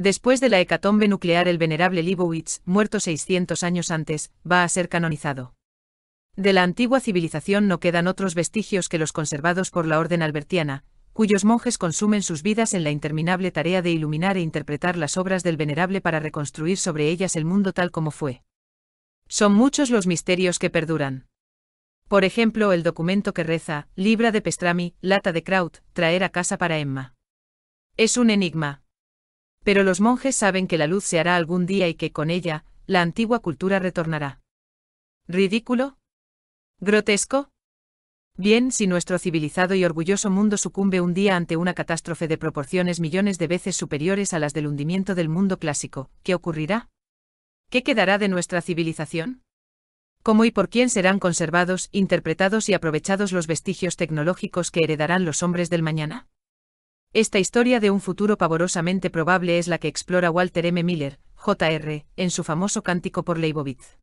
Después de la hecatombe nuclear el venerable Leibowitz, muerto 600 años antes, va a ser canonizado. De la antigua civilización no quedan otros vestigios que los conservados por la Orden Albertiana, cuyos monjes consumen sus vidas en la interminable tarea de iluminar e interpretar las obras del venerable para reconstruir sobre ellas el mundo tal como fue. Son muchos los misterios que perduran. Por ejemplo, el documento que reza, libra de Pestrami, lata de Kraut, traer a casa para Emma. Es un enigma, pero los monjes saben que la luz se hará algún día y que con ella, la antigua cultura retornará. ¿Ridículo? ¿Grotesco? Bien, si nuestro civilizado y orgulloso mundo sucumbe un día ante una catástrofe de proporciones millones de veces superiores a las del hundimiento del mundo clásico, ¿qué ocurrirá? ¿Qué quedará de nuestra civilización? ¿Cómo y por quién serán conservados, interpretados y aprovechados los vestigios tecnológicos que heredarán los hombres del mañana? Esta historia de un futuro pavorosamente probable es la que explora Walter M. Miller, Jr., en su famoso Cántico por Leibovitz.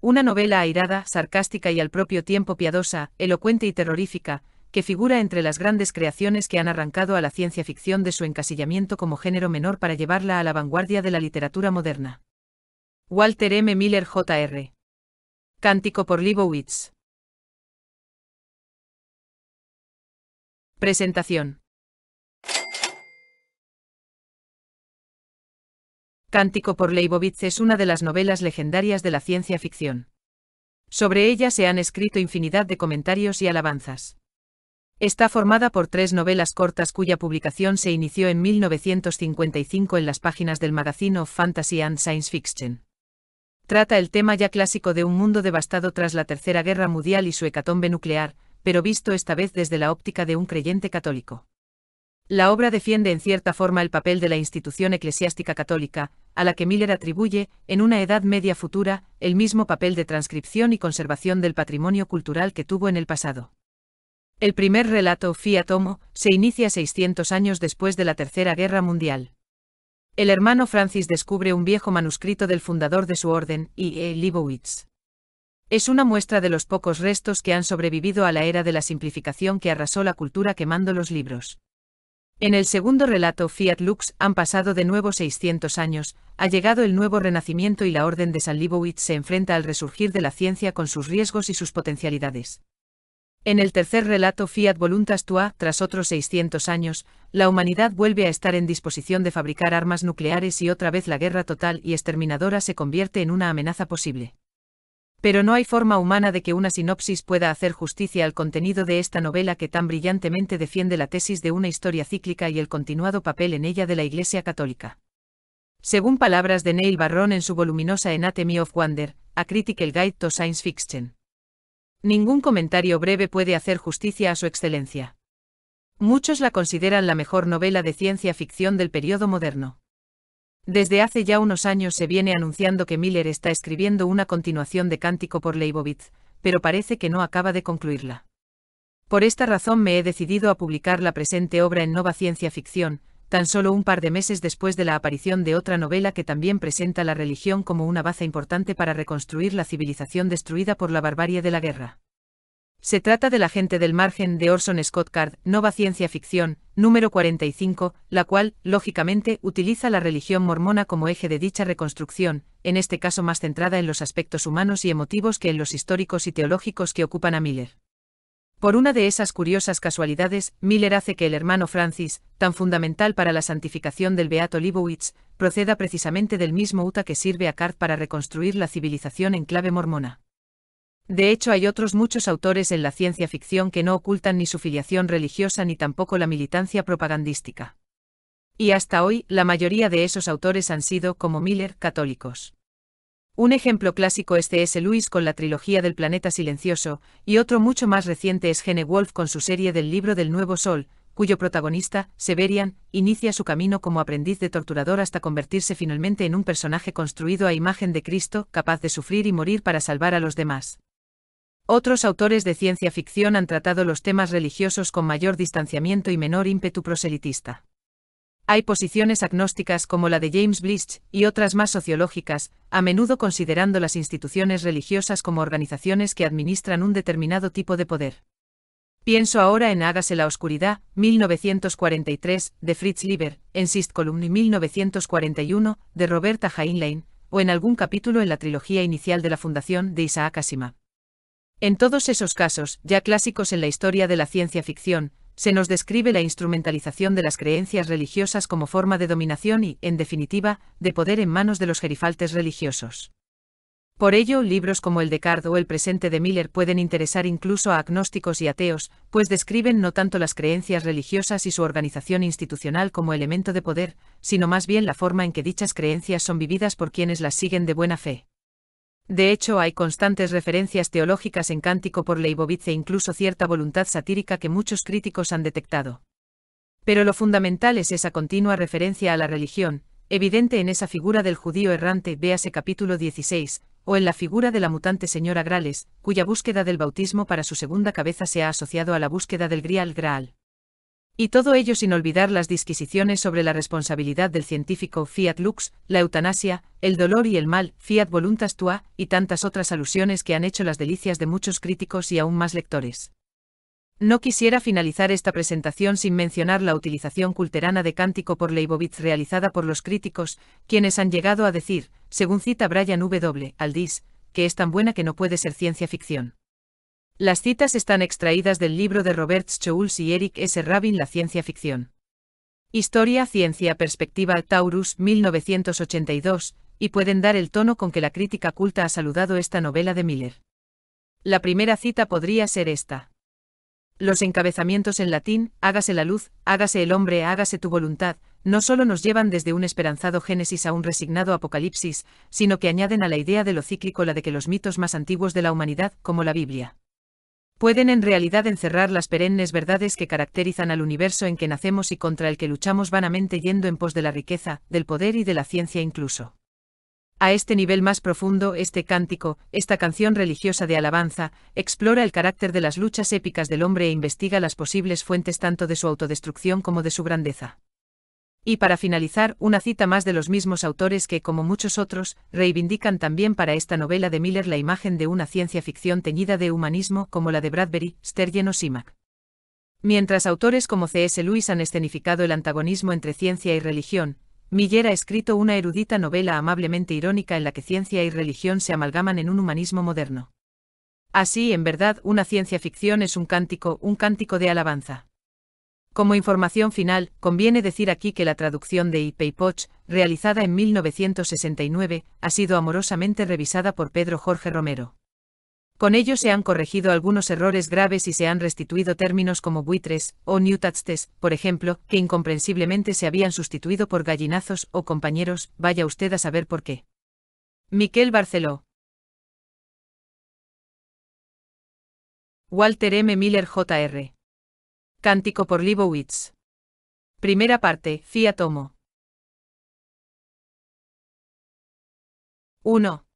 Una novela airada, sarcástica y al propio tiempo piadosa, elocuente y terrorífica, que figura entre las grandes creaciones que han arrancado a la ciencia ficción de su encasillamiento como género menor para llevarla a la vanguardia de la literatura moderna. Walter M. Miller Jr. Cántico por Leibowitz. Presentación. Cántico por Leibovitz es una de las novelas legendarias de la ciencia ficción. Sobre ella se han escrito infinidad de comentarios y alabanzas. Está formada por tres novelas cortas cuya publicación se inició en 1955 en las páginas del magazine Fantasy and Science Fiction. Trata el tema ya clásico de un mundo devastado tras la Tercera Guerra Mundial y su hecatombe nuclear, pero visto esta vez desde la óptica de un creyente católico. La obra defiende en cierta forma el papel de la institución eclesiástica católica, a la que Miller atribuye, en una Edad Media futura, el mismo papel de transcripción y conservación del patrimonio cultural que tuvo en el pasado. El primer relato, Fiatomo, se inicia 600 años después de la Tercera Guerra Mundial. El hermano Francis descubre un viejo manuscrito del fundador de su orden, E. Leibowitz. Es una muestra de los pocos restos que han sobrevivido a la era de la simplificación que arrasó la cultura quemando los libros. En el segundo relato Fiat Lux han pasado de nuevo 600 años, ha llegado el nuevo renacimiento y la Orden de San Libowitz se enfrenta al resurgir de la ciencia con sus riesgos y sus potencialidades. En el tercer relato Fiat Voluntas Tua, tras otros 600 años, la humanidad vuelve a estar en disposición de fabricar armas nucleares y otra vez la guerra total y exterminadora se convierte en una amenaza posible. Pero no hay forma humana de que una sinopsis pueda hacer justicia al contenido de esta novela que tan brillantemente defiende la tesis de una historia cíclica y el continuado papel en ella de la Iglesia Católica. Según palabras de Neil Barron en su voluminosa Anatomy of Wonder, A Critical Guide to Science Fiction. Ningún comentario breve puede hacer justicia a su excelencia. Muchos la consideran la mejor novela de ciencia ficción del periodo moderno. Desde hace ya unos años se viene anunciando que Miller está escribiendo una continuación de Cántico por Leibovitz, pero parece que no acaba de concluirla. Por esta razón me he decidido a publicar la presente obra en Nova Ciencia Ficción, tan solo un par de meses después de la aparición de otra novela que también presenta la religión como una baza importante para reconstruir la civilización destruida por la barbarie de la guerra. Se trata de La gente del margen de Orson Scott Card, Nova Ciencia Ficción, número 45, la cual, lógicamente, utiliza la religión mormona como eje de dicha reconstrucción, en este caso más centrada en los aspectos humanos y emotivos que en los históricos y teológicos que ocupan a Miller. Por una de esas curiosas casualidades, Miller hace que el hermano Francis, tan fundamental para la santificación del Beato Leibowitz, proceda precisamente del mismo Utah que sirve a Card para reconstruir la civilización en clave mormona. De hecho, hay otros muchos autores en la ciencia ficción que no ocultan ni su filiación religiosa ni tampoco la militancia propagandística. Y hasta hoy, la mayoría de esos autores han sido, como Miller, católicos. Un ejemplo clásico es es Lewis con la trilogía del planeta silencioso, y otro mucho más reciente es Gene Wolfe con su serie del libro del nuevo sol, cuyo protagonista, Severian, inicia su camino como aprendiz de torturador hasta convertirse finalmente en un personaje construido a imagen de Cristo, capaz de sufrir y morir para salvar a los demás. Otros autores de ciencia ficción han tratado los temas religiosos con mayor distanciamiento y menor ímpetu proselitista. Hay posiciones agnósticas como la de James Blish y otras más sociológicas, a menudo considerando las instituciones religiosas como organizaciones que administran un determinado tipo de poder. Pienso ahora en Hágase la Oscuridad, 1943, de Fritz Lieber, en Sist Column 1941, de Roberta Heinlein, o en algún capítulo en la trilogía inicial de la Fundación de Isaac Asimov. En todos esos casos, ya clásicos en la historia de la ciencia ficción, se nos describe la instrumentalización de las creencias religiosas como forma de dominación y, en definitiva, de poder en manos de los gerifaltes religiosos. Por ello, libros como el de Card o el presente de Miller pueden interesar incluso a agnósticos y ateos, pues describen no tanto las creencias religiosas y su organización institucional como elemento de poder, sino más bien la forma en que dichas creencias son vividas por quienes las siguen de buena fe. De hecho, hay constantes referencias teológicas en Cántico por Leibovitz e incluso cierta voluntad satírica que muchos críticos han detectado. Pero lo fundamental es esa continua referencia a la religión, evidente en esa figura del judío errante, véase capítulo 16, o en la figura de la mutante señora Grales, cuya búsqueda del bautismo para su segunda cabeza se ha asociado a la búsqueda del Grial Graal. Y todo ello sin olvidar las disquisiciones sobre la responsabilidad del científico Fiat Lux, la eutanasia, el dolor y el mal, Fiat Voluntas Tua, y tantas otras alusiones que han hecho las delicias de muchos críticos y aún más lectores. No quisiera finalizar esta presentación sin mencionar la utilización culterana de Cántico por Leibovitz realizada por los críticos, quienes han llegado a decir, según cita Brian W. Aldis, que es tan buena que no puede ser ciencia ficción. Las citas están extraídas del libro de Robert Schulz y Eric S. Rabin La ciencia ficción. Historia, ciencia, perspectiva, Taurus, 1982, y pueden dar el tono con que la crítica culta ha saludado esta novela de Miller. La primera cita podría ser esta. Los encabezamientos en latín, hágase la luz, hágase el hombre, hágase tu voluntad, no solo nos llevan desde un esperanzado Génesis a un resignado Apocalipsis, sino que añaden a la idea de lo cíclico la de que los mitos más antiguos de la humanidad, como la Biblia, pueden en realidad encerrar las perennes verdades que caracterizan al universo en que nacemos y contra el que luchamos vanamente yendo en pos de la riqueza, del poder y de la ciencia incluso. A este nivel más profundo, este cántico, esta canción religiosa de alabanza, explora el carácter de las luchas épicas del hombre e investiga las posibles fuentes tanto de su autodestrucción como de su grandeza. Y para finalizar, una cita más de los mismos autores que, como muchos otros, reivindican también para esta novela de Miller la imagen de una ciencia ficción teñida de humanismo como la de Bradbury, Sturgeon o Simac. Mientras autores como C.S. Lewis han escenificado el antagonismo entre ciencia y religión, Miller ha escrito una erudita novela amablemente irónica en la que ciencia y religión se amalgaman en un humanismo moderno. Así, en verdad, una ciencia ficción es un cántico, un cántico de alabanza. Como información final, conviene decir aquí que la traducción de Ipe Poch, realizada en 1969, ha sido amorosamente revisada por Pedro Jorge Romero. Con ello se han corregido algunos errores graves y se han restituido términos como buitres o newtastes, por ejemplo, que incomprensiblemente se habían sustituido por gallinazos o compañeros, vaya usted a saber por qué. Miquel Barceló. Walter M. Miller Jr. Cántico por Libowitz. Primera parte, Fía Tomo. 1.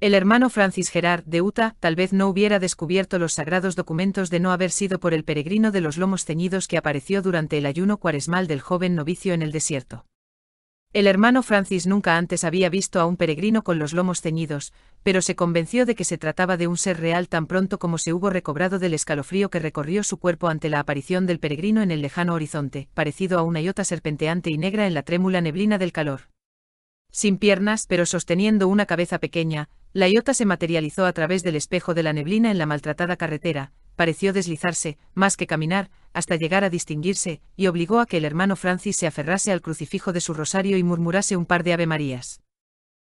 El hermano Francis Gerard, de Utah, tal vez no hubiera descubierto los sagrados documentos de no haber sido por el peregrino de los lomos ceñidos que apareció durante el ayuno cuaresmal del joven novicio en el desierto. El hermano Francis nunca antes había visto a un peregrino con los lomos ceñidos, pero se convenció de que se trataba de un ser real tan pronto como se hubo recobrado del escalofrío que recorrió su cuerpo ante la aparición del peregrino en el lejano horizonte, parecido a una iota serpenteante y negra en la trémula neblina del calor. Sin piernas pero sosteniendo una cabeza pequeña, la iota se materializó a través del espejo de la neblina en la maltratada carretera, pareció deslizarse, más que caminar, hasta llegar a distinguirse, y obligó a que el hermano Francis se aferrase al crucifijo de su rosario y murmurase un par de avemarías.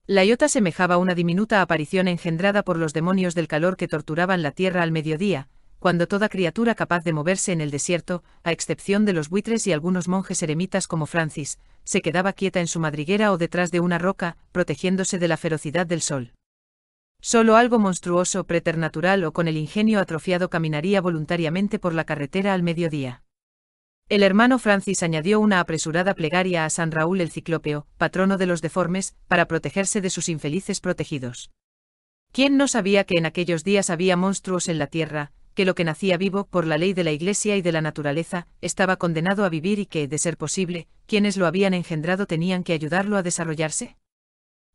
La iota semejaba una diminuta aparición engendrada por los demonios del calor que torturaban la tierra al mediodía, cuando toda criatura capaz de moverse en el desierto, a excepción de los buitres y algunos monjes eremitas como Francis, se quedaba quieta en su madriguera o detrás de una roca, protegiéndose de la ferocidad del sol. Solo algo monstruoso, preternatural o con el ingenio atrofiado caminaría voluntariamente por la carretera al mediodía. El hermano Francis añadió una apresurada plegaria a San Raúl el Ciclópeo, patrono de los deformes, para protegerse de sus infelices protegidos. ¿Quién no sabía que en aquellos días había monstruos en la tierra, que lo que nacía vivo, por la ley de la Iglesia y de la naturaleza, estaba condenado a vivir y que, de ser posible, quienes lo habían engendrado tenían que ayudarlo a desarrollarse?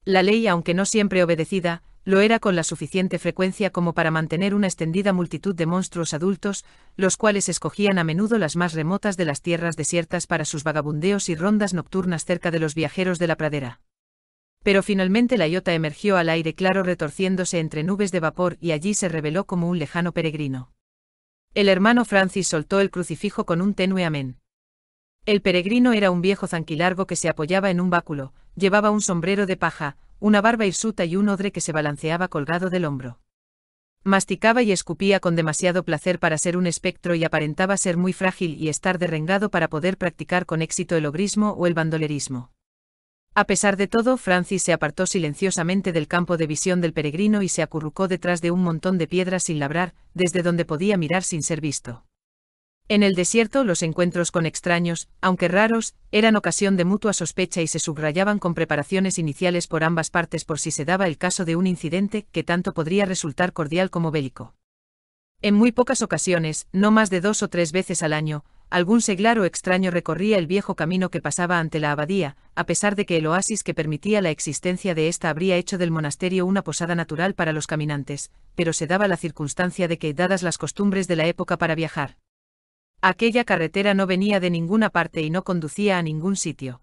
La ley, aunque no siempre obedecida, lo era con la suficiente frecuencia como para mantener una extendida multitud de monstruos adultos, los cuales escogían a menudo las más remotas de las tierras desiertas para sus vagabundeos y rondas nocturnas cerca de los viajeros de la pradera. Pero finalmente la iota emergió al aire claro retorciéndose entre nubes de vapor y allí se reveló como un lejano peregrino. El hermano Francis soltó el crucifijo con un tenue amén. El peregrino era un viejo zanquilargo que se apoyaba en un báculo, llevaba un sombrero de paja, una barba hirsuta y un odre que se balanceaba colgado del hombro. Masticaba y escupía con demasiado placer para ser un espectro y aparentaba ser muy frágil y estar derrengado para poder practicar con éxito el ogrismo o el bandolerismo. A pesar de todo, Francis se apartó silenciosamente del campo de visión del peregrino y se acurrucó detrás de un montón de piedras sin labrar, desde donde podía mirar sin ser visto. En el desierto los encuentros con extraños, aunque raros, eran ocasión de mutua sospecha y se subrayaban con preparaciones iniciales por ambas partes por si se daba el caso de un incidente que tanto podría resultar cordial como bélico. En muy pocas ocasiones, no más de dos o tres veces al año, algún seglar o extraño recorría el viejo camino que pasaba ante la abadía, a pesar de que el oasis que permitía la existencia de ésta habría hecho del monasterio una posada natural para los caminantes, pero se daba la circunstancia de que, dadas las costumbres de la época para viajar, Aquella carretera no venía de ninguna parte y no conducía a ningún sitio.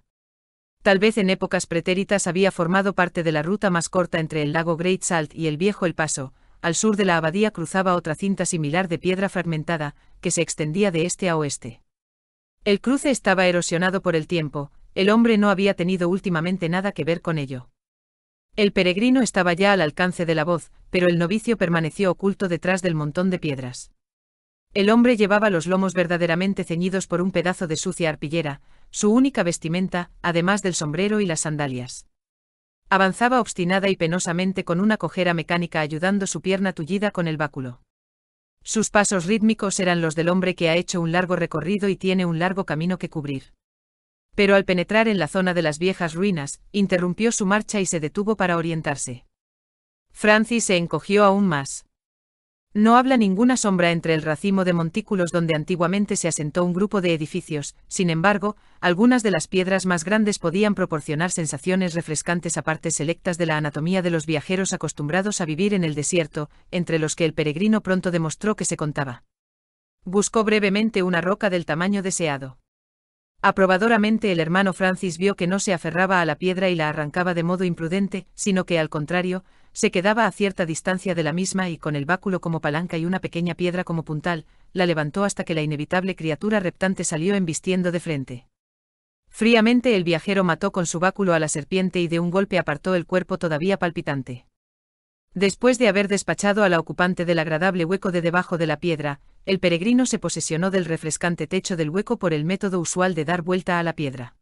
Tal vez en épocas pretéritas había formado parte de la ruta más corta entre el lago Great Salt y el viejo El Paso, al sur de la abadía cruzaba otra cinta similar de piedra fragmentada, que se extendía de este a oeste. El cruce estaba erosionado por el tiempo, el hombre no había tenido últimamente nada que ver con ello. El peregrino estaba ya al alcance de la voz, pero el novicio permaneció oculto detrás del montón de piedras. El hombre llevaba los lomos verdaderamente ceñidos por un pedazo de sucia arpillera, su única vestimenta, además del sombrero y las sandalias. Avanzaba obstinada y penosamente con una cojera mecánica ayudando su pierna tullida con el báculo. Sus pasos rítmicos eran los del hombre que ha hecho un largo recorrido y tiene un largo camino que cubrir. Pero al penetrar en la zona de las viejas ruinas, interrumpió su marcha y se detuvo para orientarse. Francis se encogió aún más. No habla ninguna sombra entre el racimo de montículos donde antiguamente se asentó un grupo de edificios, sin embargo, algunas de las piedras más grandes podían proporcionar sensaciones refrescantes a partes selectas de la anatomía de los viajeros acostumbrados a vivir en el desierto, entre los que el peregrino pronto demostró que se contaba. Buscó brevemente una roca del tamaño deseado. Aprobadoramente el hermano Francis vio que no se aferraba a la piedra y la arrancaba de modo imprudente, sino que al contrario, se quedaba a cierta distancia de la misma y con el báculo como palanca y una pequeña piedra como puntal, la levantó hasta que la inevitable criatura reptante salió embistiendo de frente. Fríamente el viajero mató con su báculo a la serpiente y de un golpe apartó el cuerpo todavía palpitante. Después de haber despachado a la ocupante del agradable hueco de debajo de la piedra, el peregrino se posesionó del refrescante techo del hueco por el método usual de dar vuelta a la piedra.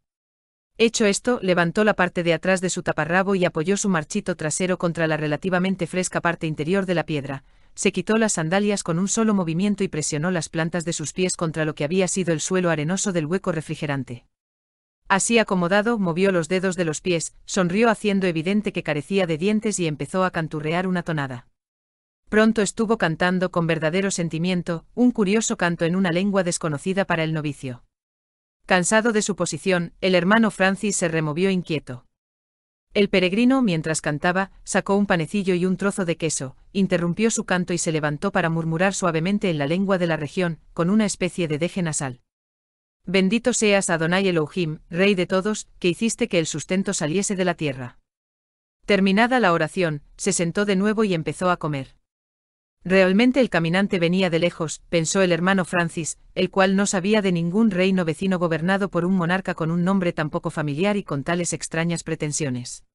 Hecho esto, levantó la parte de atrás de su taparrabo y apoyó su marchito trasero contra la relativamente fresca parte interior de la piedra, se quitó las sandalias con un solo movimiento y presionó las plantas de sus pies contra lo que había sido el suelo arenoso del hueco refrigerante. Así acomodado, movió los dedos de los pies, sonrió haciendo evidente que carecía de dientes y empezó a canturrear una tonada. Pronto estuvo cantando con verdadero sentimiento, un curioso canto en una lengua desconocida para el novicio. Cansado de su posición, el hermano Francis se removió inquieto. El peregrino, mientras cantaba, sacó un panecillo y un trozo de queso, interrumpió su canto y se levantó para murmurar suavemente en la lengua de la región, con una especie de deje nasal. Bendito seas Adonai Elohim, Rey de todos, que hiciste que el sustento saliese de la tierra. Terminada la oración, se sentó de nuevo y empezó a comer. Realmente el caminante venía de lejos, pensó el hermano Francis, el cual no sabía de ningún reino vecino gobernado por un monarca con un nombre tan poco familiar y con tales extrañas pretensiones.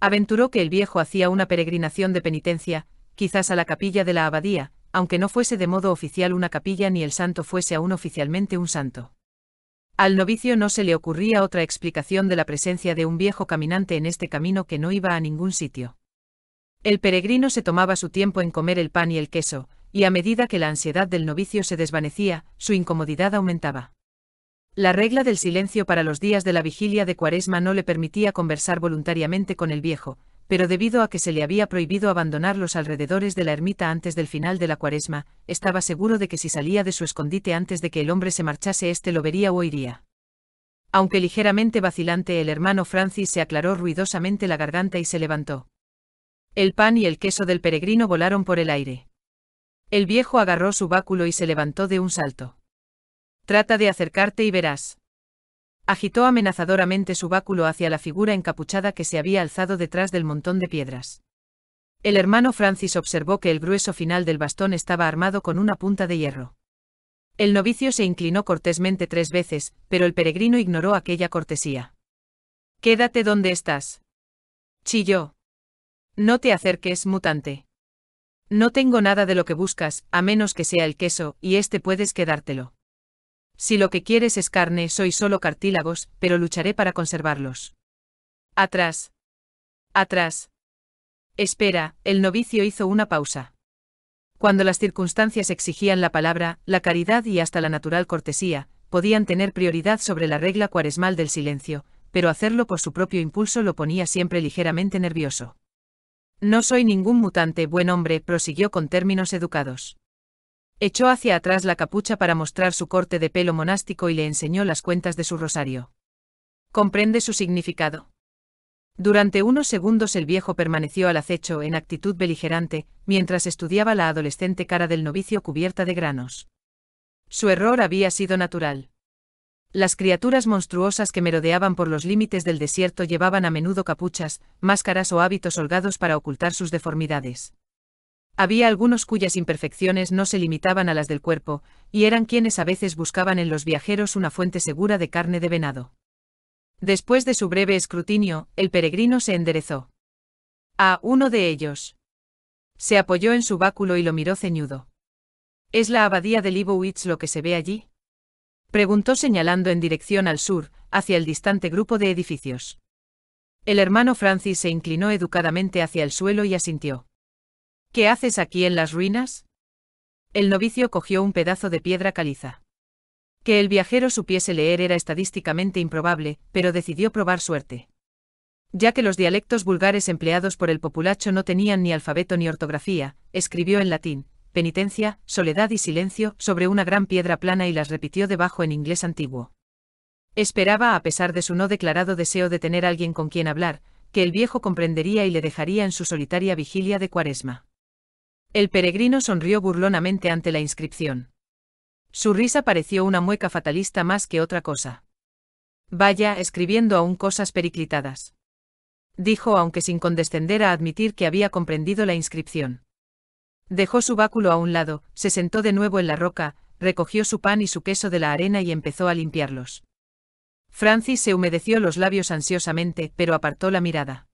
Aventuró que el viejo hacía una peregrinación de penitencia, quizás a la capilla de la abadía, aunque no fuese de modo oficial una capilla ni el santo fuese aún oficialmente un santo. Al novicio no se le ocurría otra explicación de la presencia de un viejo caminante en este camino que no iba a ningún sitio. El peregrino se tomaba su tiempo en comer el pan y el queso, y a medida que la ansiedad del novicio se desvanecía, su incomodidad aumentaba. La regla del silencio para los días de la vigilia de Cuaresma no le permitía conversar voluntariamente con el viejo, pero debido a que se le había prohibido abandonar los alrededores de la ermita antes del final de la Cuaresma, estaba seguro de que si salía de su escondite antes de que el hombre se marchase, éste lo vería o oiría. Aunque ligeramente vacilante, el hermano Francis se aclaró ruidosamente la garganta y se levantó. El pan y el queso del peregrino volaron por el aire. El viejo agarró su báculo y se levantó de un salto. Trata de acercarte y verás. Agitó amenazadoramente su báculo hacia la figura encapuchada que se había alzado detrás del montón de piedras. El hermano Francis observó que el grueso final del bastón estaba armado con una punta de hierro. El novicio se inclinó cortésmente tres veces, pero el peregrino ignoró aquella cortesía. Quédate donde estás. Chilló. No te acerques, mutante. No tengo nada de lo que buscas, a menos que sea el queso, y este puedes quedártelo. Si lo que quieres es carne, soy solo cartílagos, pero lucharé para conservarlos. Atrás. Atrás. Espera, el novicio hizo una pausa. Cuando las circunstancias exigían la palabra, la caridad y hasta la natural cortesía, podían tener prioridad sobre la regla cuaresmal del silencio, pero hacerlo por su propio impulso lo ponía siempre ligeramente nervioso. No soy ningún mutante, buen hombre, prosiguió con términos educados. Echó hacia atrás la capucha para mostrar su corte de pelo monástico y le enseñó las cuentas de su rosario. Comprende su significado. Durante unos segundos el viejo permaneció al acecho en actitud beligerante, mientras estudiaba la adolescente cara del novicio cubierta de granos. Su error había sido natural. Las criaturas monstruosas que merodeaban por los límites del desierto llevaban a menudo capuchas, máscaras o hábitos holgados para ocultar sus deformidades. Había algunos cuyas imperfecciones no se limitaban a las del cuerpo, y eran quienes a veces buscaban en los viajeros una fuente segura de carne de venado. Después de su breve escrutinio, el peregrino se enderezó. A uno de ellos. Se apoyó en su báculo y lo miró ceñudo. ¿Es la abadía de Leibowitz lo que se ve allí? Preguntó señalando en dirección al sur, hacia el distante grupo de edificios. El hermano Francis se inclinó educadamente hacia el suelo y asintió. ¿Qué haces aquí en las ruinas? El novicio cogió un pedazo de piedra caliza. Que el viajero supiese leer era estadísticamente improbable, pero decidió probar suerte. Ya que los dialectos vulgares empleados por el populacho no tenían ni alfabeto ni ortografía, escribió en latín, penitencia, soledad y silencio sobre una gran piedra plana y las repitió debajo en inglés antiguo. Esperaba, a pesar de su no declarado deseo de tener alguien con quien hablar, que el viejo comprendería y le dejaría en su solitaria vigilia de cuaresma. El peregrino sonrió burlonamente ante la inscripción. Su risa pareció una mueca fatalista más que otra cosa. Vaya, escribiendo aún cosas periclitadas. Dijo aunque sin condescender a admitir que había comprendido la inscripción. Dejó su báculo a un lado, se sentó de nuevo en la roca, recogió su pan y su queso de la arena y empezó a limpiarlos. Francis se humedeció los labios ansiosamente, pero apartó la mirada.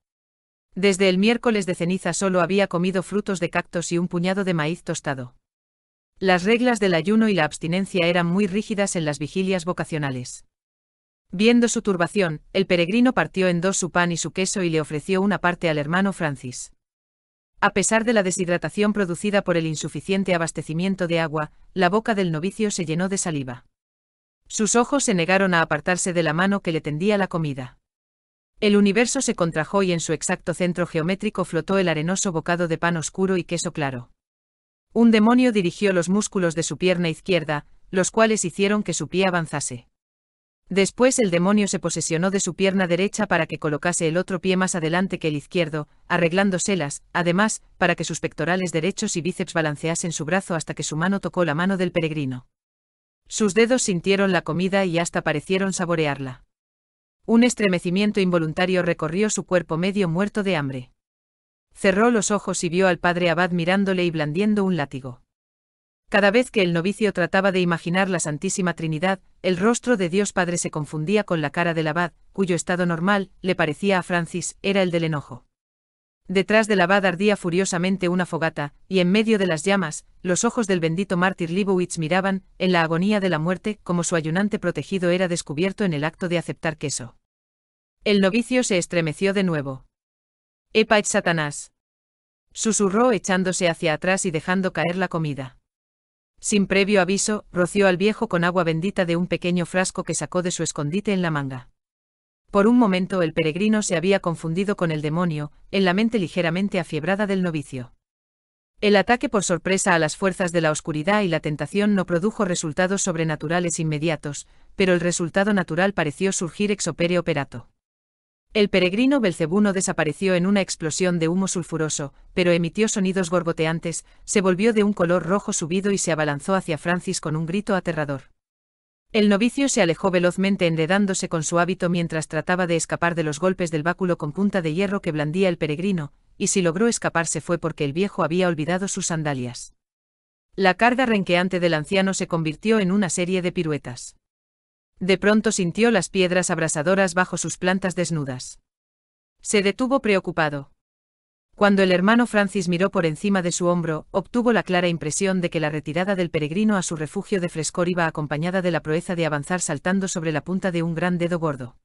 Desde el miércoles de ceniza solo había comido frutos de cactus y un puñado de maíz tostado. Las reglas del ayuno y la abstinencia eran muy rígidas en las vigilias vocacionales. Viendo su turbación, el peregrino partió en dos su pan y su queso y le ofreció una parte al hermano Francis. A pesar de la deshidratación producida por el insuficiente abastecimiento de agua, la boca del novicio se llenó de saliva. Sus ojos se negaron a apartarse de la mano que le tendía la comida. El universo se contrajo y en su exacto centro geométrico flotó el arenoso bocado de pan oscuro y queso claro. Un demonio dirigió los músculos de su pierna izquierda, los cuales hicieron que su pie avanzase. Después el demonio se posesionó de su pierna derecha para que colocase el otro pie más adelante que el izquierdo, arreglándoselas, además, para que sus pectorales derechos y bíceps balanceasen su brazo hasta que su mano tocó la mano del peregrino. Sus dedos sintieron la comida y hasta parecieron saborearla. Un estremecimiento involuntario recorrió su cuerpo medio muerto de hambre. Cerró los ojos y vio al padre Abad mirándole y blandiendo un látigo. Cada vez que el novicio trataba de imaginar la Santísima Trinidad, el rostro de Dios Padre se confundía con la cara del abad, cuyo estado normal, le parecía a Francis, era el del enojo. Detrás del abad ardía furiosamente una fogata, y en medio de las llamas, los ojos del bendito mártir Libowitz miraban, en la agonía de la muerte, como su ayunante protegido era descubierto en el acto de aceptar queso. El novicio se estremeció de nuevo. ¡Epa, Satanás! susurró echándose hacia atrás y dejando caer la comida. Sin previo aviso, roció al viejo con agua bendita de un pequeño frasco que sacó de su escondite en la manga. Por un momento el peregrino se había confundido con el demonio, en la mente ligeramente afiebrada del novicio. El ataque por sorpresa a las fuerzas de la oscuridad y la tentación no produjo resultados sobrenaturales inmediatos, pero el resultado natural pareció surgir ex opere operato. El peregrino Belcebuno desapareció en una explosión de humo sulfuroso, pero emitió sonidos gorgoteantes, se volvió de un color rojo subido y se abalanzó hacia Francis con un grito aterrador. El novicio se alejó velozmente enredándose con su hábito mientras trataba de escapar de los golpes del báculo con punta de hierro que blandía el peregrino, y si logró escaparse fue porque el viejo había olvidado sus sandalias. La carga renqueante del anciano se convirtió en una serie de piruetas. De pronto sintió las piedras abrasadoras bajo sus plantas desnudas. Se detuvo preocupado. Cuando el hermano Francis miró por encima de su hombro, obtuvo la clara impresión de que la retirada del peregrino a su refugio de frescor iba acompañada de la proeza de avanzar saltando sobre la punta de un gran dedo gordo.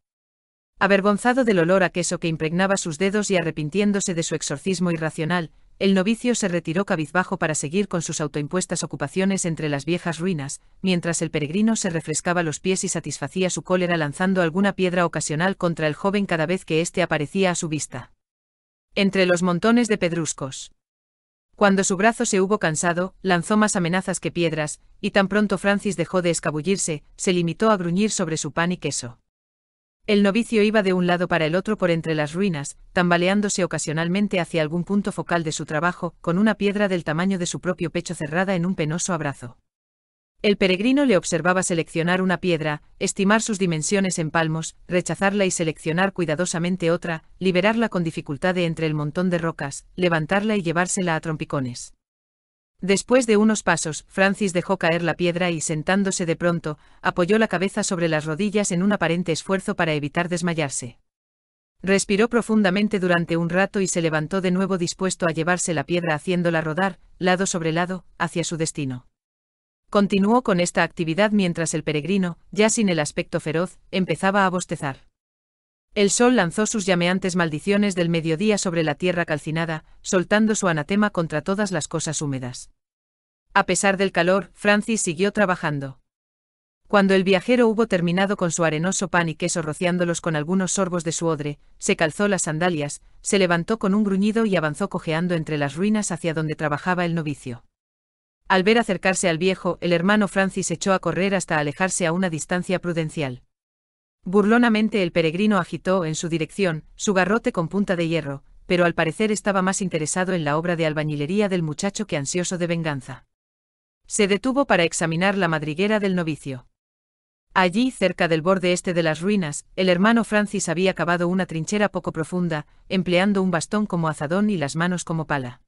Avergonzado del olor a queso que impregnaba sus dedos y arrepintiéndose de su exorcismo irracional, el novicio se retiró cabizbajo para seguir con sus autoimpuestas ocupaciones entre las viejas ruinas, mientras el peregrino se refrescaba los pies y satisfacía su cólera lanzando alguna piedra ocasional contra el joven cada vez que éste aparecía a su vista. Entre los montones de pedruscos. Cuando su brazo se hubo cansado, lanzó más amenazas que piedras, y tan pronto Francis dejó de escabullirse, se limitó a gruñir sobre su pan y queso. El novicio iba de un lado para el otro por entre las ruinas, tambaleándose ocasionalmente hacia algún punto focal de su trabajo, con una piedra del tamaño de su propio pecho cerrada en un penoso abrazo. El peregrino le observaba seleccionar una piedra, estimar sus dimensiones en palmos, rechazarla y seleccionar cuidadosamente otra, liberarla con dificultad de entre el montón de rocas, levantarla y llevársela a trompicones. Después de unos pasos, Francis dejó caer la piedra y sentándose de pronto, apoyó la cabeza sobre las rodillas en un aparente esfuerzo para evitar desmayarse. Respiró profundamente durante un rato y se levantó de nuevo dispuesto a llevarse la piedra haciéndola rodar, lado sobre lado, hacia su destino. Continuó con esta actividad mientras el peregrino, ya sin el aspecto feroz, empezaba a bostezar. El sol lanzó sus llameantes maldiciones del mediodía sobre la tierra calcinada, soltando su anatema contra todas las cosas húmedas. A pesar del calor, Francis siguió trabajando. Cuando el viajero hubo terminado con su arenoso pan y queso rociándolos con algunos sorbos de su odre, se calzó las sandalias, se levantó con un gruñido y avanzó cojeando entre las ruinas hacia donde trabajaba el novicio. Al ver acercarse al viejo, el hermano Francis echó a correr hasta alejarse a una distancia prudencial. Burlonamente el peregrino agitó en su dirección su garrote con punta de hierro, pero al parecer estaba más interesado en la obra de albañilería del muchacho que ansioso de venganza. Se detuvo para examinar la madriguera del novicio. Allí, cerca del borde este de las ruinas, el hermano Francis había cavado una trinchera poco profunda, empleando un bastón como azadón y las manos como pala.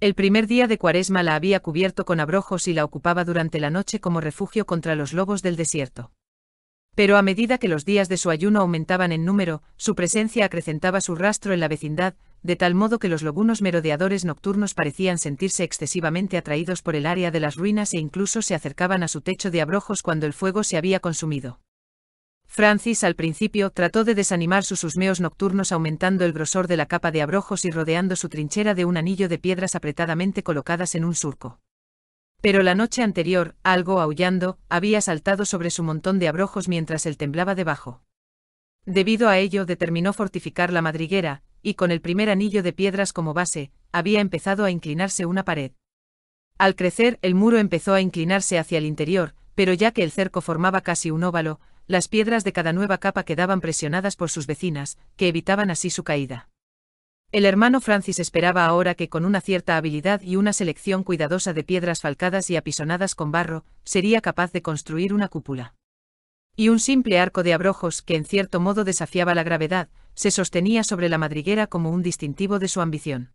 El primer día de cuaresma la había cubierto con abrojos y la ocupaba durante la noche como refugio contra los lobos del desierto. Pero a medida que los días de su ayuno aumentaban en número, su presencia acrecentaba su rastro en la vecindad, de tal modo que los logunos merodeadores nocturnos parecían sentirse excesivamente atraídos por el área de las ruinas e incluso se acercaban a su techo de abrojos cuando el fuego se había consumido. Francis al principio trató de desanimar sus husmeos nocturnos aumentando el grosor de la capa de abrojos y rodeando su trinchera de un anillo de piedras apretadamente colocadas en un surco. Pero la noche anterior, algo aullando, había saltado sobre su montón de abrojos mientras él temblaba debajo. Debido a ello determinó fortificar la madriguera, y con el primer anillo de piedras como base, había empezado a inclinarse una pared. Al crecer, el muro empezó a inclinarse hacia el interior, pero ya que el cerco formaba casi un óvalo, las piedras de cada nueva capa quedaban presionadas por sus vecinas, que evitaban así su caída. El hermano Francis esperaba ahora que con una cierta habilidad y una selección cuidadosa de piedras falcadas y apisonadas con barro, sería capaz de construir una cúpula. Y un simple arco de abrojos que en cierto modo desafiaba la gravedad, se sostenía sobre la madriguera como un distintivo de su ambición.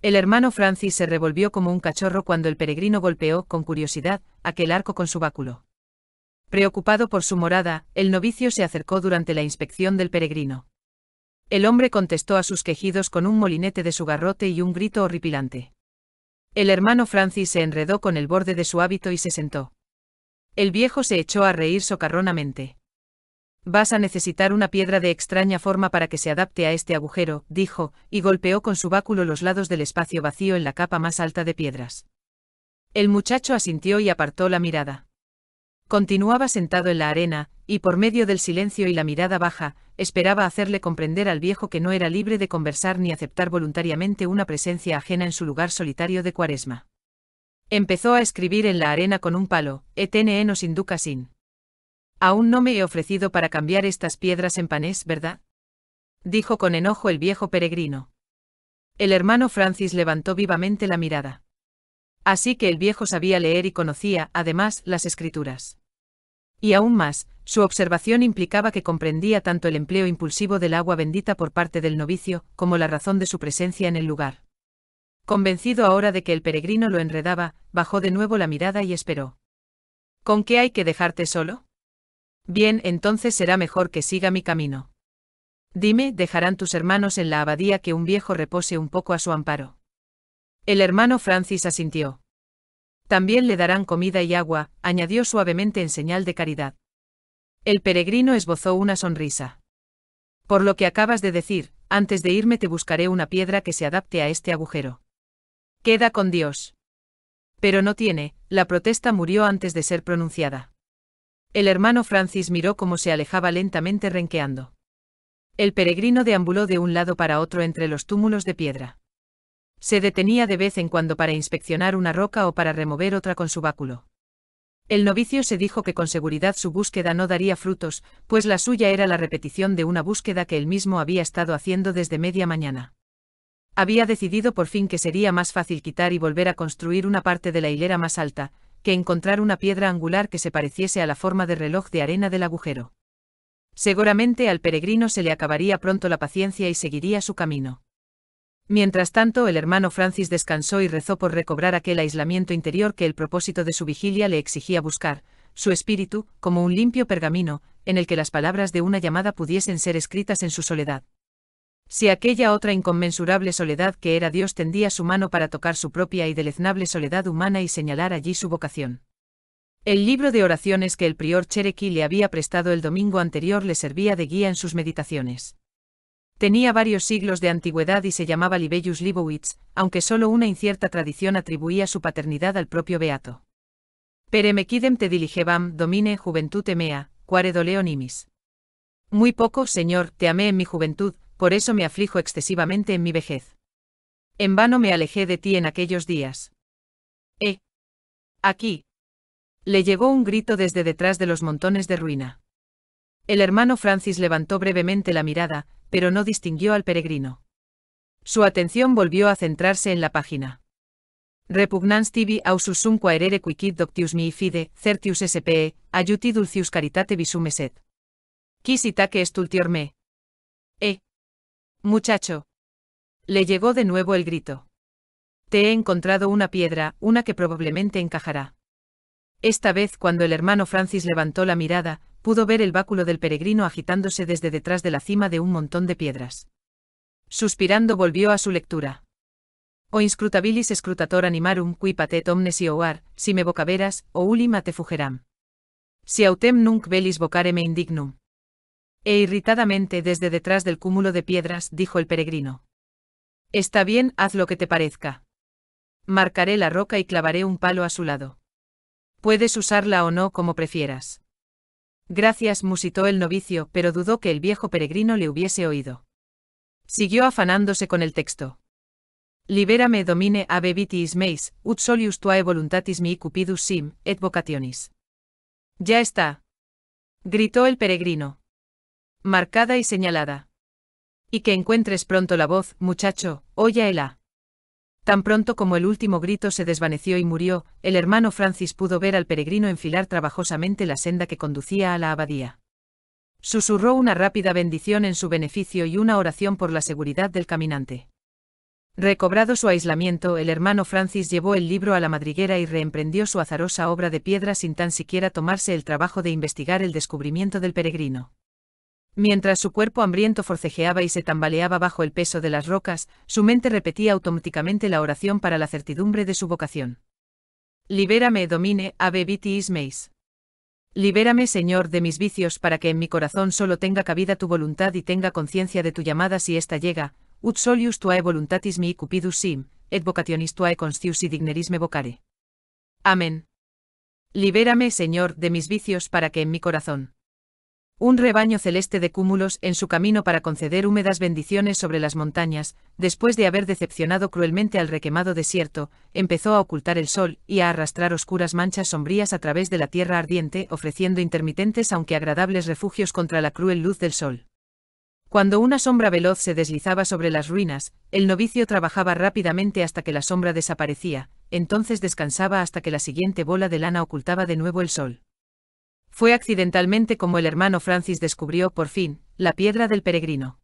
El hermano Francis se revolvió como un cachorro cuando el peregrino golpeó, con curiosidad, aquel arco con su báculo. Preocupado por su morada, el novicio se acercó durante la inspección del peregrino. El hombre contestó a sus quejidos con un molinete de su garrote y un grito horripilante. El hermano Francis se enredó con el borde de su hábito y se sentó. El viejo se echó a reír socarronamente. Vas a necesitar una piedra de extraña forma para que se adapte a este agujero, dijo, y golpeó con su báculo los lados del espacio vacío en la capa más alta de piedras. El muchacho asintió y apartó la mirada. Continuaba sentado en la arena, y por medio del silencio y la mirada baja, esperaba hacerle comprender al viejo que no era libre de conversar ni aceptar voluntariamente una presencia ajena en su lugar solitario de cuaresma. Empezó a escribir en la arena con un palo, etne nos induca sin. Aún no me he ofrecido para cambiar estas piedras en panés, ¿verdad? Dijo con enojo el viejo peregrino. El hermano Francis levantó vivamente la mirada. Así que el viejo sabía leer y conocía, además, las escrituras. Y aún más, su observación implicaba que comprendía tanto el empleo impulsivo del agua bendita por parte del novicio, como la razón de su presencia en el lugar. Convencido ahora de que el peregrino lo enredaba, bajó de nuevo la mirada y esperó. ¿Con qué hay que dejarte solo? Bien, entonces será mejor que siga mi camino. Dime, ¿dejarán tus hermanos en la abadía que un viejo repose un poco a su amparo? El hermano Francis asintió. También le darán comida y agua, añadió suavemente en señal de caridad. El peregrino esbozó una sonrisa. Por lo que acabas de decir, antes de irme te buscaré una piedra que se adapte a este agujero. Queda con Dios. Pero no tiene, la protesta murió antes de ser pronunciada. El hermano Francis miró cómo se alejaba lentamente renqueando. El peregrino deambuló de un lado para otro entre los túmulos de piedra. Se detenía de vez en cuando para inspeccionar una roca o para remover otra con su báculo. El novicio se dijo que con seguridad su búsqueda no daría frutos, pues la suya era la repetición de una búsqueda que él mismo había estado haciendo desde media mañana. Había decidido por fin que sería más fácil quitar y volver a construir una parte de la hilera más alta, que encontrar una piedra angular que se pareciese a la forma de reloj de arena del agujero. Seguramente al peregrino se le acabaría pronto la paciencia y seguiría su camino. Mientras tanto, el hermano Francis descansó y rezó por recobrar aquel aislamiento interior que el propósito de su vigilia le exigía buscar, su espíritu, como un limpio pergamino, en el que las palabras de una llamada pudiesen ser escritas en su soledad. Si aquella otra inconmensurable soledad que era Dios tendía su mano para tocar su propia y deleznable soledad humana y señalar allí su vocación. El libro de oraciones que el prior Cherequi le había prestado el domingo anterior le servía de guía en sus meditaciones. Tenía varios siglos de antigüedad y se llamaba Libellus Libowitz, aunque solo una incierta tradición atribuía su paternidad al propio beato. Peremequidem te diligebam domine juventute mea, quare doleo Muy poco, Señor, te amé en mi juventud, por eso me aflijo excesivamente en mi vejez. En vano me alejé de ti en aquellos días. ¡Eh! Aquí. Le llegó un grito desde detrás de los montones de ruina. El hermano Francis levantó brevemente la mirada, pero no distinguió al peregrino. Su atención volvió a centrarse en la página. Repugnans tibi aususum quaerere quiquid doctius mi fide, certius spe, ayuti dulcius caritate visum eset. Quis itaque estultior me. Eh. Muchacho. Le llegó de nuevo el grito. Te he encontrado una piedra, una que probablemente encajará. Esta vez cuando el hermano Francis levantó la mirada, pudo ver el báculo del peregrino agitándose desde detrás de la cima de un montón de piedras. Suspirando volvió a su lectura. O inscrutabilis escrutator animarum qui patet omnes ioar, si me vocaveras, o ulima te fugeram. Si autem nunc velis vocare me indignum. E irritadamente desde detrás del cúmulo de piedras dijo el peregrino. Está bien, haz lo que te parezca. Marcaré la roca y clavaré un palo a su lado. Puedes usarla o no como prefieras. Gracias, musitó el novicio, pero dudó que el viejo peregrino le hubiese oído. Siguió afanándose con el texto. «Libérame, domine ave meis, ut solius tuae voluntatis mi cupidus sim, et vocationis. Ya está. Gritó el peregrino. Marcada y señalada. Y que encuentres pronto la voz, muchacho, oya el Tan pronto como el último grito se desvaneció y murió, el hermano Francis pudo ver al peregrino enfilar trabajosamente la senda que conducía a la abadía. Susurró una rápida bendición en su beneficio y una oración por la seguridad del caminante. Recobrado su aislamiento, el hermano Francis llevó el libro a la madriguera y reemprendió su azarosa obra de piedra sin tan siquiera tomarse el trabajo de investigar el descubrimiento del peregrino. Mientras su cuerpo hambriento forcejeaba y se tambaleaba bajo el peso de las rocas, su mente repetía automáticamente la oración para la certidumbre de su vocación. Libérame, domine, ave is meis. Libérame, Señor, de mis vicios para que en mi corazón solo tenga cabida tu voluntad y tenga conciencia de tu llamada si ésta llega, ut solius tuae voluntatis mi cupidus sim, et vocationis tuae conscius y digneris me vocare. Amén. Libérame, Señor, de mis vicios para que en mi corazón un rebaño celeste de cúmulos en su camino para conceder húmedas bendiciones sobre las montañas, después de haber decepcionado cruelmente al requemado desierto, empezó a ocultar el sol y a arrastrar oscuras manchas sombrías a través de la tierra ardiente, ofreciendo intermitentes aunque agradables refugios contra la cruel luz del sol. Cuando una sombra veloz se deslizaba sobre las ruinas, el novicio trabajaba rápidamente hasta que la sombra desaparecía, entonces descansaba hasta que la siguiente bola de lana ocultaba de nuevo el sol. Fue accidentalmente como el hermano Francis descubrió, por fin, la piedra del peregrino.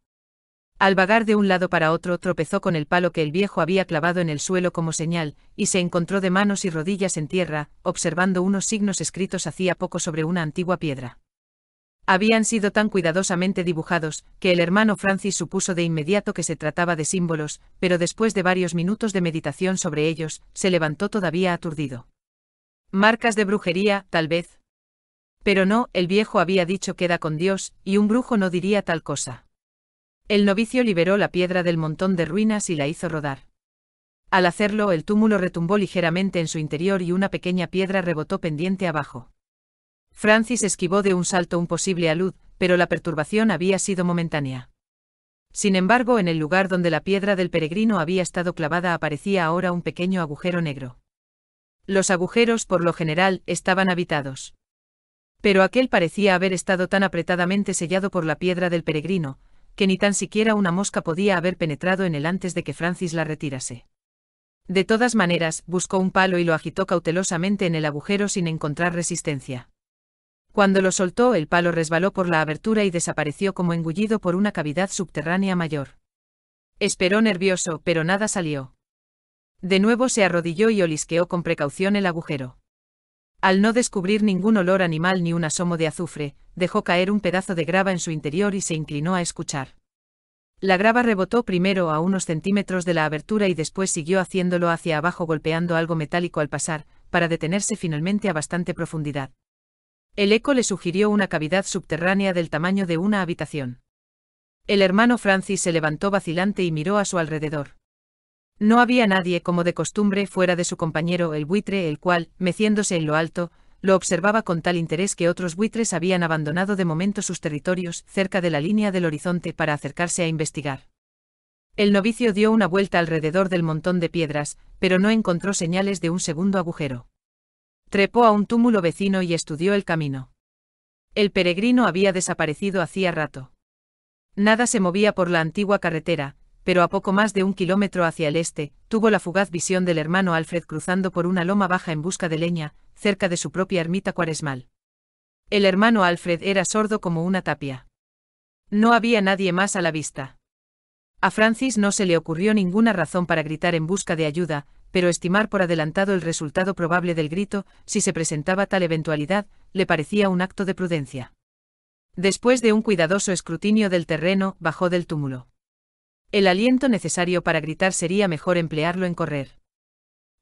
Al vagar de un lado para otro tropezó con el palo que el viejo había clavado en el suelo como señal, y se encontró de manos y rodillas en tierra, observando unos signos escritos hacía poco sobre una antigua piedra. Habían sido tan cuidadosamente dibujados, que el hermano Francis supuso de inmediato que se trataba de símbolos, pero después de varios minutos de meditación sobre ellos, se levantó todavía aturdido. Marcas de brujería, tal vez, pero no, el viejo había dicho queda con Dios, y un brujo no diría tal cosa. El novicio liberó la piedra del montón de ruinas y la hizo rodar. Al hacerlo, el túmulo retumbó ligeramente en su interior y una pequeña piedra rebotó pendiente abajo. Francis esquivó de un salto un posible alud, pero la perturbación había sido momentánea. Sin embargo, en el lugar donde la piedra del peregrino había estado clavada aparecía ahora un pequeño agujero negro. Los agujeros, por lo general, estaban habitados. Pero aquel parecía haber estado tan apretadamente sellado por la piedra del peregrino, que ni tan siquiera una mosca podía haber penetrado en él antes de que Francis la retirase. De todas maneras, buscó un palo y lo agitó cautelosamente en el agujero sin encontrar resistencia. Cuando lo soltó, el palo resbaló por la abertura y desapareció como engullido por una cavidad subterránea mayor. Esperó nervioso, pero nada salió. De nuevo se arrodilló y olisqueó con precaución el agujero. Al no descubrir ningún olor animal ni un asomo de azufre, dejó caer un pedazo de grava en su interior y se inclinó a escuchar. La grava rebotó primero a unos centímetros de la abertura y después siguió haciéndolo hacia abajo golpeando algo metálico al pasar, para detenerse finalmente a bastante profundidad. El eco le sugirió una cavidad subterránea del tamaño de una habitación. El hermano Francis se levantó vacilante y miró a su alrededor. No había nadie como de costumbre fuera de su compañero el buitre, el cual, meciéndose en lo alto, lo observaba con tal interés que otros buitres habían abandonado de momento sus territorios cerca de la línea del horizonte para acercarse a investigar. El novicio dio una vuelta alrededor del montón de piedras, pero no encontró señales de un segundo agujero. Trepó a un túmulo vecino y estudió el camino. El peregrino había desaparecido hacía rato. Nada se movía por la antigua carretera, pero a poco más de un kilómetro hacia el este, tuvo la fugaz visión del hermano Alfred cruzando por una loma baja en busca de leña, cerca de su propia ermita cuaresmal. El hermano Alfred era sordo como una tapia. No había nadie más a la vista. A Francis no se le ocurrió ninguna razón para gritar en busca de ayuda, pero estimar por adelantado el resultado probable del grito, si se presentaba tal eventualidad, le parecía un acto de prudencia. Después de un cuidadoso escrutinio del terreno, bajó del túmulo. El aliento necesario para gritar sería mejor emplearlo en correr.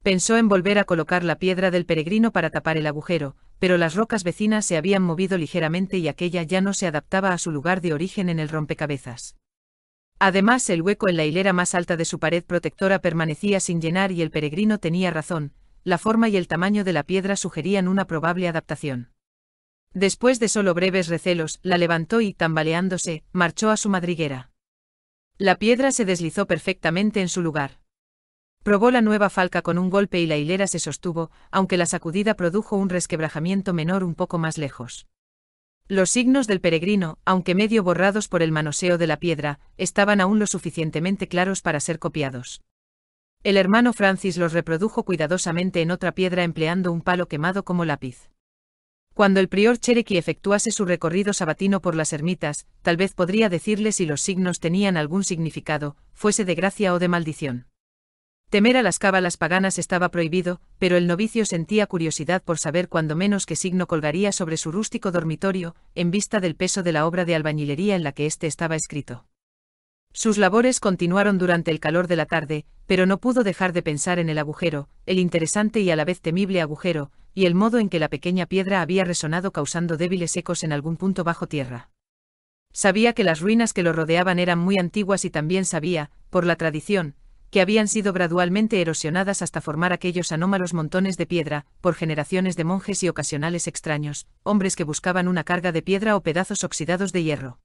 Pensó en volver a colocar la piedra del peregrino para tapar el agujero, pero las rocas vecinas se habían movido ligeramente y aquella ya no se adaptaba a su lugar de origen en el rompecabezas. Además, el hueco en la hilera más alta de su pared protectora permanecía sin llenar y el peregrino tenía razón, la forma y el tamaño de la piedra sugerían una probable adaptación. Después de solo breves recelos, la levantó y, tambaleándose, marchó a su madriguera. La piedra se deslizó perfectamente en su lugar. Probó la nueva falca con un golpe y la hilera se sostuvo, aunque la sacudida produjo un resquebrajamiento menor un poco más lejos. Los signos del peregrino, aunque medio borrados por el manoseo de la piedra, estaban aún lo suficientemente claros para ser copiados. El hermano Francis los reprodujo cuidadosamente en otra piedra empleando un palo quemado como lápiz. Cuando el prior Cherequi efectuase su recorrido sabatino por las ermitas, tal vez podría decirle si los signos tenían algún significado, fuese de gracia o de maldición. Temer a las cábalas paganas estaba prohibido, pero el novicio sentía curiosidad por saber cuando menos qué signo colgaría sobre su rústico dormitorio, en vista del peso de la obra de albañilería en la que éste estaba escrito. Sus labores continuaron durante el calor de la tarde, pero no pudo dejar de pensar en el agujero, el interesante y a la vez temible agujero, y el modo en que la pequeña piedra había resonado causando débiles ecos en algún punto bajo tierra. Sabía que las ruinas que lo rodeaban eran muy antiguas y también sabía, por la tradición, que habían sido gradualmente erosionadas hasta formar aquellos anómalos montones de piedra, por generaciones de monjes y ocasionales extraños, hombres que buscaban una carga de piedra o pedazos oxidados de hierro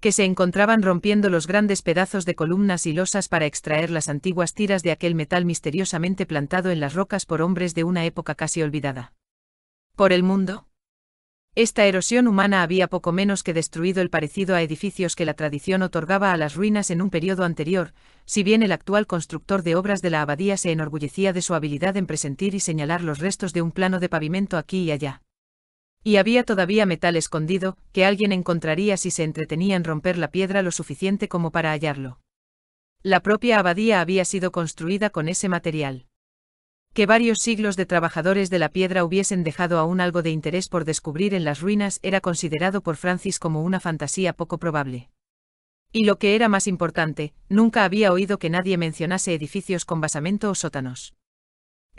que se encontraban rompiendo los grandes pedazos de columnas y losas para extraer las antiguas tiras de aquel metal misteriosamente plantado en las rocas por hombres de una época casi olvidada. Por el mundo. Esta erosión humana había poco menos que destruido el parecido a edificios que la tradición otorgaba a las ruinas en un periodo anterior, si bien el actual constructor de obras de la abadía se enorgullecía de su habilidad en presentir y señalar los restos de un plano de pavimento aquí y allá. Y había todavía metal escondido, que alguien encontraría si se entretenía en romper la piedra lo suficiente como para hallarlo. La propia abadía había sido construida con ese material. Que varios siglos de trabajadores de la piedra hubiesen dejado aún algo de interés por descubrir en las ruinas era considerado por Francis como una fantasía poco probable. Y lo que era más importante, nunca había oído que nadie mencionase edificios con basamento o sótanos.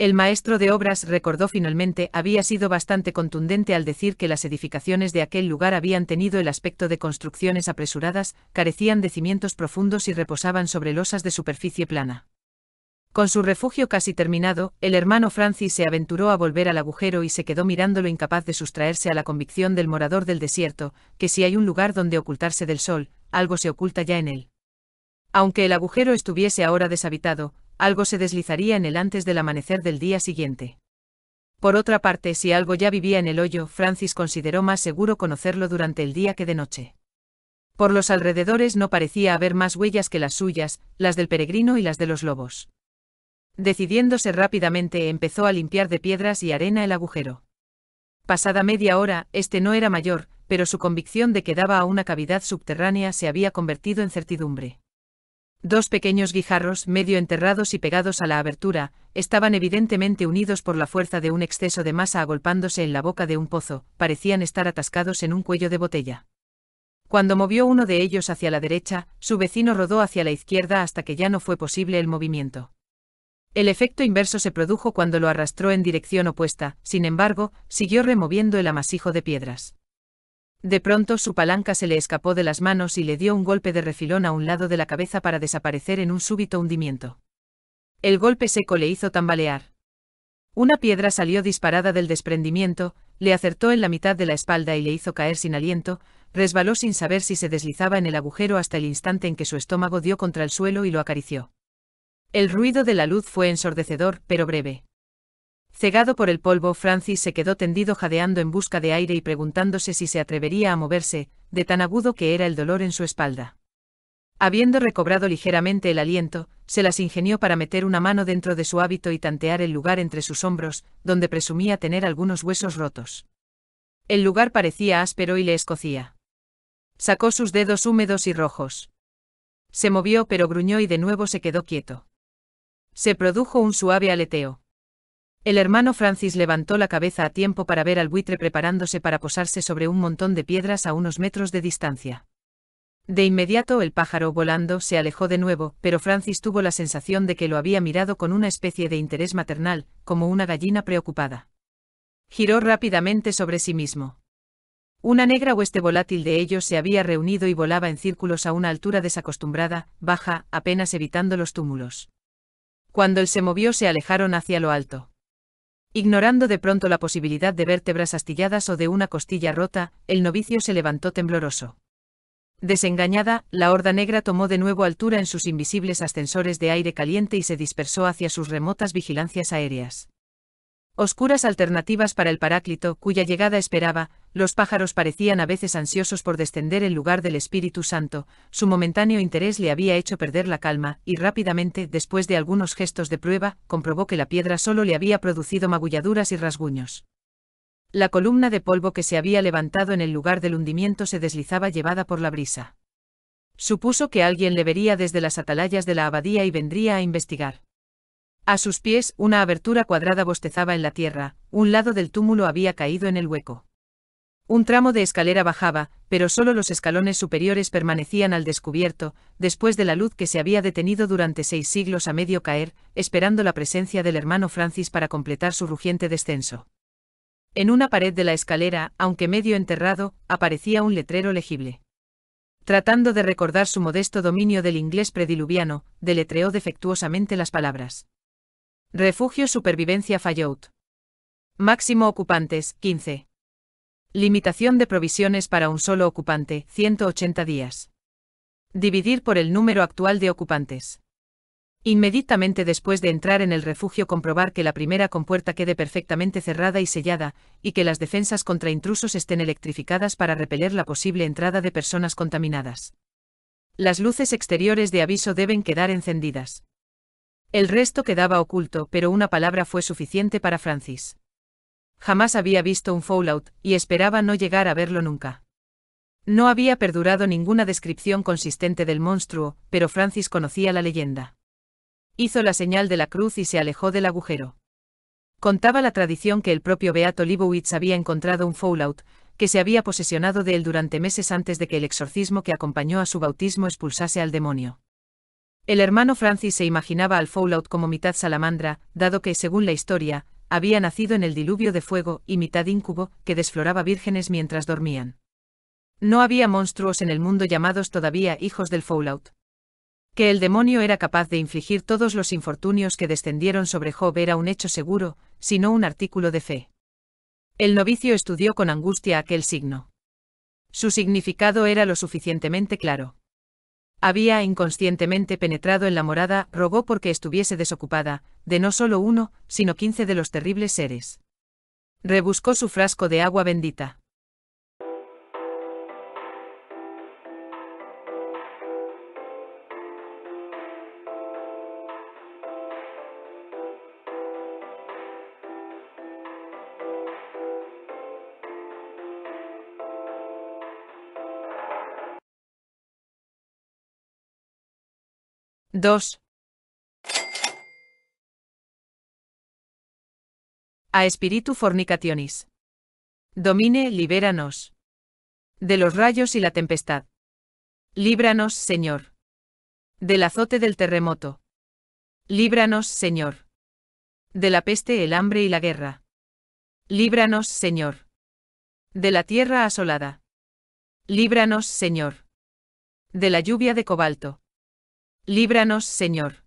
El maestro de obras recordó finalmente había sido bastante contundente al decir que las edificaciones de aquel lugar habían tenido el aspecto de construcciones apresuradas, carecían de cimientos profundos y reposaban sobre losas de superficie plana. Con su refugio casi terminado, el hermano Francis se aventuró a volver al agujero y se quedó mirándolo incapaz de sustraerse a la convicción del morador del desierto, que si hay un lugar donde ocultarse del sol, algo se oculta ya en él. Aunque el agujero estuviese ahora deshabitado, algo se deslizaría en él antes del amanecer del día siguiente. Por otra parte, si algo ya vivía en el hoyo, Francis consideró más seguro conocerlo durante el día que de noche. Por los alrededores no parecía haber más huellas que las suyas, las del peregrino y las de los lobos. Decidiéndose rápidamente, empezó a limpiar de piedras y arena el agujero. Pasada media hora, este no era mayor, pero su convicción de que daba a una cavidad subterránea se había convertido en certidumbre. Dos pequeños guijarros, medio enterrados y pegados a la abertura, estaban evidentemente unidos por la fuerza de un exceso de masa agolpándose en la boca de un pozo, parecían estar atascados en un cuello de botella. Cuando movió uno de ellos hacia la derecha, su vecino rodó hacia la izquierda hasta que ya no fue posible el movimiento. El efecto inverso se produjo cuando lo arrastró en dirección opuesta, sin embargo, siguió removiendo el amasijo de piedras. De pronto su palanca se le escapó de las manos y le dio un golpe de refilón a un lado de la cabeza para desaparecer en un súbito hundimiento. El golpe seco le hizo tambalear. Una piedra salió disparada del desprendimiento, le acertó en la mitad de la espalda y le hizo caer sin aliento, resbaló sin saber si se deslizaba en el agujero hasta el instante en que su estómago dio contra el suelo y lo acarició. El ruido de la luz fue ensordecedor, pero breve. Cegado por el polvo, Francis se quedó tendido jadeando en busca de aire y preguntándose si se atrevería a moverse, de tan agudo que era el dolor en su espalda. Habiendo recobrado ligeramente el aliento, se las ingenió para meter una mano dentro de su hábito y tantear el lugar entre sus hombros, donde presumía tener algunos huesos rotos. El lugar parecía áspero y le escocía. Sacó sus dedos húmedos y rojos. Se movió pero gruñó y de nuevo se quedó quieto. Se produjo un suave aleteo. El hermano Francis levantó la cabeza a tiempo para ver al buitre preparándose para posarse sobre un montón de piedras a unos metros de distancia. De inmediato el pájaro volando se alejó de nuevo, pero Francis tuvo la sensación de que lo había mirado con una especie de interés maternal, como una gallina preocupada. Giró rápidamente sobre sí mismo. Una negra hueste volátil de ellos se había reunido y volaba en círculos a una altura desacostumbrada, baja, apenas evitando los túmulos. Cuando él se movió se alejaron hacia lo alto. Ignorando de pronto la posibilidad de vértebras astilladas o de una costilla rota, el novicio se levantó tembloroso. Desengañada, la horda negra tomó de nuevo altura en sus invisibles ascensores de aire caliente y se dispersó hacia sus remotas vigilancias aéreas. Oscuras alternativas para el Paráclito, cuya llegada esperaba, los pájaros parecían a veces ansiosos por descender en lugar del Espíritu Santo, su momentáneo interés le había hecho perder la calma, y rápidamente, después de algunos gestos de prueba, comprobó que la piedra solo le había producido magulladuras y rasguños. La columna de polvo que se había levantado en el lugar del hundimiento se deslizaba llevada por la brisa. Supuso que alguien le vería desde las atalayas de la abadía y vendría a investigar. A sus pies, una abertura cuadrada bostezaba en la tierra, un lado del túmulo había caído en el hueco. Un tramo de escalera bajaba, pero solo los escalones superiores permanecían al descubierto, después de la luz que se había detenido durante seis siglos a medio caer, esperando la presencia del hermano Francis para completar su rugiente descenso. En una pared de la escalera, aunque medio enterrado, aparecía un letrero legible. Tratando de recordar su modesto dominio del inglés prediluviano, deletreó defectuosamente las palabras. Refugio Supervivencia Fallout. Máximo ocupantes, 15. Limitación de provisiones para un solo ocupante, 180 días. Dividir por el número actual de ocupantes. Inmediatamente después de entrar en el refugio comprobar que la primera compuerta quede perfectamente cerrada y sellada, y que las defensas contra intrusos estén electrificadas para repeler la posible entrada de personas contaminadas. Las luces exteriores de aviso deben quedar encendidas. El resto quedaba oculto, pero una palabra fue suficiente para Francis jamás había visto un Fallout, y esperaba no llegar a verlo nunca. No había perdurado ninguna descripción consistente del monstruo, pero Francis conocía la leyenda. Hizo la señal de la cruz y se alejó del agujero. Contaba la tradición que el propio Beato Libowitz había encontrado un Fallout, que se había posesionado de él durante meses antes de que el exorcismo que acompañó a su bautismo expulsase al demonio. El hermano Francis se imaginaba al Fallout como mitad salamandra, dado que, según la historia, había nacido en el diluvio de fuego y mitad íncubo que desfloraba vírgenes mientras dormían. No había monstruos en el mundo llamados todavía hijos del Fallout. Que el demonio era capaz de infligir todos los infortunios que descendieron sobre Job era un hecho seguro, sino un artículo de fe. El novicio estudió con angustia aquel signo. Su significado era lo suficientemente claro había inconscientemente penetrado en la morada, rogó porque estuviese desocupada, de no solo uno, sino quince de los terribles seres. Rebuscó su frasco de agua bendita. 2. A espíritu fornicationis. Domine, libéranos. De los rayos y la tempestad. Líbranos, Señor. Del azote del terremoto. Líbranos, Señor. De la peste, el hambre y la guerra. Líbranos, Señor. De la tierra asolada. Líbranos, Señor. De la lluvia de cobalto. Líbranos, Señor.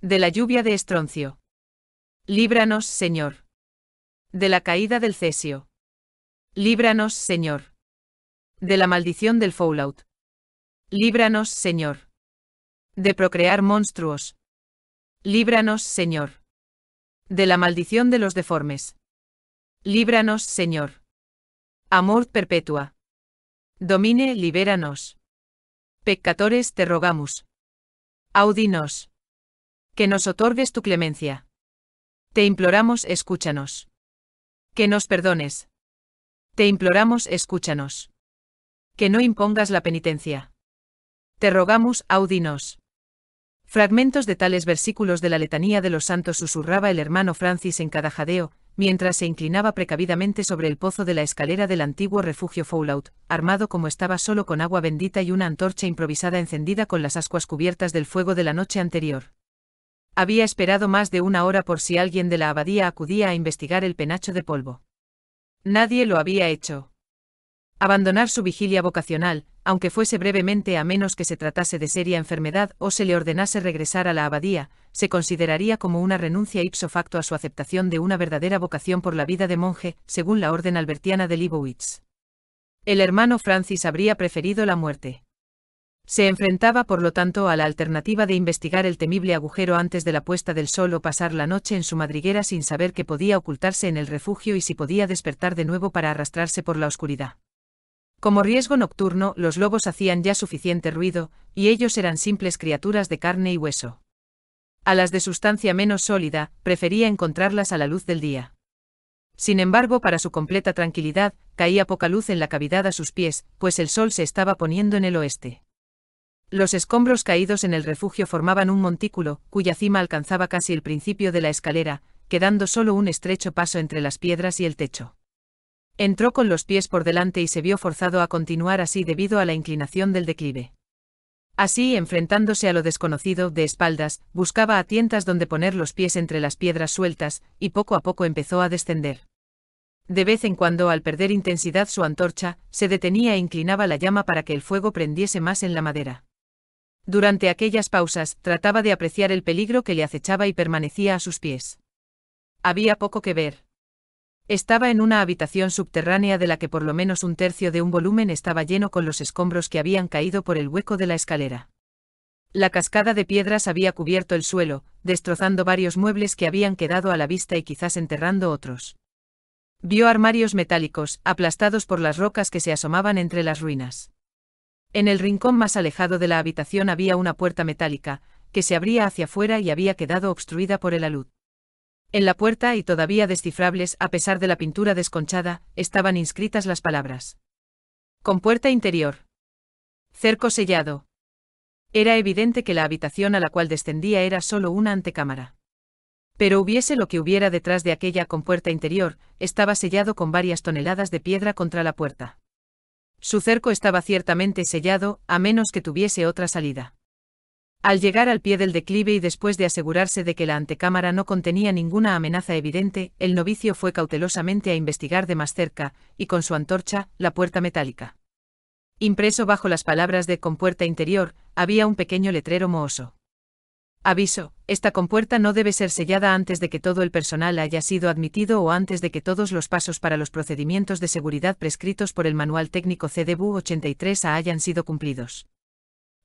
De la lluvia de estroncio. Líbranos, Señor. De la caída del cesio. Líbranos, Señor. De la maldición del fallout. Líbranos, Señor. De procrear monstruos. Líbranos, Señor. De la maldición de los deformes. Líbranos, Señor. Amor perpetua. Domine, libéranos. Pecadores te rogamos. Audinos. Que nos otorgues tu clemencia. Te imploramos, escúchanos. Que nos perdones. Te imploramos, escúchanos. Que no impongas la penitencia. Te rogamos, audinos. Fragmentos de tales versículos de la letanía de los santos susurraba el hermano Francis en cada jadeo, mientras se inclinaba precavidamente sobre el pozo de la escalera del antiguo refugio Fallout, armado como estaba solo con agua bendita y una antorcha improvisada encendida con las ascuas cubiertas del fuego de la noche anterior. Había esperado más de una hora por si alguien de la abadía acudía a investigar el penacho de polvo. Nadie lo había hecho. Abandonar su vigilia vocacional, aunque fuese brevemente a menos que se tratase de seria enfermedad o se le ordenase regresar a la abadía, se consideraría como una renuncia ipso facto a su aceptación de una verdadera vocación por la vida de monje, según la orden albertiana de Leibowitz. El hermano Francis habría preferido la muerte. Se enfrentaba por lo tanto a la alternativa de investigar el temible agujero antes de la puesta del sol o pasar la noche en su madriguera sin saber que podía ocultarse en el refugio y si podía despertar de nuevo para arrastrarse por la oscuridad. Como riesgo nocturno, los lobos hacían ya suficiente ruido, y ellos eran simples criaturas de carne y hueso. A las de sustancia menos sólida, prefería encontrarlas a la luz del día. Sin embargo, para su completa tranquilidad, caía poca luz en la cavidad a sus pies, pues el sol se estaba poniendo en el oeste. Los escombros caídos en el refugio formaban un montículo, cuya cima alcanzaba casi el principio de la escalera, quedando solo un estrecho paso entre las piedras y el techo. Entró con los pies por delante y se vio forzado a continuar así debido a la inclinación del declive. Así, enfrentándose a lo desconocido, de espaldas, buscaba a tientas donde poner los pies entre las piedras sueltas, y poco a poco empezó a descender. De vez en cuando, al perder intensidad su antorcha, se detenía e inclinaba la llama para que el fuego prendiese más en la madera. Durante aquellas pausas, trataba de apreciar el peligro que le acechaba y permanecía a sus pies. Había poco que ver. Estaba en una habitación subterránea de la que por lo menos un tercio de un volumen estaba lleno con los escombros que habían caído por el hueco de la escalera. La cascada de piedras había cubierto el suelo, destrozando varios muebles que habían quedado a la vista y quizás enterrando otros. Vio armarios metálicos, aplastados por las rocas que se asomaban entre las ruinas. En el rincón más alejado de la habitación había una puerta metálica, que se abría hacia afuera y había quedado obstruida por el alud. En la puerta, y todavía descifrables a pesar de la pintura desconchada, estaban inscritas las palabras. Con puerta interior. Cerco sellado. Era evidente que la habitación a la cual descendía era solo una antecámara. Pero hubiese lo que hubiera detrás de aquella compuerta interior, estaba sellado con varias toneladas de piedra contra la puerta. Su cerco estaba ciertamente sellado, a menos que tuviese otra salida. Al llegar al pie del declive y después de asegurarse de que la antecámara no contenía ninguna amenaza evidente, el novicio fue cautelosamente a investigar de más cerca, y con su antorcha, la puerta metálica. Impreso bajo las palabras de compuerta interior, había un pequeño letrero mohoso. Aviso, esta compuerta no debe ser sellada antes de que todo el personal haya sido admitido o antes de que todos los pasos para los procedimientos de seguridad prescritos por el Manual Técnico CDBU 83A hayan sido cumplidos.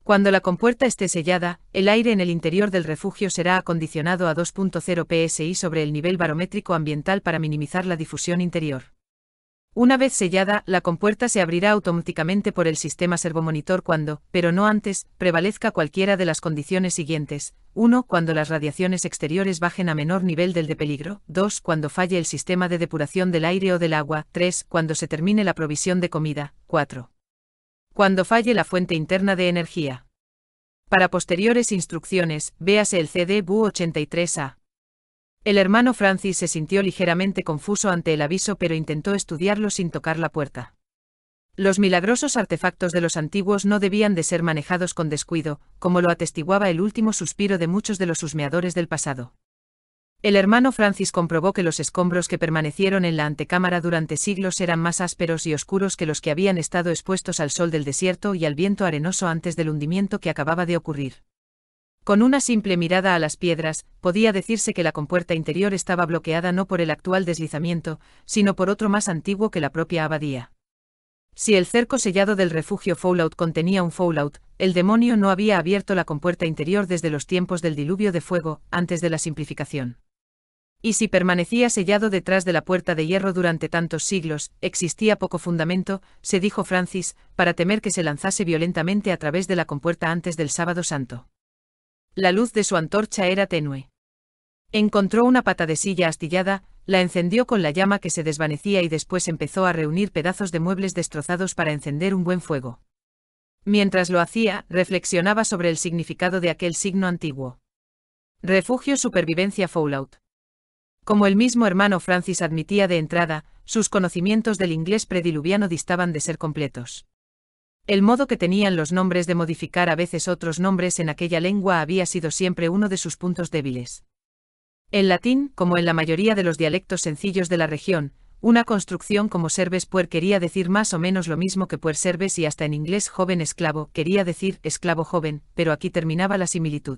Cuando la compuerta esté sellada, el aire en el interior del refugio será acondicionado a 2.0 psi sobre el nivel barométrico ambiental para minimizar la difusión interior. Una vez sellada, la compuerta se abrirá automáticamente por el sistema servomonitor cuando, pero no antes, prevalezca cualquiera de las condiciones siguientes. 1. Cuando las radiaciones exteriores bajen a menor nivel del de peligro. 2. Cuando falle el sistema de depuración del aire o del agua. 3. Cuando se termine la provisión de comida. 4 cuando falle la fuente interna de energía. Para posteriores instrucciones, véase el CD BU 83A. El hermano Francis se sintió ligeramente confuso ante el aviso pero intentó estudiarlo sin tocar la puerta. Los milagrosos artefactos de los antiguos no debían de ser manejados con descuido, como lo atestiguaba el último suspiro de muchos de los husmeadores del pasado. El hermano Francis comprobó que los escombros que permanecieron en la antecámara durante siglos eran más ásperos y oscuros que los que habían estado expuestos al sol del desierto y al viento arenoso antes del hundimiento que acababa de ocurrir. Con una simple mirada a las piedras, podía decirse que la compuerta interior estaba bloqueada no por el actual deslizamiento, sino por otro más antiguo que la propia abadía. Si el cerco sellado del refugio Fallout contenía un Fallout, el demonio no había abierto la compuerta interior desde los tiempos del diluvio de fuego, antes de la simplificación y si permanecía sellado detrás de la puerta de hierro durante tantos siglos, existía poco fundamento, se dijo Francis, para temer que se lanzase violentamente a través de la compuerta antes del sábado santo. La luz de su antorcha era tenue. Encontró una pata de silla astillada, la encendió con la llama que se desvanecía y después empezó a reunir pedazos de muebles destrozados para encender un buen fuego. Mientras lo hacía, reflexionaba sobre el significado de aquel signo antiguo. Refugio Supervivencia Fallout. Como el mismo hermano Francis admitía de entrada, sus conocimientos del inglés prediluviano distaban de ser completos. El modo que tenían los nombres de modificar a veces otros nombres en aquella lengua había sido siempre uno de sus puntos débiles. En latín, como en la mayoría de los dialectos sencillos de la región, una construcción como serves puer quería decir más o menos lo mismo que puer serves y hasta en inglés joven esclavo quería decir esclavo joven, pero aquí terminaba la similitud.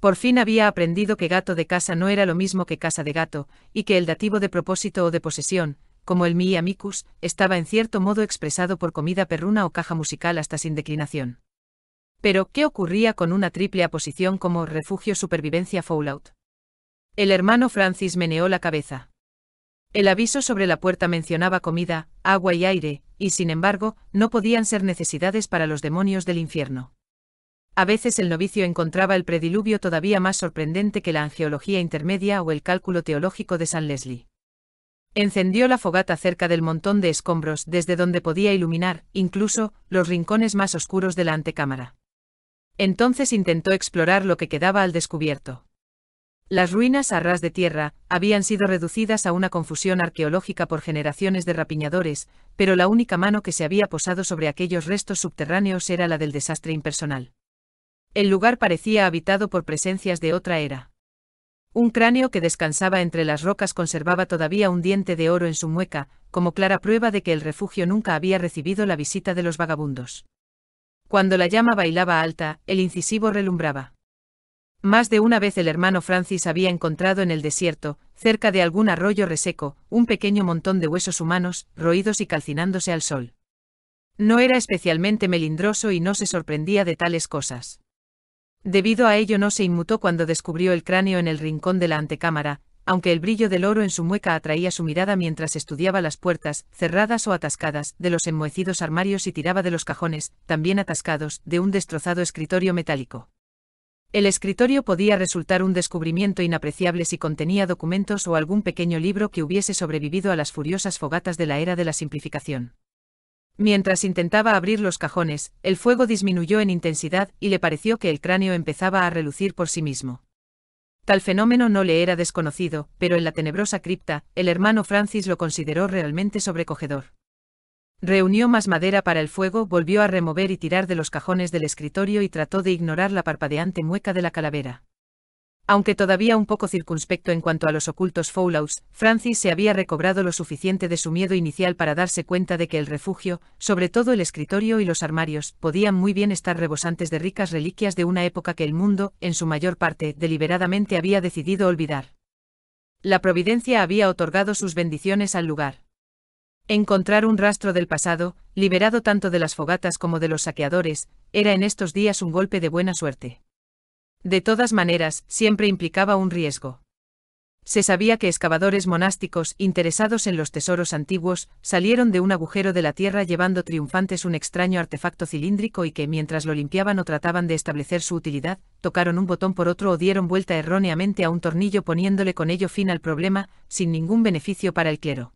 Por fin había aprendido que gato de casa no era lo mismo que casa de gato, y que el dativo de propósito o de posesión, como el mi amicus, estaba en cierto modo expresado por comida perruna o caja musical hasta sin declinación. Pero, ¿qué ocurría con una triple aposición como refugio supervivencia Fallout? El hermano Francis meneó la cabeza. El aviso sobre la puerta mencionaba comida, agua y aire, y sin embargo, no podían ser necesidades para los demonios del infierno. A veces el novicio encontraba el prediluvio todavía más sorprendente que la angeología intermedia o el cálculo teológico de San Leslie. Encendió la fogata cerca del montón de escombros desde donde podía iluminar, incluso, los rincones más oscuros de la antecámara. Entonces intentó explorar lo que quedaba al descubierto. Las ruinas a ras de tierra habían sido reducidas a una confusión arqueológica por generaciones de rapiñadores, pero la única mano que se había posado sobre aquellos restos subterráneos era la del desastre impersonal. El lugar parecía habitado por presencias de otra era. Un cráneo que descansaba entre las rocas conservaba todavía un diente de oro en su mueca, como clara prueba de que el refugio nunca había recibido la visita de los vagabundos. Cuando la llama bailaba alta, el incisivo relumbraba. Más de una vez el hermano Francis había encontrado en el desierto, cerca de algún arroyo reseco, un pequeño montón de huesos humanos, roídos y calcinándose al sol. No era especialmente melindroso y no se sorprendía de tales cosas. Debido a ello no se inmutó cuando descubrió el cráneo en el rincón de la antecámara, aunque el brillo del oro en su mueca atraía su mirada mientras estudiaba las puertas, cerradas o atascadas, de los enmohecidos armarios y tiraba de los cajones, también atascados, de un destrozado escritorio metálico. El escritorio podía resultar un descubrimiento inapreciable si contenía documentos o algún pequeño libro que hubiese sobrevivido a las furiosas fogatas de la era de la simplificación. Mientras intentaba abrir los cajones, el fuego disminuyó en intensidad y le pareció que el cráneo empezaba a relucir por sí mismo. Tal fenómeno no le era desconocido, pero en la tenebrosa cripta, el hermano Francis lo consideró realmente sobrecogedor. Reunió más madera para el fuego, volvió a remover y tirar de los cajones del escritorio y trató de ignorar la parpadeante mueca de la calavera. Aunque todavía un poco circunspecto en cuanto a los ocultos Foulows, Francis se había recobrado lo suficiente de su miedo inicial para darse cuenta de que el refugio, sobre todo el escritorio y los armarios, podían muy bien estar rebosantes de ricas reliquias de una época que el mundo, en su mayor parte, deliberadamente había decidido olvidar. La providencia había otorgado sus bendiciones al lugar. Encontrar un rastro del pasado, liberado tanto de las fogatas como de los saqueadores, era en estos días un golpe de buena suerte. De todas maneras, siempre implicaba un riesgo. Se sabía que excavadores monásticos, interesados en los tesoros antiguos, salieron de un agujero de la tierra llevando triunfantes un extraño artefacto cilíndrico y que, mientras lo limpiaban o trataban de establecer su utilidad, tocaron un botón por otro o dieron vuelta erróneamente a un tornillo poniéndole con ello fin al problema, sin ningún beneficio para el clero.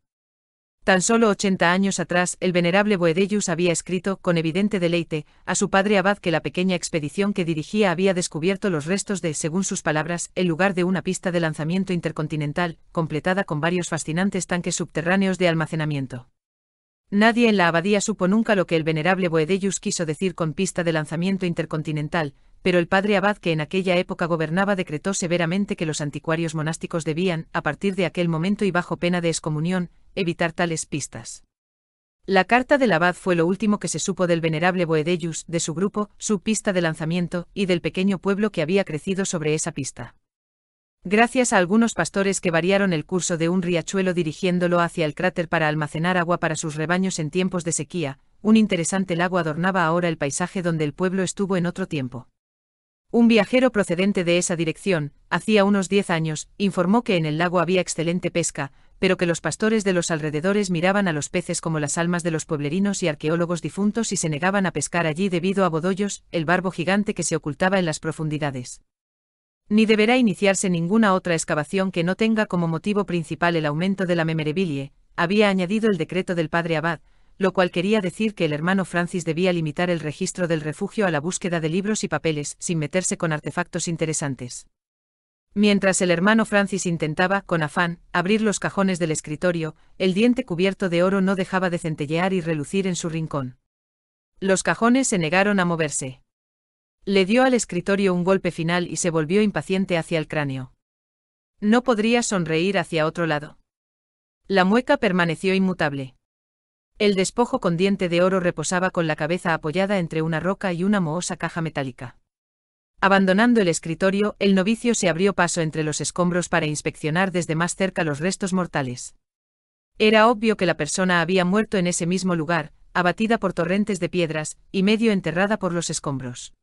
Tan solo ochenta años atrás, el venerable Boedellus había escrito, con evidente deleite, a su padre abad que la pequeña expedición que dirigía había descubierto los restos de, según sus palabras, el lugar de una pista de lanzamiento intercontinental, completada con varios fascinantes tanques subterráneos de almacenamiento. Nadie en la abadía supo nunca lo que el venerable Boedellus quiso decir con pista de lanzamiento intercontinental, pero el padre abad que en aquella época gobernaba decretó severamente que los anticuarios monásticos debían, a partir de aquel momento y bajo pena de excomunión, evitar tales pistas. La carta del abad fue lo último que se supo del venerable Boedellus, de su grupo, su pista de lanzamiento, y del pequeño pueblo que había crecido sobre esa pista. Gracias a algunos pastores que variaron el curso de un riachuelo dirigiéndolo hacia el cráter para almacenar agua para sus rebaños en tiempos de sequía, un interesante lago adornaba ahora el paisaje donde el pueblo estuvo en otro tiempo. Un viajero procedente de esa dirección, hacía unos diez años, informó que en el lago había excelente pesca, pero que los pastores de los alrededores miraban a los peces como las almas de los pueblerinos y arqueólogos difuntos y se negaban a pescar allí debido a bodollos, el barbo gigante que se ocultaba en las profundidades. Ni deberá iniciarse ninguna otra excavación que no tenga como motivo principal el aumento de la memerebilie, había añadido el decreto del padre Abad, lo cual quería decir que el hermano Francis debía limitar el registro del refugio a la búsqueda de libros y papeles, sin meterse con artefactos interesantes. Mientras el hermano Francis intentaba, con afán, abrir los cajones del escritorio, el diente cubierto de oro no dejaba de centellear y relucir en su rincón. Los cajones se negaron a moverse. Le dio al escritorio un golpe final y se volvió impaciente hacia el cráneo. No podría sonreír hacia otro lado. La mueca permaneció inmutable. El despojo con diente de oro reposaba con la cabeza apoyada entre una roca y una mohosa caja metálica. Abandonando el escritorio, el novicio se abrió paso entre los escombros para inspeccionar desde más cerca los restos mortales. Era obvio que la persona había muerto en ese mismo lugar, abatida por torrentes de piedras, y medio enterrada por los escombros.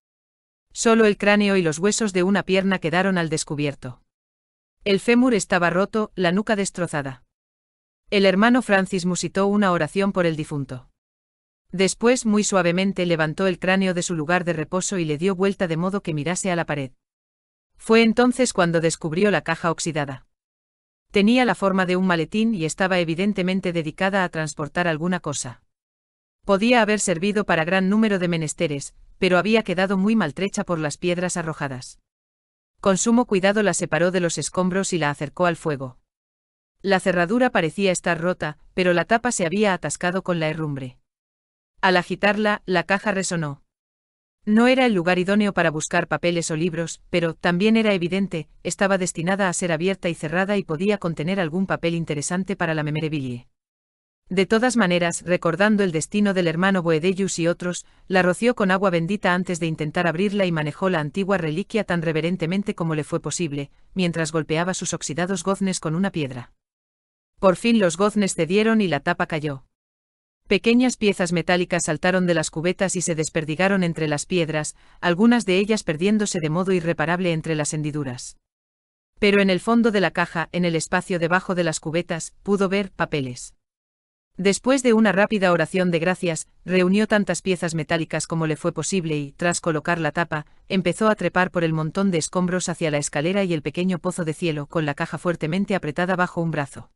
Solo el cráneo y los huesos de una pierna quedaron al descubierto. El fémur estaba roto, la nuca destrozada. El hermano Francis musitó una oración por el difunto. Después muy suavemente levantó el cráneo de su lugar de reposo y le dio vuelta de modo que mirase a la pared. Fue entonces cuando descubrió la caja oxidada. Tenía la forma de un maletín y estaba evidentemente dedicada a transportar alguna cosa. Podía haber servido para gran número de menesteres, pero había quedado muy maltrecha por las piedras arrojadas. Con sumo cuidado la separó de los escombros y la acercó al fuego. La cerradura parecía estar rota, pero la tapa se había atascado con la herrumbre. Al agitarla, la caja resonó. No era el lugar idóneo para buscar papeles o libros, pero, también era evidente, estaba destinada a ser abierta y cerrada y podía contener algún papel interesante para la Memereville. De todas maneras, recordando el destino del hermano Boedellus y otros, la roció con agua bendita antes de intentar abrirla y manejó la antigua reliquia tan reverentemente como le fue posible, mientras golpeaba sus oxidados goznes con una piedra. Por fin los goznes cedieron y la tapa cayó. Pequeñas piezas metálicas saltaron de las cubetas y se desperdigaron entre las piedras, algunas de ellas perdiéndose de modo irreparable entre las hendiduras. Pero en el fondo de la caja, en el espacio debajo de las cubetas, pudo ver papeles. Después de una rápida oración de gracias, reunió tantas piezas metálicas como le fue posible y, tras colocar la tapa, empezó a trepar por el montón de escombros hacia la escalera y el pequeño pozo de cielo con la caja fuertemente apretada bajo un brazo.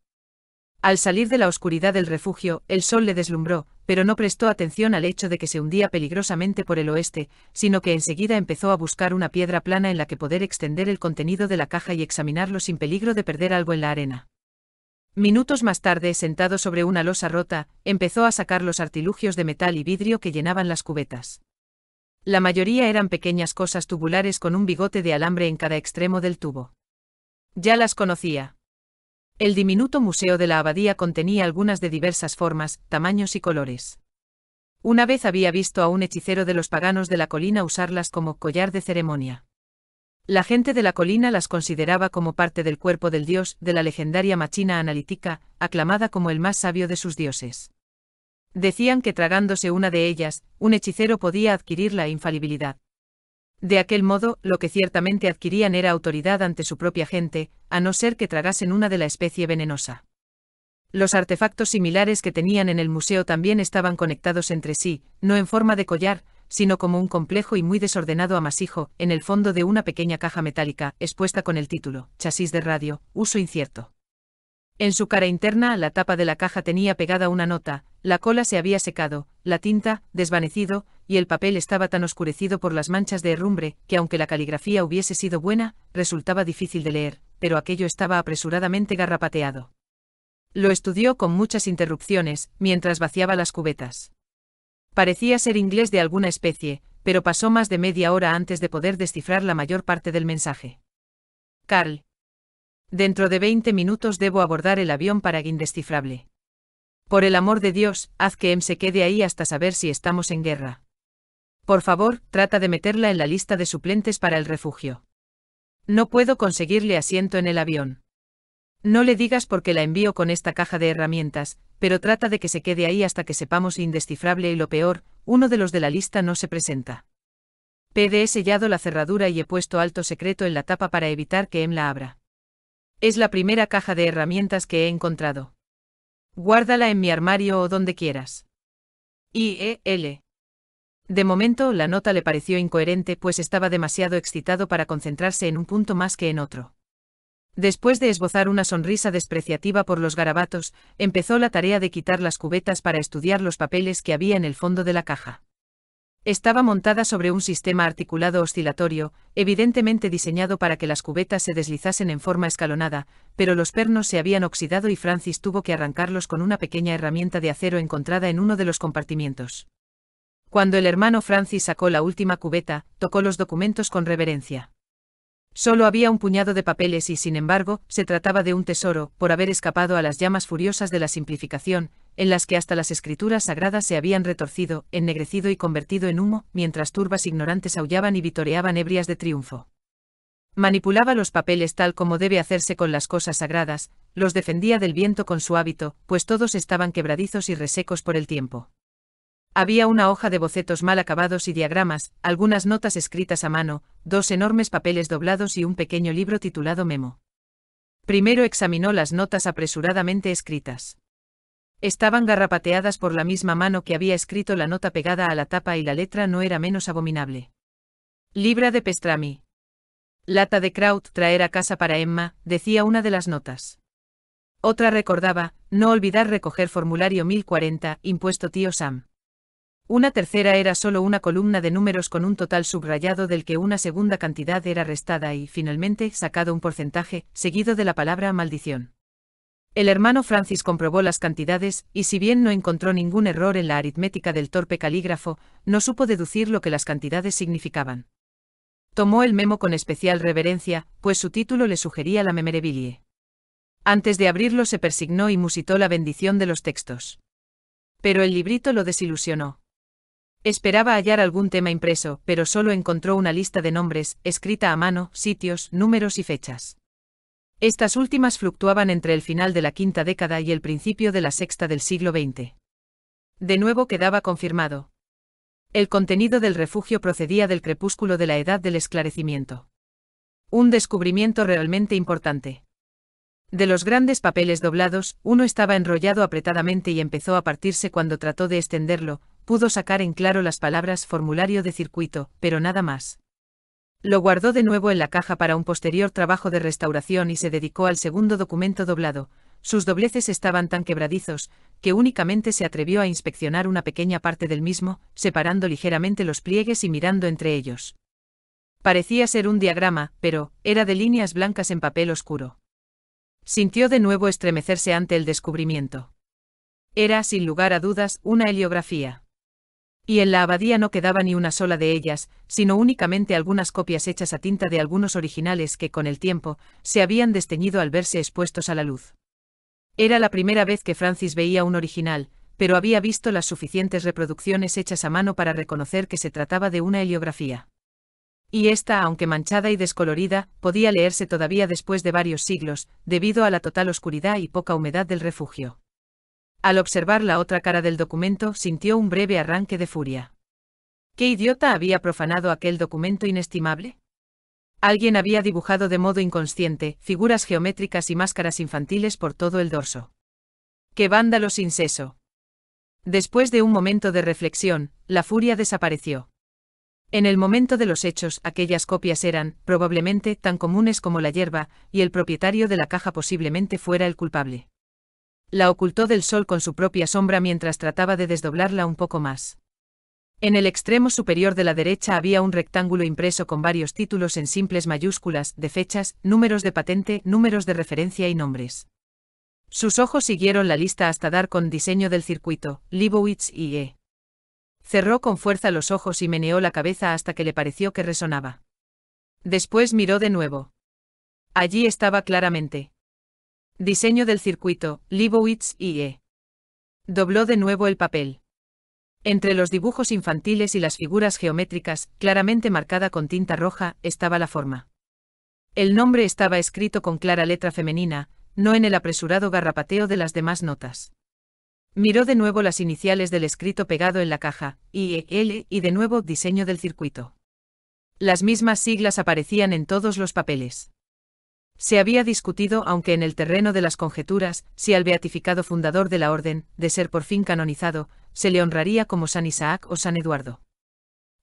Al salir de la oscuridad del refugio, el sol le deslumbró, pero no prestó atención al hecho de que se hundía peligrosamente por el oeste, sino que enseguida empezó a buscar una piedra plana en la que poder extender el contenido de la caja y examinarlo sin peligro de perder algo en la arena. Minutos más tarde, sentado sobre una losa rota, empezó a sacar los artilugios de metal y vidrio que llenaban las cubetas. La mayoría eran pequeñas cosas tubulares con un bigote de alambre en cada extremo del tubo. Ya las conocía. El diminuto museo de la abadía contenía algunas de diversas formas, tamaños y colores. Una vez había visto a un hechicero de los paganos de la colina usarlas como collar de ceremonia. La gente de la colina las consideraba como parte del cuerpo del dios de la legendaria machina analítica, aclamada como el más sabio de sus dioses. Decían que tragándose una de ellas, un hechicero podía adquirir la infalibilidad. De aquel modo, lo que ciertamente adquirían era autoridad ante su propia gente, a no ser que tragasen una de la especie venenosa. Los artefactos similares que tenían en el museo también estaban conectados entre sí, no en forma de collar, sino como un complejo y muy desordenado amasijo, en el fondo de una pequeña caja metálica, expuesta con el título, chasis de radio, uso incierto. En su cara interna, la tapa de la caja tenía pegada una nota, la cola se había secado, la tinta, desvanecido, y el papel estaba tan oscurecido por las manchas de herrumbre, que aunque la caligrafía hubiese sido buena, resultaba difícil de leer, pero aquello estaba apresuradamente garrapateado. Lo estudió con muchas interrupciones, mientras vaciaba las cubetas. Parecía ser inglés de alguna especie, pero pasó más de media hora antes de poder descifrar la mayor parte del mensaje. Carl. Dentro de veinte minutos debo abordar el avión para indescifrable. Por el amor de Dios, haz que Em se quede ahí hasta saber si estamos en guerra. Por favor, trata de meterla en la lista de suplentes para el refugio. No puedo conseguirle asiento en el avión. No le digas por qué la envío con esta caja de herramientas, pero trata de que se quede ahí hasta que sepamos indescifrable y lo peor, uno de los de la lista no se presenta. PD he sellado la cerradura y he puesto alto secreto en la tapa para evitar que Em la abra. Es la primera caja de herramientas que he encontrado. Guárdala en mi armario o donde quieras. E, L. De momento, la nota le pareció incoherente, pues estaba demasiado excitado para concentrarse en un punto más que en otro. Después de esbozar una sonrisa despreciativa por los garabatos, empezó la tarea de quitar las cubetas para estudiar los papeles que había en el fondo de la caja. Estaba montada sobre un sistema articulado oscilatorio, evidentemente diseñado para que las cubetas se deslizasen en forma escalonada, pero los pernos se habían oxidado y Francis tuvo que arrancarlos con una pequeña herramienta de acero encontrada en uno de los compartimientos. Cuando el hermano Francis sacó la última cubeta, tocó los documentos con reverencia. Solo había un puñado de papeles y, sin embargo, se trataba de un tesoro, por haber escapado a las llamas furiosas de la simplificación, en las que hasta las escrituras sagradas se habían retorcido, ennegrecido y convertido en humo, mientras turbas ignorantes aullaban y vitoreaban ebrias de triunfo. Manipulaba los papeles tal como debe hacerse con las cosas sagradas, los defendía del viento con su hábito, pues todos estaban quebradizos y resecos por el tiempo. Había una hoja de bocetos mal acabados y diagramas, algunas notas escritas a mano, dos enormes papeles doblados y un pequeño libro titulado Memo. Primero examinó las notas apresuradamente escritas. Estaban garrapateadas por la misma mano que había escrito la nota pegada a la tapa y la letra no era menos abominable. Libra de Pestrami. Lata de kraut traer a casa para Emma, decía una de las notas. Otra recordaba, no olvidar recoger formulario 1040, impuesto tío Sam. Una tercera era solo una columna de números con un total subrayado del que una segunda cantidad era restada y, finalmente, sacado un porcentaje, seguido de la palabra maldición. El hermano Francis comprobó las cantidades, y si bien no encontró ningún error en la aritmética del torpe calígrafo, no supo deducir lo que las cantidades significaban. Tomó el memo con especial reverencia, pues su título le sugería la memerebilie. Antes de abrirlo se persignó y musitó la bendición de los textos. Pero el librito lo desilusionó. Esperaba hallar algún tema impreso, pero solo encontró una lista de nombres, escrita a mano, sitios, números y fechas. Estas últimas fluctuaban entre el final de la quinta década y el principio de la sexta del siglo XX. De nuevo quedaba confirmado. El contenido del refugio procedía del crepúsculo de la edad del esclarecimiento. Un descubrimiento realmente importante. De los grandes papeles doblados, uno estaba enrollado apretadamente y empezó a partirse cuando trató de extenderlo, pudo sacar en claro las palabras formulario de circuito, pero nada más. Lo guardó de nuevo en la caja para un posterior trabajo de restauración y se dedicó al segundo documento doblado. Sus dobleces estaban tan quebradizos, que únicamente se atrevió a inspeccionar una pequeña parte del mismo, separando ligeramente los pliegues y mirando entre ellos. Parecía ser un diagrama, pero, era de líneas blancas en papel oscuro. Sintió de nuevo estremecerse ante el descubrimiento. Era, sin lugar a dudas, una heliografía. Y en la abadía no quedaba ni una sola de ellas, sino únicamente algunas copias hechas a tinta de algunos originales que con el tiempo se habían desteñido al verse expuestos a la luz. Era la primera vez que Francis veía un original, pero había visto las suficientes reproducciones hechas a mano para reconocer que se trataba de una heliografía. Y esta, aunque manchada y descolorida, podía leerse todavía después de varios siglos, debido a la total oscuridad y poca humedad del refugio. Al observar la otra cara del documento, sintió un breve arranque de furia. ¿Qué idiota había profanado aquel documento inestimable? Alguien había dibujado de modo inconsciente figuras geométricas y máscaras infantiles por todo el dorso. ¡Qué vándalo sin seso! Después de un momento de reflexión, la furia desapareció. En el momento de los hechos, aquellas copias eran, probablemente, tan comunes como la hierba, y el propietario de la caja posiblemente fuera el culpable la ocultó del sol con su propia sombra mientras trataba de desdoblarla un poco más. En el extremo superior de la derecha había un rectángulo impreso con varios títulos en simples mayúsculas, de fechas, números de patente, números de referencia y nombres. Sus ojos siguieron la lista hasta dar con diseño del circuito, Libowitz y E. Cerró con fuerza los ojos y meneó la cabeza hasta que le pareció que resonaba. Después miró de nuevo. Allí estaba claramente, Diseño del circuito, Leibowitz I.E. Dobló de nuevo el papel. Entre los dibujos infantiles y las figuras geométricas, claramente marcada con tinta roja, estaba la forma. El nombre estaba escrito con clara letra femenina, no en el apresurado garrapateo de las demás notas. Miró de nuevo las iniciales del escrito pegado en la caja, IEL y de nuevo diseño del circuito. Las mismas siglas aparecían en todos los papeles se había discutido, aunque en el terreno de las conjeturas, si al beatificado fundador de la orden, de ser por fin canonizado, se le honraría como San Isaac o San Eduardo.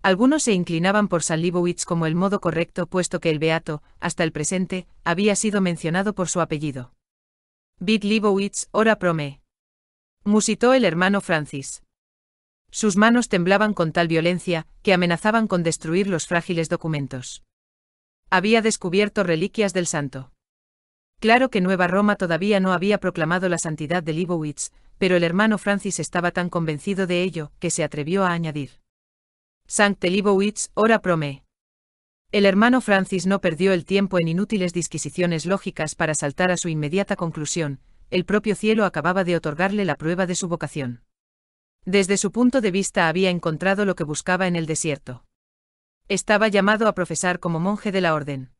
Algunos se inclinaban por San Libowitz como el modo correcto, puesto que el beato, hasta el presente, había sido mencionado por su apellido. «Bit Libowitz, ora prome. Musitó el hermano Francis. Sus manos temblaban con tal violencia, que amenazaban con destruir los frágiles documentos había descubierto reliquias del santo. Claro que Nueva Roma todavía no había proclamado la santidad de Leibowitz, pero el hermano Francis estaba tan convencido de ello que se atrevió a añadir. Sancte Leibowitz, ora pro El hermano Francis no perdió el tiempo en inútiles disquisiciones lógicas para saltar a su inmediata conclusión, el propio cielo acababa de otorgarle la prueba de su vocación. Desde su punto de vista había encontrado lo que buscaba en el desierto estaba llamado a profesar como monje de la orden.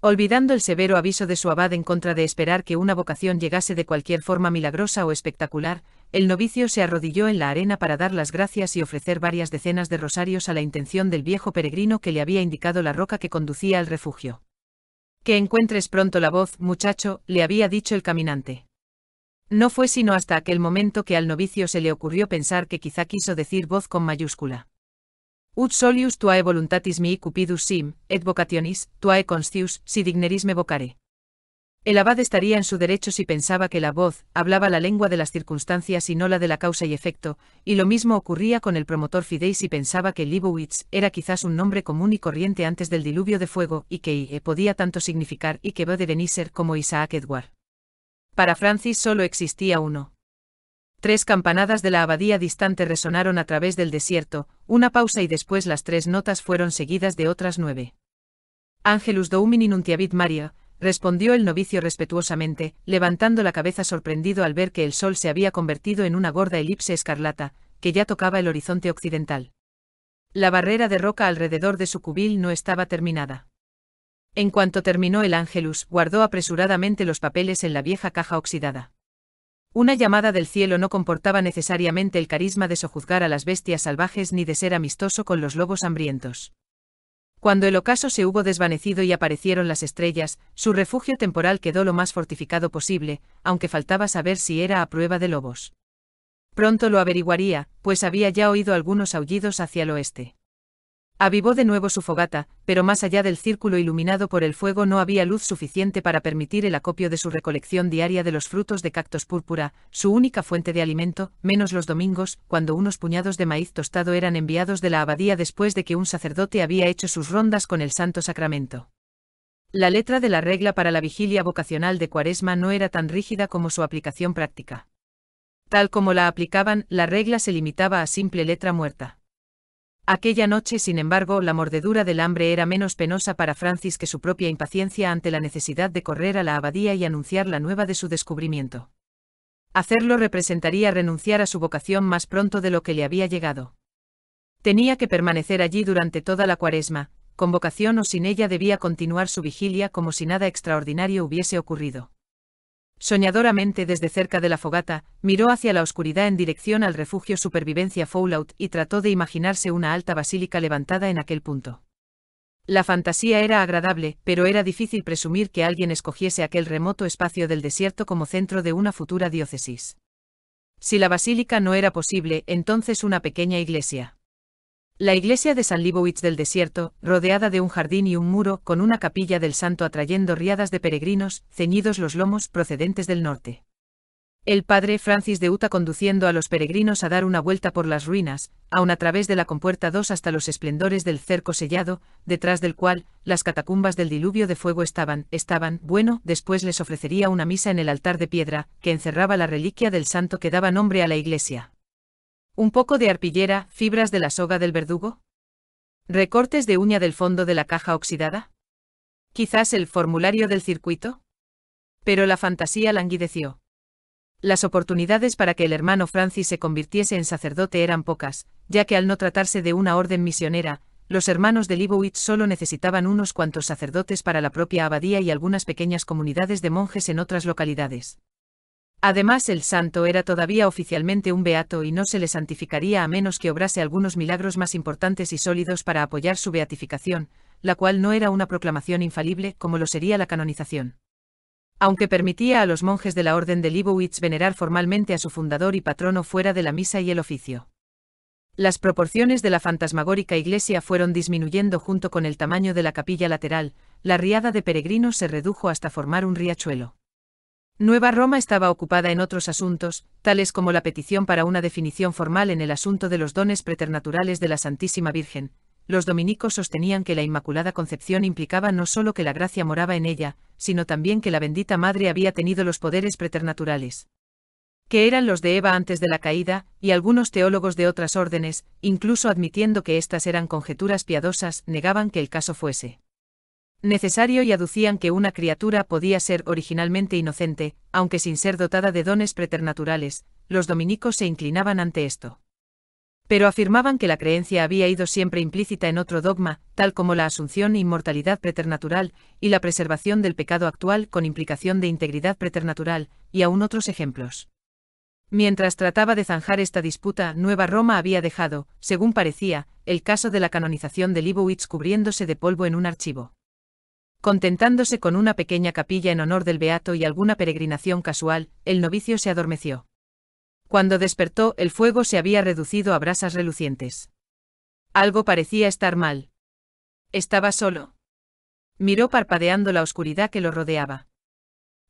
Olvidando el severo aviso de su abad en contra de esperar que una vocación llegase de cualquier forma milagrosa o espectacular, el novicio se arrodilló en la arena para dar las gracias y ofrecer varias decenas de rosarios a la intención del viejo peregrino que le había indicado la roca que conducía al refugio. Que encuentres pronto la voz, muchacho, le había dicho el caminante. No fue sino hasta aquel momento que al novicio se le ocurrió pensar que quizá quiso decir voz con mayúscula. Ut solius tuae voluntatis mii cupidus sim, et vocationis, tuae constius, si digneris me vocare. El abad estaría en su derecho si pensaba que la voz hablaba la lengua de las circunstancias y no la de la causa y efecto, y lo mismo ocurría con el promotor Fidei si pensaba que Libowitz era quizás un nombre común y corriente antes del diluvio de fuego y que IE podía tanto significar y que Böderenisser como Isaac Edward. Para Francis solo existía uno, Tres campanadas de la abadía distante resonaron a través del desierto, una pausa y después las tres notas fueron seguidas de otras nueve. Angelus Domini Nuntiavit Maria, respondió el novicio respetuosamente, levantando la cabeza sorprendido al ver que el sol se había convertido en una gorda elipse escarlata, que ya tocaba el horizonte occidental. La barrera de roca alrededor de su cubil no estaba terminada. En cuanto terminó el Angelus, guardó apresuradamente los papeles en la vieja caja oxidada. Una llamada del cielo no comportaba necesariamente el carisma de sojuzgar a las bestias salvajes ni de ser amistoso con los lobos hambrientos. Cuando el ocaso se hubo desvanecido y aparecieron las estrellas, su refugio temporal quedó lo más fortificado posible, aunque faltaba saber si era a prueba de lobos. Pronto lo averiguaría, pues había ya oído algunos aullidos hacia el oeste. Avivó de nuevo su fogata, pero más allá del círculo iluminado por el fuego no había luz suficiente para permitir el acopio de su recolección diaria de los frutos de cactus púrpura, su única fuente de alimento, menos los domingos, cuando unos puñados de maíz tostado eran enviados de la abadía después de que un sacerdote había hecho sus rondas con el Santo Sacramento. La letra de la regla para la vigilia vocacional de Cuaresma no era tan rígida como su aplicación práctica. Tal como la aplicaban, la regla se limitaba a simple letra muerta. Aquella noche, sin embargo, la mordedura del hambre era menos penosa para Francis que su propia impaciencia ante la necesidad de correr a la abadía y anunciar la nueva de su descubrimiento. Hacerlo representaría renunciar a su vocación más pronto de lo que le había llegado. Tenía que permanecer allí durante toda la cuaresma, con vocación o sin ella debía continuar su vigilia como si nada extraordinario hubiese ocurrido. Soñadoramente desde cerca de la fogata, miró hacia la oscuridad en dirección al refugio supervivencia Fallout y trató de imaginarse una alta basílica levantada en aquel punto. La fantasía era agradable, pero era difícil presumir que alguien escogiese aquel remoto espacio del desierto como centro de una futura diócesis. Si la basílica no era posible, entonces una pequeña iglesia. La iglesia de San Libowitz del desierto, rodeada de un jardín y un muro, con una capilla del santo atrayendo riadas de peregrinos, ceñidos los lomos procedentes del norte. El padre Francis de Uta conduciendo a los peregrinos a dar una vuelta por las ruinas, aun a través de la compuerta 2 hasta los esplendores del cerco sellado, detrás del cual, las catacumbas del diluvio de fuego estaban, estaban, bueno, después les ofrecería una misa en el altar de piedra, que encerraba la reliquia del santo que daba nombre a la iglesia. Un poco de arpillera, fibras de la soga del verdugo. Recortes de uña del fondo de la caja oxidada. Quizás el formulario del circuito. Pero la fantasía languideció. Las oportunidades para que el hermano Francis se convirtiese en sacerdote eran pocas, ya que al no tratarse de una orden misionera, los hermanos de Libowitz solo necesitaban unos cuantos sacerdotes para la propia abadía y algunas pequeñas comunidades de monjes en otras localidades. Además, el santo era todavía oficialmente un beato y no se le santificaría a menos que obrase algunos milagros más importantes y sólidos para apoyar su beatificación, la cual no era una proclamación infalible como lo sería la canonización. Aunque permitía a los monjes de la Orden de Libowitz venerar formalmente a su fundador y patrono fuera de la misa y el oficio. Las proporciones de la fantasmagórica iglesia fueron disminuyendo junto con el tamaño de la capilla lateral, la riada de peregrinos se redujo hasta formar un riachuelo. Nueva Roma estaba ocupada en otros asuntos, tales como la petición para una definición formal en el asunto de los dones preternaturales de la Santísima Virgen. Los dominicos sostenían que la Inmaculada Concepción implicaba no solo que la gracia moraba en ella, sino también que la bendita Madre había tenido los poderes preternaturales que eran los de Eva antes de la caída, y algunos teólogos de otras órdenes, incluso admitiendo que estas eran conjeturas piadosas, negaban que el caso fuese necesario y aducían que una criatura podía ser originalmente inocente, aunque sin ser dotada de dones preternaturales, los dominicos se inclinaban ante esto. Pero afirmaban que la creencia había ido siempre implícita en otro dogma, tal como la asunción e inmortalidad preternatural, y la preservación del pecado actual con implicación de integridad preternatural, y aún otros ejemplos. Mientras trataba de zanjar esta disputa, Nueva Roma había dejado, según parecía, el caso de la canonización de Libowitz cubriéndose de polvo en un archivo. Contentándose con una pequeña capilla en honor del beato y alguna peregrinación casual, el novicio se adormeció. Cuando despertó, el fuego se había reducido a brasas relucientes. Algo parecía estar mal. Estaba solo. Miró parpadeando la oscuridad que lo rodeaba.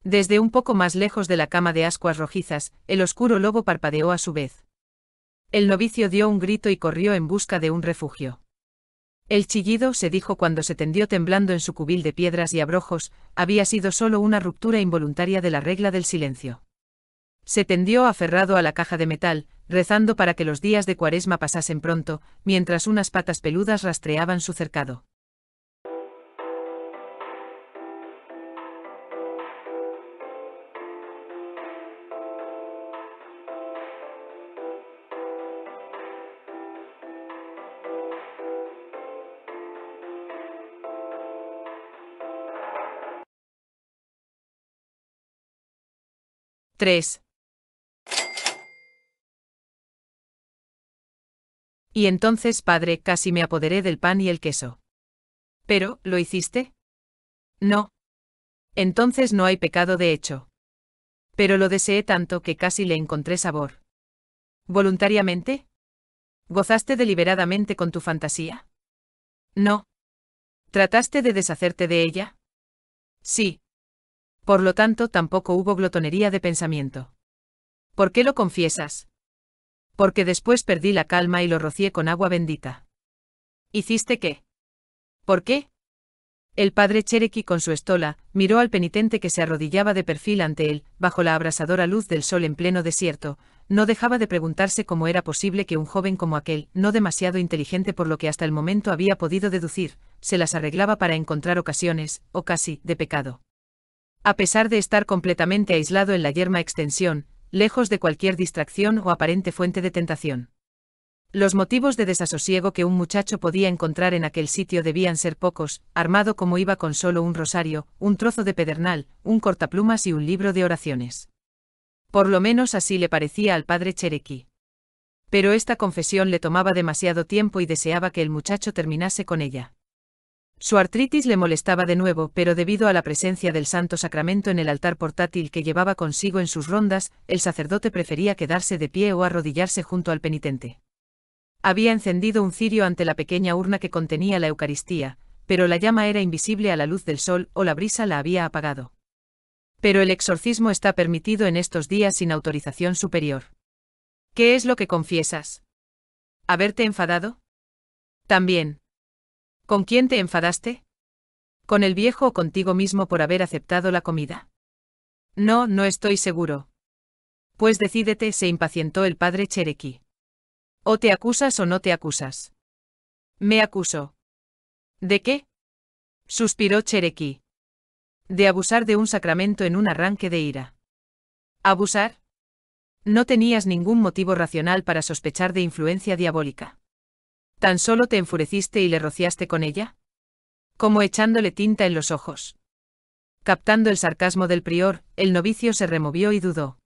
Desde un poco más lejos de la cama de ascuas rojizas, el oscuro lobo parpadeó a su vez. El novicio dio un grito y corrió en busca de un refugio. El chillido, se dijo cuando se tendió temblando en su cubil de piedras y abrojos, había sido solo una ruptura involuntaria de la regla del silencio. Se tendió aferrado a la caja de metal, rezando para que los días de cuaresma pasasen pronto, mientras unas patas peludas rastreaban su cercado. 3. Y entonces, padre, casi me apoderé del pan y el queso. Pero, ¿lo hiciste? No. Entonces no hay pecado de hecho. Pero lo deseé tanto que casi le encontré sabor. ¿Voluntariamente? ¿Gozaste deliberadamente con tu fantasía? No. ¿Trataste de deshacerte de ella? Sí. Por lo tanto, tampoco hubo glotonería de pensamiento. ¿Por qué lo confiesas? Porque después perdí la calma y lo rocié con agua bendita. ¿Hiciste qué? ¿Por qué? El padre Cherequi con su estola miró al penitente que se arrodillaba de perfil ante él, bajo la abrasadora luz del sol en pleno desierto, no dejaba de preguntarse cómo era posible que un joven como aquel, no demasiado inteligente por lo que hasta el momento había podido deducir, se las arreglaba para encontrar ocasiones, o casi, de pecado. A pesar de estar completamente aislado en la yerma extensión, lejos de cualquier distracción o aparente fuente de tentación. Los motivos de desasosiego que un muchacho podía encontrar en aquel sitio debían ser pocos, armado como iba con solo un rosario, un trozo de pedernal, un cortaplumas y un libro de oraciones. Por lo menos así le parecía al padre Cherequi. Pero esta confesión le tomaba demasiado tiempo y deseaba que el muchacho terminase con ella. Su artritis le molestaba de nuevo, pero debido a la presencia del Santo Sacramento en el altar portátil que llevaba consigo en sus rondas, el sacerdote prefería quedarse de pie o arrodillarse junto al penitente. Había encendido un cirio ante la pequeña urna que contenía la Eucaristía, pero la llama era invisible a la luz del sol o la brisa la había apagado. Pero el exorcismo está permitido en estos días sin autorización superior. ¿Qué es lo que confiesas? ¿Haberte enfadado? También. ¿Con quién te enfadaste? ¿Con el viejo o contigo mismo por haber aceptado la comida? No, no estoy seguro. Pues decídete, se impacientó el padre Cherequi. O te acusas o no te acusas. Me acuso. ¿De qué? Suspiró Cherequi. De abusar de un sacramento en un arranque de ira. ¿Abusar? No tenías ningún motivo racional para sospechar de influencia diabólica. ¿Tan solo te enfureciste y le rociaste con ella? Como echándole tinta en los ojos. Captando el sarcasmo del prior, el novicio se removió y dudó.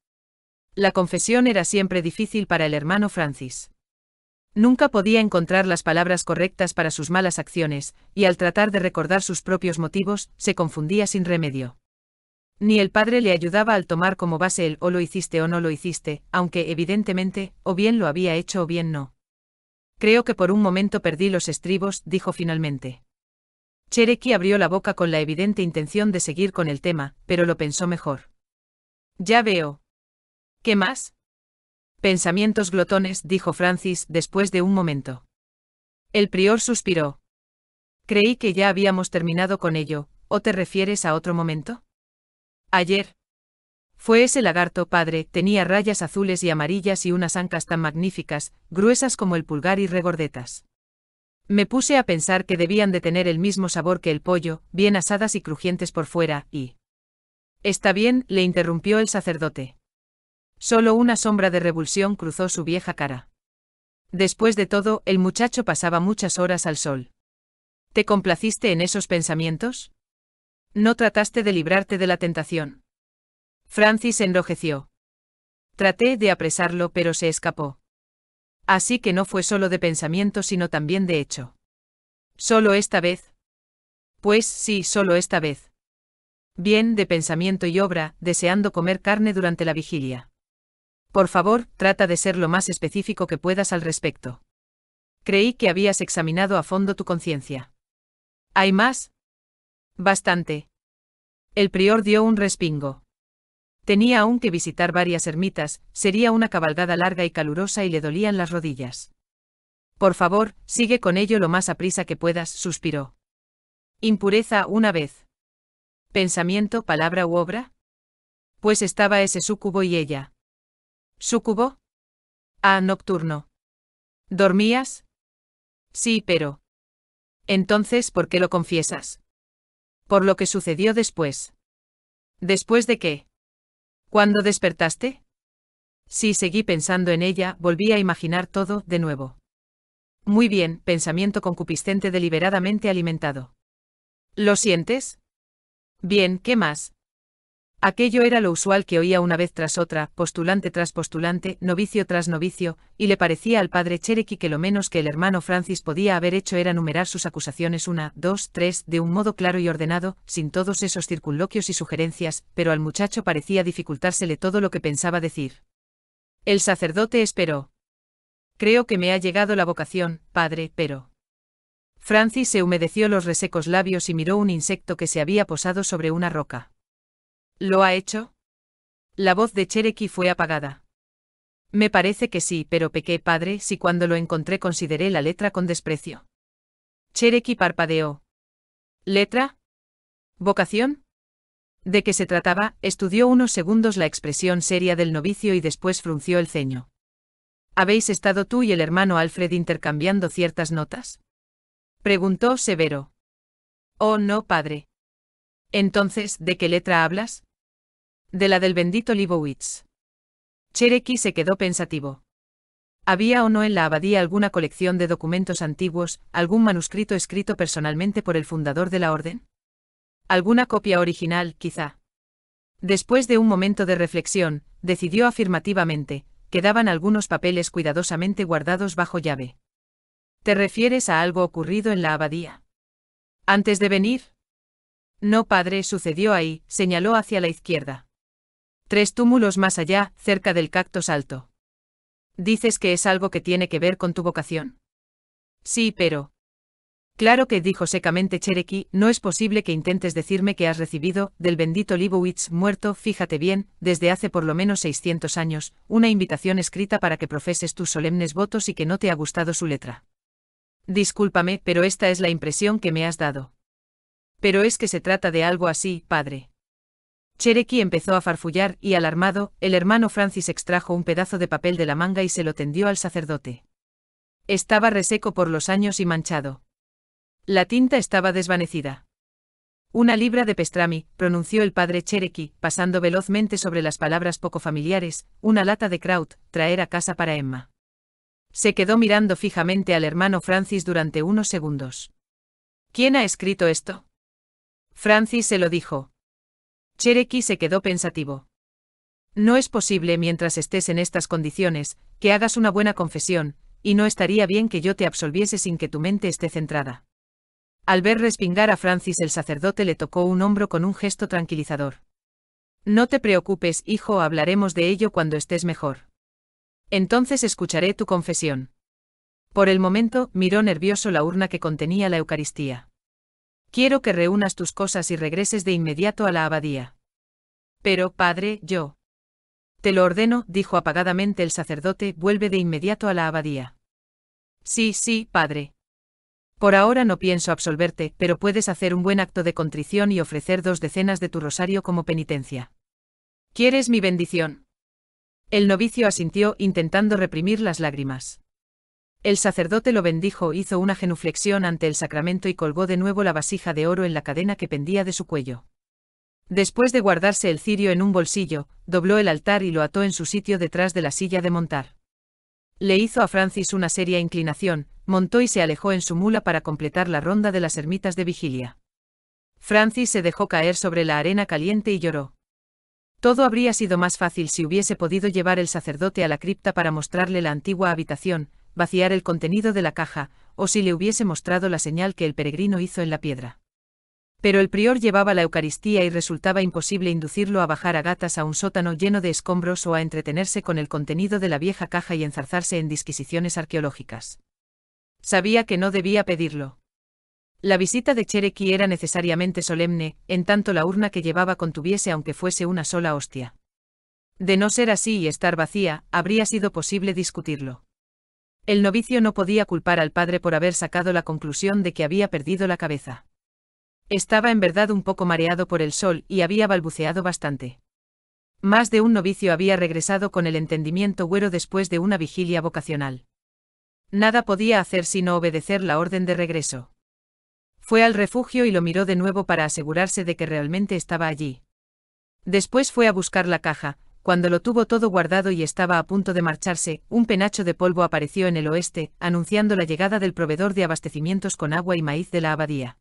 La confesión era siempre difícil para el hermano Francis. Nunca podía encontrar las palabras correctas para sus malas acciones, y al tratar de recordar sus propios motivos, se confundía sin remedio. Ni el padre le ayudaba al tomar como base el o lo hiciste o no lo hiciste, aunque evidentemente, o bien lo había hecho o bien no. Creo que por un momento perdí los estribos, dijo finalmente. Cherequi abrió la boca con la evidente intención de seguir con el tema, pero lo pensó mejor. Ya veo. ¿Qué más? Pensamientos glotones, dijo Francis después de un momento. El prior suspiró. Creí que ya habíamos terminado con ello, ¿o te refieres a otro momento? Ayer. Fue ese lagarto padre, tenía rayas azules y amarillas y unas ancas tan magníficas, gruesas como el pulgar y regordetas. Me puse a pensar que debían de tener el mismo sabor que el pollo, bien asadas y crujientes por fuera, y... Está bien, le interrumpió el sacerdote. Solo una sombra de revulsión cruzó su vieja cara. Después de todo, el muchacho pasaba muchas horas al sol. ¿Te complaciste en esos pensamientos? ¿No trataste de librarte de la tentación? Francis enrojeció. Traté de apresarlo pero se escapó. Así que no fue solo de pensamiento sino también de hecho. ¿Solo esta vez? Pues sí, solo esta vez. Bien, de pensamiento y obra, deseando comer carne durante la vigilia. Por favor, trata de ser lo más específico que puedas al respecto. Creí que habías examinado a fondo tu conciencia. ¿Hay más? Bastante. El prior dio un respingo. Tenía aún que visitar varias ermitas, sería una cabalgada larga y calurosa y le dolían las rodillas. Por favor, sigue con ello lo más aprisa que puedas, suspiró. Impureza una vez. ¿Pensamiento, palabra u obra? Pues estaba ese súcubo y ella. ¿Súcubo? Ah, nocturno. ¿Dormías? Sí, pero. Entonces, ¿por qué lo confiesas? Por lo que sucedió después. ¿Después de qué? ¿Cuándo despertaste? Sí, seguí pensando en ella, volví a imaginar todo, de nuevo. Muy bien, pensamiento concupiscente deliberadamente alimentado. ¿Lo sientes? Bien, ¿qué más? Aquello era lo usual que oía una vez tras otra, postulante tras postulante, novicio tras novicio, y le parecía al padre Cherokee que lo menos que el hermano Francis podía haber hecho era numerar sus acusaciones una, dos, tres, de un modo claro y ordenado, sin todos esos circunloquios y sugerencias, pero al muchacho parecía dificultársele todo lo que pensaba decir. El sacerdote esperó. Creo que me ha llegado la vocación, padre, pero... Francis se humedeció los resecos labios y miró un insecto que se había posado sobre una roca. ¿Lo ha hecho? La voz de Cherokee fue apagada. Me parece que sí, pero pequé, padre, si cuando lo encontré consideré la letra con desprecio. Cherokee parpadeó. ¿Letra? ¿Vocación? ¿De qué se trataba? Estudió unos segundos la expresión seria del novicio y después frunció el ceño. ¿Habéis estado tú y el hermano Alfred intercambiando ciertas notas? Preguntó Severo. Oh, no, padre. Entonces, ¿de qué letra hablas? de la del bendito Libowitz. Chereki se quedó pensativo. ¿Había o no en la abadía alguna colección de documentos antiguos, algún manuscrito escrito personalmente por el fundador de la orden? ¿Alguna copia original, quizá? Después de un momento de reflexión, decidió afirmativamente, quedaban algunos papeles cuidadosamente guardados bajo llave. ¿Te refieres a algo ocurrido en la abadía? Antes de venir? No, padre, sucedió ahí, señaló hacia la izquierda. Tres túmulos más allá, cerca del cactus alto. Dices que es algo que tiene que ver con tu vocación. Sí, pero... Claro que dijo secamente cherequi no es posible que intentes decirme que has recibido, del bendito Libowitz muerto, fíjate bien, desde hace por lo menos 600 años, una invitación escrita para que profeses tus solemnes votos y que no te ha gustado su letra. Discúlpame, pero esta es la impresión que me has dado. Pero es que se trata de algo así, padre. Cherokee empezó a farfullar y, alarmado, el hermano Francis extrajo un pedazo de papel de la manga y se lo tendió al sacerdote. Estaba reseco por los años y manchado. La tinta estaba desvanecida. Una libra de pestrami», pronunció el padre Cherokee, pasando velozmente sobre las palabras poco familiares, una lata de kraut, traer a casa para Emma. Se quedó mirando fijamente al hermano Francis durante unos segundos. ¿Quién ha escrito esto? Francis se lo dijo, Cherokee se quedó pensativo. No es posible mientras estés en estas condiciones, que hagas una buena confesión, y no estaría bien que yo te absolviese sin que tu mente esté centrada. Al ver respingar a Francis el sacerdote le tocó un hombro con un gesto tranquilizador. No te preocupes, hijo, hablaremos de ello cuando estés mejor. Entonces escucharé tu confesión. Por el momento, miró nervioso la urna que contenía la Eucaristía. Quiero que reúnas tus cosas y regreses de inmediato a la abadía. Pero, padre, yo. Te lo ordeno, dijo apagadamente el sacerdote, vuelve de inmediato a la abadía. Sí, sí, padre. Por ahora no pienso absolverte, pero puedes hacer un buen acto de contrición y ofrecer dos decenas de tu rosario como penitencia. ¿Quieres mi bendición? El novicio asintió, intentando reprimir las lágrimas. El sacerdote lo bendijo, hizo una genuflexión ante el sacramento y colgó de nuevo la vasija de oro en la cadena que pendía de su cuello. Después de guardarse el cirio en un bolsillo, dobló el altar y lo ató en su sitio detrás de la silla de montar. Le hizo a Francis una seria inclinación, montó y se alejó en su mula para completar la ronda de las ermitas de vigilia. Francis se dejó caer sobre la arena caliente y lloró. Todo habría sido más fácil si hubiese podido llevar el sacerdote a la cripta para mostrarle la antigua habitación, vaciar el contenido de la caja, o si le hubiese mostrado la señal que el peregrino hizo en la piedra. Pero el prior llevaba la Eucaristía y resultaba imposible inducirlo a bajar a gatas a un sótano lleno de escombros o a entretenerse con el contenido de la vieja caja y enzarzarse en disquisiciones arqueológicas. Sabía que no debía pedirlo. La visita de Cherequi era necesariamente solemne, en tanto la urna que llevaba contuviese aunque fuese una sola hostia. De no ser así y estar vacía, habría sido posible discutirlo. El novicio no podía culpar al padre por haber sacado la conclusión de que había perdido la cabeza. Estaba en verdad un poco mareado por el sol y había balbuceado bastante. Más de un novicio había regresado con el entendimiento güero después de una vigilia vocacional. Nada podía hacer sino obedecer la orden de regreso. Fue al refugio y lo miró de nuevo para asegurarse de que realmente estaba allí. Después fue a buscar la caja, cuando lo tuvo todo guardado y estaba a punto de marcharse, un penacho de polvo apareció en el oeste, anunciando la llegada del proveedor de abastecimientos con agua y maíz de la abadía.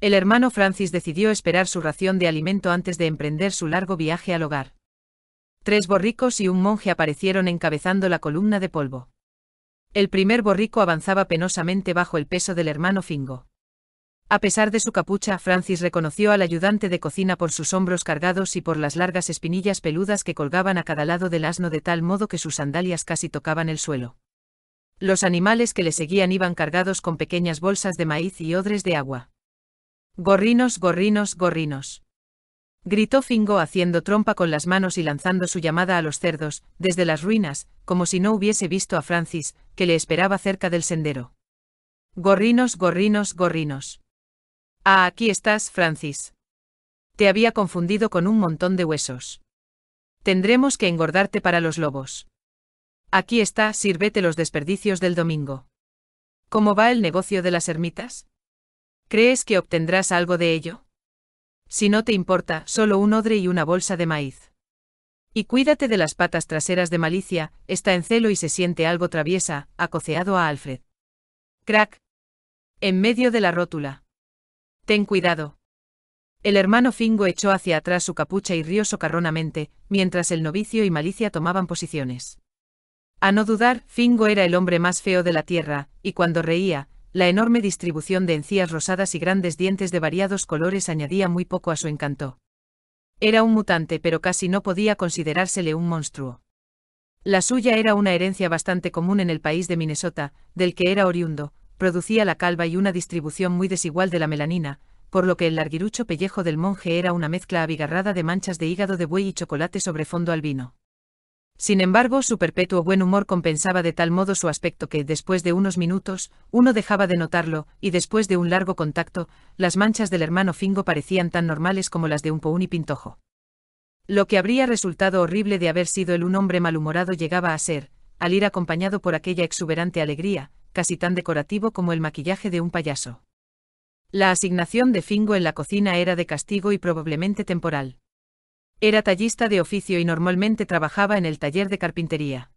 El hermano Francis decidió esperar su ración de alimento antes de emprender su largo viaje al hogar. Tres borricos y un monje aparecieron encabezando la columna de polvo. El primer borrico avanzaba penosamente bajo el peso del hermano Fingo. A pesar de su capucha, Francis reconoció al ayudante de cocina por sus hombros cargados y por las largas espinillas peludas que colgaban a cada lado del asno de tal modo que sus sandalias casi tocaban el suelo. Los animales que le seguían iban cargados con pequeñas bolsas de maíz y odres de agua. Gorrinos, gorrinos, gorrinos. Gritó Fingo haciendo trompa con las manos y lanzando su llamada a los cerdos, desde las ruinas, como si no hubiese visto a Francis, que le esperaba cerca del sendero. Gorrinos, gorrinos, gorrinos. Ah, aquí estás, Francis. Te había confundido con un montón de huesos. Tendremos que engordarte para los lobos. Aquí está, sírvete los desperdicios del domingo. ¿Cómo va el negocio de las ermitas? ¿Crees que obtendrás algo de ello? Si no te importa, solo un odre y una bolsa de maíz. Y cuídate de las patas traseras de Malicia, está en celo y se siente algo traviesa, acoceado a Alfred. Crack. En medio de la rótula. Ten cuidado. El hermano Fingo echó hacia atrás su capucha y rió socarronamente, mientras el novicio y Malicia tomaban posiciones. A no dudar, Fingo era el hombre más feo de la tierra, y cuando reía, la enorme distribución de encías rosadas y grandes dientes de variados colores añadía muy poco a su encanto. Era un mutante pero casi no podía considerársele un monstruo. La suya era una herencia bastante común en el país de Minnesota, del que era oriundo, producía la calva y una distribución muy desigual de la melanina, por lo que el larguirucho pellejo del monje era una mezcla abigarrada de manchas de hígado de buey y chocolate sobre fondo albino. Sin embargo, su perpetuo buen humor compensaba de tal modo su aspecto que, después de unos minutos, uno dejaba de notarlo, y después de un largo contacto, las manchas del hermano Fingo parecían tan normales como las de un pouni pintojo. Lo que habría resultado horrible de haber sido él un hombre malhumorado llegaba a ser, al ir acompañado por aquella exuberante alegría, casi tan decorativo como el maquillaje de un payaso. La asignación de Fingo en la cocina era de castigo y probablemente temporal. Era tallista de oficio y normalmente trabajaba en el taller de carpintería.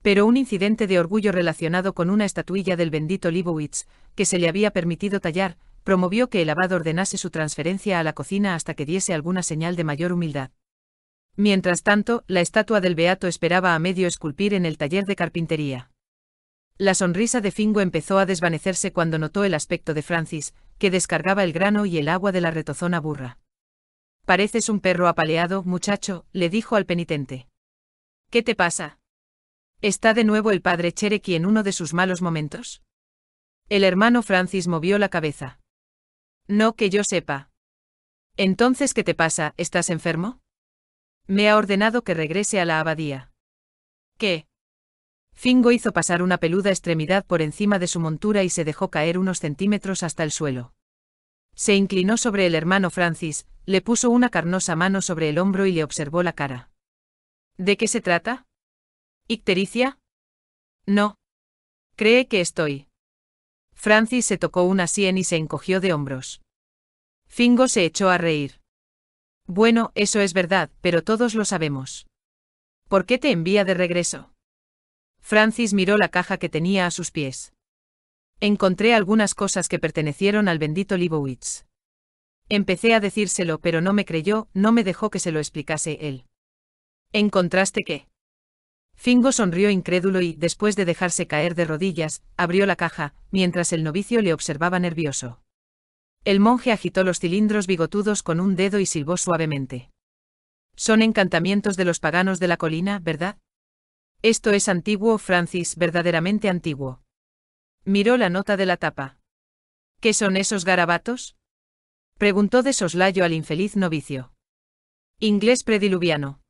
Pero un incidente de orgullo relacionado con una estatuilla del bendito Leibowitz, que se le había permitido tallar, promovió que el abad ordenase su transferencia a la cocina hasta que diese alguna señal de mayor humildad. Mientras tanto, la estatua del Beato esperaba a medio esculpir en el taller de carpintería. La sonrisa de Fingo empezó a desvanecerse cuando notó el aspecto de Francis, que descargaba el grano y el agua de la retozona burra. Pareces un perro apaleado, muchacho, le dijo al penitente. ¿Qué te pasa? ¿Está de nuevo el padre Cherequi en uno de sus malos momentos? El hermano Francis movió la cabeza. No que yo sepa. Entonces, ¿qué te pasa? ¿Estás enfermo? Me ha ordenado que regrese a la abadía. ¿Qué? Fingo hizo pasar una peluda extremidad por encima de su montura y se dejó caer unos centímetros hasta el suelo. Se inclinó sobre el hermano Francis, le puso una carnosa mano sobre el hombro y le observó la cara. ¿De qué se trata? ¿Ictericia? No. Cree que estoy. Francis se tocó una sien y se encogió de hombros. Fingo se echó a reír. Bueno, eso es verdad, pero todos lo sabemos. ¿Por qué te envía de regreso? Francis miró la caja que tenía a sus pies. Encontré algunas cosas que pertenecieron al bendito Libowitz. Empecé a decírselo, pero no me creyó, no me dejó que se lo explicase él. ¿Encontraste qué? Fingo sonrió incrédulo y, después de dejarse caer de rodillas, abrió la caja, mientras el novicio le observaba nervioso. El monje agitó los cilindros bigotudos con un dedo y silbó suavemente. Son encantamientos de los paganos de la colina, ¿verdad? Esto es antiguo, Francis, verdaderamente antiguo. Miró la nota de la tapa. ¿Qué son esos garabatos? Preguntó de soslayo al infeliz novicio. Inglés prediluviano.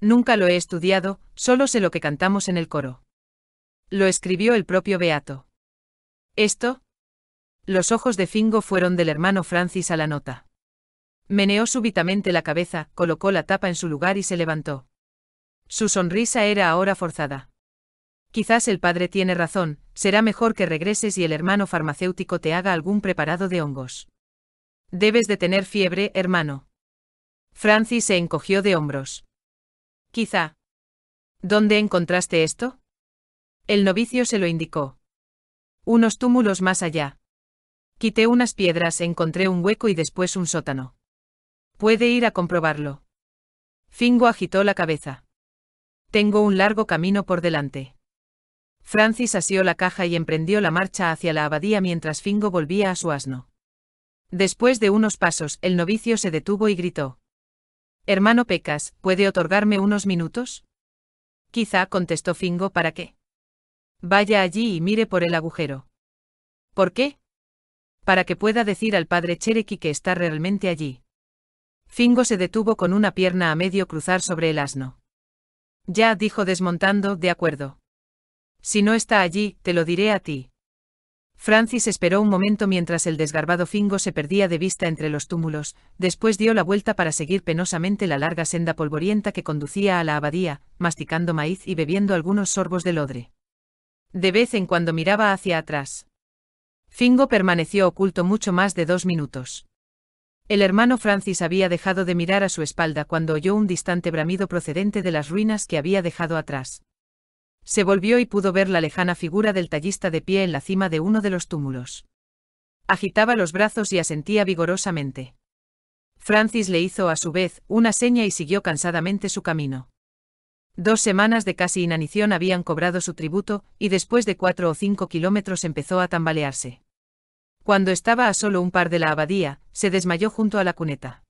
Nunca lo he estudiado, solo sé lo que cantamos en el coro. Lo escribió el propio Beato. ¿Esto? Los ojos de Fingo fueron del hermano Francis a la nota. Meneó súbitamente la cabeza, colocó la tapa en su lugar y se levantó. Su sonrisa era ahora forzada. Quizás el padre tiene razón, será mejor que regreses y el hermano farmacéutico te haga algún preparado de hongos. Debes de tener fiebre, hermano. Francis se encogió de hombros. Quizá. ¿Dónde encontraste esto? El novicio se lo indicó. Unos túmulos más allá. Quité unas piedras, encontré un hueco y después un sótano. Puede ir a comprobarlo. Fingo agitó la cabeza. Tengo un largo camino por delante. Francis asió la caja y emprendió la marcha hacia la abadía mientras Fingo volvía a su asno. Después de unos pasos, el novicio se detuvo y gritó. Hermano Pecas, ¿puede otorgarme unos minutos? Quizá, contestó Fingo, ¿para qué? Vaya allí y mire por el agujero. ¿Por qué? Para que pueda decir al padre Cherequi que está realmente allí. Fingo se detuvo con una pierna a medio cruzar sobre el asno. Ya, dijo desmontando, de acuerdo. Si no está allí, te lo diré a ti. Francis esperó un momento mientras el desgarbado Fingo se perdía de vista entre los túmulos, después dio la vuelta para seguir penosamente la larga senda polvorienta que conducía a la abadía, masticando maíz y bebiendo algunos sorbos de lodre. De vez en cuando miraba hacia atrás. Fingo permaneció oculto mucho más de dos minutos. El hermano Francis había dejado de mirar a su espalda cuando oyó un distante bramido procedente de las ruinas que había dejado atrás. Se volvió y pudo ver la lejana figura del tallista de pie en la cima de uno de los túmulos. Agitaba los brazos y asentía vigorosamente. Francis le hizo a su vez una seña y siguió cansadamente su camino. Dos semanas de casi inanición habían cobrado su tributo, y después de cuatro o cinco kilómetros empezó a tambalearse. Cuando estaba a solo un par de la abadía, se desmayó junto a la cuneta.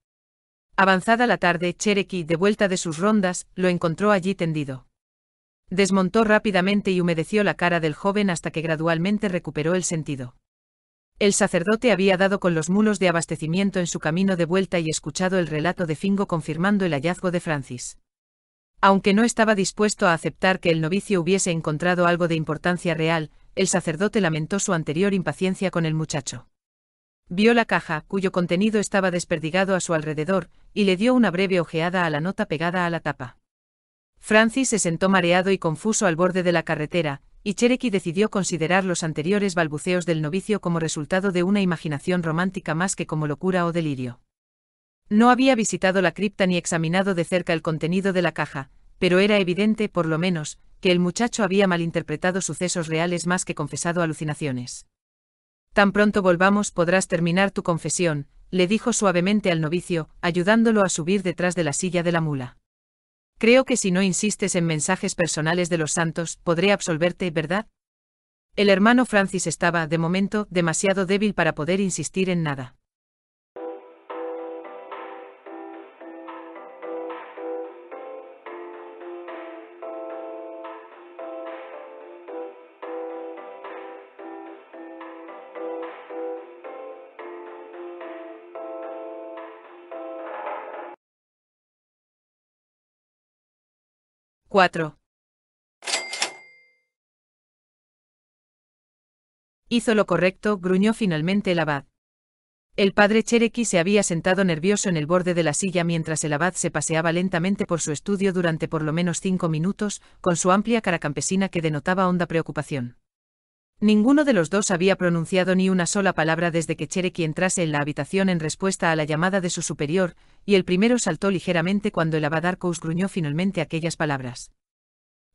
Avanzada la tarde, Cherokee, de vuelta de sus rondas, lo encontró allí tendido. Desmontó rápidamente y humedeció la cara del joven hasta que gradualmente recuperó el sentido. El sacerdote había dado con los mulos de abastecimiento en su camino de vuelta y escuchado el relato de Fingo confirmando el hallazgo de Francis. Aunque no estaba dispuesto a aceptar que el novicio hubiese encontrado algo de importancia real, el sacerdote lamentó su anterior impaciencia con el muchacho. Vio la caja, cuyo contenido estaba desperdigado a su alrededor, y le dio una breve ojeada a la nota pegada a la tapa. Francis se sentó mareado y confuso al borde de la carretera, y Cherokee decidió considerar los anteriores balbuceos del novicio como resultado de una imaginación romántica más que como locura o delirio. No había visitado la cripta ni examinado de cerca el contenido de la caja, pero era evidente, por lo menos, el muchacho había malinterpretado sucesos reales más que confesado alucinaciones. Tan pronto volvamos podrás terminar tu confesión, le dijo suavemente al novicio, ayudándolo a subir detrás de la silla de la mula. Creo que si no insistes en mensajes personales de los santos, podré absolverte, ¿verdad? El hermano Francis estaba, de momento, demasiado débil para poder insistir en nada. 4. Hizo lo correcto, gruñó finalmente el abad. El padre Cherequi se había sentado nervioso en el borde de la silla mientras el abad se paseaba lentamente por su estudio durante por lo menos cinco minutos, con su amplia cara campesina que denotaba honda preocupación. Ninguno de los dos había pronunciado ni una sola palabra desde que Chereki entrase en la habitación en respuesta a la llamada de su superior, y el primero saltó ligeramente cuando el abad Arcous gruñó finalmente aquellas palabras.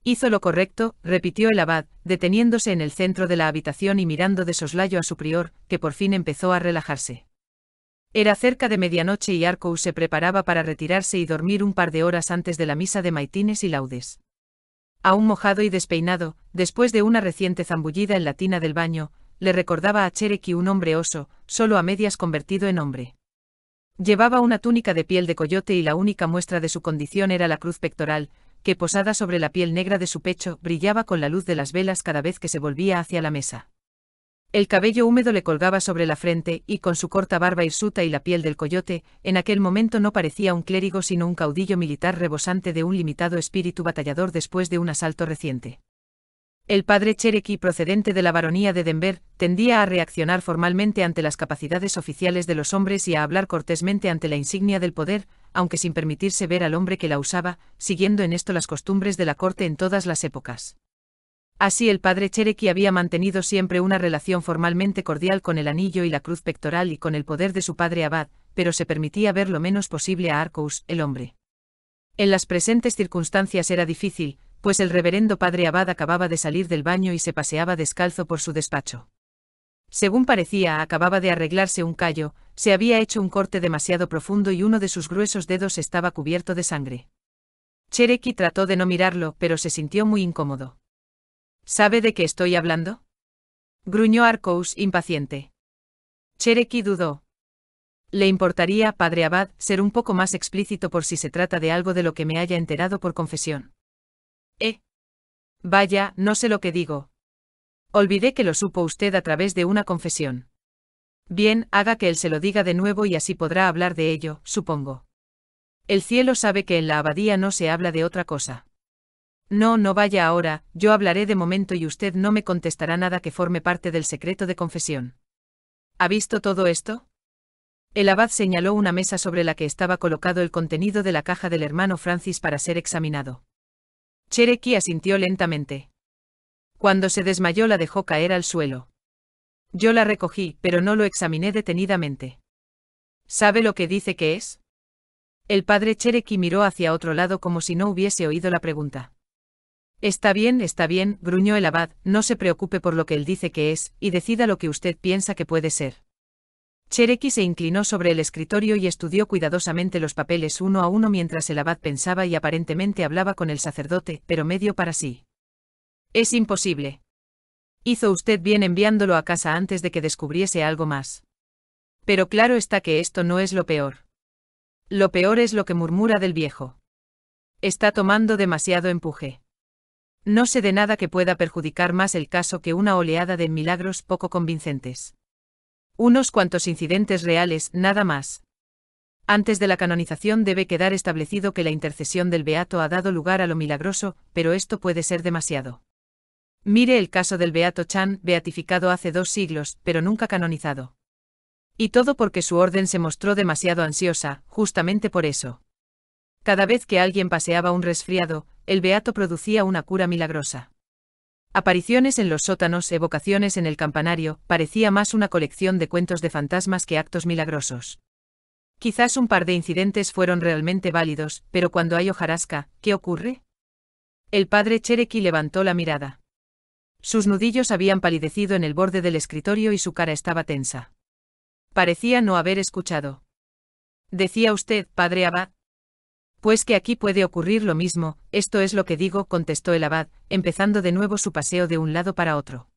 Hizo lo correcto, repitió el abad, deteniéndose en el centro de la habitación y mirando de soslayo a su prior, que por fin empezó a relajarse. Era cerca de medianoche y Arcous se preparaba para retirarse y dormir un par de horas antes de la misa de maitines y laudes. Aún mojado y despeinado, después de una reciente zambullida en la tina del baño, le recordaba a Chereki un hombre oso, solo a medias convertido en hombre. Llevaba una túnica de piel de coyote y la única muestra de su condición era la cruz pectoral, que posada sobre la piel negra de su pecho brillaba con la luz de las velas cada vez que se volvía hacia la mesa. El cabello húmedo le colgaba sobre la frente, y con su corta barba hirsuta y la piel del coyote, en aquel momento no parecía un clérigo sino un caudillo militar rebosante de un limitado espíritu batallador después de un asalto reciente. El padre Cherokee procedente de la baronía de Denver, tendía a reaccionar formalmente ante las capacidades oficiales de los hombres y a hablar cortésmente ante la insignia del poder, aunque sin permitirse ver al hombre que la usaba, siguiendo en esto las costumbres de la corte en todas las épocas. Así el padre Cherequi había mantenido siempre una relación formalmente cordial con el anillo y la cruz pectoral y con el poder de su padre abad, pero se permitía ver lo menos posible a Arcos, el hombre. En las presentes circunstancias era difícil, pues el reverendo padre abad acababa de salir del baño y se paseaba descalzo por su despacho. Según parecía, acababa de arreglarse un callo, se había hecho un corte demasiado profundo y uno de sus gruesos dedos estaba cubierto de sangre. Cherequi trató de no mirarlo, pero se sintió muy incómodo. ¿Sabe de qué estoy hablando? Gruñó Arcous impaciente. Cherequi dudó. Le importaría, padre Abad, ser un poco más explícito por si se trata de algo de lo que me haya enterado por confesión. Eh. Vaya, no sé lo que digo. Olvidé que lo supo usted a través de una confesión. Bien, haga que él se lo diga de nuevo y así podrá hablar de ello, supongo. El cielo sabe que en la abadía no se habla de otra cosa. No, no vaya ahora, yo hablaré de momento y usted no me contestará nada que forme parte del secreto de confesión. ¿Ha visto todo esto? El abad señaló una mesa sobre la que estaba colocado el contenido de la caja del hermano Francis para ser examinado. Cherequi asintió lentamente. Cuando se desmayó la dejó caer al suelo. Yo la recogí, pero no lo examiné detenidamente. ¿Sabe lo que dice que es? El padre Cherequi miró hacia otro lado como si no hubiese oído la pregunta. Está bien, está bien, gruñó el abad, no se preocupe por lo que él dice que es, y decida lo que usted piensa que puede ser. Cherequi se inclinó sobre el escritorio y estudió cuidadosamente los papeles uno a uno mientras el abad pensaba y aparentemente hablaba con el sacerdote, pero medio para sí. Es imposible. Hizo usted bien enviándolo a casa antes de que descubriese algo más. Pero claro está que esto no es lo peor. Lo peor es lo que murmura del viejo. Está tomando demasiado empuje. No sé de nada que pueda perjudicar más el caso que una oleada de milagros poco convincentes. Unos cuantos incidentes reales, nada más. Antes de la canonización debe quedar establecido que la intercesión del Beato ha dado lugar a lo milagroso, pero esto puede ser demasiado. Mire el caso del Beato Chan, beatificado hace dos siglos, pero nunca canonizado. Y todo porque su orden se mostró demasiado ansiosa, justamente por eso. Cada vez que alguien paseaba un resfriado, el beato producía una cura milagrosa. Apariciones en los sótanos, evocaciones en el campanario, parecía más una colección de cuentos de fantasmas que actos milagrosos. Quizás un par de incidentes fueron realmente válidos, pero cuando hay hojarasca, ¿qué ocurre? El padre Cherequi levantó la mirada. Sus nudillos habían palidecido en el borde del escritorio y su cara estaba tensa. Parecía no haber escuchado. Decía usted, padre Abad, pues que aquí puede ocurrir lo mismo, esto es lo que digo, contestó el abad, empezando de nuevo su paseo de un lado para otro.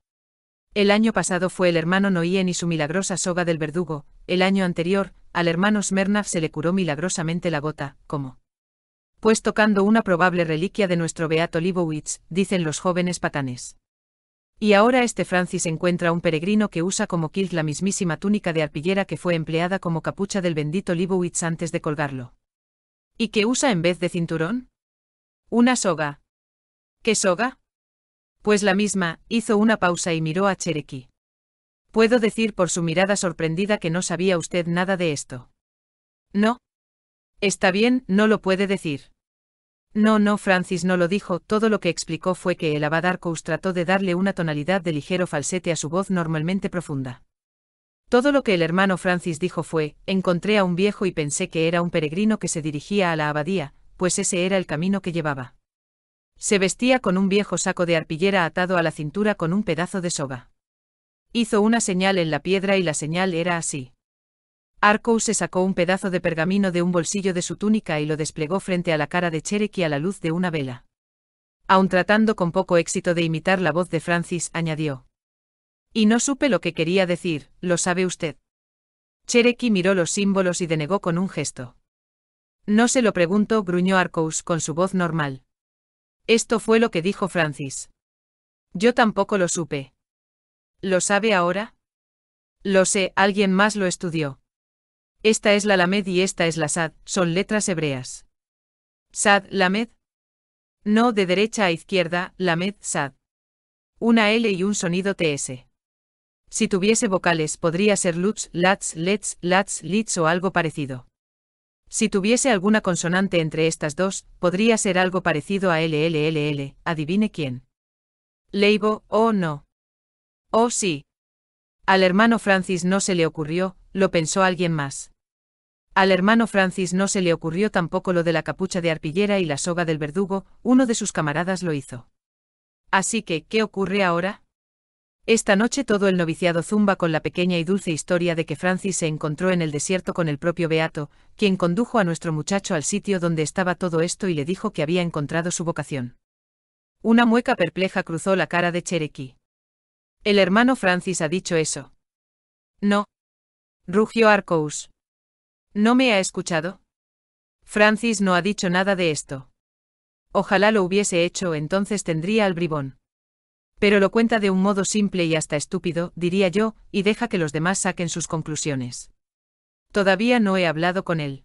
El año pasado fue el hermano Noien y su milagrosa soga del verdugo, el año anterior, al hermano Smernaf se le curó milagrosamente la gota, como pues tocando una probable reliquia de nuestro beato Libowitz, dicen los jóvenes patanes. Y ahora este Francis encuentra un peregrino que usa como kilt la mismísima túnica de arpillera que fue empleada como capucha del bendito Libowitz antes de colgarlo. ¿Y qué usa en vez de cinturón? Una soga. ¿Qué soga? Pues la misma, hizo una pausa y miró a Chereki. Puedo decir por su mirada sorprendida que no sabía usted nada de esto. No. Está bien, no lo puede decir. No, no, Francis no lo dijo, todo lo que explicó fue que el abad Arcos trató de darle una tonalidad de ligero falsete a su voz normalmente profunda. Todo lo que el hermano Francis dijo fue, encontré a un viejo y pensé que era un peregrino que se dirigía a la abadía, pues ese era el camino que llevaba. Se vestía con un viejo saco de arpillera atado a la cintura con un pedazo de soga. Hizo una señal en la piedra y la señal era así. Arcou se sacó un pedazo de pergamino de un bolsillo de su túnica y lo desplegó frente a la cara de Chereki a la luz de una vela. Aun tratando con poco éxito de imitar la voz de Francis, añadió. Y no supe lo que quería decir, lo sabe usted. Cherequi miró los símbolos y denegó con un gesto. No se lo pregunto, gruñó Arcos con su voz normal. Esto fue lo que dijo Francis. Yo tampoco lo supe. ¿Lo sabe ahora? Lo sé, alguien más lo estudió. Esta es la Lamed y esta es la Sad, son letras hebreas. Sad, Lamed. No de derecha a izquierda, Lamed, Sad. Una L y un sonido TS. Si tuviese vocales podría ser luts, lats, lets, lats, lits o algo parecido. Si tuviese alguna consonante entre estas dos, podría ser algo parecido a LLLL, adivine quién. Leibo, oh no. Oh sí. Al hermano Francis no se le ocurrió, lo pensó alguien más. Al hermano Francis no se le ocurrió tampoco lo de la capucha de arpillera y la soga del verdugo, uno de sus camaradas lo hizo. Así que, ¿qué ocurre ahora? Esta noche todo el noviciado zumba con la pequeña y dulce historia de que Francis se encontró en el desierto con el propio Beato, quien condujo a nuestro muchacho al sitio donde estaba todo esto y le dijo que había encontrado su vocación. Una mueca perpleja cruzó la cara de Cherokee. El hermano Francis ha dicho eso. No. Rugió Arcous. ¿No me ha escuchado? Francis no ha dicho nada de esto. Ojalá lo hubiese hecho, entonces tendría al bribón. Pero lo cuenta de un modo simple y hasta estúpido, diría yo, y deja que los demás saquen sus conclusiones. Todavía no he hablado con él.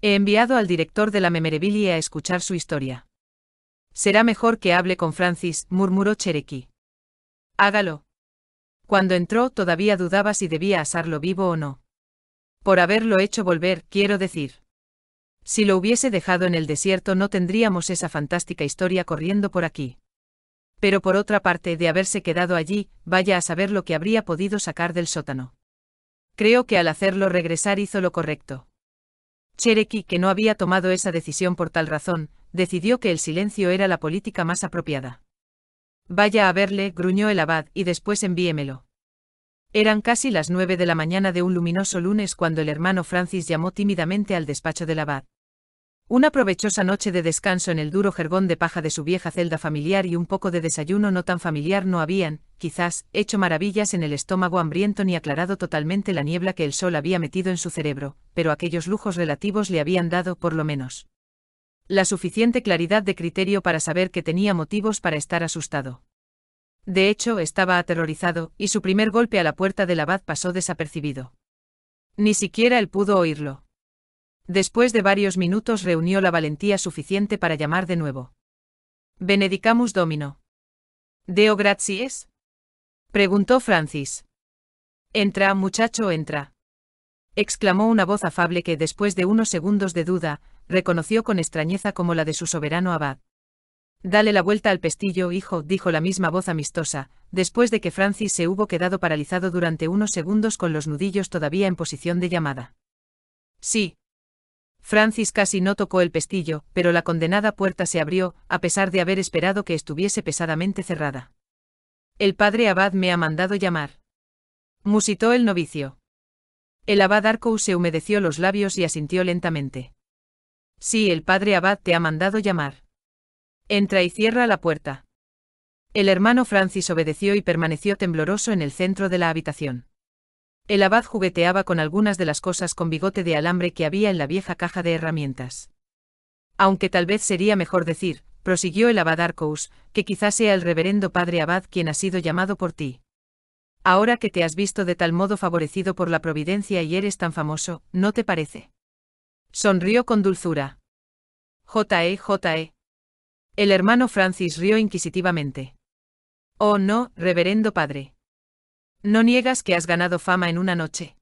He enviado al director de la Memerevili a escuchar su historia. Será mejor que hable con Francis, murmuró Cherequi. Hágalo. Cuando entró todavía dudaba si debía asarlo vivo o no. Por haberlo hecho volver, quiero decir. Si lo hubiese dejado en el desierto no tendríamos esa fantástica historia corriendo por aquí. Pero por otra parte, de haberse quedado allí, vaya a saber lo que habría podido sacar del sótano. Creo que al hacerlo regresar hizo lo correcto. Chereki, que no había tomado esa decisión por tal razón, decidió que el silencio era la política más apropiada. Vaya a verle, gruñó el abad, y después envíemelo. Eran casi las nueve de la mañana de un luminoso lunes cuando el hermano Francis llamó tímidamente al despacho del abad. Una provechosa noche de descanso en el duro jergón de paja de su vieja celda familiar y un poco de desayuno no tan familiar no habían, quizás, hecho maravillas en el estómago hambriento ni aclarado totalmente la niebla que el sol había metido en su cerebro, pero aquellos lujos relativos le habían dado, por lo menos, la suficiente claridad de criterio para saber que tenía motivos para estar asustado. De hecho, estaba aterrorizado, y su primer golpe a la puerta del abad pasó desapercibido. Ni siquiera él pudo oírlo. Después de varios minutos reunió la valentía suficiente para llamar de nuevo. Benedicamus Domino. Deo graties? preguntó Francis. Entra, muchacho, entra. exclamó una voz afable que, después de unos segundos de duda, reconoció con extrañeza como la de su soberano abad. Dale la vuelta al pestillo, hijo, dijo la misma voz amistosa, después de que Francis se hubo quedado paralizado durante unos segundos con los nudillos todavía en posición de llamada. Sí, Francis casi no tocó el pestillo, pero la condenada puerta se abrió, a pesar de haber esperado que estuviese pesadamente cerrada. El padre abad me ha mandado llamar. Musitó el novicio. El abad Arcou se humedeció los labios y asintió lentamente. Sí, el padre abad te ha mandado llamar. Entra y cierra la puerta. El hermano Francis obedeció y permaneció tembloroso en el centro de la habitación. El abad jugueteaba con algunas de las cosas con bigote de alambre que había en la vieja caja de herramientas. Aunque tal vez sería mejor decir, prosiguió el abad Arcous, que quizás sea el reverendo padre abad quien ha sido llamado por ti. Ahora que te has visto de tal modo favorecido por la providencia y eres tan famoso, ¿no te parece? Sonrió con dulzura. J.E. J.E. El hermano Francis rió inquisitivamente. Oh no, reverendo padre. No niegas que has ganado fama en una noche.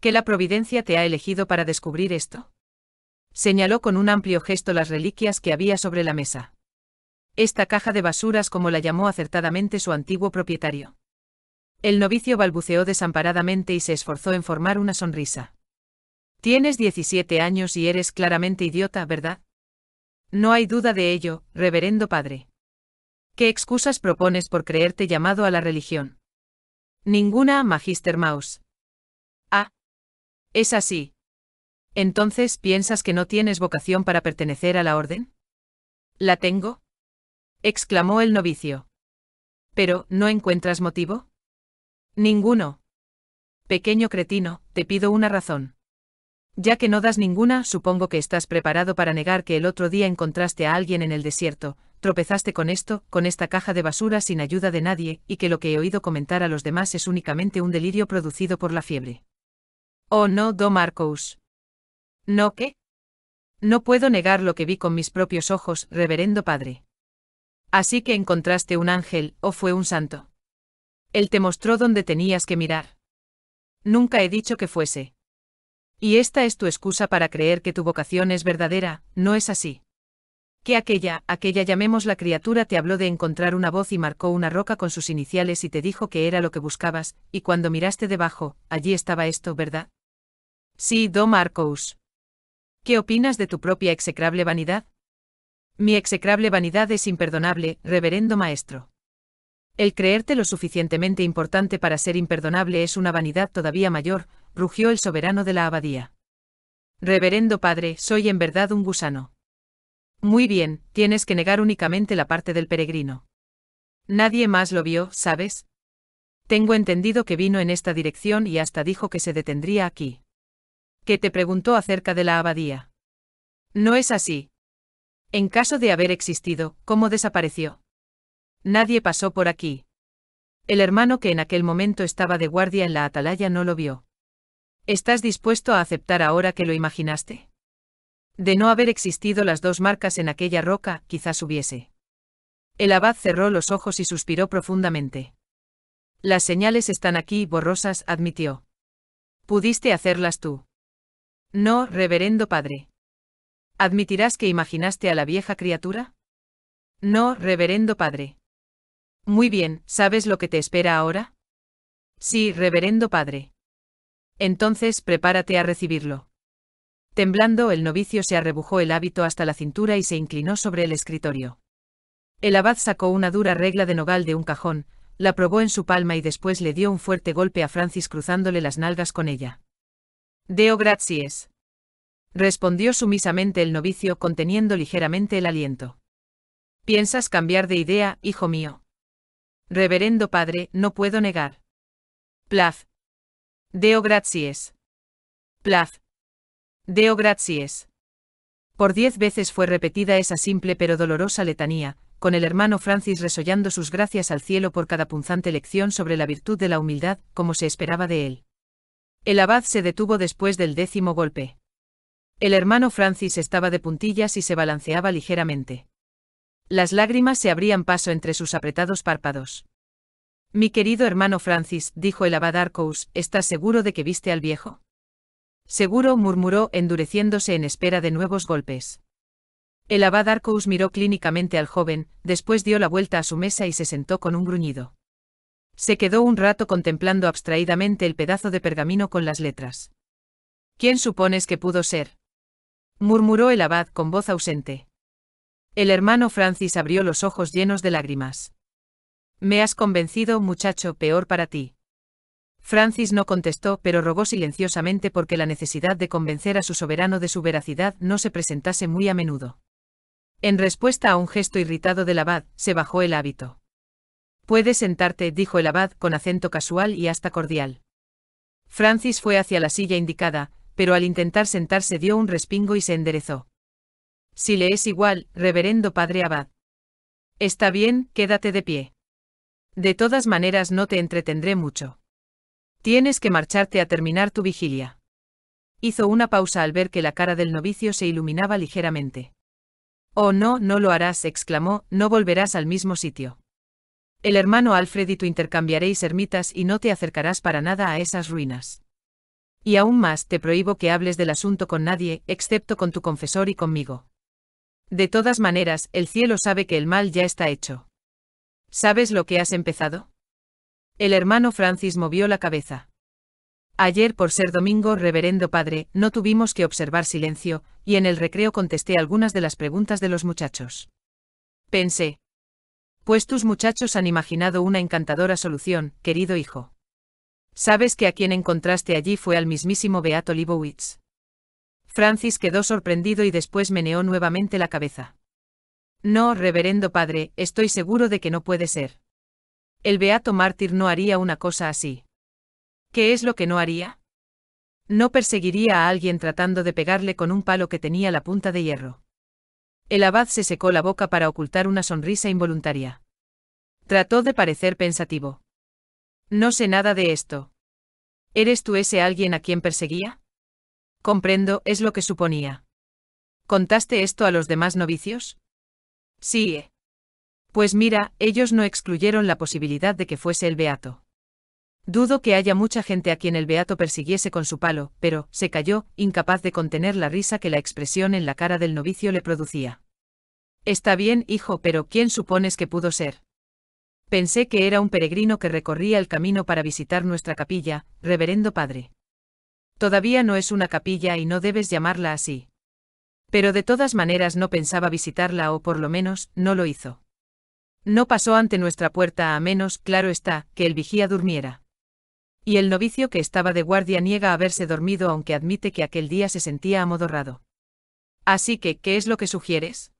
Que la providencia te ha elegido para descubrir esto. Señaló con un amplio gesto las reliquias que había sobre la mesa. Esta caja de basuras como la llamó acertadamente su antiguo propietario. El novicio balbuceó desamparadamente y se esforzó en formar una sonrisa. Tienes 17 años y eres claramente idiota, ¿verdad? No hay duda de ello, reverendo padre. ¿Qué excusas propones por creerte llamado a la religión? Ninguna, Magister Mouse. Ah. Es así. Entonces, ¿piensas que no tienes vocación para pertenecer a la orden? ¿La tengo? exclamó el novicio. Pero, ¿no encuentras motivo? Ninguno. Pequeño cretino, te pido una razón. Ya que no das ninguna, supongo que estás preparado para negar que el otro día encontraste a alguien en el desierto, tropezaste con esto, con esta caja de basura sin ayuda de nadie, y que lo que he oído comentar a los demás es únicamente un delirio producido por la fiebre. Oh no, Do Marcos. ¿No qué? No puedo negar lo que vi con mis propios ojos, reverendo padre. Así que encontraste un ángel, o oh, fue un santo. Él te mostró dónde tenías que mirar. Nunca he dicho que fuese. Y esta es tu excusa para creer que tu vocación es verdadera, ¿no es así? que aquella, aquella llamemos la criatura te habló de encontrar una voz y marcó una roca con sus iniciales y te dijo que era lo que buscabas, y cuando miraste debajo, allí estaba esto, ¿verdad? Sí, Do Marcos. ¿Qué opinas de tu propia execrable vanidad? Mi execrable vanidad es imperdonable, reverendo maestro. El creerte lo suficientemente importante para ser imperdonable es una vanidad todavía mayor, rugió el soberano de la abadía. Reverendo padre, soy en verdad un gusano. Muy bien, tienes que negar únicamente la parte del peregrino. Nadie más lo vio, ¿sabes? Tengo entendido que vino en esta dirección y hasta dijo que se detendría aquí. Que te preguntó acerca de la abadía. No es así. En caso de haber existido, ¿cómo desapareció? Nadie pasó por aquí. El hermano que en aquel momento estaba de guardia en la atalaya no lo vio. ¿Estás dispuesto a aceptar ahora que lo imaginaste? De no haber existido las dos marcas en aquella roca, quizás hubiese. El abad cerró los ojos y suspiró profundamente. Las señales están aquí, borrosas, admitió. Pudiste hacerlas tú. No, reverendo padre. ¿Admitirás que imaginaste a la vieja criatura? No, reverendo padre. Muy bien, ¿sabes lo que te espera ahora? Sí, reverendo padre. Entonces prepárate a recibirlo. Temblando, el novicio se arrebujó el hábito hasta la cintura y se inclinó sobre el escritorio. El abad sacó una dura regla de nogal de un cajón, la probó en su palma y después le dio un fuerte golpe a Francis cruzándole las nalgas con ella. Deo gracias. Respondió sumisamente el novicio conteniendo ligeramente el aliento. ¿Piensas cambiar de idea, hijo mío? Reverendo padre, no puedo negar. Plaz. Deo gracias. Plaf. Deo gracias. Por diez veces fue repetida esa simple pero dolorosa letanía, con el hermano Francis resollando sus gracias al cielo por cada punzante lección sobre la virtud de la humildad, como se esperaba de él. El abad se detuvo después del décimo golpe. El hermano Francis estaba de puntillas y se balanceaba ligeramente. Las lágrimas se abrían paso entre sus apretados párpados. Mi querido hermano Francis, dijo el abad Arcous, ¿estás seguro de que viste al viejo? Seguro murmuró, endureciéndose en espera de nuevos golpes. El abad Arcous miró clínicamente al joven, después dio la vuelta a su mesa y se sentó con un gruñido. Se quedó un rato contemplando abstraídamente el pedazo de pergamino con las letras. ¿Quién supones que pudo ser? murmuró el abad con voz ausente. El hermano Francis abrió los ojos llenos de lágrimas. Me has convencido, muchacho, peor para ti. Francis no contestó, pero rogó silenciosamente porque la necesidad de convencer a su soberano de su veracidad no se presentase muy a menudo. En respuesta a un gesto irritado del abad, se bajó el hábito. Puedes sentarte, dijo el abad con acento casual y hasta cordial. Francis fue hacia la silla indicada, pero al intentar sentarse dio un respingo y se enderezó. Si le es igual, reverendo padre abad. Está bien, quédate de pie. De todas maneras no te entretendré mucho. Tienes que marcharte a terminar tu vigilia. Hizo una pausa al ver que la cara del novicio se iluminaba ligeramente. Oh no, no lo harás, exclamó, no volverás al mismo sitio. El hermano Alfred y tú intercambiaréis ermitas y no te acercarás para nada a esas ruinas. Y aún más te prohíbo que hables del asunto con nadie, excepto con tu confesor y conmigo. De todas maneras, el cielo sabe que el mal ya está hecho. ¿Sabes lo que has empezado? El hermano Francis movió la cabeza. Ayer por ser domingo, reverendo padre, no tuvimos que observar silencio, y en el recreo contesté algunas de las preguntas de los muchachos. Pensé. Pues tus muchachos han imaginado una encantadora solución, querido hijo. Sabes que a quien encontraste allí fue al mismísimo Beato Libowitz. Francis quedó sorprendido y después meneó nuevamente la cabeza. No, reverendo padre, estoy seguro de que no puede ser. El beato mártir no haría una cosa así. ¿Qué es lo que no haría? No perseguiría a alguien tratando de pegarle con un palo que tenía la punta de hierro. El abad se secó la boca para ocultar una sonrisa involuntaria. Trató de parecer pensativo. No sé nada de esto. ¿Eres tú ese alguien a quien perseguía? Comprendo, es lo que suponía. ¿Contaste esto a los demás novicios? Sí. Eh. Pues mira, ellos no excluyeron la posibilidad de que fuese el Beato. Dudo que haya mucha gente a quien el Beato persiguiese con su palo, pero, se cayó, incapaz de contener la risa que la expresión en la cara del novicio le producía. Está bien, hijo, pero ¿quién supones que pudo ser? Pensé que era un peregrino que recorría el camino para visitar nuestra capilla, reverendo padre. Todavía no es una capilla y no debes llamarla así. Pero de todas maneras no pensaba visitarla o por lo menos, no lo hizo. No pasó ante nuestra puerta a menos, claro está, que el vigía durmiera. Y el novicio que estaba de guardia niega haberse dormido aunque admite que aquel día se sentía amodorrado. Así que, ¿qué es lo que sugieres?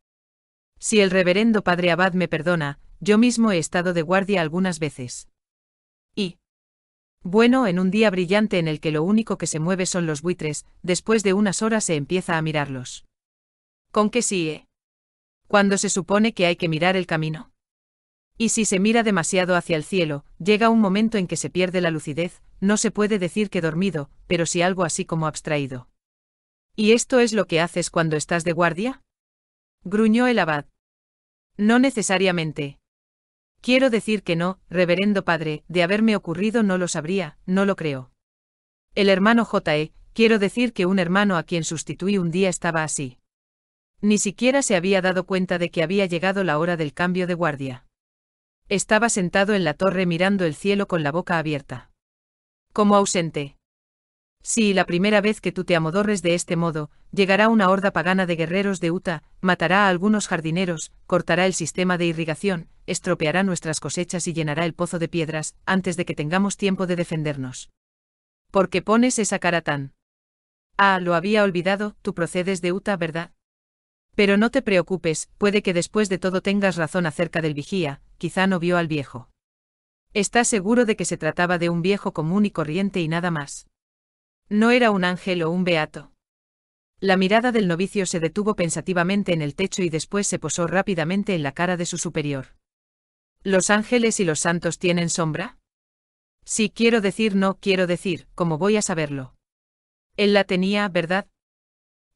Si el reverendo padre Abad me perdona, yo mismo he estado de guardia algunas veces. Y. Bueno, en un día brillante en el que lo único que se mueve son los buitres, después de unas horas se empieza a mirarlos. ¿Con qué sigue? Cuando se supone que hay que mirar el camino. Y si se mira demasiado hacia el cielo, llega un momento en que se pierde la lucidez, no se puede decir que dormido, pero sí algo así como abstraído. ¿Y esto es lo que haces cuando estás de guardia? gruñó el abad. No necesariamente. Quiero decir que no, reverendo padre, de haberme ocurrido no lo sabría, no lo creo. El hermano J.E., quiero decir que un hermano a quien sustituí un día estaba así. Ni siquiera se había dado cuenta de que había llegado la hora del cambio de guardia. Estaba sentado en la torre mirando el cielo con la boca abierta. Como ausente. Si la primera vez que tú te amodorres de este modo, llegará una horda pagana de guerreros de Utah, matará a algunos jardineros, cortará el sistema de irrigación, estropeará nuestras cosechas y llenará el pozo de piedras, antes de que tengamos tiempo de defendernos. ¿Por qué pones esa cara tan? Ah, lo había olvidado, tú procedes de Utah, ¿verdad? Pero no te preocupes, puede que después de todo tengas razón acerca del vigía, quizá no vio al viejo. Está seguro de que se trataba de un viejo común y corriente y nada más. No era un ángel o un beato. La mirada del novicio se detuvo pensativamente en el techo y después se posó rápidamente en la cara de su superior. ¿Los ángeles y los santos tienen sombra? Si quiero decir no quiero decir, ¿cómo voy a saberlo? Él la tenía, ¿verdad?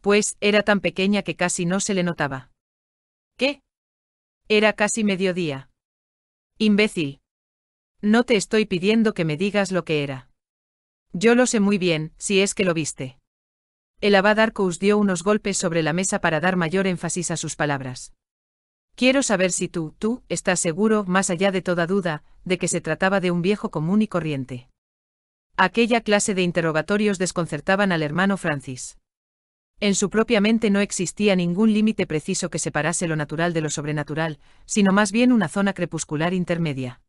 pues era tan pequeña que casi no se le notaba. ¿Qué? Era casi mediodía. Imbécil. No te estoy pidiendo que me digas lo que era. Yo lo sé muy bien, si es que lo viste. El abad Arcus dio unos golpes sobre la mesa para dar mayor énfasis a sus palabras. Quiero saber si tú, tú, estás seguro, más allá de toda duda, de que se trataba de un viejo común y corriente. Aquella clase de interrogatorios desconcertaban al hermano Francis. En su propia mente no existía ningún límite preciso que separase lo natural de lo sobrenatural, sino más bien una zona crepuscular intermedia.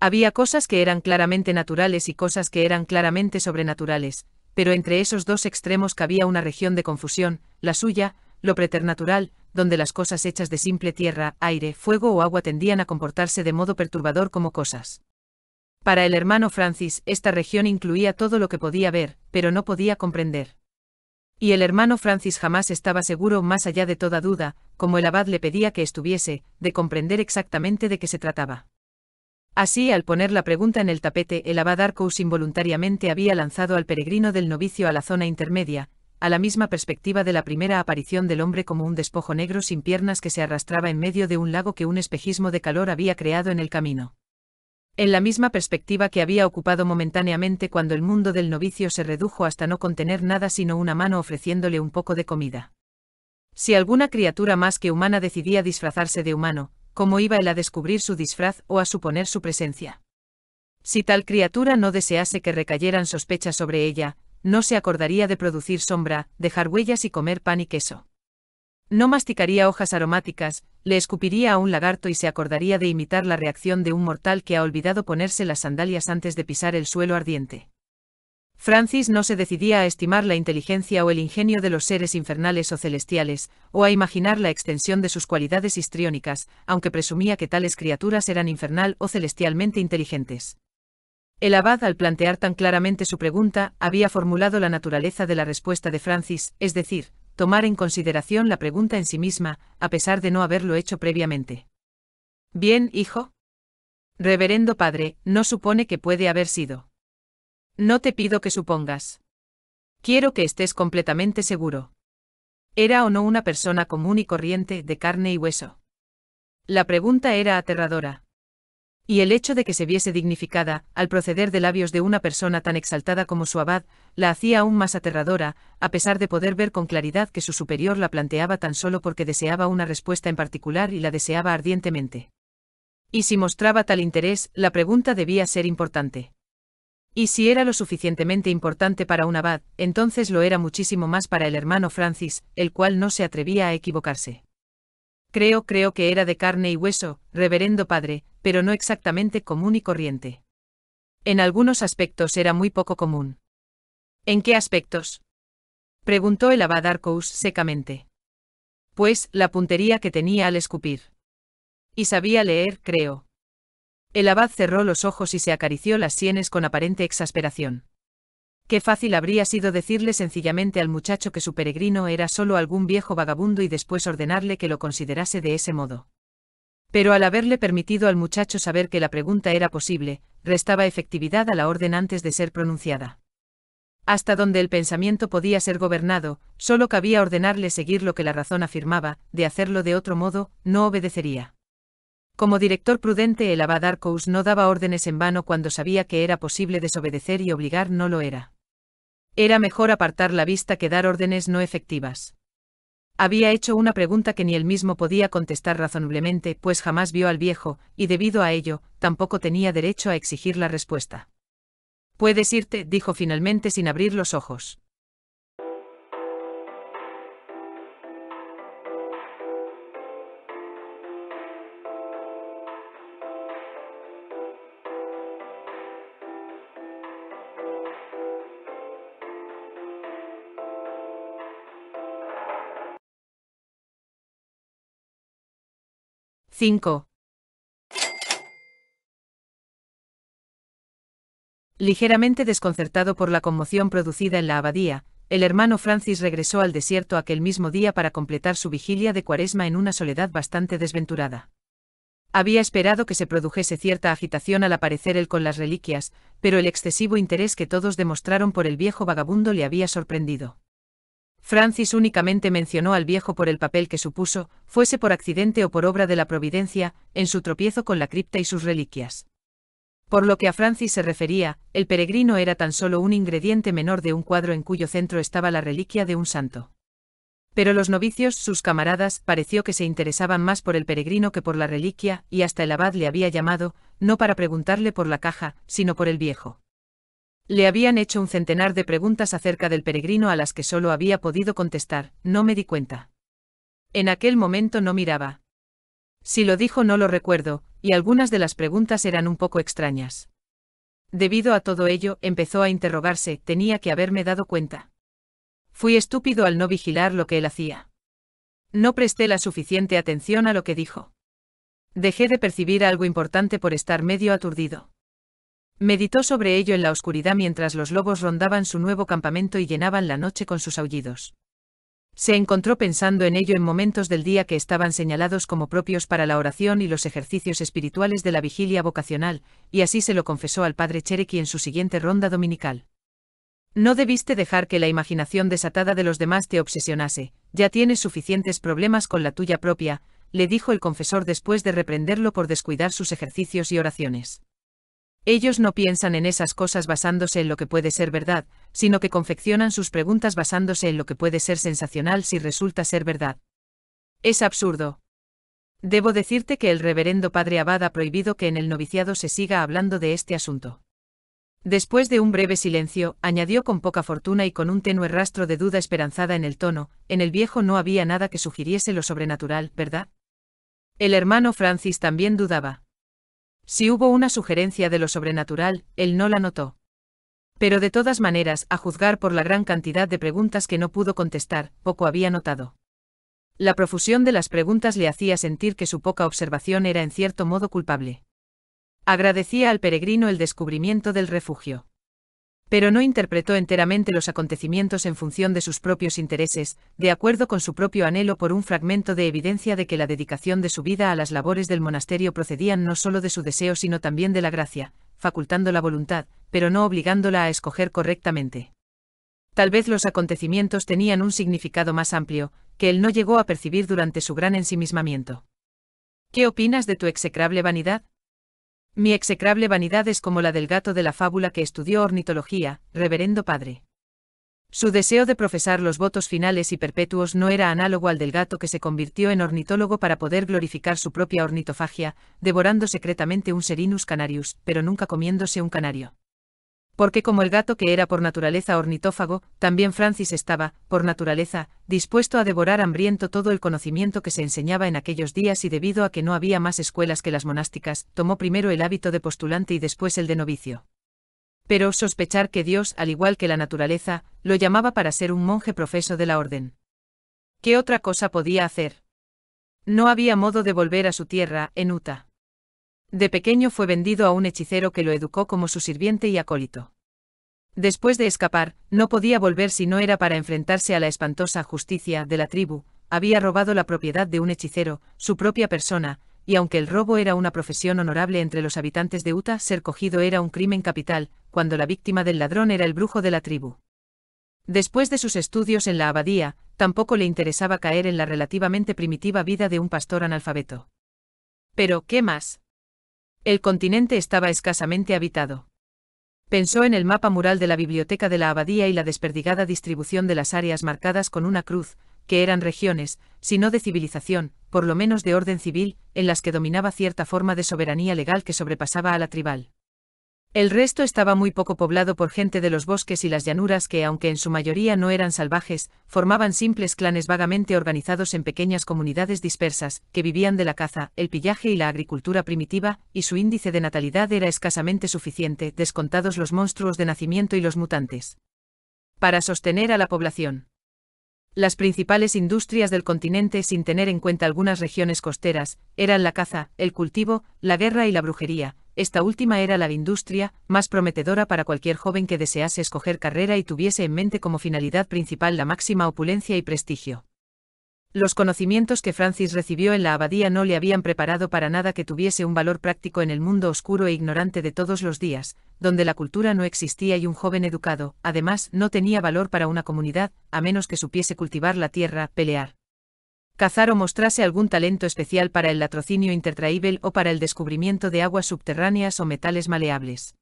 Había cosas que eran claramente naturales y cosas que eran claramente sobrenaturales, pero entre esos dos extremos cabía una región de confusión, la suya, lo preternatural, donde las cosas hechas de simple tierra, aire, fuego o agua tendían a comportarse de modo perturbador como cosas. Para el hermano Francis, esta región incluía todo lo que podía ver, pero no podía comprender. Y el hermano Francis jamás estaba seguro, más allá de toda duda, como el abad le pedía que estuviese, de comprender exactamente de qué se trataba. Así, al poner la pregunta en el tapete, el abad Arcos involuntariamente había lanzado al peregrino del novicio a la zona intermedia, a la misma perspectiva de la primera aparición del hombre como un despojo negro sin piernas que se arrastraba en medio de un lago que un espejismo de calor había creado en el camino en la misma perspectiva que había ocupado momentáneamente cuando el mundo del novicio se redujo hasta no contener nada sino una mano ofreciéndole un poco de comida. Si alguna criatura más que humana decidía disfrazarse de humano, ¿cómo iba él a descubrir su disfraz o a suponer su presencia? Si tal criatura no desease que recayeran sospechas sobre ella, no se acordaría de producir sombra, dejar huellas y comer pan y queso. No masticaría hojas aromáticas, le escupiría a un lagarto y se acordaría de imitar la reacción de un mortal que ha olvidado ponerse las sandalias antes de pisar el suelo ardiente. Francis no se decidía a estimar la inteligencia o el ingenio de los seres infernales o celestiales, o a imaginar la extensión de sus cualidades histriónicas, aunque presumía que tales criaturas eran infernal o celestialmente inteligentes. El abad, al plantear tan claramente su pregunta, había formulado la naturaleza de la respuesta de Francis, es decir, tomar en consideración la pregunta en sí misma, a pesar de no haberlo hecho previamente. Bien, hijo. Reverendo Padre, no supone que puede haber sido. No te pido que supongas. Quiero que estés completamente seguro. ¿Era o no una persona común y corriente, de carne y hueso? La pregunta era aterradora. Y el hecho de que se viese dignificada, al proceder de labios de una persona tan exaltada como su abad, la hacía aún más aterradora, a pesar de poder ver con claridad que su superior la planteaba tan solo porque deseaba una respuesta en particular y la deseaba ardientemente. Y si mostraba tal interés, la pregunta debía ser importante. Y si era lo suficientemente importante para un abad, entonces lo era muchísimo más para el hermano Francis, el cual no se atrevía a equivocarse. Creo, creo que era de carne y hueso, reverendo padre, pero no exactamente común y corriente. En algunos aspectos era muy poco común. ¿En qué aspectos? preguntó el abad Arcous secamente. Pues, la puntería que tenía al escupir. Y sabía leer, creo. El abad cerró los ojos y se acarició las sienes con aparente exasperación. Qué fácil habría sido decirle sencillamente al muchacho que su peregrino era solo algún viejo vagabundo y después ordenarle que lo considerase de ese modo. Pero al haberle permitido al muchacho saber que la pregunta era posible, restaba efectividad a la orden antes de ser pronunciada. Hasta donde el pensamiento podía ser gobernado, solo cabía ordenarle seguir lo que la razón afirmaba, de hacerlo de otro modo, no obedecería. Como director prudente el abad Arcous no daba órdenes en vano cuando sabía que era posible desobedecer y obligar no lo era. Era mejor apartar la vista que dar órdenes no efectivas. Había hecho una pregunta que ni él mismo podía contestar razonablemente, pues jamás vio al viejo, y debido a ello, tampoco tenía derecho a exigir la respuesta. Puedes irte, dijo finalmente sin abrir los ojos. 5. Ligeramente desconcertado por la conmoción producida en la abadía, el hermano Francis regresó al desierto aquel mismo día para completar su vigilia de cuaresma en una soledad bastante desventurada. Había esperado que se produjese cierta agitación al aparecer él con las reliquias, pero el excesivo interés que todos demostraron por el viejo vagabundo le había sorprendido. Francis únicamente mencionó al viejo por el papel que supuso, fuese por accidente o por obra de la providencia, en su tropiezo con la cripta y sus reliquias. Por lo que a Francis se refería, el peregrino era tan solo un ingrediente menor de un cuadro en cuyo centro estaba la reliquia de un santo. Pero los novicios, sus camaradas, pareció que se interesaban más por el peregrino que por la reliquia, y hasta el abad le había llamado, no para preguntarle por la caja, sino por el viejo. Le habían hecho un centenar de preguntas acerca del peregrino a las que solo había podido contestar, no me di cuenta. En aquel momento no miraba. Si lo dijo no lo recuerdo, y algunas de las preguntas eran un poco extrañas. Debido a todo ello, empezó a interrogarse, tenía que haberme dado cuenta. Fui estúpido al no vigilar lo que él hacía. No presté la suficiente atención a lo que dijo. Dejé de percibir algo importante por estar medio aturdido. Meditó sobre ello en la oscuridad mientras los lobos rondaban su nuevo campamento y llenaban la noche con sus aullidos. Se encontró pensando en ello en momentos del día que estaban señalados como propios para la oración y los ejercicios espirituales de la vigilia vocacional, y así se lo confesó al padre Cherequi en su siguiente ronda dominical. No debiste dejar que la imaginación desatada de los demás te obsesionase, ya tienes suficientes problemas con la tuya propia, le dijo el confesor después de reprenderlo por descuidar sus ejercicios y oraciones. Ellos no piensan en esas cosas basándose en lo que puede ser verdad, sino que confeccionan sus preguntas basándose en lo que puede ser sensacional si resulta ser verdad. Es absurdo. Debo decirte que el reverendo padre Abad ha prohibido que en el noviciado se siga hablando de este asunto. Después de un breve silencio, añadió con poca fortuna y con un tenue rastro de duda esperanzada en el tono, en el viejo no había nada que sugiriese lo sobrenatural, ¿verdad? El hermano Francis también dudaba. Si hubo una sugerencia de lo sobrenatural, él no la notó. Pero de todas maneras, a juzgar por la gran cantidad de preguntas que no pudo contestar, poco había notado. La profusión de las preguntas le hacía sentir que su poca observación era en cierto modo culpable. Agradecía al peregrino el descubrimiento del refugio pero no interpretó enteramente los acontecimientos en función de sus propios intereses, de acuerdo con su propio anhelo por un fragmento de evidencia de que la dedicación de su vida a las labores del monasterio procedían no sólo de su deseo sino también de la gracia, facultando la voluntad, pero no obligándola a escoger correctamente. Tal vez los acontecimientos tenían un significado más amplio, que él no llegó a percibir durante su gran ensimismamiento. ¿Qué opinas de tu execrable vanidad? Mi execrable vanidad es como la del gato de la fábula que estudió ornitología, reverendo padre. Su deseo de profesar los votos finales y perpetuos no era análogo al del gato que se convirtió en ornitólogo para poder glorificar su propia ornitofagia, devorando secretamente un Serinus canarius, pero nunca comiéndose un canario porque como el gato que era por naturaleza ornitófago, también Francis estaba, por naturaleza, dispuesto a devorar hambriento todo el conocimiento que se enseñaba en aquellos días y debido a que no había más escuelas que las monásticas, tomó primero el hábito de postulante y después el de novicio. Pero sospechar que Dios, al igual que la naturaleza, lo llamaba para ser un monje profeso de la orden. ¿Qué otra cosa podía hacer? No había modo de volver a su tierra, en Utah. De pequeño fue vendido a un hechicero que lo educó como su sirviente y acólito. Después de escapar, no podía volver si no era para enfrentarse a la espantosa justicia de la tribu, había robado la propiedad de un hechicero, su propia persona, y aunque el robo era una profesión honorable entre los habitantes de Utah, ser cogido era un crimen capital, cuando la víctima del ladrón era el brujo de la tribu. Después de sus estudios en la abadía, tampoco le interesaba caer en la relativamente primitiva vida de un pastor analfabeto. Pero, ¿qué más? El continente estaba escasamente habitado. Pensó en el mapa mural de la biblioteca de la abadía y la desperdigada distribución de las áreas marcadas con una cruz, que eran regiones, si no de civilización, por lo menos de orden civil, en las que dominaba cierta forma de soberanía legal que sobrepasaba a la tribal. El resto estaba muy poco poblado por gente de los bosques y las llanuras que, aunque en su mayoría no eran salvajes, formaban simples clanes vagamente organizados en pequeñas comunidades dispersas, que vivían de la caza, el pillaje y la agricultura primitiva, y su índice de natalidad era escasamente suficiente, descontados los monstruos de nacimiento y los mutantes. Para sostener a la población. Las principales industrias del continente, sin tener en cuenta algunas regiones costeras, eran la caza, el cultivo, la guerra y la brujería. Esta última era la industria más prometedora para cualquier joven que desease escoger carrera y tuviese en mente como finalidad principal la máxima opulencia y prestigio. Los conocimientos que Francis recibió en la abadía no le habían preparado para nada que tuviese un valor práctico en el mundo oscuro e ignorante de todos los días, donde la cultura no existía y un joven educado, además, no tenía valor para una comunidad, a menos que supiese cultivar la tierra, pelear. Cazar o mostrase algún talento especial para el latrocinio intertraíble o para el descubrimiento de aguas subterráneas o metales maleables.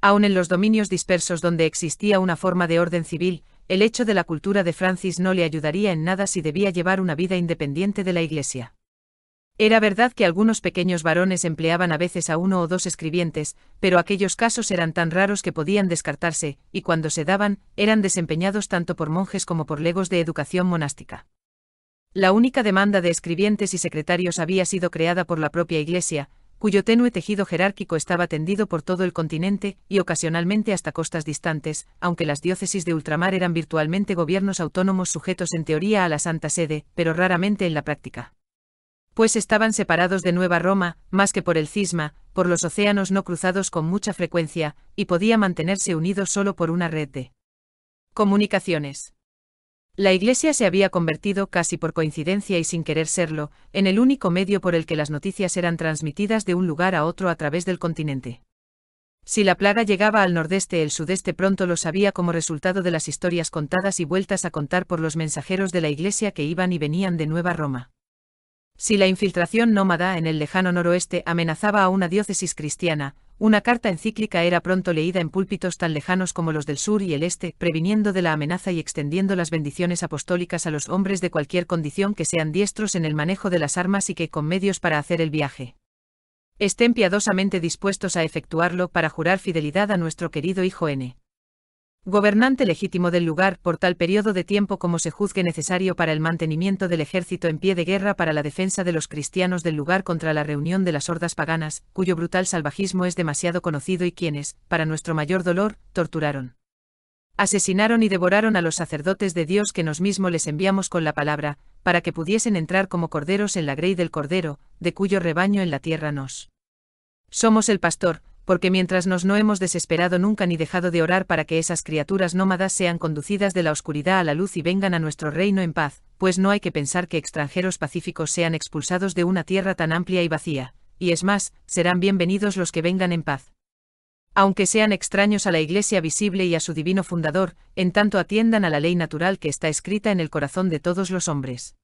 Aun en los dominios dispersos donde existía una forma de orden civil, el hecho de la cultura de Francis no le ayudaría en nada si debía llevar una vida independiente de la Iglesia. Era verdad que algunos pequeños varones empleaban a veces a uno o dos escribientes, pero aquellos casos eran tan raros que podían descartarse, y cuando se daban, eran desempeñados tanto por monjes como por legos de educación monástica. La única demanda de escribientes y secretarios había sido creada por la propia Iglesia, cuyo tenue tejido jerárquico estaba tendido por todo el continente y ocasionalmente hasta costas distantes, aunque las diócesis de ultramar eran virtualmente gobiernos autónomos sujetos en teoría a la Santa Sede, pero raramente en la práctica. Pues estaban separados de Nueva Roma, más que por el cisma, por los océanos no cruzados con mucha frecuencia, y podía mantenerse unidos solo por una red de comunicaciones. La Iglesia se había convertido, casi por coincidencia y sin querer serlo, en el único medio por el que las noticias eran transmitidas de un lugar a otro a través del continente. Si la plaga llegaba al nordeste, el sudeste pronto lo sabía como resultado de las historias contadas y vueltas a contar por los mensajeros de la Iglesia que iban y venían de Nueva Roma. Si la infiltración nómada en el lejano noroeste amenazaba a una diócesis cristiana, una carta encíclica era pronto leída en púlpitos tan lejanos como los del sur y el este, previniendo de la amenaza y extendiendo las bendiciones apostólicas a los hombres de cualquier condición que sean diestros en el manejo de las armas y que con medios para hacer el viaje. Estén piadosamente dispuestos a efectuarlo para jurar fidelidad a nuestro querido hijo N gobernante legítimo del lugar por tal periodo de tiempo como se juzgue necesario para el mantenimiento del ejército en pie de guerra para la defensa de los cristianos del lugar contra la reunión de las hordas paganas, cuyo brutal salvajismo es demasiado conocido y quienes, para nuestro mayor dolor, torturaron. Asesinaron y devoraron a los sacerdotes de Dios que nos mismo les enviamos con la palabra, para que pudiesen entrar como corderos en la grey del Cordero, de cuyo rebaño en la tierra nos. Somos el pastor, porque mientras nos no hemos desesperado nunca ni dejado de orar para que esas criaturas nómadas sean conducidas de la oscuridad a la luz y vengan a nuestro reino en paz, pues no hay que pensar que extranjeros pacíficos sean expulsados de una tierra tan amplia y vacía, y es más, serán bienvenidos los que vengan en paz. Aunque sean extraños a la Iglesia visible y a su divino fundador, en tanto atiendan a la ley natural que está escrita en el corazón de todos los hombres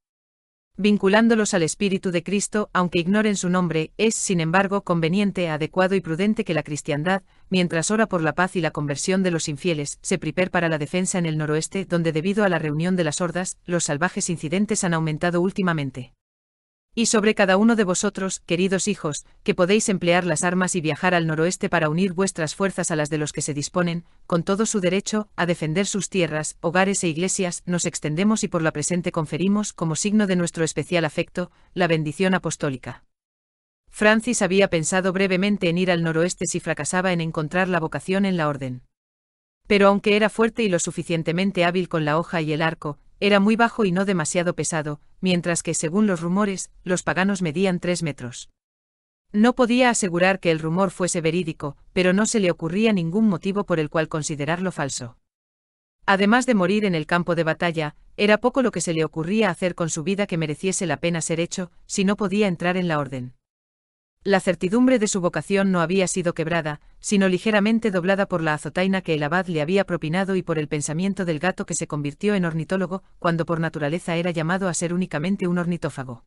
vinculándolos al Espíritu de Cristo, aunque ignoren su nombre, es, sin embargo, conveniente, adecuado y prudente que la cristiandad, mientras ora por la paz y la conversión de los infieles, se prepare para la defensa en el noroeste, donde debido a la reunión de las hordas, los salvajes incidentes han aumentado últimamente. Y sobre cada uno de vosotros, queridos hijos, que podéis emplear las armas y viajar al noroeste para unir vuestras fuerzas a las de los que se disponen, con todo su derecho, a defender sus tierras, hogares e iglesias, nos extendemos y por la presente conferimos, como signo de nuestro especial afecto, la bendición apostólica. Francis había pensado brevemente en ir al noroeste si fracasaba en encontrar la vocación en la orden. Pero aunque era fuerte y lo suficientemente hábil con la hoja y el arco, era muy bajo y no demasiado pesado, mientras que, según los rumores, los paganos medían tres metros. No podía asegurar que el rumor fuese verídico, pero no se le ocurría ningún motivo por el cual considerarlo falso. Además de morir en el campo de batalla, era poco lo que se le ocurría hacer con su vida que mereciese la pena ser hecho, si no podía entrar en la orden. La certidumbre de su vocación no había sido quebrada, sino ligeramente doblada por la azotaina que el abad le había propinado y por el pensamiento del gato que se convirtió en ornitólogo, cuando por naturaleza era llamado a ser únicamente un ornitófago.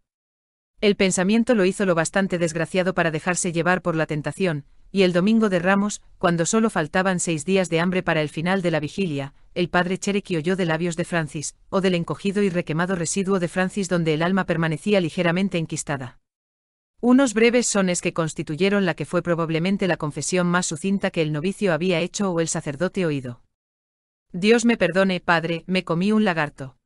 El pensamiento lo hizo lo bastante desgraciado para dejarse llevar por la tentación, y el domingo de Ramos, cuando solo faltaban seis días de hambre para el final de la vigilia, el padre Cherequi oyó de labios de Francis, o del encogido y requemado residuo de Francis donde el alma permanecía ligeramente enquistada. Unos breves sones que constituyeron la que fue probablemente la confesión más sucinta que el novicio había hecho o el sacerdote oído. Dios me perdone, padre, me comí un lagarto.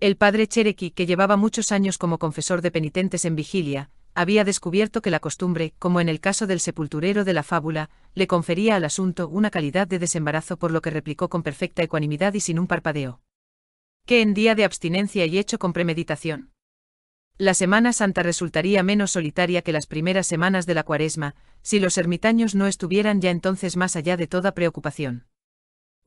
El padre Cherequi, que llevaba muchos años como confesor de penitentes en vigilia, había descubierto que la costumbre, como en el caso del sepulturero de la fábula, le confería al asunto una calidad de desembarazo por lo que replicó con perfecta ecuanimidad y sin un parpadeo. Que en día de abstinencia y hecho con premeditación. La Semana Santa resultaría menos solitaria que las primeras semanas de la Cuaresma, si los ermitaños no estuvieran ya entonces más allá de toda preocupación.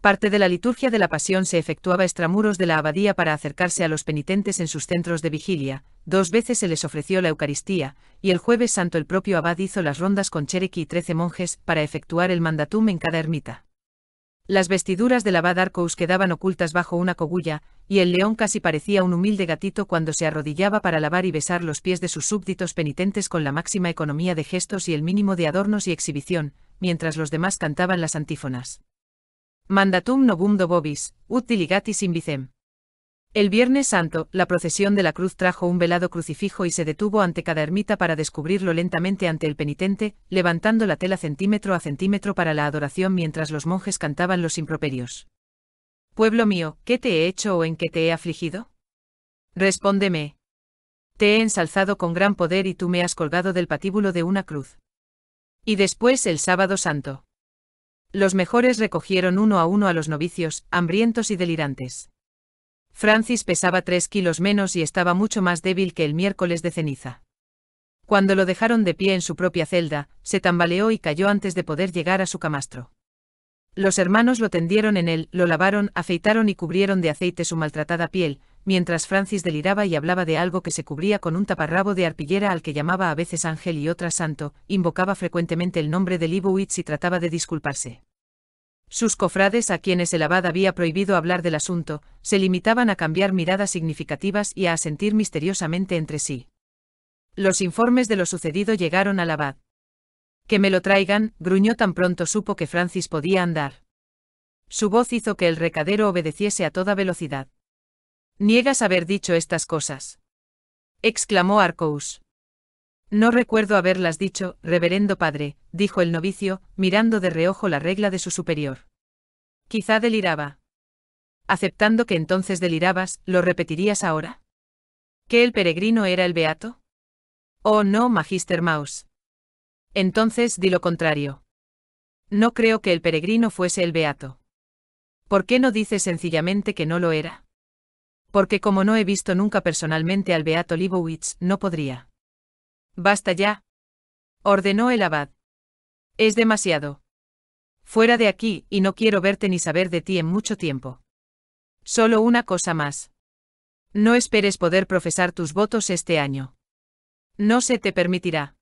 Parte de la liturgia de la Pasión se efectuaba extramuros de la abadía para acercarse a los penitentes en sus centros de vigilia, dos veces se les ofreció la Eucaristía, y el jueves santo el propio abad hizo las rondas con Cherequi y trece monjes para efectuar el mandatum en cada ermita. Las vestiduras de la Bad quedaban ocultas bajo una cogulla, y el león casi parecía un humilde gatito cuando se arrodillaba para lavar y besar los pies de sus súbditos penitentes con la máxima economía de gestos y el mínimo de adornos y exhibición, mientras los demás cantaban las antífonas. Mandatum nobundo bovis, ut diligatis in vicem. El Viernes Santo, la procesión de la cruz trajo un velado crucifijo y se detuvo ante cada ermita para descubrirlo lentamente ante el penitente, levantando la tela centímetro a centímetro para la adoración mientras los monjes cantaban los improperios. Pueblo mío, ¿qué te he hecho o en qué te he afligido? Respóndeme. Te he ensalzado con gran poder y tú me has colgado del patíbulo de una cruz. Y después el sábado santo. Los mejores recogieron uno a uno a los novicios, hambrientos y delirantes. Francis pesaba tres kilos menos y estaba mucho más débil que el miércoles de ceniza. Cuando lo dejaron de pie en su propia celda, se tambaleó y cayó antes de poder llegar a su camastro. Los hermanos lo tendieron en él, lo lavaron, afeitaron y cubrieron de aceite su maltratada piel, mientras Francis deliraba y hablaba de algo que se cubría con un taparrabo de arpillera al que llamaba a veces ángel y otra santo, invocaba frecuentemente el nombre de Libowitz y trataba de disculparse. Sus cofrades a quienes el abad había prohibido hablar del asunto, se limitaban a cambiar miradas significativas y a asentir misteriosamente entre sí. Los informes de lo sucedido llegaron al abad. Que me lo traigan, gruñó tan pronto supo que Francis podía andar. Su voz hizo que el recadero obedeciese a toda velocidad. Niegas haber dicho estas cosas. exclamó Arcous. No recuerdo haberlas dicho, reverendo padre, dijo el novicio, mirando de reojo la regla de su superior. Quizá deliraba. Aceptando que entonces delirabas, ¿lo repetirías ahora? ¿Que el peregrino era el beato? Oh no, Magister Maus. Entonces di lo contrario. No creo que el peregrino fuese el beato. ¿Por qué no dices sencillamente que no lo era? Porque como no he visto nunca personalmente al beato Libowitz, no podría. Basta ya. Ordenó el abad. Es demasiado. Fuera de aquí, y no quiero verte ni saber de ti en mucho tiempo. Solo una cosa más. No esperes poder profesar tus votos este año. No se te permitirá.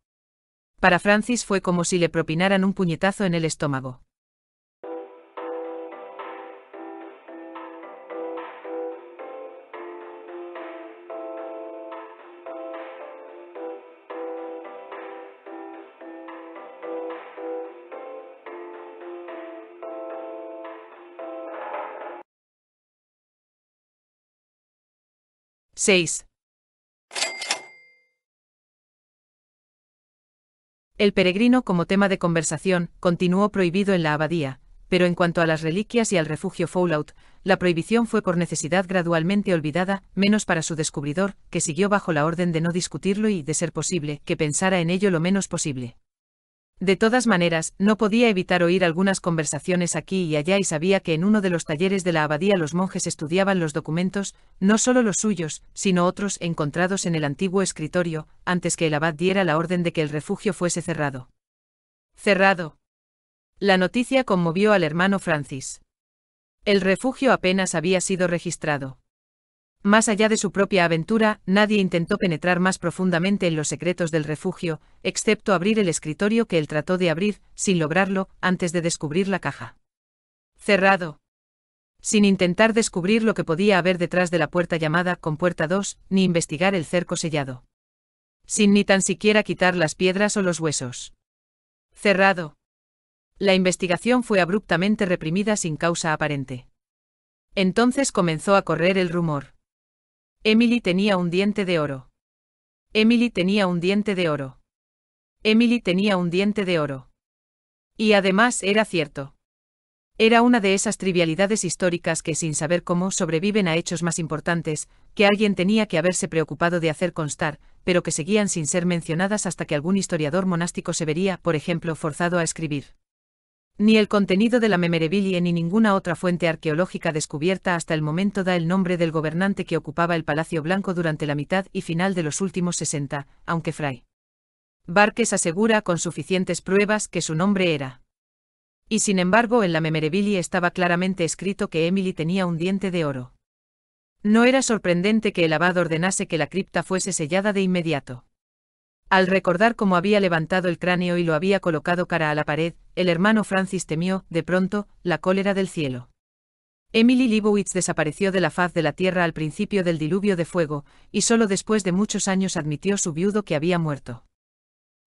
Para Francis fue como si le propinaran un puñetazo en el estómago. 6. El peregrino como tema de conversación continuó prohibido en la abadía, pero en cuanto a las reliquias y al refugio Fallout, la prohibición fue por necesidad gradualmente olvidada, menos para su descubridor, que siguió bajo la orden de no discutirlo y, de ser posible, que pensara en ello lo menos posible. De todas maneras, no podía evitar oír algunas conversaciones aquí y allá y sabía que en uno de los talleres de la abadía los monjes estudiaban los documentos, no solo los suyos, sino otros encontrados en el antiguo escritorio, antes que el abad diera la orden de que el refugio fuese cerrado. Cerrado. La noticia conmovió al hermano Francis. El refugio apenas había sido registrado. Más allá de su propia aventura, nadie intentó penetrar más profundamente en los secretos del refugio, excepto abrir el escritorio que él trató de abrir, sin lograrlo, antes de descubrir la caja. Cerrado. Sin intentar descubrir lo que podía haber detrás de la puerta llamada con puerta 2, ni investigar el cerco sellado. Sin ni tan siquiera quitar las piedras o los huesos. Cerrado. La investigación fue abruptamente reprimida sin causa aparente. Entonces comenzó a correr el rumor. Emily tenía un diente de oro. Emily tenía un diente de oro. Emily tenía un diente de oro. Y además era cierto. Era una de esas trivialidades históricas que sin saber cómo sobreviven a hechos más importantes, que alguien tenía que haberse preocupado de hacer constar, pero que seguían sin ser mencionadas hasta que algún historiador monástico se vería, por ejemplo, forzado a escribir. Ni el contenido de la Memerebilie ni ninguna otra fuente arqueológica descubierta hasta el momento da el nombre del gobernante que ocupaba el Palacio Blanco durante la mitad y final de los últimos 60, aunque Fray Barques asegura con suficientes pruebas que su nombre era. Y sin embargo en la Memerebilie estaba claramente escrito que Emily tenía un diente de oro. No era sorprendente que el abad ordenase que la cripta fuese sellada de inmediato. Al recordar cómo había levantado el cráneo y lo había colocado cara a la pared, el hermano Francis temió, de pronto, la cólera del cielo. Emily Leibowitz desapareció de la faz de la tierra al principio del diluvio de fuego, y solo después de muchos años admitió su viudo que había muerto.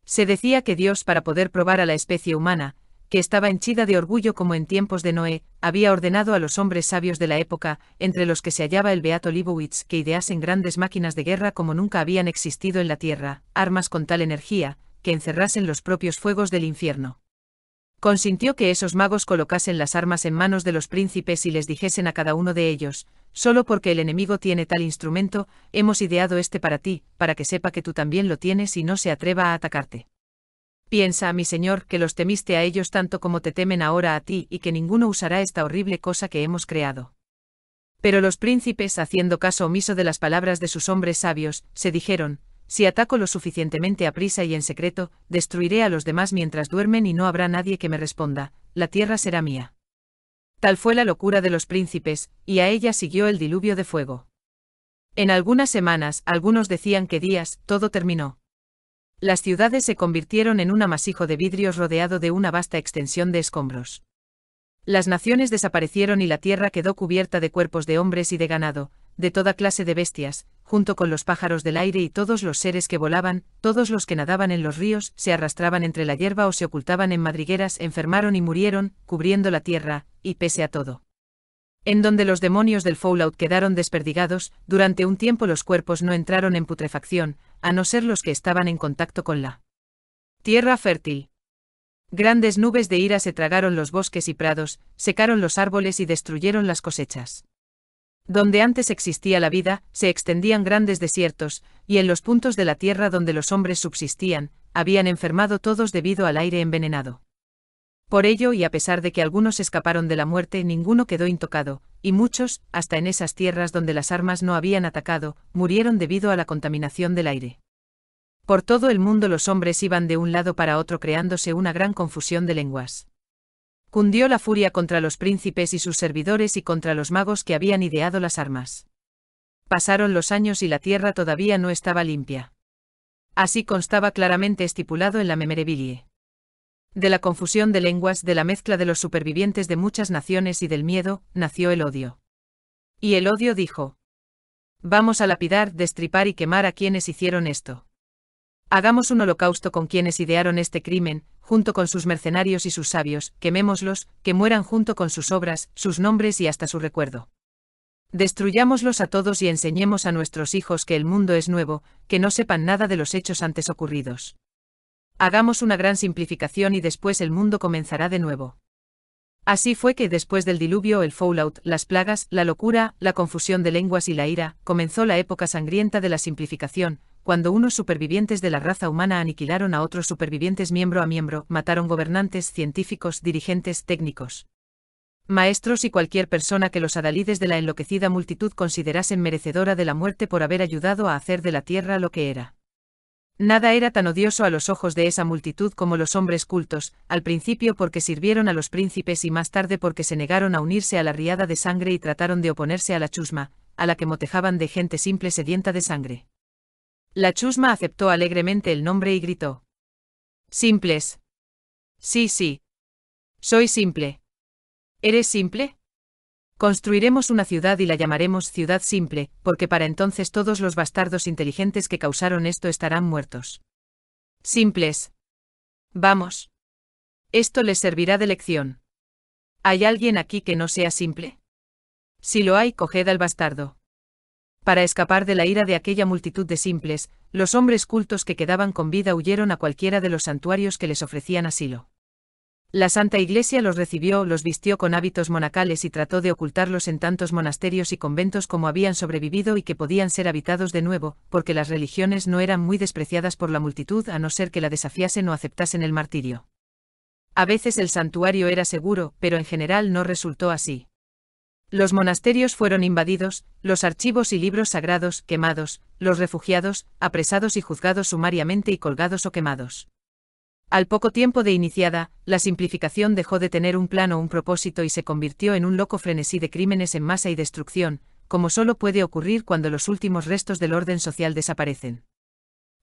Se decía que Dios para poder probar a la especie humana, que estaba henchida de orgullo como en tiempos de Noé, había ordenado a los hombres sabios de la época, entre los que se hallaba el Beato Leibowitz, que ideasen grandes máquinas de guerra como nunca habían existido en la tierra, armas con tal energía, que encerrasen los propios fuegos del infierno. Consintió que esos magos colocasen las armas en manos de los príncipes y les dijesen a cada uno de ellos, solo porque el enemigo tiene tal instrumento, hemos ideado este para ti, para que sepa que tú también lo tienes y no se atreva a atacarte. Piensa, mi Señor, que los temiste a ellos tanto como te temen ahora a ti, y que ninguno usará esta horrible cosa que hemos creado. Pero los príncipes, haciendo caso omiso de las palabras de sus hombres sabios, se dijeron, si ataco lo suficientemente a prisa y en secreto, destruiré a los demás mientras duermen y no habrá nadie que me responda, la tierra será mía. Tal fue la locura de los príncipes, y a ella siguió el diluvio de fuego. En algunas semanas, algunos decían que días, todo terminó las ciudades se convirtieron en un amasijo de vidrios rodeado de una vasta extensión de escombros. Las naciones desaparecieron y la tierra quedó cubierta de cuerpos de hombres y de ganado, de toda clase de bestias, junto con los pájaros del aire y todos los seres que volaban, todos los que nadaban en los ríos, se arrastraban entre la hierba o se ocultaban en madrigueras, enfermaron y murieron, cubriendo la tierra, y pese a todo. En donde los demonios del Fallout quedaron desperdigados, durante un tiempo los cuerpos no entraron en putrefacción, a no ser los que estaban en contacto con la tierra fértil. Grandes nubes de ira se tragaron los bosques y prados, secaron los árboles y destruyeron las cosechas. Donde antes existía la vida, se extendían grandes desiertos, y en los puntos de la tierra donde los hombres subsistían, habían enfermado todos debido al aire envenenado. Por ello y a pesar de que algunos escaparon de la muerte, ninguno quedó intocado, y muchos, hasta en esas tierras donde las armas no habían atacado, murieron debido a la contaminación del aire. Por todo el mundo los hombres iban de un lado para otro creándose una gran confusión de lenguas. Cundió la furia contra los príncipes y sus servidores y contra los magos que habían ideado las armas. Pasaron los años y la tierra todavía no estaba limpia. Así constaba claramente estipulado en la Memerebilie. De la confusión de lenguas, de la mezcla de los supervivientes de muchas naciones y del miedo, nació el odio. Y el odio dijo, Vamos a lapidar, destripar y quemar a quienes hicieron esto. Hagamos un holocausto con quienes idearon este crimen, junto con sus mercenarios y sus sabios, quemémoslos, que mueran junto con sus obras, sus nombres y hasta su recuerdo. Destruyámoslos a todos y enseñemos a nuestros hijos que el mundo es nuevo, que no sepan nada de los hechos antes ocurridos. Hagamos una gran simplificación y después el mundo comenzará de nuevo. Así fue que después del diluvio el fallout, las plagas, la locura, la confusión de lenguas y la ira, comenzó la época sangrienta de la simplificación, cuando unos supervivientes de la raza humana aniquilaron a otros supervivientes miembro a miembro, mataron gobernantes, científicos, dirigentes, técnicos. Maestros y cualquier persona que los adalides de la enloquecida multitud considerasen merecedora de la muerte por haber ayudado a hacer de la tierra lo que era. Nada era tan odioso a los ojos de esa multitud como los hombres cultos, al principio porque sirvieron a los príncipes y más tarde porque se negaron a unirse a la riada de sangre y trataron de oponerse a la chusma, a la que motejaban de gente simple sedienta de sangre. La chusma aceptó alegremente el nombre y gritó. Simples. Sí, sí. Soy simple. ¿Eres simple? Construiremos una ciudad y la llamaremos ciudad simple, porque para entonces todos los bastardos inteligentes que causaron esto estarán muertos. Simples. Vamos. Esto les servirá de lección. ¿Hay alguien aquí que no sea simple? Si lo hay, coged al bastardo. Para escapar de la ira de aquella multitud de simples, los hombres cultos que quedaban con vida huyeron a cualquiera de los santuarios que les ofrecían asilo. La Santa Iglesia los recibió, los vistió con hábitos monacales y trató de ocultarlos en tantos monasterios y conventos como habían sobrevivido y que podían ser habitados de nuevo, porque las religiones no eran muy despreciadas por la multitud a no ser que la desafiasen o aceptasen el martirio. A veces el santuario era seguro, pero en general no resultó así. Los monasterios fueron invadidos, los archivos y libros sagrados, quemados, los refugiados, apresados y juzgados sumariamente y colgados o quemados. Al poco tiempo de iniciada, la simplificación dejó de tener un plan o un propósito y se convirtió en un loco frenesí de crímenes en masa y destrucción, como solo puede ocurrir cuando los últimos restos del orden social desaparecen.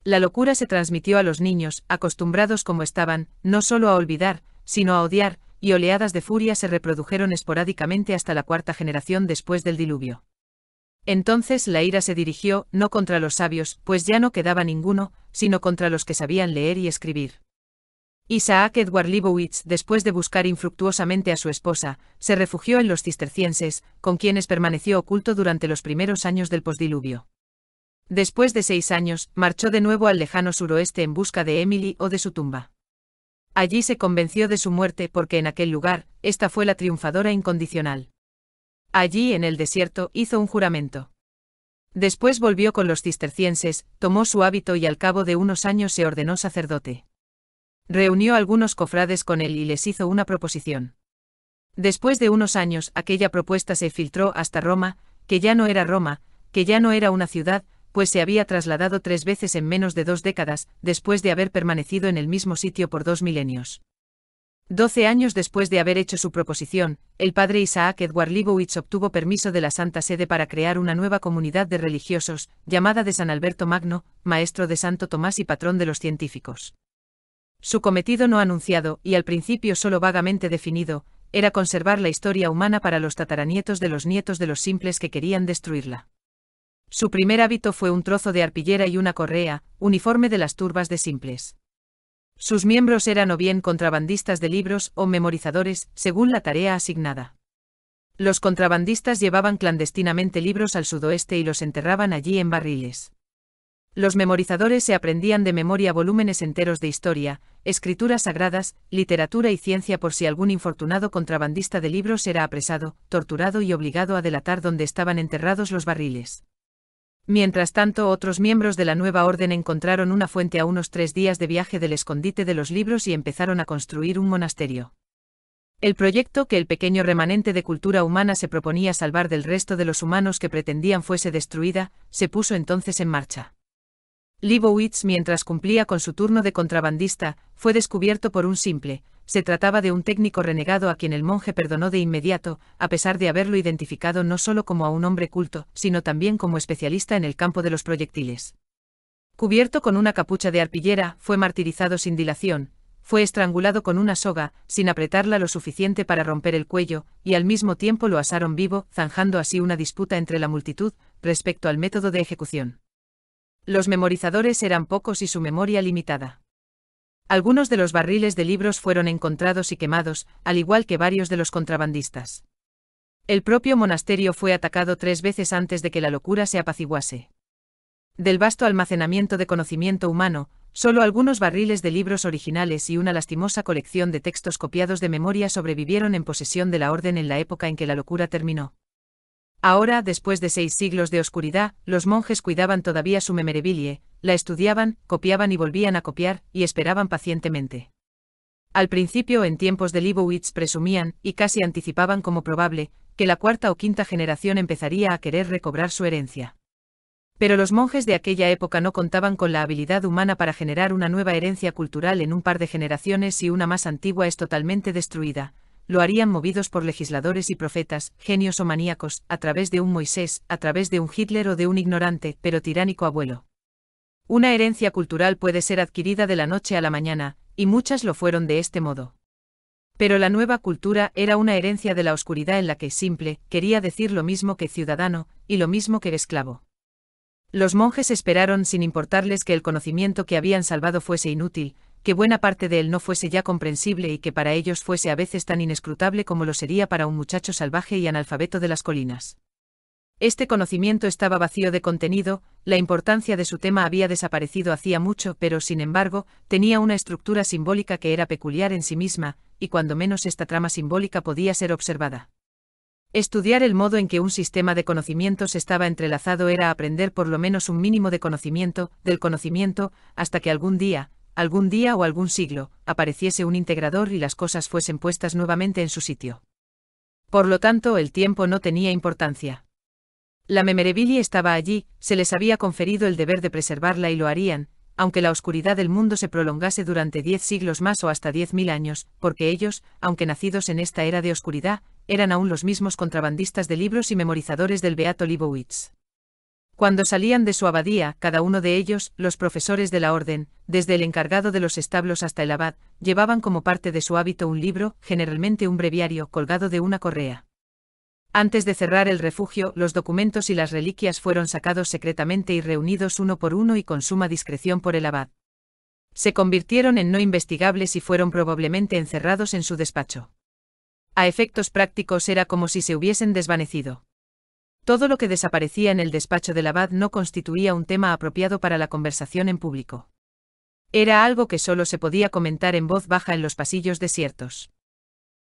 La locura se transmitió a los niños, acostumbrados como estaban, no solo a olvidar, sino a odiar, y oleadas de furia se reprodujeron esporádicamente hasta la cuarta generación después del diluvio. Entonces la ira se dirigió, no contra los sabios, pues ya no quedaba ninguno, sino contra los que sabían leer y escribir. Isaac Edward Leibowitz, después de buscar infructuosamente a su esposa, se refugió en los cistercienses, con quienes permaneció oculto durante los primeros años del posdiluvio. Después de seis años, marchó de nuevo al lejano suroeste en busca de Emily o de su tumba. Allí se convenció de su muerte porque en aquel lugar, esta fue la triunfadora incondicional. Allí, en el desierto, hizo un juramento. Después volvió con los cistercienses, tomó su hábito y al cabo de unos años se ordenó sacerdote. Reunió algunos cofrades con él y les hizo una proposición. Después de unos años, aquella propuesta se filtró hasta Roma, que ya no era Roma, que ya no era una ciudad, pues se había trasladado tres veces en menos de dos décadas, después de haber permanecido en el mismo sitio por dos milenios. Doce años después de haber hecho su proposición, el padre Isaac Edward Libowitz obtuvo permiso de la Santa Sede para crear una nueva comunidad de religiosos, llamada de San Alberto Magno, maestro de Santo Tomás y patrón de los científicos. Su cometido no anunciado, y al principio solo vagamente definido, era conservar la historia humana para los tataranietos de los nietos de los simples que querían destruirla. Su primer hábito fue un trozo de arpillera y una correa, uniforme de las turbas de simples. Sus miembros eran o bien contrabandistas de libros o memorizadores, según la tarea asignada. Los contrabandistas llevaban clandestinamente libros al sudoeste y los enterraban allí en barriles. Los memorizadores se aprendían de memoria volúmenes enteros de historia, escrituras sagradas, literatura y ciencia por si algún infortunado contrabandista de libros era apresado, torturado y obligado a delatar donde estaban enterrados los barriles. Mientras tanto, otros miembros de la nueva orden encontraron una fuente a unos tres días de viaje del escondite de los libros y empezaron a construir un monasterio. El proyecto que el pequeño remanente de cultura humana se proponía salvar del resto de los humanos que pretendían fuese destruida, se puso entonces en marcha. Leibowitz mientras cumplía con su turno de contrabandista, fue descubierto por un simple, se trataba de un técnico renegado a quien el monje perdonó de inmediato, a pesar de haberlo identificado no solo como a un hombre culto, sino también como especialista en el campo de los proyectiles. Cubierto con una capucha de arpillera, fue martirizado sin dilación, fue estrangulado con una soga, sin apretarla lo suficiente para romper el cuello, y al mismo tiempo lo asaron vivo, zanjando así una disputa entre la multitud, respecto al método de ejecución. Los memorizadores eran pocos y su memoria limitada. Algunos de los barriles de libros fueron encontrados y quemados, al igual que varios de los contrabandistas. El propio monasterio fue atacado tres veces antes de que la locura se apaciguase. Del vasto almacenamiento de conocimiento humano, solo algunos barriles de libros originales y una lastimosa colección de textos copiados de memoria sobrevivieron en posesión de la orden en la época en que la locura terminó. Ahora, después de seis siglos de oscuridad, los monjes cuidaban todavía su memerebilie, la estudiaban, copiaban y volvían a copiar, y esperaban pacientemente. Al principio, en tiempos de Leibowitz presumían, y casi anticipaban como probable, que la cuarta o quinta generación empezaría a querer recobrar su herencia. Pero los monjes de aquella época no contaban con la habilidad humana para generar una nueva herencia cultural en un par de generaciones y una más antigua es totalmente destruida, lo harían movidos por legisladores y profetas, genios o maníacos, a través de un Moisés, a través de un Hitler o de un ignorante, pero tiránico abuelo. Una herencia cultural puede ser adquirida de la noche a la mañana, y muchas lo fueron de este modo. Pero la nueva cultura era una herencia de la oscuridad en la que simple quería decir lo mismo que ciudadano, y lo mismo que esclavo. Los monjes esperaron sin importarles que el conocimiento que habían salvado fuese inútil, que buena parte de él no fuese ya comprensible y que para ellos fuese a veces tan inescrutable como lo sería para un muchacho salvaje y analfabeto de las colinas. Este conocimiento estaba vacío de contenido, la importancia de su tema había desaparecido hacía mucho, pero sin embargo, tenía una estructura simbólica que era peculiar en sí misma, y cuando menos esta trama simbólica podía ser observada. Estudiar el modo en que un sistema de conocimientos estaba entrelazado era aprender por lo menos un mínimo de conocimiento, del conocimiento, hasta que algún día, algún día o algún siglo, apareciese un integrador y las cosas fuesen puestas nuevamente en su sitio. Por lo tanto, el tiempo no tenía importancia. La Memerevili estaba allí, se les había conferido el deber de preservarla y lo harían, aunque la oscuridad del mundo se prolongase durante diez siglos más o hasta diez mil años, porque ellos, aunque nacidos en esta era de oscuridad, eran aún los mismos contrabandistas de libros y memorizadores del Beato Leibowitz. Cuando salían de su abadía, cada uno de ellos, los profesores de la orden, desde el encargado de los establos hasta el abad, llevaban como parte de su hábito un libro, generalmente un breviario, colgado de una correa. Antes de cerrar el refugio, los documentos y las reliquias fueron sacados secretamente y reunidos uno por uno y con suma discreción por el abad. Se convirtieron en no investigables y fueron probablemente encerrados en su despacho. A efectos prácticos era como si se hubiesen desvanecido. Todo lo que desaparecía en el despacho del abad no constituía un tema apropiado para la conversación en público. Era algo que solo se podía comentar en voz baja en los pasillos desiertos.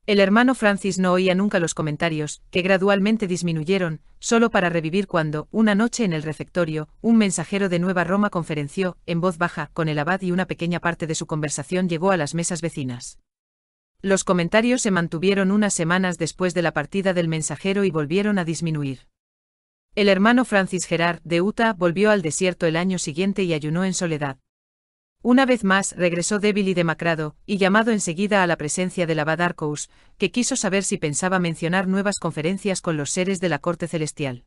El hermano Francis no oía nunca los comentarios, que gradualmente disminuyeron, solo para revivir cuando, una noche en el refectorio, un mensajero de Nueva Roma conferenció, en voz baja, con el abad y una pequeña parte de su conversación llegó a las mesas vecinas. Los comentarios se mantuvieron unas semanas después de la partida del mensajero y volvieron a disminuir. El hermano Francis Gerard, de Utah, volvió al desierto el año siguiente y ayunó en soledad. Una vez más regresó débil y demacrado, y llamado enseguida a la presencia del abad Arcous, que quiso saber si pensaba mencionar nuevas conferencias con los seres de la corte celestial.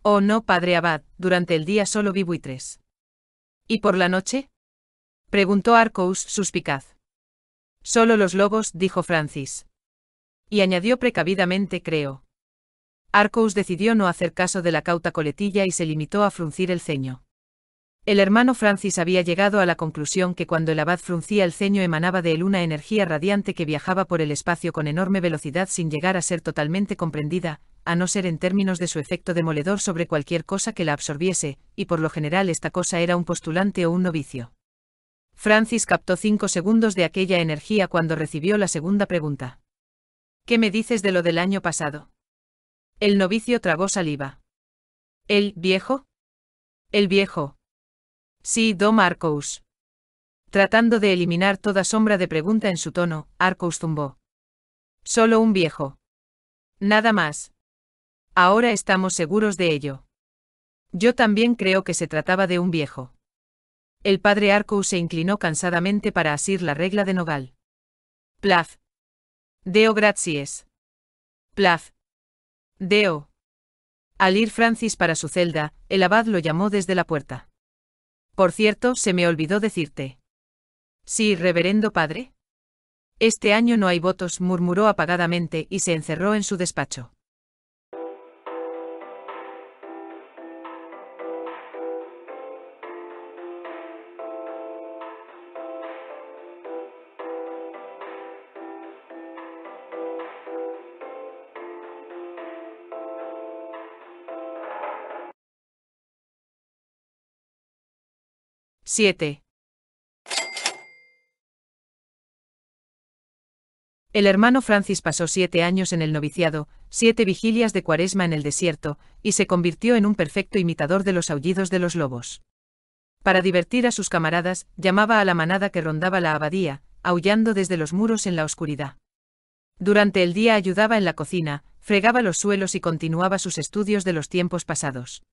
Oh no, padre abad, durante el día solo vi buitres. ¿Y por la noche? preguntó Arcous suspicaz. Solo los lobos, dijo Francis. Y añadió precavidamente, creo. Arcous decidió no hacer caso de la cauta coletilla y se limitó a fruncir el ceño. El hermano Francis había llegado a la conclusión que cuando el abad fruncía el ceño emanaba de él una energía radiante que viajaba por el espacio con enorme velocidad sin llegar a ser totalmente comprendida, a no ser en términos de su efecto demoledor sobre cualquier cosa que la absorbiese, y por lo general esta cosa era un postulante o un novicio. Francis captó cinco segundos de aquella energía cuando recibió la segunda pregunta. ¿Qué me dices de lo del año pasado? El novicio tragó saliva. ¿El viejo? El viejo. Sí, Dom Marcos. Tratando de eliminar toda sombra de pregunta en su tono, Arcos zumbó. Solo un viejo. Nada más. Ahora estamos seguros de ello. Yo también creo que se trataba de un viejo. El padre Arcos se inclinó cansadamente para asir la regla de nogal. Plaf. Deo Gracias. Plaf. Deo. Al ir Francis para su celda, el abad lo llamó desde la puerta. Por cierto, se me olvidó decirte. Sí, reverendo padre. Este año no hay votos, murmuró apagadamente y se encerró en su despacho. 7. El hermano Francis pasó siete años en el noviciado, siete vigilias de cuaresma en el desierto, y se convirtió en un perfecto imitador de los aullidos de los lobos. Para divertir a sus camaradas, llamaba a la manada que rondaba la abadía, aullando desde los muros en la oscuridad. Durante el día ayudaba en la cocina, fregaba los suelos y continuaba sus estudios de los tiempos pasados.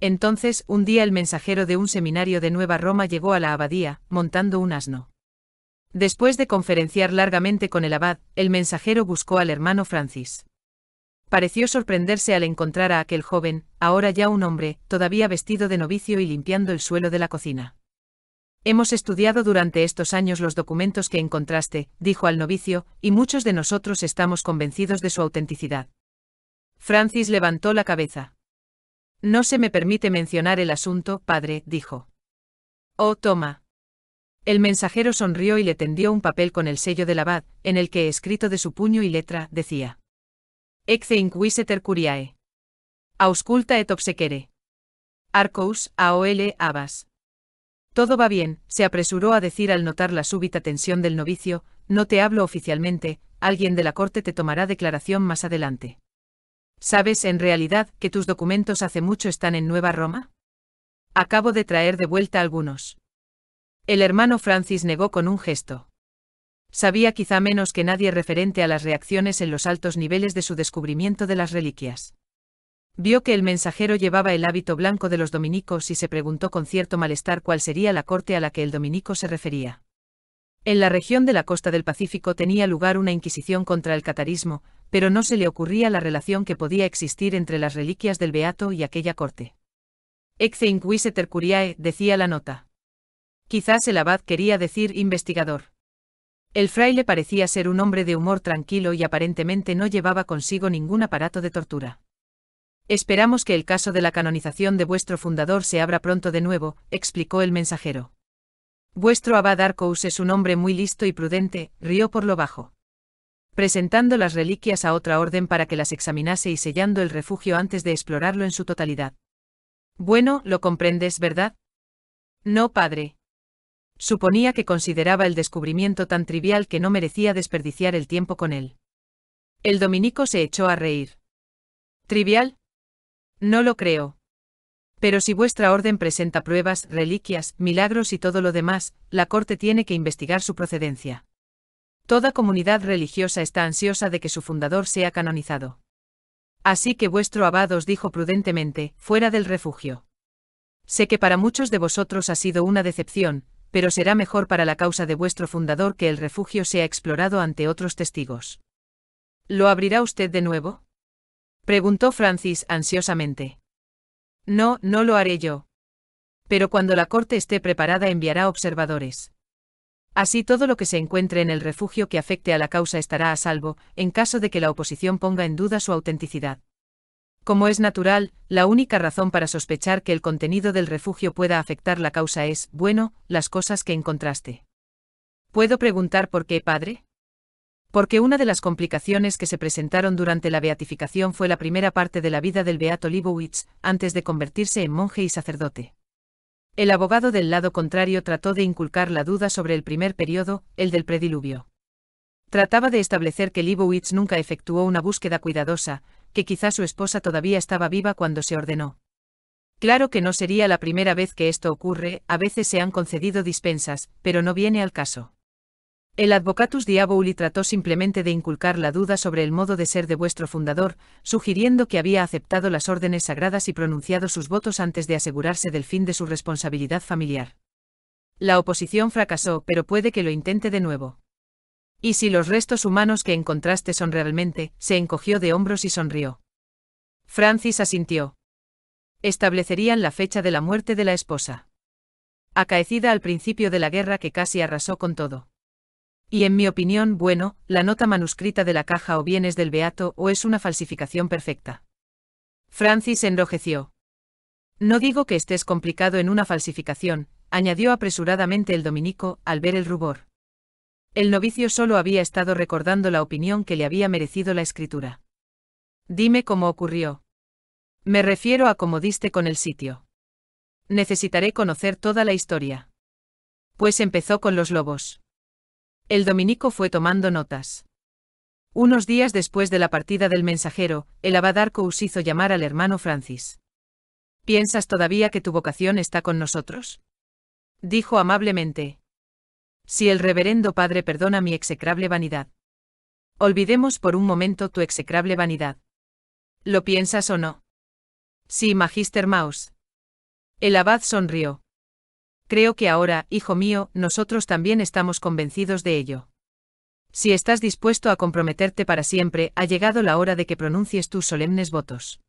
Entonces, un día el mensajero de un seminario de Nueva Roma llegó a la abadía, montando un asno. Después de conferenciar largamente con el abad, el mensajero buscó al hermano Francis. Pareció sorprenderse al encontrar a aquel joven, ahora ya un hombre, todavía vestido de novicio y limpiando el suelo de la cocina. Hemos estudiado durante estos años los documentos que encontraste, dijo al novicio, y muchos de nosotros estamos convencidos de su autenticidad. Francis levantó la cabeza. No se me permite mencionar el asunto, padre, dijo. Oh, toma. El mensajero sonrió y le tendió un papel con el sello del abad, en el que, escrito de su puño y letra, decía: Ecce inquisiter curiae. Ausculta et obsequere. Arcos, aol, abas. Todo va bien, se apresuró a decir al notar la súbita tensión del novicio: No te hablo oficialmente, alguien de la corte te tomará declaración más adelante. ¿Sabes en realidad que tus documentos hace mucho están en Nueva Roma? Acabo de traer de vuelta algunos. El hermano Francis negó con un gesto. Sabía quizá menos que nadie referente a las reacciones en los altos niveles de su descubrimiento de las reliquias. Vio que el mensajero llevaba el hábito blanco de los dominicos y se preguntó con cierto malestar cuál sería la corte a la que el dominico se refería. En la región de la costa del Pacífico tenía lugar una inquisición contra el catarismo, pero no se le ocurría la relación que podía existir entre las reliquias del Beato y aquella corte. «Exe inquisiter curiae, decía la nota. Quizás el abad quería decir investigador. El fraile parecía ser un hombre de humor tranquilo y aparentemente no llevaba consigo ningún aparato de tortura. Esperamos que el caso de la canonización de vuestro fundador se abra pronto de nuevo, explicó el mensajero. Vuestro abad Arcous es un hombre muy listo y prudente, rió por lo bajo. Presentando las reliquias a otra orden para que las examinase y sellando el refugio antes de explorarlo en su totalidad. Bueno, lo comprendes, ¿verdad? No, padre. Suponía que consideraba el descubrimiento tan trivial que no merecía desperdiciar el tiempo con él. El dominico se echó a reír. ¿Trivial? No lo creo. Pero si vuestra orden presenta pruebas, reliquias, milagros y todo lo demás, la Corte tiene que investigar su procedencia. Toda comunidad religiosa está ansiosa de que su fundador sea canonizado. Así que vuestro abad os dijo prudentemente, fuera del refugio. Sé que para muchos de vosotros ha sido una decepción, pero será mejor para la causa de vuestro fundador que el refugio sea explorado ante otros testigos. ¿Lo abrirá usted de nuevo? preguntó Francis ansiosamente. No, no lo haré yo. Pero cuando la corte esté preparada enviará observadores. Así todo lo que se encuentre en el refugio que afecte a la causa estará a salvo, en caso de que la oposición ponga en duda su autenticidad. Como es natural, la única razón para sospechar que el contenido del refugio pueda afectar la causa es, bueno, las cosas que encontraste. ¿Puedo preguntar por qué, padre? porque una de las complicaciones que se presentaron durante la beatificación fue la primera parte de la vida del beato Leibowitz, antes de convertirse en monje y sacerdote. El abogado del lado contrario trató de inculcar la duda sobre el primer periodo, el del prediluvio. Trataba de establecer que Libowitz nunca efectuó una búsqueda cuidadosa, que quizá su esposa todavía estaba viva cuando se ordenó. Claro que no sería la primera vez que esto ocurre, a veces se han concedido dispensas, pero no viene al caso. El Advocatus Diaboli trató simplemente de inculcar la duda sobre el modo de ser de vuestro fundador, sugiriendo que había aceptado las órdenes sagradas y pronunciado sus votos antes de asegurarse del fin de su responsabilidad familiar. La oposición fracasó, pero puede que lo intente de nuevo. Y si los restos humanos que encontraste son realmente, se encogió de hombros y sonrió. Francis asintió. Establecerían la fecha de la muerte de la esposa. Acaecida al principio de la guerra que casi arrasó con todo. Y en mi opinión, bueno, la nota manuscrita de la caja o bien es del Beato o es una falsificación perfecta. Francis enrojeció. No digo que estés complicado en una falsificación, añadió apresuradamente el dominico, al ver el rubor. El novicio solo había estado recordando la opinión que le había merecido la escritura. Dime cómo ocurrió. Me refiero a cómo diste con el sitio. Necesitaré conocer toda la historia. Pues empezó con los lobos. El dominico fue tomando notas. Unos días después de la partida del mensajero, el abad Arcous hizo llamar al hermano Francis. ¿Piensas todavía que tu vocación está con nosotros? Dijo amablemente. Si el reverendo padre perdona mi execrable vanidad. Olvidemos por un momento tu execrable vanidad. ¿Lo piensas o no? Sí, Magister Maus. El abad sonrió. Creo que ahora, hijo mío, nosotros también estamos convencidos de ello. Si estás dispuesto a comprometerte para siempre, ha llegado la hora de que pronuncies tus solemnes votos.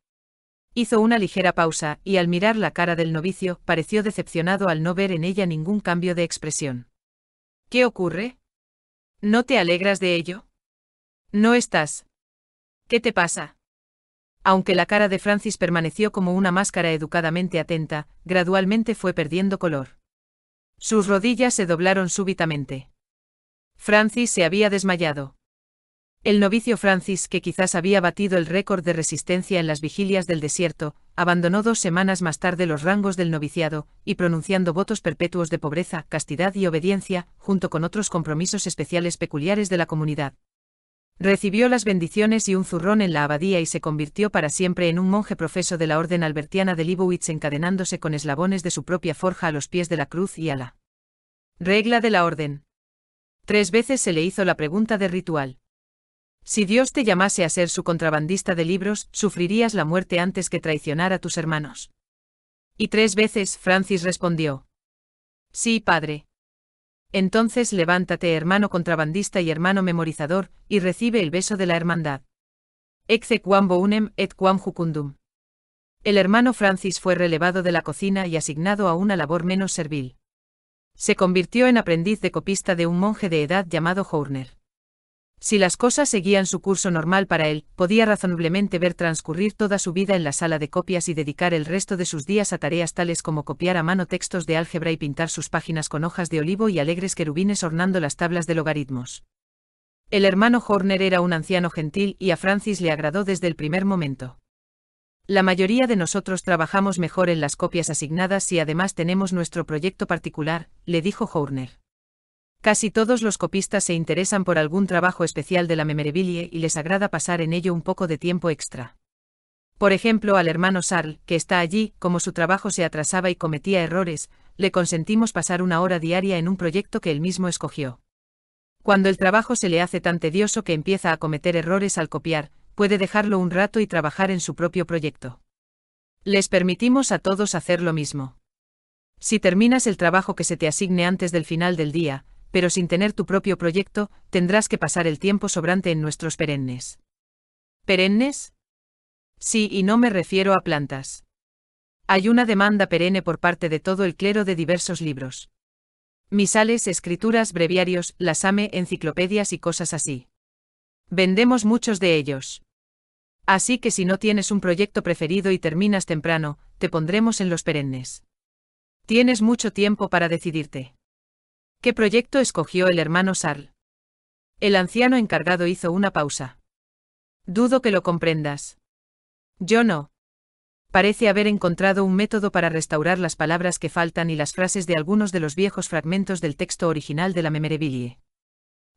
Hizo una ligera pausa, y al mirar la cara del novicio, pareció decepcionado al no ver en ella ningún cambio de expresión. ¿Qué ocurre? ¿No te alegras de ello? No estás. ¿Qué te pasa? Aunque la cara de Francis permaneció como una máscara educadamente atenta, gradualmente fue perdiendo color. Sus rodillas se doblaron súbitamente. Francis se había desmayado. El novicio Francis, que quizás había batido el récord de resistencia en las vigilias del desierto, abandonó dos semanas más tarde los rangos del noviciado, y pronunciando votos perpetuos de pobreza, castidad y obediencia, junto con otros compromisos especiales peculiares de la comunidad, Recibió las bendiciones y un zurrón en la abadía y se convirtió para siempre en un monje profeso de la orden albertiana de Libowitz encadenándose con eslabones de su propia forja a los pies de la cruz y a la regla de la orden. Tres veces se le hizo la pregunta de ritual. Si Dios te llamase a ser su contrabandista de libros, sufrirías la muerte antes que traicionar a tus hermanos. Y tres veces Francis respondió. Sí, padre. Entonces levántate, hermano contrabandista y hermano memorizador, y recibe el beso de la hermandad. Ecce quam bounem et quam jucundum. El hermano Francis fue relevado de la cocina y asignado a una labor menos servil. Se convirtió en aprendiz de copista de un monje de edad llamado Horner. Si las cosas seguían su curso normal para él, podía razonablemente ver transcurrir toda su vida en la sala de copias y dedicar el resto de sus días a tareas tales como copiar a mano textos de álgebra y pintar sus páginas con hojas de olivo y alegres querubines ornando las tablas de logaritmos. El hermano Horner era un anciano gentil y a Francis le agradó desde el primer momento. La mayoría de nosotros trabajamos mejor en las copias asignadas y además tenemos nuestro proyecto particular, le dijo Horner. Casi todos los copistas se interesan por algún trabajo especial de la Memorabilia y les agrada pasar en ello un poco de tiempo extra. Por ejemplo, al hermano Sarl, que está allí, como su trabajo se atrasaba y cometía errores, le consentimos pasar una hora diaria en un proyecto que él mismo escogió. Cuando el trabajo se le hace tan tedioso que empieza a cometer errores al copiar, puede dejarlo un rato y trabajar en su propio proyecto. Les permitimos a todos hacer lo mismo. Si terminas el trabajo que se te asigne antes del final del día, pero sin tener tu propio proyecto, tendrás que pasar el tiempo sobrante en nuestros perennes. ¿Perennes? Sí, y no me refiero a plantas. Hay una demanda perenne por parte de todo el clero de diversos libros. Misales, escrituras, breviarios, las ame, enciclopedias y cosas así. Vendemos muchos de ellos. Así que si no tienes un proyecto preferido y terminas temprano, te pondremos en los perennes. Tienes mucho tiempo para decidirte. ¿Qué proyecto escogió el hermano Sarl? El anciano encargado hizo una pausa. Dudo que lo comprendas. Yo no. Parece haber encontrado un método para restaurar las palabras que faltan y las frases de algunos de los viejos fragmentos del texto original de la Memerebilie.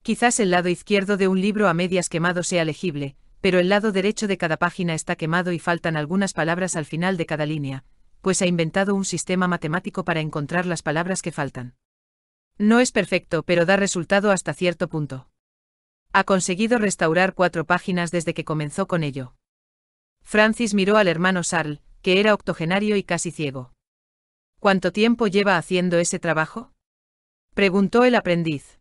Quizás el lado izquierdo de un libro a medias quemado sea legible, pero el lado derecho de cada página está quemado y faltan algunas palabras al final de cada línea, pues ha inventado un sistema matemático para encontrar las palabras que faltan. No es perfecto, pero da resultado hasta cierto punto. Ha conseguido restaurar cuatro páginas desde que comenzó con ello. Francis miró al hermano Sarl, que era octogenario y casi ciego. ¿Cuánto tiempo lleva haciendo ese trabajo? preguntó el aprendiz.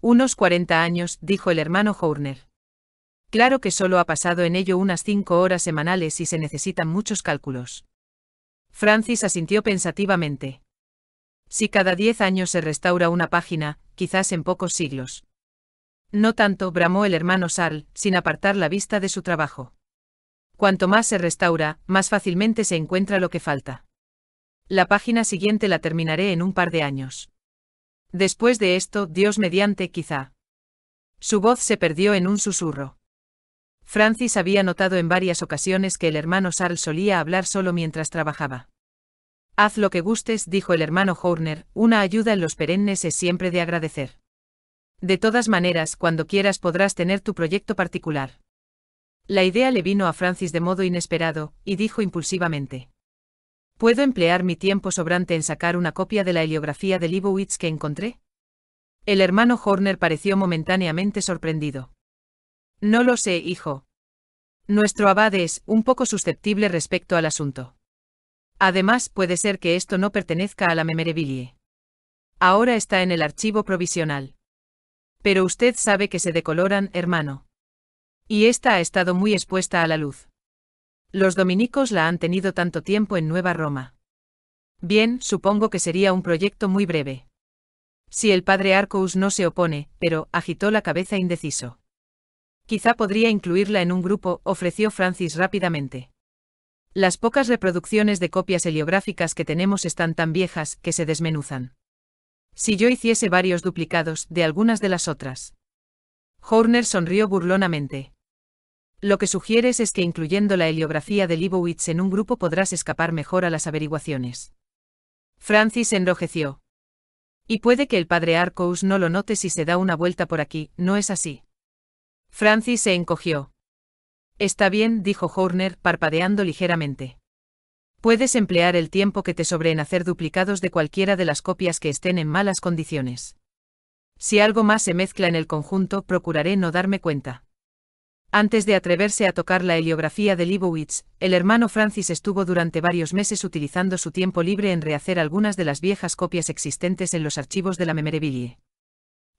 Unos cuarenta años, dijo el hermano Horner. Claro que solo ha pasado en ello unas cinco horas semanales y se necesitan muchos cálculos. Francis asintió pensativamente. Si cada diez años se restaura una página, quizás en pocos siglos. No tanto, bramó el hermano Sal, sin apartar la vista de su trabajo. Cuanto más se restaura, más fácilmente se encuentra lo que falta. La página siguiente la terminaré en un par de años. Después de esto, Dios mediante quizá. Su voz se perdió en un susurro. Francis había notado en varias ocasiones que el hermano Sal solía hablar solo mientras trabajaba. Haz lo que gustes, dijo el hermano Horner, una ayuda en los perennes es siempre de agradecer. De todas maneras, cuando quieras podrás tener tu proyecto particular. La idea le vino a Francis de modo inesperado, y dijo impulsivamente. ¿Puedo emplear mi tiempo sobrante en sacar una copia de la heliografía de Leibowitz que encontré? El hermano Horner pareció momentáneamente sorprendido. No lo sé, hijo. Nuestro abad es un poco susceptible respecto al asunto. Además, puede ser que esto no pertenezca a la memorabilia. Ahora está en el archivo provisional. Pero usted sabe que se decoloran, hermano. Y esta ha estado muy expuesta a la luz. Los dominicos la han tenido tanto tiempo en Nueva Roma. Bien, supongo que sería un proyecto muy breve. Si el padre Arcous no se opone, pero agitó la cabeza indeciso. Quizá podría incluirla en un grupo, ofreció Francis rápidamente. Las pocas reproducciones de copias heliográficas que tenemos están tan viejas que se desmenuzan. Si yo hiciese varios duplicados de algunas de las otras. Horner sonrió burlonamente. Lo que sugieres es que incluyendo la heliografía de Leibowitz en un grupo podrás escapar mejor a las averiguaciones. Francis enrojeció. Y puede que el padre Arcos no lo note si se da una vuelta por aquí, ¿no es así? Francis se encogió. Está bien, dijo Horner, parpadeando ligeramente. Puedes emplear el tiempo que te sobre en hacer duplicados de cualquiera de las copias que estén en malas condiciones. Si algo más se mezcla en el conjunto, procuraré no darme cuenta. Antes de atreverse a tocar la heliografía de Leibowitz, el hermano Francis estuvo durante varios meses utilizando su tiempo libre en rehacer algunas de las viejas copias existentes en los archivos de la memerebilie.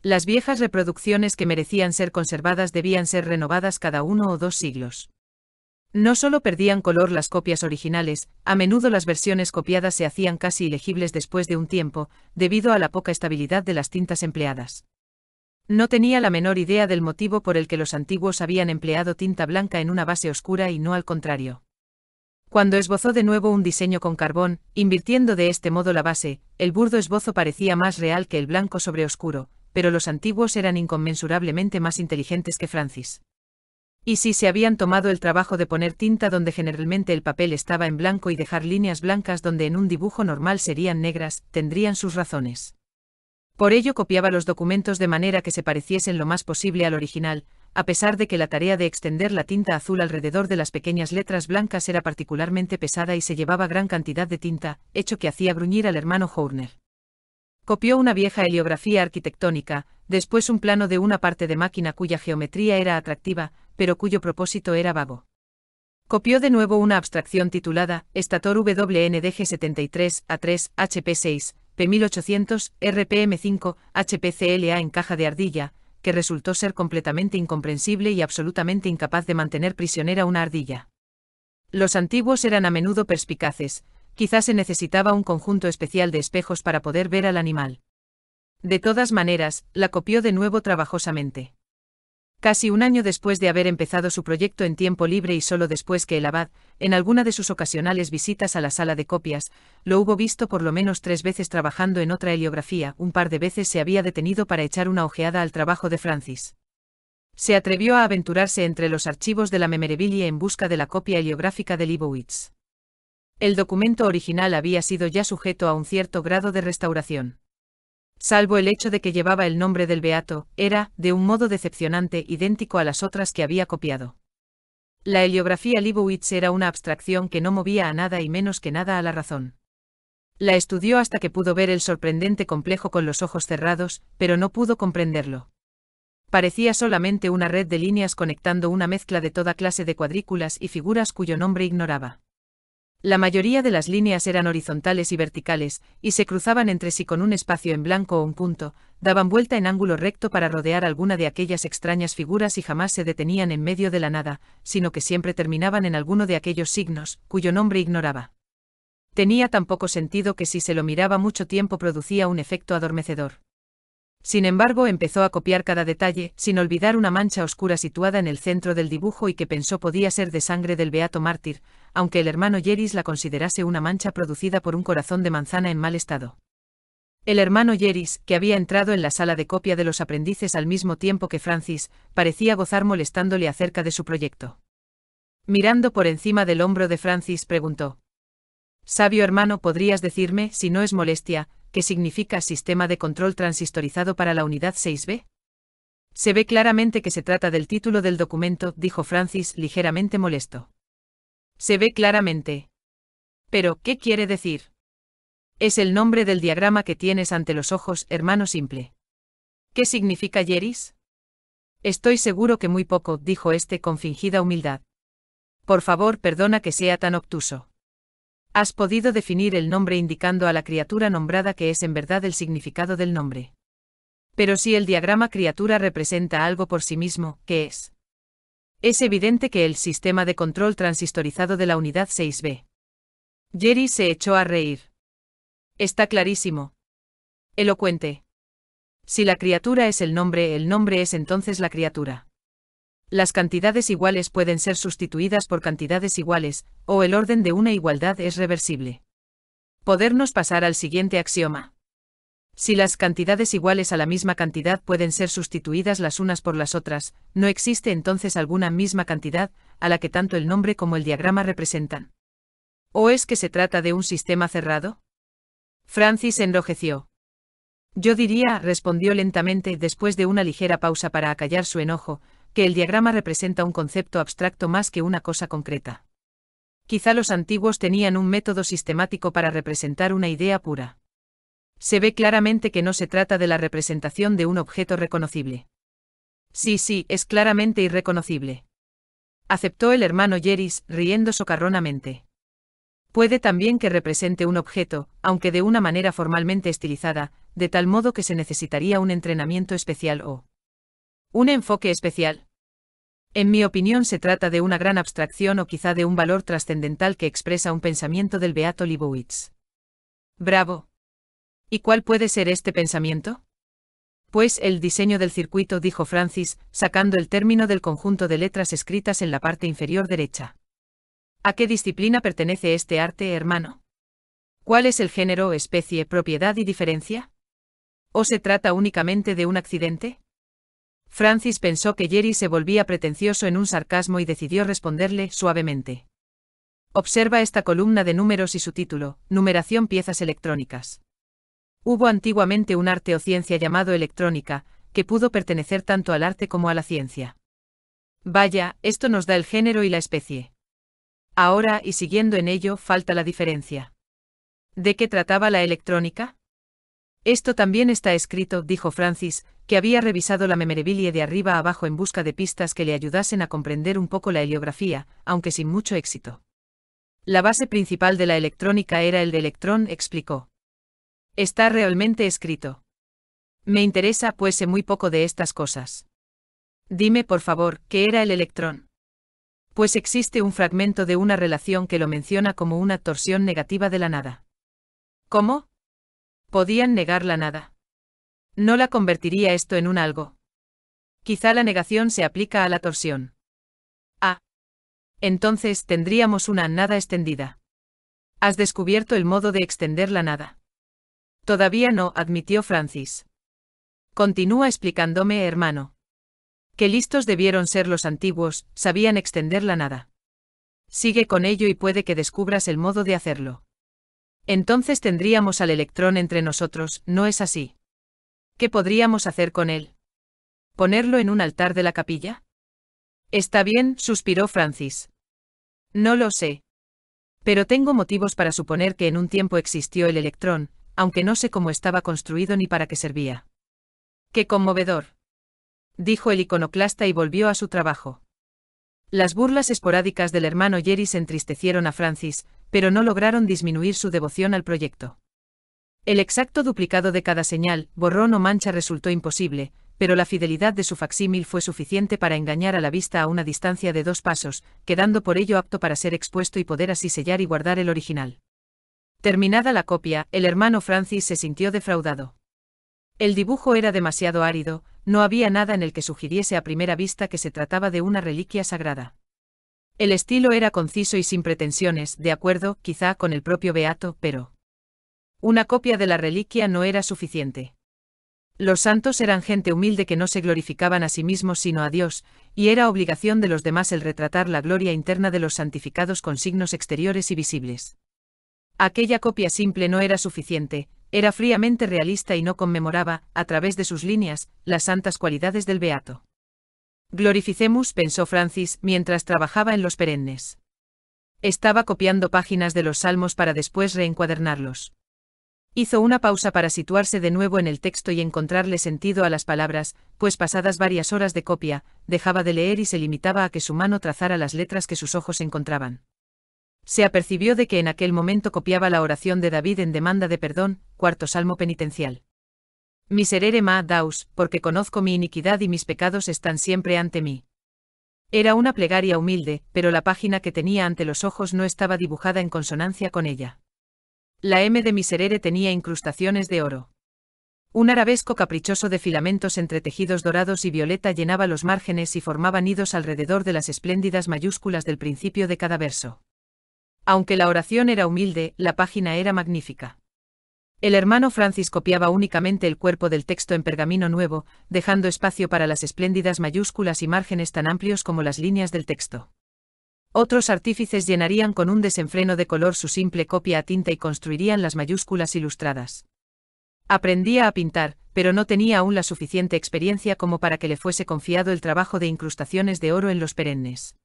Las viejas reproducciones que merecían ser conservadas debían ser renovadas cada uno o dos siglos. No solo perdían color las copias originales, a menudo las versiones copiadas se hacían casi ilegibles después de un tiempo, debido a la poca estabilidad de las tintas empleadas. No tenía la menor idea del motivo por el que los antiguos habían empleado tinta blanca en una base oscura y no al contrario. Cuando esbozó de nuevo un diseño con carbón, invirtiendo de este modo la base, el burdo esbozo parecía más real que el blanco sobre oscuro, pero los antiguos eran inconmensurablemente más inteligentes que Francis. Y si se habían tomado el trabajo de poner tinta donde generalmente el papel estaba en blanco y dejar líneas blancas donde en un dibujo normal serían negras, tendrían sus razones. Por ello copiaba los documentos de manera que se pareciesen lo más posible al original, a pesar de que la tarea de extender la tinta azul alrededor de las pequeñas letras blancas era particularmente pesada y se llevaba gran cantidad de tinta, hecho que hacía gruñir al hermano Horner. Copió una vieja heliografía arquitectónica, después un plano de una parte de máquina cuya geometría era atractiva, pero cuyo propósito era vago. Copió de nuevo una abstracción titulada Estator WNDG 73 A3 HP6 P1800 RPM5 HPCLA en caja de ardilla, que resultó ser completamente incomprensible y absolutamente incapaz de mantener prisionera una ardilla. Los antiguos eran a menudo perspicaces, Quizás se necesitaba un conjunto especial de espejos para poder ver al animal. De todas maneras, la copió de nuevo trabajosamente. Casi un año después de haber empezado su proyecto en tiempo libre y solo después que el abad, en alguna de sus ocasionales visitas a la sala de copias, lo hubo visto por lo menos tres veces trabajando en otra heliografía, un par de veces se había detenido para echar una ojeada al trabajo de Francis. Se atrevió a aventurarse entre los archivos de la Memereville en busca de la copia heliográfica de Leibowitz. El documento original había sido ya sujeto a un cierto grado de restauración. Salvo el hecho de que llevaba el nombre del Beato, era, de un modo decepcionante, idéntico a las otras que había copiado. La heliografía Libowitz era una abstracción que no movía a nada y menos que nada a la razón. La estudió hasta que pudo ver el sorprendente complejo con los ojos cerrados, pero no pudo comprenderlo. Parecía solamente una red de líneas conectando una mezcla de toda clase de cuadrículas y figuras cuyo nombre ignoraba. La mayoría de las líneas eran horizontales y verticales, y se cruzaban entre sí con un espacio en blanco o un punto, daban vuelta en ángulo recto para rodear alguna de aquellas extrañas figuras y jamás se detenían en medio de la nada, sino que siempre terminaban en alguno de aquellos signos, cuyo nombre ignoraba. Tenía tan poco sentido que si se lo miraba mucho tiempo producía un efecto adormecedor. Sin embargo, empezó a copiar cada detalle, sin olvidar una mancha oscura situada en el centro del dibujo y que pensó podía ser de sangre del beato mártir, aunque el hermano Yeris la considerase una mancha producida por un corazón de manzana en mal estado. El hermano Yeris, que había entrado en la sala de copia de los aprendices al mismo tiempo que Francis, parecía gozar molestándole acerca de su proyecto. Mirando por encima del hombro de Francis preguntó, Sabio hermano, podrías decirme, si no es molestia, qué significa sistema de control transistorizado para la unidad 6B? Se ve claramente que se trata del título del documento, dijo Francis, ligeramente molesto. Se ve claramente. Pero, ¿qué quiere decir? Es el nombre del diagrama que tienes ante los ojos, hermano simple. ¿Qué significa Yeris? Estoy seguro que muy poco, dijo este con fingida humildad. Por favor, perdona que sea tan obtuso. Has podido definir el nombre indicando a la criatura nombrada que es en verdad el significado del nombre. Pero si el diagrama criatura representa algo por sí mismo, ¿qué es? Es evidente que el sistema de control transistorizado de la unidad 6B. Jerry se echó a reír. Está clarísimo. Elocuente. Si la criatura es el nombre, el nombre es entonces la criatura. Las cantidades iguales pueden ser sustituidas por cantidades iguales, o el orden de una igualdad es reversible. Podernos pasar al siguiente axioma. Si las cantidades iguales a la misma cantidad pueden ser sustituidas las unas por las otras, no existe entonces alguna misma cantidad, a la que tanto el nombre como el diagrama representan. ¿O es que se trata de un sistema cerrado? Francis enrojeció. Yo diría, respondió lentamente después de una ligera pausa para acallar su enojo, que el diagrama representa un concepto abstracto más que una cosa concreta. Quizá los antiguos tenían un método sistemático para representar una idea pura. Se ve claramente que no se trata de la representación de un objeto reconocible. Sí, sí, es claramente irreconocible. Aceptó el hermano Jeris, riendo socarronamente. Puede también que represente un objeto, aunque de una manera formalmente estilizada, de tal modo que se necesitaría un entrenamiento especial o un enfoque especial. En mi opinión se trata de una gran abstracción o quizá de un valor trascendental que expresa un pensamiento del Beato Leibowitz. Bravo. ¿Y cuál puede ser este pensamiento? Pues el diseño del circuito, dijo Francis, sacando el término del conjunto de letras escritas en la parte inferior derecha. ¿A qué disciplina pertenece este arte, hermano? ¿Cuál es el género, especie, propiedad y diferencia? ¿O se trata únicamente de un accidente? Francis pensó que Jerry se volvía pretencioso en un sarcasmo y decidió responderle suavemente. Observa esta columna de números y su título, Numeración Piezas Electrónicas. Hubo antiguamente un arte o ciencia llamado electrónica, que pudo pertenecer tanto al arte como a la ciencia. Vaya, esto nos da el género y la especie. Ahora, y siguiendo en ello, falta la diferencia. ¿De qué trataba la electrónica? Esto también está escrito, dijo Francis, que había revisado la memorabilia de arriba abajo en busca de pistas que le ayudasen a comprender un poco la heliografía, aunque sin mucho éxito. La base principal de la electrónica era el de electrón, explicó. Está realmente escrito. Me interesa, pues sé muy poco de estas cosas. Dime, por favor, ¿qué era el electrón? Pues existe un fragmento de una relación que lo menciona como una torsión negativa de la nada. ¿Cómo? Podían negar la nada. No la convertiría esto en un algo. Quizá la negación se aplica a la torsión. Ah. Entonces tendríamos una nada extendida. Has descubierto el modo de extender la nada. Todavía no, admitió Francis. Continúa explicándome, hermano. Qué listos debieron ser los antiguos, sabían extender la nada. Sigue con ello y puede que descubras el modo de hacerlo. Entonces tendríamos al electrón entre nosotros, ¿no es así? ¿Qué podríamos hacer con él? ¿Ponerlo en un altar de la capilla? Está bien, suspiró Francis. No lo sé. Pero tengo motivos para suponer que en un tiempo existió el electrón, aunque no sé cómo estaba construido ni para qué servía. ¡Qué conmovedor! dijo el iconoclasta y volvió a su trabajo. Las burlas esporádicas del hermano Jerry se entristecieron a Francis, pero no lograron disminuir su devoción al proyecto. El exacto duplicado de cada señal, borrón o mancha resultó imposible, pero la fidelidad de su facsímil fue suficiente para engañar a la vista a una distancia de dos pasos, quedando por ello apto para ser expuesto y poder así sellar y guardar el original. Terminada la copia, el hermano Francis se sintió defraudado. El dibujo era demasiado árido, no había nada en el que sugiriese a primera vista que se trataba de una reliquia sagrada. El estilo era conciso y sin pretensiones, de acuerdo, quizá con el propio Beato, pero... Una copia de la reliquia no era suficiente. Los santos eran gente humilde que no se glorificaban a sí mismos sino a Dios, y era obligación de los demás el retratar la gloria interna de los santificados con signos exteriores y visibles. Aquella copia simple no era suficiente, era fríamente realista y no conmemoraba, a través de sus líneas, las santas cualidades del Beato. Glorificemos, pensó Francis, mientras trabajaba en los perennes. Estaba copiando páginas de los salmos para después reencuadernarlos. Hizo una pausa para situarse de nuevo en el texto y encontrarle sentido a las palabras, pues pasadas varias horas de copia, dejaba de leer y se limitaba a que su mano trazara las letras que sus ojos encontraban. Se apercibió de que en aquel momento copiaba la oración de David en demanda de perdón, cuarto salmo penitencial. Miserere ma daus, porque conozco mi iniquidad y mis pecados están siempre ante mí. Era una plegaria humilde, pero la página que tenía ante los ojos no estaba dibujada en consonancia con ella. La M de Miserere tenía incrustaciones de oro. Un arabesco caprichoso de filamentos entre tejidos dorados y violeta llenaba los márgenes y formaba nidos alrededor de las espléndidas mayúsculas del principio de cada verso. Aunque la oración era humilde, la página era magnífica. El hermano Francis copiaba únicamente el cuerpo del texto en pergamino nuevo, dejando espacio para las espléndidas mayúsculas y márgenes tan amplios como las líneas del texto. Otros artífices llenarían con un desenfreno de color su simple copia a tinta y construirían las mayúsculas ilustradas. Aprendía a pintar, pero no tenía aún la suficiente experiencia como para que le fuese confiado el trabajo de incrustaciones de oro en los perennes.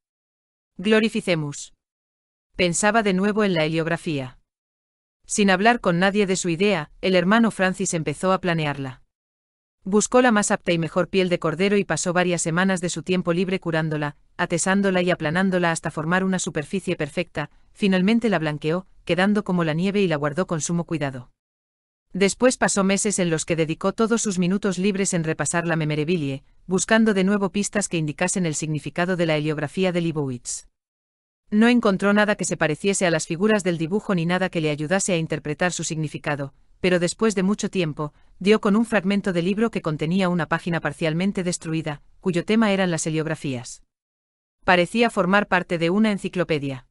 Glorificemos. Pensaba de nuevo en la heliografía. Sin hablar con nadie de su idea, el hermano Francis empezó a planearla. Buscó la más apta y mejor piel de cordero y pasó varias semanas de su tiempo libre curándola, atesándola y aplanándola hasta formar una superficie perfecta, finalmente la blanqueó, quedando como la nieve y la guardó con sumo cuidado. Después pasó meses en los que dedicó todos sus minutos libres en repasar la memerebilie, buscando de nuevo pistas que indicasen el significado de la heliografía de Leibowitz. No encontró nada que se pareciese a las figuras del dibujo ni nada que le ayudase a interpretar su significado, pero después de mucho tiempo, dio con un fragmento de libro que contenía una página parcialmente destruida, cuyo tema eran las heliografías. Parecía formar parte de una enciclopedia.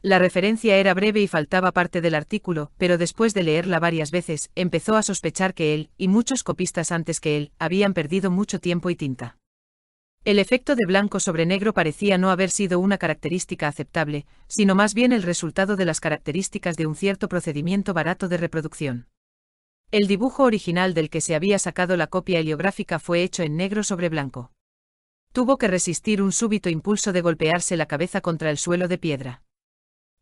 La referencia era breve y faltaba parte del artículo, pero después de leerla varias veces, empezó a sospechar que él, y muchos copistas antes que él, habían perdido mucho tiempo y tinta. El efecto de blanco sobre negro parecía no haber sido una característica aceptable, sino más bien el resultado de las características de un cierto procedimiento barato de reproducción. El dibujo original del que se había sacado la copia heliográfica fue hecho en negro sobre blanco. Tuvo que resistir un súbito impulso de golpearse la cabeza contra el suelo de piedra.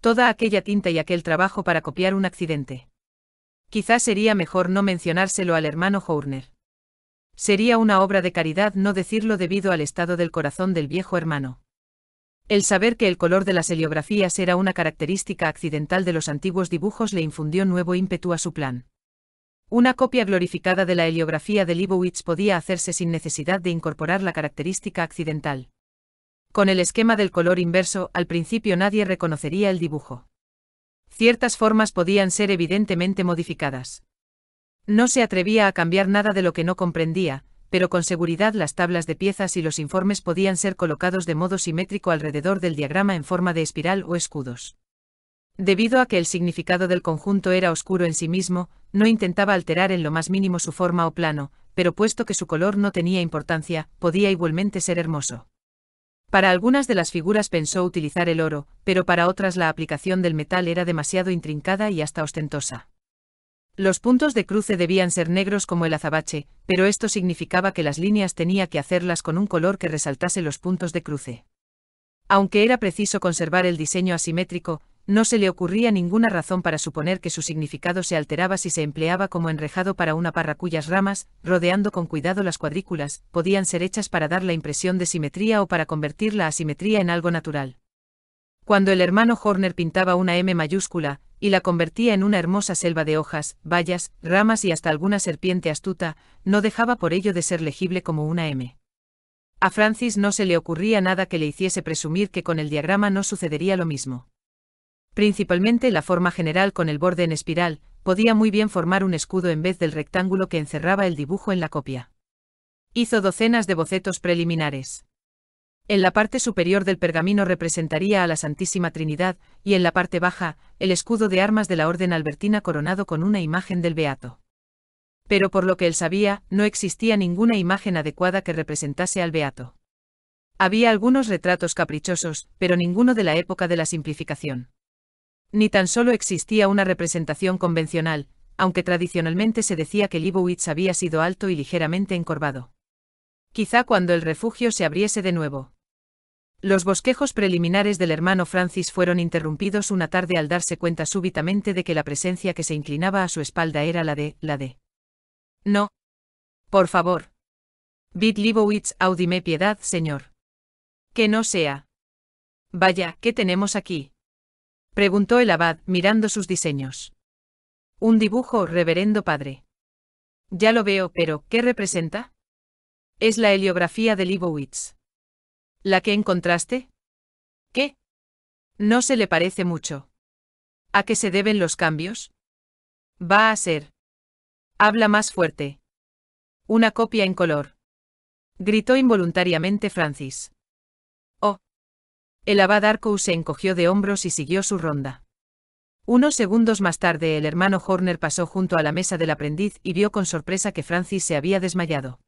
Toda aquella tinta y aquel trabajo para copiar un accidente. Quizás sería mejor no mencionárselo al hermano Horner. Sería una obra de caridad no decirlo debido al estado del corazón del viejo hermano. El saber que el color de las heliografías era una característica accidental de los antiguos dibujos le infundió nuevo ímpetu a su plan. Una copia glorificada de la heliografía de Leibowitz podía hacerse sin necesidad de incorporar la característica accidental. Con el esquema del color inverso, al principio nadie reconocería el dibujo. Ciertas formas podían ser evidentemente modificadas. No se atrevía a cambiar nada de lo que no comprendía, pero con seguridad las tablas de piezas y los informes podían ser colocados de modo simétrico alrededor del diagrama en forma de espiral o escudos. Debido a que el significado del conjunto era oscuro en sí mismo, no intentaba alterar en lo más mínimo su forma o plano, pero puesto que su color no tenía importancia, podía igualmente ser hermoso. Para algunas de las figuras pensó utilizar el oro, pero para otras la aplicación del metal era demasiado intrincada y hasta ostentosa. Los puntos de cruce debían ser negros como el azabache, pero esto significaba que las líneas tenía que hacerlas con un color que resaltase los puntos de cruce. Aunque era preciso conservar el diseño asimétrico, no se le ocurría ninguna razón para suponer que su significado se alteraba si se empleaba como enrejado para una parra cuyas ramas, rodeando con cuidado las cuadrículas, podían ser hechas para dar la impresión de simetría o para convertir la asimetría en algo natural. Cuando el hermano Horner pintaba una M mayúscula, y la convertía en una hermosa selva de hojas, bayas, ramas y hasta alguna serpiente astuta, no dejaba por ello de ser legible como una M. A Francis no se le ocurría nada que le hiciese presumir que con el diagrama no sucedería lo mismo. Principalmente la forma general con el borde en espiral, podía muy bien formar un escudo en vez del rectángulo que encerraba el dibujo en la copia. Hizo docenas de bocetos preliminares. En la parte superior del pergamino representaría a la Santísima Trinidad, y en la parte baja, el escudo de armas de la Orden Albertina coronado con una imagen del Beato. Pero por lo que él sabía, no existía ninguna imagen adecuada que representase al Beato. Había algunos retratos caprichosos, pero ninguno de la época de la simplificación. Ni tan solo existía una representación convencional, aunque tradicionalmente se decía que Leibowitz había sido alto y ligeramente encorvado. Quizá cuando el refugio se abriese de nuevo. Los bosquejos preliminares del hermano Francis fueron interrumpidos una tarde al darse cuenta súbitamente de que la presencia que se inclinaba a su espalda era la de, la de. No. Por favor. —Vid Libowitz, audime piedad, señor. Que no sea. Vaya, ¿qué tenemos aquí? Preguntó el abad, mirando sus diseños. Un dibujo, reverendo padre. Ya lo veo, pero ¿qué representa? Es la heliografía de Libowitz. ¿La que encontraste? ¿Qué? No se le parece mucho. ¿A qué se deben los cambios? Va a ser. Habla más fuerte. Una copia en color. Gritó involuntariamente Francis. Oh. El abad Arco se encogió de hombros y siguió su ronda. Unos segundos más tarde el hermano Horner pasó junto a la mesa del aprendiz y vio con sorpresa que Francis se había desmayado.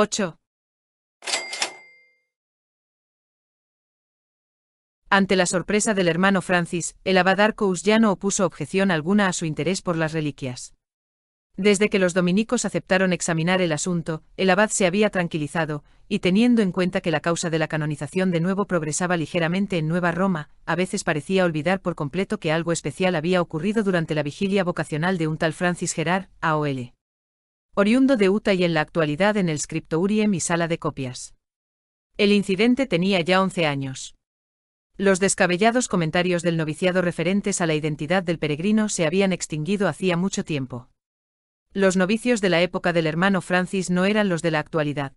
8. Ante la sorpresa del hermano Francis, el abad Arcous ya no opuso objeción alguna a su interés por las reliquias. Desde que los dominicos aceptaron examinar el asunto, el abad se había tranquilizado, y teniendo en cuenta que la causa de la canonización de nuevo progresaba ligeramente en Nueva Roma, a veces parecía olvidar por completo que algo especial había ocurrido durante la vigilia vocacional de un tal Francis Gerard, AOL oriundo de Utah y en la actualidad en el scriptorium y sala de copias. El incidente tenía ya 11 años. Los descabellados comentarios del noviciado referentes a la identidad del peregrino se habían extinguido hacía mucho tiempo. Los novicios de la época del hermano Francis no eran los de la actualidad.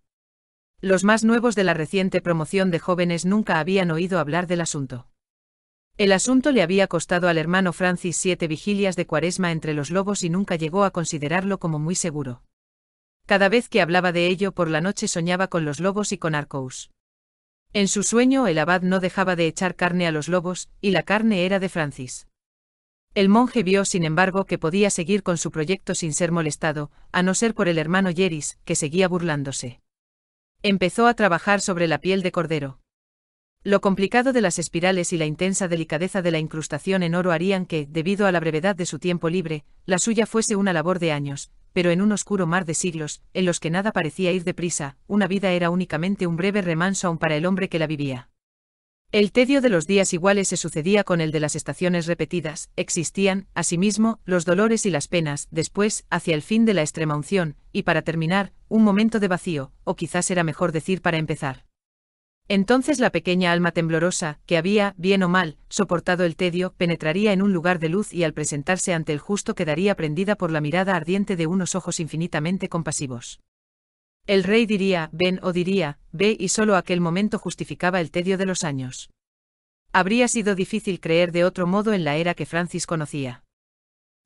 Los más nuevos de la reciente promoción de jóvenes nunca habían oído hablar del asunto. El asunto le había costado al hermano Francis siete vigilias de cuaresma entre los lobos y nunca llegó a considerarlo como muy seguro. Cada vez que hablaba de ello por la noche soñaba con los lobos y con Arcous. En su sueño el abad no dejaba de echar carne a los lobos, y la carne era de Francis. El monje vio, sin embargo, que podía seguir con su proyecto sin ser molestado, a no ser por el hermano Yeris, que seguía burlándose. Empezó a trabajar sobre la piel de cordero. Lo complicado de las espirales y la intensa delicadeza de la incrustación en oro harían que, debido a la brevedad de su tiempo libre, la suya fuese una labor de años, pero en un oscuro mar de siglos, en los que nada parecía ir deprisa, una vida era únicamente un breve remanso aún para el hombre que la vivía. El tedio de los días iguales se sucedía con el de las estaciones repetidas, existían, asimismo, los dolores y las penas, después, hacia el fin de la extrema unción, y para terminar, un momento de vacío, o quizás era mejor decir para empezar. Entonces la pequeña alma temblorosa, que había, bien o mal, soportado el tedio, penetraría en un lugar de luz y al presentarse ante el justo quedaría prendida por la mirada ardiente de unos ojos infinitamente compasivos. El rey diría, ven o diría, ve y solo aquel momento justificaba el tedio de los años. Habría sido difícil creer de otro modo en la era que Francis conocía.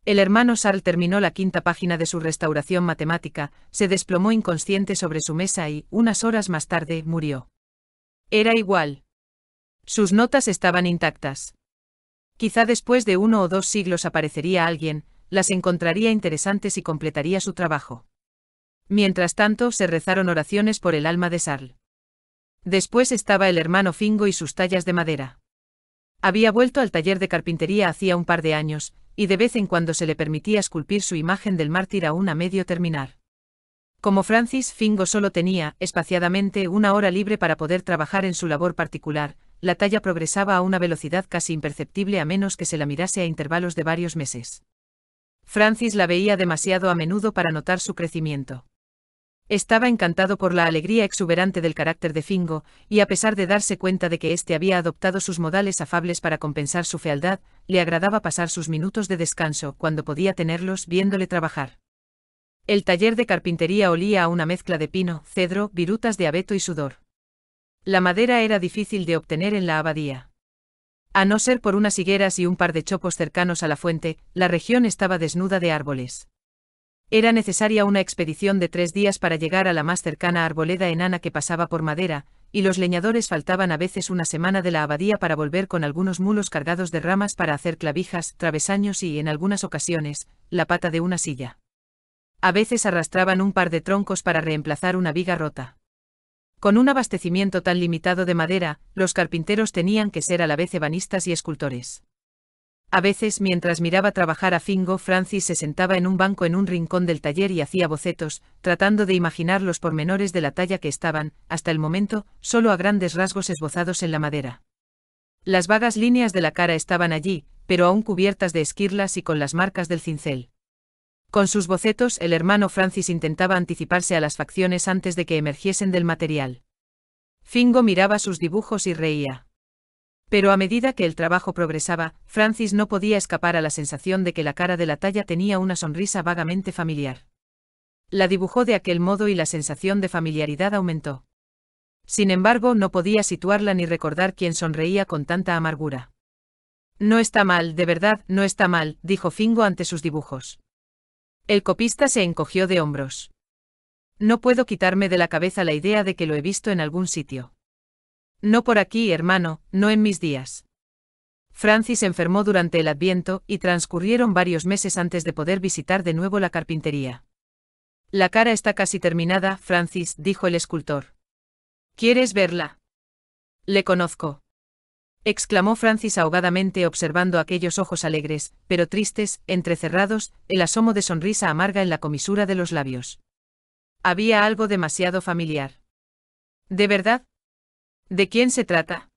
El hermano Sarl terminó la quinta página de su restauración matemática, se desplomó inconsciente sobre su mesa y, unas horas más tarde, murió. Era igual. Sus notas estaban intactas. Quizá después de uno o dos siglos aparecería alguien, las encontraría interesantes y completaría su trabajo. Mientras tanto, se rezaron oraciones por el alma de Sarl. Después estaba el hermano Fingo y sus tallas de madera. Había vuelto al taller de carpintería hacía un par de años, y de vez en cuando se le permitía esculpir su imagen del mártir aún a medio terminar. Como Francis Fingo solo tenía, espaciadamente, una hora libre para poder trabajar en su labor particular, la talla progresaba a una velocidad casi imperceptible a menos que se la mirase a intervalos de varios meses. Francis la veía demasiado a menudo para notar su crecimiento. Estaba encantado por la alegría exuberante del carácter de Fingo, y a pesar de darse cuenta de que éste había adoptado sus modales afables para compensar su fealdad, le agradaba pasar sus minutos de descanso, cuando podía tenerlos, viéndole trabajar. El taller de carpintería olía a una mezcla de pino, cedro, virutas de abeto y sudor. La madera era difícil de obtener en la abadía. A no ser por unas higueras y un par de chopos cercanos a la fuente, la región estaba desnuda de árboles. Era necesaria una expedición de tres días para llegar a la más cercana arboleda enana que pasaba por madera, y los leñadores faltaban a veces una semana de la abadía para volver con algunos mulos cargados de ramas para hacer clavijas, travesaños y, en algunas ocasiones, la pata de una silla. A veces arrastraban un par de troncos para reemplazar una viga rota. Con un abastecimiento tan limitado de madera, los carpinteros tenían que ser a la vez ebanistas y escultores. A veces, mientras miraba trabajar a Fingo, Francis se sentaba en un banco en un rincón del taller y hacía bocetos, tratando de imaginar los pormenores de la talla que estaban, hasta el momento, solo a grandes rasgos esbozados en la madera. Las vagas líneas de la cara estaban allí, pero aún cubiertas de esquirlas y con las marcas del cincel. Con sus bocetos el hermano Francis intentaba anticiparse a las facciones antes de que emergiesen del material. Fingo miraba sus dibujos y reía. Pero a medida que el trabajo progresaba, Francis no podía escapar a la sensación de que la cara de la talla tenía una sonrisa vagamente familiar. La dibujó de aquel modo y la sensación de familiaridad aumentó. Sin embargo, no podía situarla ni recordar quién sonreía con tanta amargura. No está mal, de verdad, no está mal, dijo Fingo ante sus dibujos. El copista se encogió de hombros. No puedo quitarme de la cabeza la idea de que lo he visto en algún sitio. No por aquí, hermano, no en mis días. Francis enfermó durante el Adviento y transcurrieron varios meses antes de poder visitar de nuevo la carpintería. La cara está casi terminada, Francis, dijo el escultor. ¿Quieres verla? Le conozco exclamó Francis ahogadamente observando aquellos ojos alegres, pero tristes, entrecerrados, el asomo de sonrisa amarga en la comisura de los labios. Había algo demasiado familiar. ¿De verdad? ¿De quién se trata?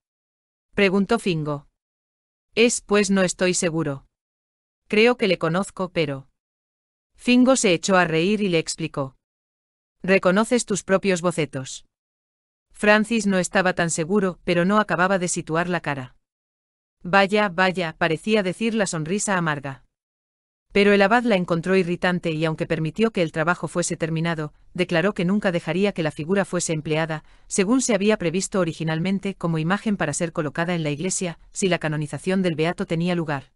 preguntó Fingo. Es, pues no estoy seguro. Creo que le conozco, pero... Fingo se echó a reír y le explicó. Reconoces tus propios bocetos. Francis no estaba tan seguro, pero no acababa de situar la cara. Vaya, vaya, parecía decir la sonrisa amarga. Pero el abad la encontró irritante y aunque permitió que el trabajo fuese terminado, declaró que nunca dejaría que la figura fuese empleada, según se había previsto originalmente, como imagen para ser colocada en la iglesia, si la canonización del beato tenía lugar.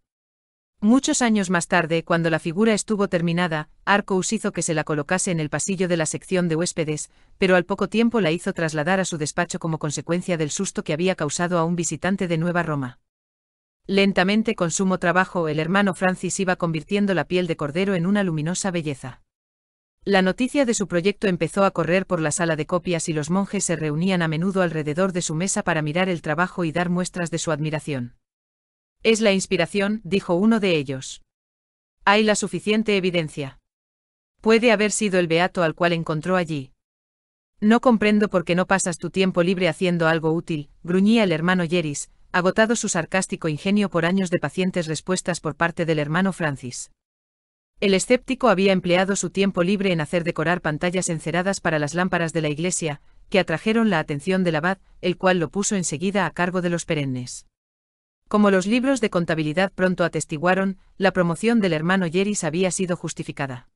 Muchos años más tarde, cuando la figura estuvo terminada, Arcos hizo que se la colocase en el pasillo de la sección de huéspedes, pero al poco tiempo la hizo trasladar a su despacho como consecuencia del susto que había causado a un visitante de Nueva Roma. Lentamente con sumo trabajo el hermano Francis iba convirtiendo la piel de cordero en una luminosa belleza. La noticia de su proyecto empezó a correr por la sala de copias y los monjes se reunían a menudo alrededor de su mesa para mirar el trabajo y dar muestras de su admiración. Es la inspiración, dijo uno de ellos. Hay la suficiente evidencia. Puede haber sido el beato al cual encontró allí. No comprendo por qué no pasas tu tiempo libre haciendo algo útil, gruñía el hermano Yeris, agotado su sarcástico ingenio por años de pacientes respuestas por parte del hermano Francis. El escéptico había empleado su tiempo libre en hacer decorar pantallas enceradas para las lámparas de la iglesia, que atrajeron la atención del abad, el cual lo puso enseguida a cargo de los perennes. Como los libros de contabilidad pronto atestiguaron, la promoción del hermano Yeris había sido justificada.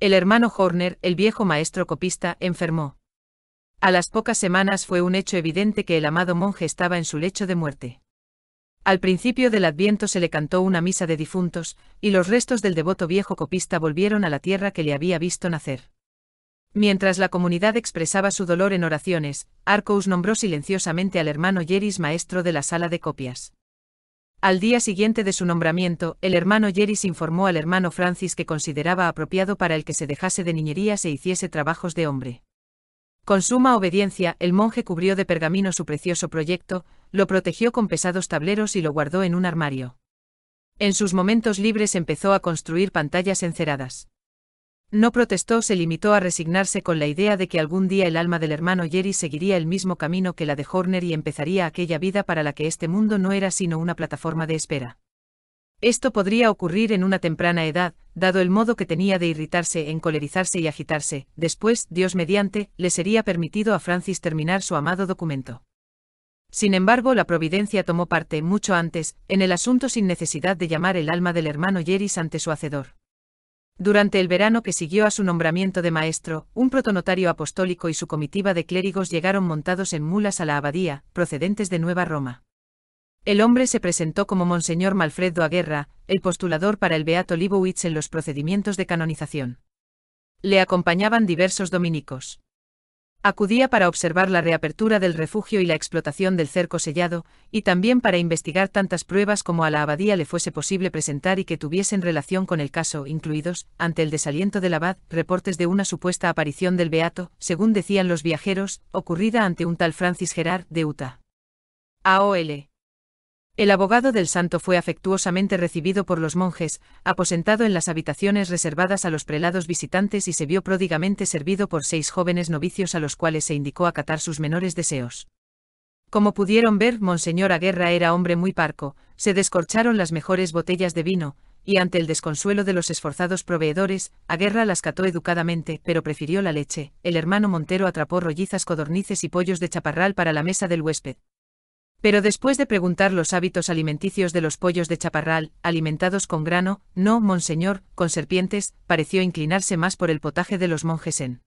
El hermano Horner, el viejo maestro copista, enfermó. A las pocas semanas fue un hecho evidente que el amado monje estaba en su lecho de muerte. Al principio del adviento se le cantó una misa de difuntos, y los restos del devoto viejo copista volvieron a la tierra que le había visto nacer. Mientras la comunidad expresaba su dolor en oraciones, Arcous nombró silenciosamente al hermano Yeris maestro de la sala de copias. Al día siguiente de su nombramiento, el hermano Jeris informó al hermano Francis que consideraba apropiado para el que se dejase de niñerías e hiciese trabajos de hombre. Con suma obediencia, el monje cubrió de pergamino su precioso proyecto, lo protegió con pesados tableros y lo guardó en un armario. En sus momentos libres empezó a construir pantallas enceradas. No protestó, se limitó a resignarse con la idea de que algún día el alma del hermano Jerry seguiría el mismo camino que la de Horner y empezaría aquella vida para la que este mundo no era sino una plataforma de espera. Esto podría ocurrir en una temprana edad, dado el modo que tenía de irritarse, encolerizarse y agitarse, después, Dios mediante, le sería permitido a Francis terminar su amado documento. Sin embargo, la providencia tomó parte mucho antes, en el asunto sin necesidad de llamar el alma del hermano Jerry ante su hacedor. Durante el verano que siguió a su nombramiento de maestro, un protonotario apostólico y su comitiva de clérigos llegaron montados en mulas a la abadía, procedentes de Nueva Roma. El hombre se presentó como Monseñor Malfredo Aguerra, el postulador para el Beato Libowitz en los procedimientos de canonización. Le acompañaban diversos dominicos. Acudía para observar la reapertura del refugio y la explotación del cerco sellado, y también para investigar tantas pruebas como a la abadía le fuese posible presentar y que tuviesen relación con el caso, incluidos, ante el desaliento del abad, reportes de una supuesta aparición del Beato, según decían los viajeros, ocurrida ante un tal Francis Gerard, de Utah. AOL. El abogado del santo fue afectuosamente recibido por los monjes, aposentado en las habitaciones reservadas a los prelados visitantes y se vio pródigamente servido por seis jóvenes novicios a los cuales se indicó acatar sus menores deseos. Como pudieron ver, Monseñor Aguerra era hombre muy parco, se descorcharon las mejores botellas de vino, y ante el desconsuelo de los esforzados proveedores, Aguerra las cató educadamente, pero prefirió la leche. El hermano Montero atrapó rollizas codornices y pollos de chaparral para la mesa del huésped. Pero después de preguntar los hábitos alimenticios de los pollos de chaparral, alimentados con grano, no, monseñor, con serpientes, pareció inclinarse más por el potaje de los monjes en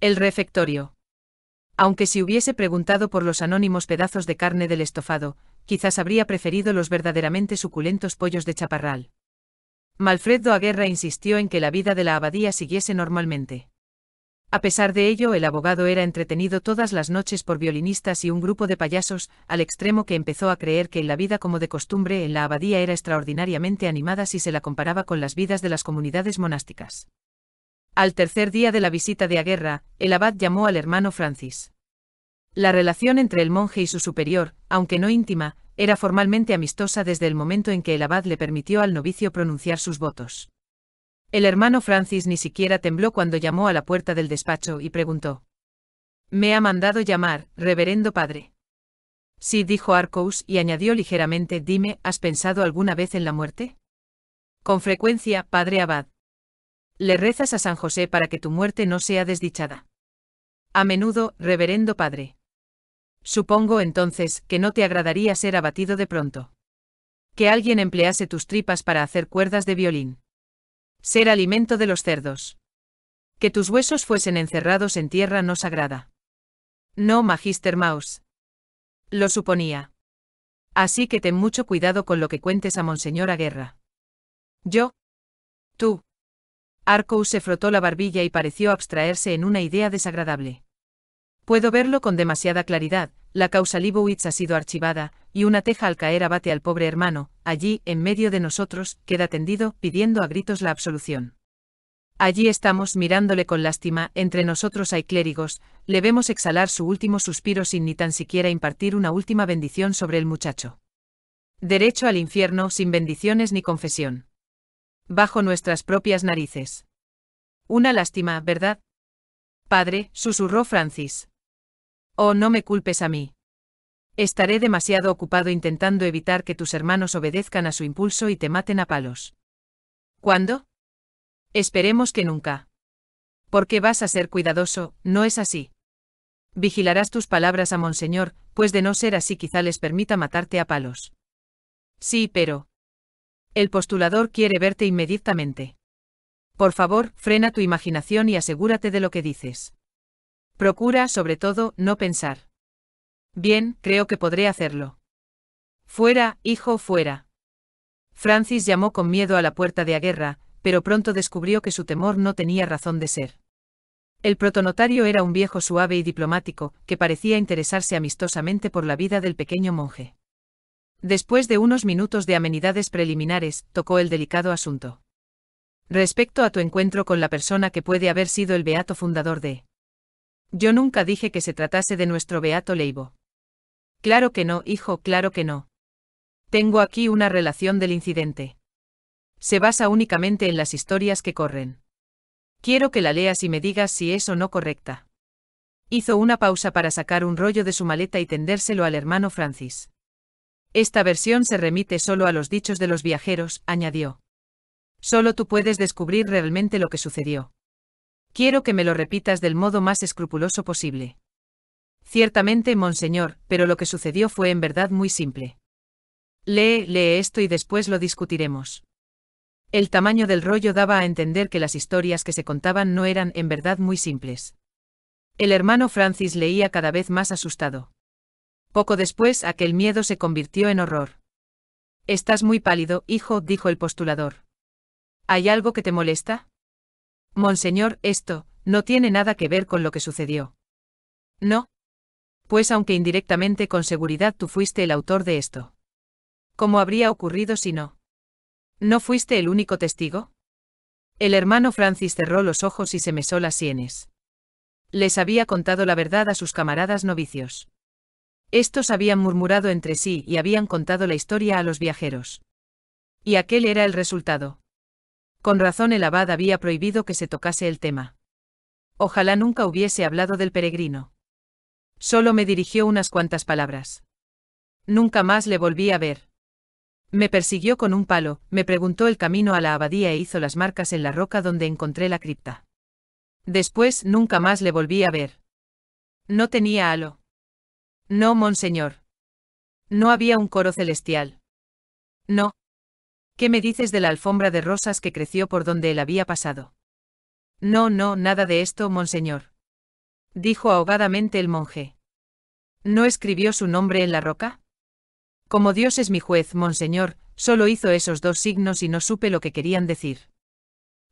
el refectorio. Aunque si hubiese preguntado por los anónimos pedazos de carne del estofado, quizás habría preferido los verdaderamente suculentos pollos de chaparral. Malfredo Aguerra insistió en que la vida de la abadía siguiese normalmente. A pesar de ello, el abogado era entretenido todas las noches por violinistas y un grupo de payasos, al extremo que empezó a creer que la vida como de costumbre en la abadía era extraordinariamente animada si se la comparaba con las vidas de las comunidades monásticas. Al tercer día de la visita de Aguerra, el abad llamó al hermano Francis. La relación entre el monje y su superior, aunque no íntima, era formalmente amistosa desde el momento en que el abad le permitió al novicio pronunciar sus votos. El hermano Francis ni siquiera tembló cuando llamó a la puerta del despacho y preguntó. Me ha mandado llamar, reverendo padre. Sí, dijo Arcos y añadió ligeramente, dime, ¿has pensado alguna vez en la muerte? Con frecuencia, padre abad. Le rezas a San José para que tu muerte no sea desdichada. A menudo, reverendo padre. Supongo entonces que no te agradaría ser abatido de pronto. Que alguien emplease tus tripas para hacer cuerdas de violín ser alimento de los cerdos. Que tus huesos fuesen encerrados en tierra no sagrada. No, Magister Maus. Lo suponía. Así que ten mucho cuidado con lo que cuentes a Monseñor Guerra. Yo. Tú. Arcous se frotó la barbilla y pareció abstraerse en una idea desagradable. Puedo verlo con demasiada claridad, la causa Libowitz ha sido archivada, y una teja al caer abate al pobre hermano, allí, en medio de nosotros, queda tendido, pidiendo a gritos la absolución. Allí estamos mirándole con lástima, entre nosotros hay clérigos, le vemos exhalar su último suspiro sin ni tan siquiera impartir una última bendición sobre el muchacho. Derecho al infierno sin bendiciones ni confesión. Bajo nuestras propias narices. Una lástima, ¿verdad? Padre, susurró Francis. Oh, no me culpes a mí. Estaré demasiado ocupado intentando evitar que tus hermanos obedezcan a su impulso y te maten a palos. ¿Cuándo? Esperemos que nunca. Porque vas a ser cuidadoso, ¿no es así? Vigilarás tus palabras a Monseñor, pues de no ser así quizá les permita matarte a palos. Sí, pero... El postulador quiere verte inmediatamente. Por favor, frena tu imaginación y asegúrate de lo que dices. Procura, sobre todo, no pensar. Bien, creo que podré hacerlo. Fuera, hijo, fuera. Francis llamó con miedo a la puerta de Aguerra, pero pronto descubrió que su temor no tenía razón de ser. El protonotario era un viejo suave y diplomático, que parecía interesarse amistosamente por la vida del pequeño monje. Después de unos minutos de amenidades preliminares, tocó el delicado asunto. Respecto a tu encuentro con la persona que puede haber sido el beato fundador de yo nunca dije que se tratase de nuestro beato Leibo. Claro que no, hijo, claro que no. Tengo aquí una relación del incidente. Se basa únicamente en las historias que corren. Quiero que la leas y me digas si es o no correcta. Hizo una pausa para sacar un rollo de su maleta y tendérselo al hermano Francis. Esta versión se remite solo a los dichos de los viajeros, añadió. Solo tú puedes descubrir realmente lo que sucedió. Quiero que me lo repitas del modo más escrupuloso posible. Ciertamente, monseñor, pero lo que sucedió fue en verdad muy simple. Lee, lee esto y después lo discutiremos. El tamaño del rollo daba a entender que las historias que se contaban no eran en verdad muy simples. El hermano Francis leía cada vez más asustado. Poco después aquel miedo se convirtió en horror. Estás muy pálido, hijo, dijo el postulador. ¿Hay algo que te molesta? Monseñor, esto, no tiene nada que ver con lo que sucedió. No. Pues aunque indirectamente con seguridad tú fuiste el autor de esto. ¿Cómo habría ocurrido si no? ¿No fuiste el único testigo? El hermano Francis cerró los ojos y se mesó las sienes. Les había contado la verdad a sus camaradas novicios. Estos habían murmurado entre sí y habían contado la historia a los viajeros. Y aquel era el resultado. Con razón el abad había prohibido que se tocase el tema. Ojalá nunca hubiese hablado del peregrino. Solo me dirigió unas cuantas palabras. Nunca más le volví a ver. Me persiguió con un palo, me preguntó el camino a la abadía e hizo las marcas en la roca donde encontré la cripta. Después nunca más le volví a ver. No tenía halo. No, monseñor. No había un coro celestial. No, ¿Qué me dices de la alfombra de rosas que creció por donde él había pasado? No, no, nada de esto, monseñor. Dijo ahogadamente el monje. ¿No escribió su nombre en la roca? Como Dios es mi juez, monseñor, solo hizo esos dos signos y no supe lo que querían decir.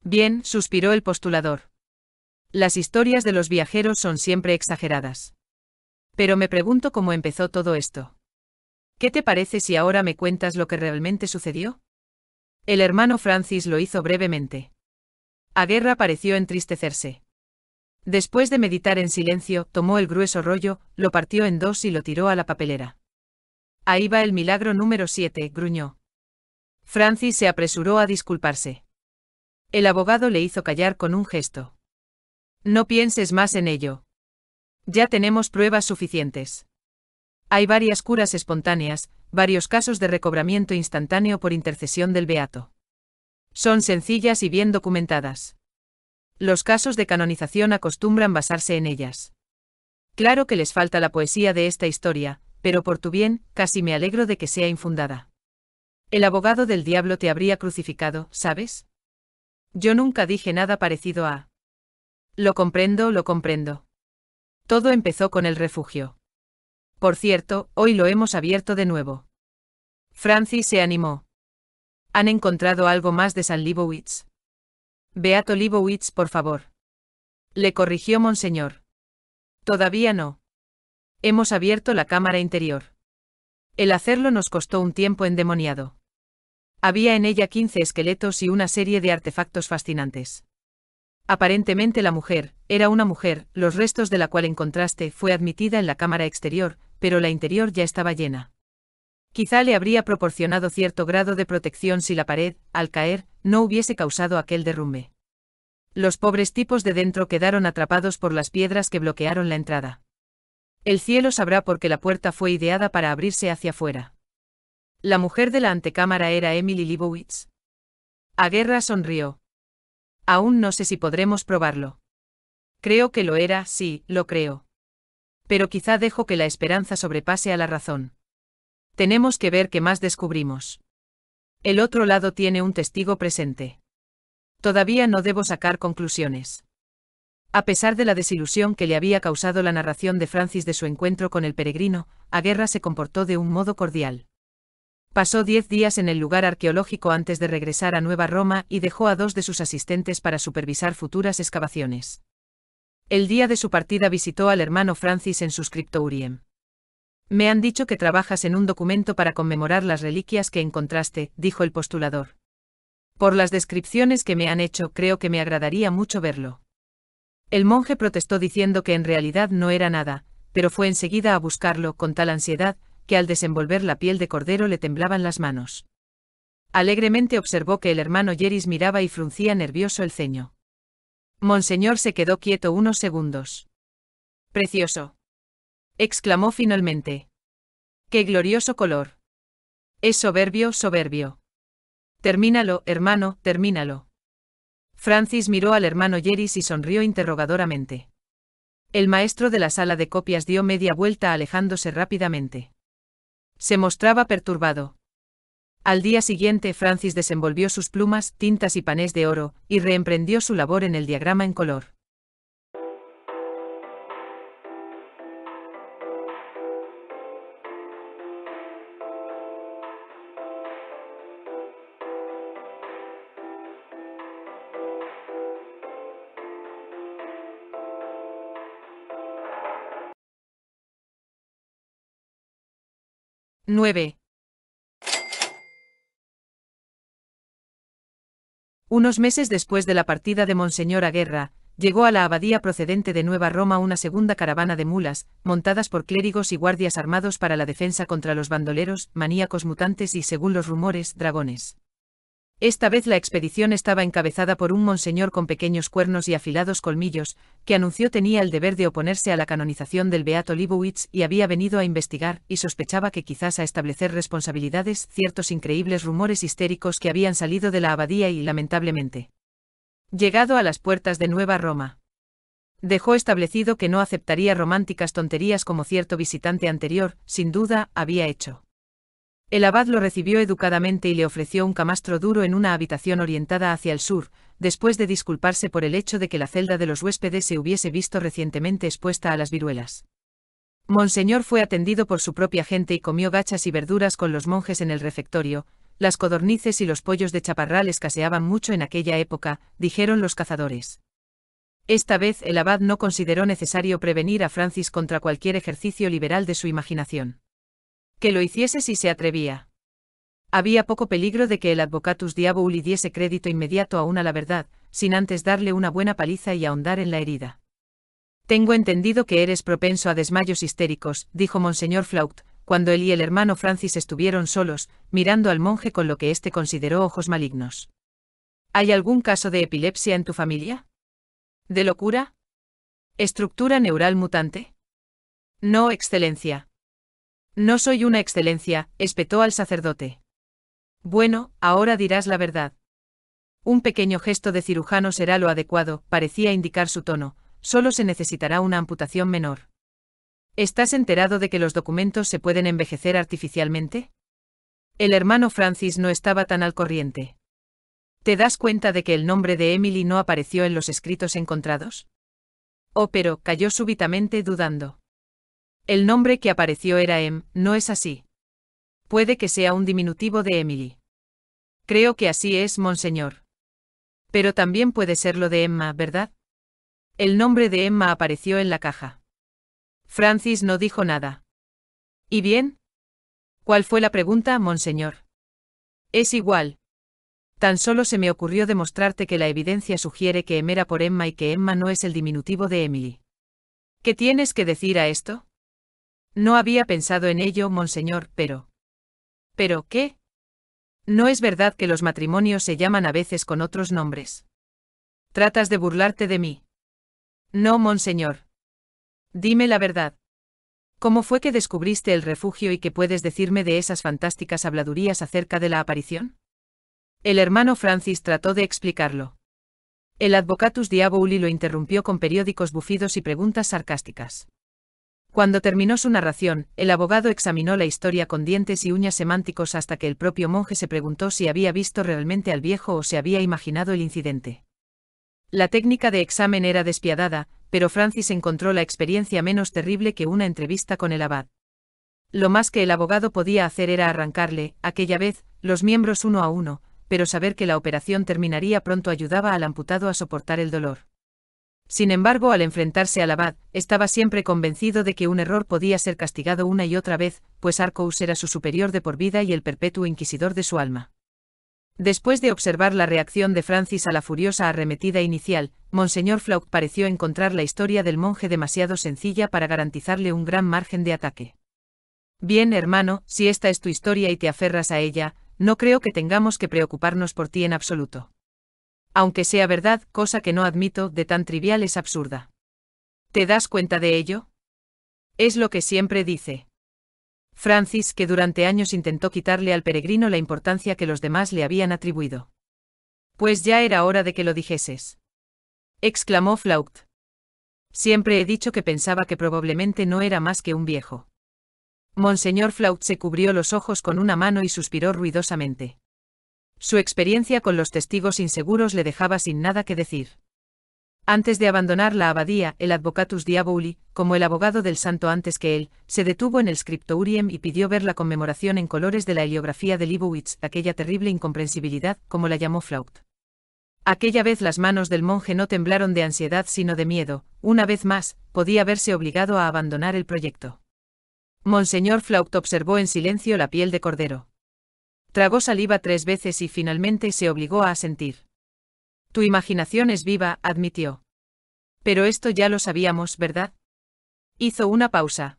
Bien, suspiró el postulador. Las historias de los viajeros son siempre exageradas. Pero me pregunto cómo empezó todo esto. ¿Qué te parece si ahora me cuentas lo que realmente sucedió? El hermano Francis lo hizo brevemente. A guerra pareció entristecerse. Después de meditar en silencio, tomó el grueso rollo, lo partió en dos y lo tiró a la papelera. Ahí va el milagro número siete!», gruñó. Francis se apresuró a disculparse. El abogado le hizo callar con un gesto. No pienses más en ello. Ya tenemos pruebas suficientes. Hay varias curas espontáneas, varios casos de recobramiento instantáneo por intercesión del Beato. Son sencillas y bien documentadas. Los casos de canonización acostumbran basarse en ellas. Claro que les falta la poesía de esta historia, pero por tu bien, casi me alegro de que sea infundada. El abogado del diablo te habría crucificado, ¿sabes? Yo nunca dije nada parecido a... Lo comprendo, lo comprendo. Todo empezó con el refugio. Por cierto, hoy lo hemos abierto de nuevo. Francis se animó. Han encontrado algo más de San Libowitz. Beato Libowitz, por favor. Le corrigió Monseñor. Todavía no. Hemos abierto la cámara interior. El hacerlo nos costó un tiempo endemoniado. Había en ella 15 esqueletos y una serie de artefactos fascinantes. Aparentemente la mujer, era una mujer, los restos de la cual encontraste, fue admitida en la cámara exterior, pero la interior ya estaba llena. Quizá le habría proporcionado cierto grado de protección si la pared, al caer, no hubiese causado aquel derrumbe. Los pobres tipos de dentro quedaron atrapados por las piedras que bloquearon la entrada. El cielo sabrá por qué la puerta fue ideada para abrirse hacia afuera. La mujer de la antecámara era Emily Libowitz. Aguerra sonrió. Aún no sé si podremos probarlo. Creo que lo era, sí, lo creo. Pero quizá dejo que la esperanza sobrepase a la razón. Tenemos que ver qué más descubrimos. El otro lado tiene un testigo presente. Todavía no debo sacar conclusiones. A pesar de la desilusión que le había causado la narración de Francis de su encuentro con el peregrino, Aguerra se comportó de un modo cordial. Pasó diez días en el lugar arqueológico antes de regresar a Nueva Roma y dejó a dos de sus asistentes para supervisar futuras excavaciones. El día de su partida visitó al hermano Francis en su scriptorium. Me han dicho que trabajas en un documento para conmemorar las reliquias que encontraste, dijo el postulador. Por las descripciones que me han hecho creo que me agradaría mucho verlo. El monje protestó diciendo que en realidad no era nada, pero fue enseguida a buscarlo con tal ansiedad, que al desenvolver la piel de cordero le temblaban las manos. Alegremente observó que el hermano Jeris miraba y fruncía nervioso el ceño. Monseñor se quedó quieto unos segundos. Precioso. exclamó finalmente. Qué glorioso color. Es soberbio, soberbio. Termínalo, hermano, termínalo. Francis miró al hermano Jeris y sonrió interrogadoramente. El maestro de la sala de copias dio media vuelta alejándose rápidamente. Se mostraba perturbado. Al día siguiente Francis desenvolvió sus plumas, tintas y panes de oro, y reemprendió su labor en el diagrama en color. ¡9! Unos meses después de la partida de Monseñor Aguerra, llegó a la abadía procedente de Nueva Roma una segunda caravana de mulas, montadas por clérigos y guardias armados para la defensa contra los bandoleros, maníacos mutantes y, según los rumores, dragones. Esta vez la expedición estaba encabezada por un monseñor con pequeños cuernos y afilados colmillos, que anunció tenía el deber de oponerse a la canonización del Beato Libowitz y había venido a investigar y sospechaba que quizás a establecer responsabilidades ciertos increíbles rumores histéricos que habían salido de la abadía y lamentablemente llegado a las puertas de Nueva Roma. Dejó establecido que no aceptaría románticas tonterías como cierto visitante anterior, sin duda, había hecho. El abad lo recibió educadamente y le ofreció un camastro duro en una habitación orientada hacia el sur, después de disculparse por el hecho de que la celda de los huéspedes se hubiese visto recientemente expuesta a las viruelas. Monseñor fue atendido por su propia gente y comió gachas y verduras con los monjes en el refectorio, las codornices y los pollos de chaparral escaseaban mucho en aquella época, dijeron los cazadores. Esta vez el abad no consideró necesario prevenir a Francis contra cualquier ejercicio liberal de su imaginación que lo hiciese si se atrevía. Había poco peligro de que el advocatus diaboli diese crédito inmediato aún a la verdad, sin antes darle una buena paliza y ahondar en la herida. Tengo entendido que eres propenso a desmayos histéricos, dijo Monseñor Flaut, cuando él y el hermano Francis estuvieron solos, mirando al monje con lo que éste consideró ojos malignos. ¿Hay algún caso de epilepsia en tu familia? ¿De locura? ¿Estructura neural mutante? No, excelencia, no soy una excelencia, espetó al sacerdote. Bueno, ahora dirás la verdad. Un pequeño gesto de cirujano será lo adecuado, parecía indicar su tono, solo se necesitará una amputación menor. ¿Estás enterado de que los documentos se pueden envejecer artificialmente? El hermano Francis no estaba tan al corriente. ¿Te das cuenta de que el nombre de Emily no apareció en los escritos encontrados? Oh, pero cayó súbitamente dudando. El nombre que apareció era Em, no es así. Puede que sea un diminutivo de Emily. Creo que así es, monseñor. Pero también puede ser lo de Emma, ¿verdad? El nombre de Emma apareció en la caja. Francis no dijo nada. ¿Y bien? ¿Cuál fue la pregunta, monseñor? Es igual. Tan solo se me ocurrió demostrarte que la evidencia sugiere que Em era por Emma y que Emma no es el diminutivo de Emily. ¿Qué tienes que decir a esto? No había pensado en ello, monseñor, pero... ¿Pero qué? No es verdad que los matrimonios se llaman a veces con otros nombres. ¿Tratas de burlarte de mí? No, monseñor. Dime la verdad. ¿Cómo fue que descubriste el refugio y qué puedes decirme de esas fantásticas habladurías acerca de la aparición? El hermano Francis trató de explicarlo. El advocatus diaboli lo interrumpió con periódicos bufidos y preguntas sarcásticas. Cuando terminó su narración, el abogado examinó la historia con dientes y uñas semánticos hasta que el propio monje se preguntó si había visto realmente al viejo o se había imaginado el incidente. La técnica de examen era despiadada, pero Francis encontró la experiencia menos terrible que una entrevista con el abad. Lo más que el abogado podía hacer era arrancarle, aquella vez, los miembros uno a uno, pero saber que la operación terminaría pronto ayudaba al amputado a soportar el dolor. Sin embargo, al enfrentarse al abad, estaba siempre convencido de que un error podía ser castigado una y otra vez, pues Arcos era su superior de por vida y el perpetuo inquisidor de su alma. Después de observar la reacción de Francis a la furiosa arremetida inicial, Monseñor Flaug pareció encontrar la historia del monje demasiado sencilla para garantizarle un gran margen de ataque. Bien, hermano, si esta es tu historia y te aferras a ella, no creo que tengamos que preocuparnos por ti en absoluto aunque sea verdad, cosa que no admito, de tan trivial es absurda. ¿Te das cuenta de ello? Es lo que siempre dice. Francis, que durante años intentó quitarle al peregrino la importancia que los demás le habían atribuido. Pues ya era hora de que lo dijeses. exclamó Flaut. Siempre he dicho que pensaba que probablemente no era más que un viejo. Monseñor Flaut se cubrió los ojos con una mano y suspiró ruidosamente. Su experiencia con los testigos inseguros le dejaba sin nada que decir. Antes de abandonar la abadía, el advocatus diaboli, como el abogado del santo antes que él, se detuvo en el scripturium y pidió ver la conmemoración en colores de la heliografía de Libowitz, aquella terrible incomprensibilidad, como la llamó Flaut. Aquella vez las manos del monje no temblaron de ansiedad sino de miedo, una vez más, podía verse obligado a abandonar el proyecto. Monseñor Flaut observó en silencio la piel de cordero. Tragó saliva tres veces y finalmente se obligó a asentir. Tu imaginación es viva, admitió. Pero esto ya lo sabíamos, ¿verdad? Hizo una pausa.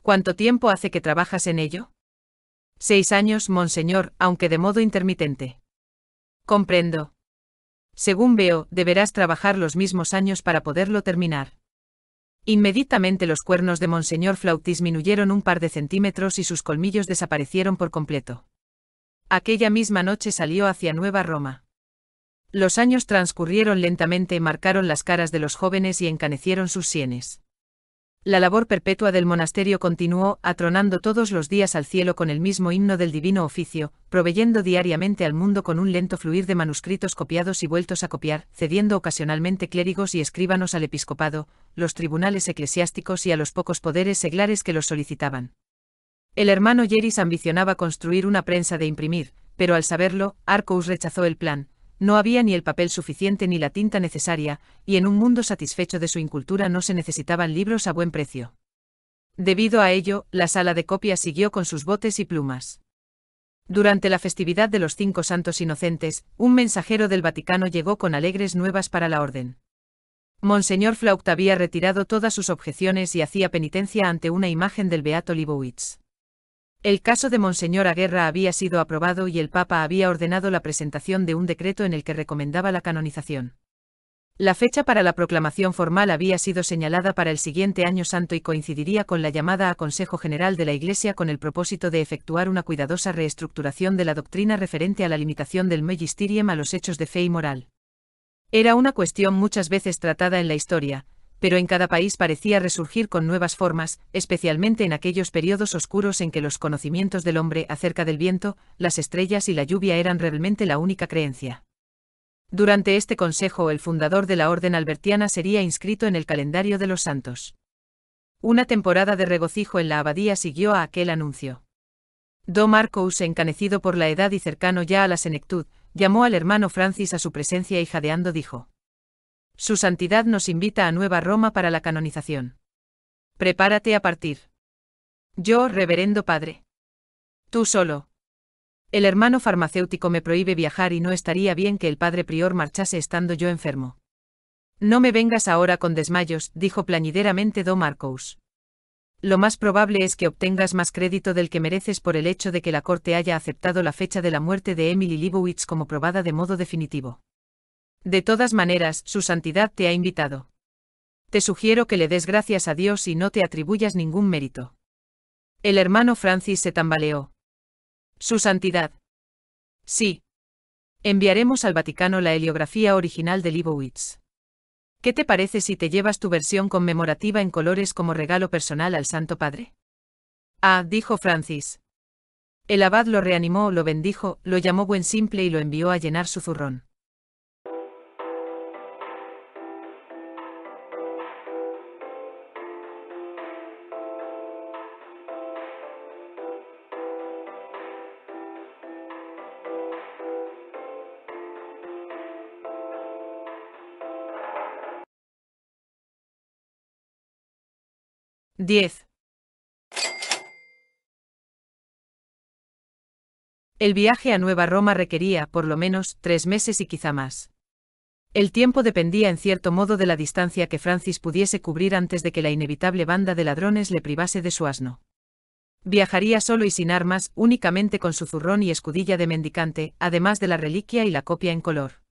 ¿Cuánto tiempo hace que trabajas en ello? Seis años, monseñor, aunque de modo intermitente. Comprendo. Según veo, deberás trabajar los mismos años para poderlo terminar. Inmediatamente los cuernos de Monseñor Flaut disminuyeron un par de centímetros y sus colmillos desaparecieron por completo. Aquella misma noche salió hacia Nueva Roma. Los años transcurrieron lentamente, y marcaron las caras de los jóvenes y encanecieron sus sienes. La labor perpetua del monasterio continuó, atronando todos los días al cielo con el mismo himno del divino oficio, proveyendo diariamente al mundo con un lento fluir de manuscritos copiados y vueltos a copiar, cediendo ocasionalmente clérigos y escribanos al episcopado, los tribunales eclesiásticos y a los pocos poderes seglares que los solicitaban. El hermano Yeris ambicionaba construir una prensa de imprimir, pero al saberlo, Arcous rechazó el plan. No había ni el papel suficiente ni la tinta necesaria, y en un mundo satisfecho de su incultura no se necesitaban libros a buen precio. Debido a ello, la sala de copias siguió con sus botes y plumas. Durante la festividad de los cinco santos inocentes, un mensajero del Vaticano llegó con alegres nuevas para la orden. Monseñor Flaucht había retirado todas sus objeciones y hacía penitencia ante una imagen del Beato Libowitz. El caso de Monseñor Aguerra había sido aprobado y el Papa había ordenado la presentación de un decreto en el que recomendaba la canonización. La fecha para la proclamación formal había sido señalada para el siguiente año santo y coincidiría con la llamada a Consejo General de la Iglesia con el propósito de efectuar una cuidadosa reestructuración de la doctrina referente a la limitación del magisterium a los hechos de fe y moral. Era una cuestión muchas veces tratada en la historia, pero en cada país parecía resurgir con nuevas formas, especialmente en aquellos periodos oscuros en que los conocimientos del hombre acerca del viento, las estrellas y la lluvia eran realmente la única creencia. Durante este consejo el fundador de la Orden Albertiana sería inscrito en el calendario de los santos. Una temporada de regocijo en la abadía siguió a aquel anuncio. Do Marcos, encanecido por la edad y cercano ya a la senectud, llamó al hermano Francis a su presencia y jadeando dijo. Su santidad nos invita a Nueva Roma para la canonización. Prepárate a partir. Yo, reverendo padre. Tú solo. El hermano farmacéutico me prohíbe viajar y no estaría bien que el padre prior marchase estando yo enfermo. No me vengas ahora con desmayos, dijo plañideramente Do Marcos. Lo más probable es que obtengas más crédito del que mereces por el hecho de que la corte haya aceptado la fecha de la muerte de Emily Leibowitz como probada de modo definitivo. De todas maneras, su santidad te ha invitado. Te sugiero que le des gracias a Dios y no te atribuyas ningún mérito. El hermano Francis se tambaleó. Su santidad. Sí. Enviaremos al Vaticano la heliografía original de Leibowitz. ¿Qué te parece si te llevas tu versión conmemorativa en colores como regalo personal al Santo Padre? Ah, dijo Francis. El abad lo reanimó, lo bendijo, lo llamó buen simple y lo envió a llenar su zurrón. 10. El viaje a Nueva Roma requería, por lo menos, tres meses y quizá más. El tiempo dependía en cierto modo de la distancia que Francis pudiese cubrir antes de que la inevitable banda de ladrones le privase de su asno. Viajaría solo y sin armas, únicamente con su zurrón y escudilla de mendicante, además de la reliquia y la copia en color.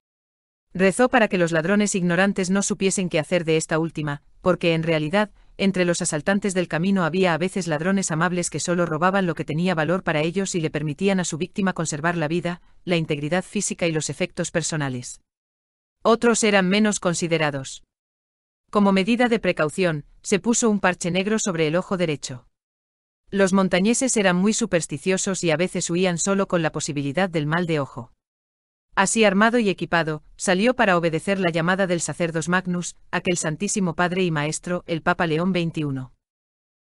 Rezó para que los ladrones ignorantes no supiesen qué hacer de esta última, porque en realidad, entre los asaltantes del camino había a veces ladrones amables que solo robaban lo que tenía valor para ellos y le permitían a su víctima conservar la vida, la integridad física y los efectos personales. Otros eran menos considerados. Como medida de precaución, se puso un parche negro sobre el ojo derecho. Los montañeses eran muy supersticiosos y a veces huían solo con la posibilidad del mal de ojo. Así armado y equipado, salió para obedecer la llamada del sacerdos Magnus, aquel santísimo padre y maestro, el Papa León XXI.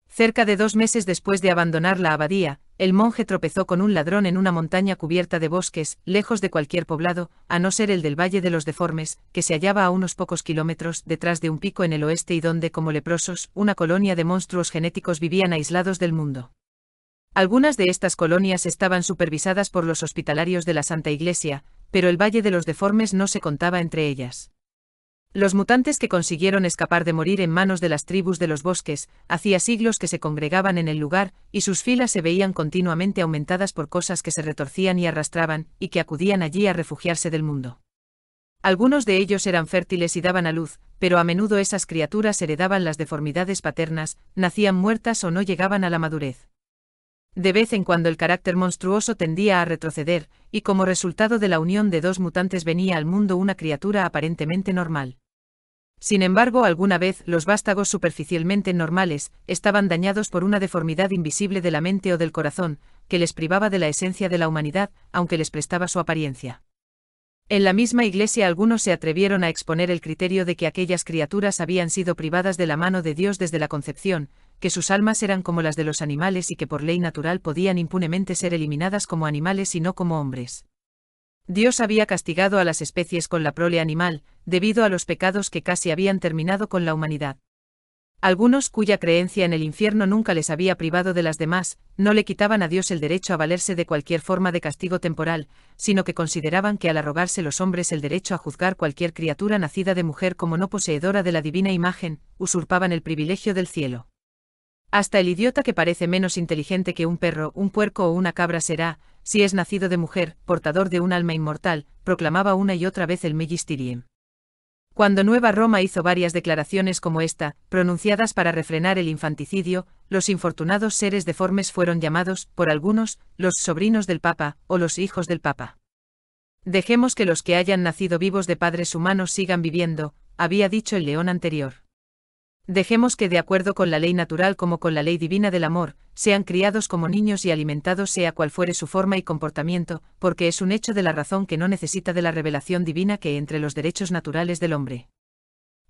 Cerca de dos meses después de abandonar la abadía, el monje tropezó con un ladrón en una montaña cubierta de bosques, lejos de cualquier poblado, a no ser el del Valle de los Deformes, que se hallaba a unos pocos kilómetros detrás de un pico en el oeste y donde, como leprosos, una colonia de monstruos genéticos vivían aislados del mundo. Algunas de estas colonias estaban supervisadas por los hospitalarios de la Santa Iglesia, pero el Valle de los Deformes no se contaba entre ellas. Los mutantes que consiguieron escapar de morir en manos de las tribus de los bosques, hacía siglos que se congregaban en el lugar, y sus filas se veían continuamente aumentadas por cosas que se retorcían y arrastraban, y que acudían allí a refugiarse del mundo. Algunos de ellos eran fértiles y daban a luz, pero a menudo esas criaturas heredaban las deformidades paternas, nacían muertas o no llegaban a la madurez. De vez en cuando el carácter monstruoso tendía a retroceder, y como resultado de la unión de dos mutantes venía al mundo una criatura aparentemente normal. Sin embargo, alguna vez los vástagos superficialmente normales estaban dañados por una deformidad invisible de la mente o del corazón, que les privaba de la esencia de la humanidad, aunque les prestaba su apariencia. En la misma iglesia algunos se atrevieron a exponer el criterio de que aquellas criaturas habían sido privadas de la mano de Dios desde la concepción, que sus almas eran como las de los animales y que por ley natural podían impunemente ser eliminadas como animales y no como hombres. Dios había castigado a las especies con la prole animal, debido a los pecados que casi habían terminado con la humanidad. Algunos cuya creencia en el infierno nunca les había privado de las demás, no le quitaban a Dios el derecho a valerse de cualquier forma de castigo temporal, sino que consideraban que al arrogarse los hombres el derecho a juzgar cualquier criatura nacida de mujer como no poseedora de la divina imagen, usurpaban el privilegio del cielo. Hasta el idiota que parece menos inteligente que un perro, un puerco o una cabra será, si es nacido de mujer, portador de un alma inmortal, proclamaba una y otra vez el Megistiriem. Cuando Nueva Roma hizo varias declaraciones como esta, pronunciadas para refrenar el infanticidio, los infortunados seres deformes fueron llamados, por algunos, los sobrinos del Papa, o los hijos del Papa. Dejemos que los que hayan nacido vivos de padres humanos sigan viviendo, había dicho el león anterior. Dejemos que de acuerdo con la ley natural como con la ley divina del amor, sean criados como niños y alimentados sea cual fuere su forma y comportamiento, porque es un hecho de la razón que no necesita de la revelación divina que entre los derechos naturales del hombre.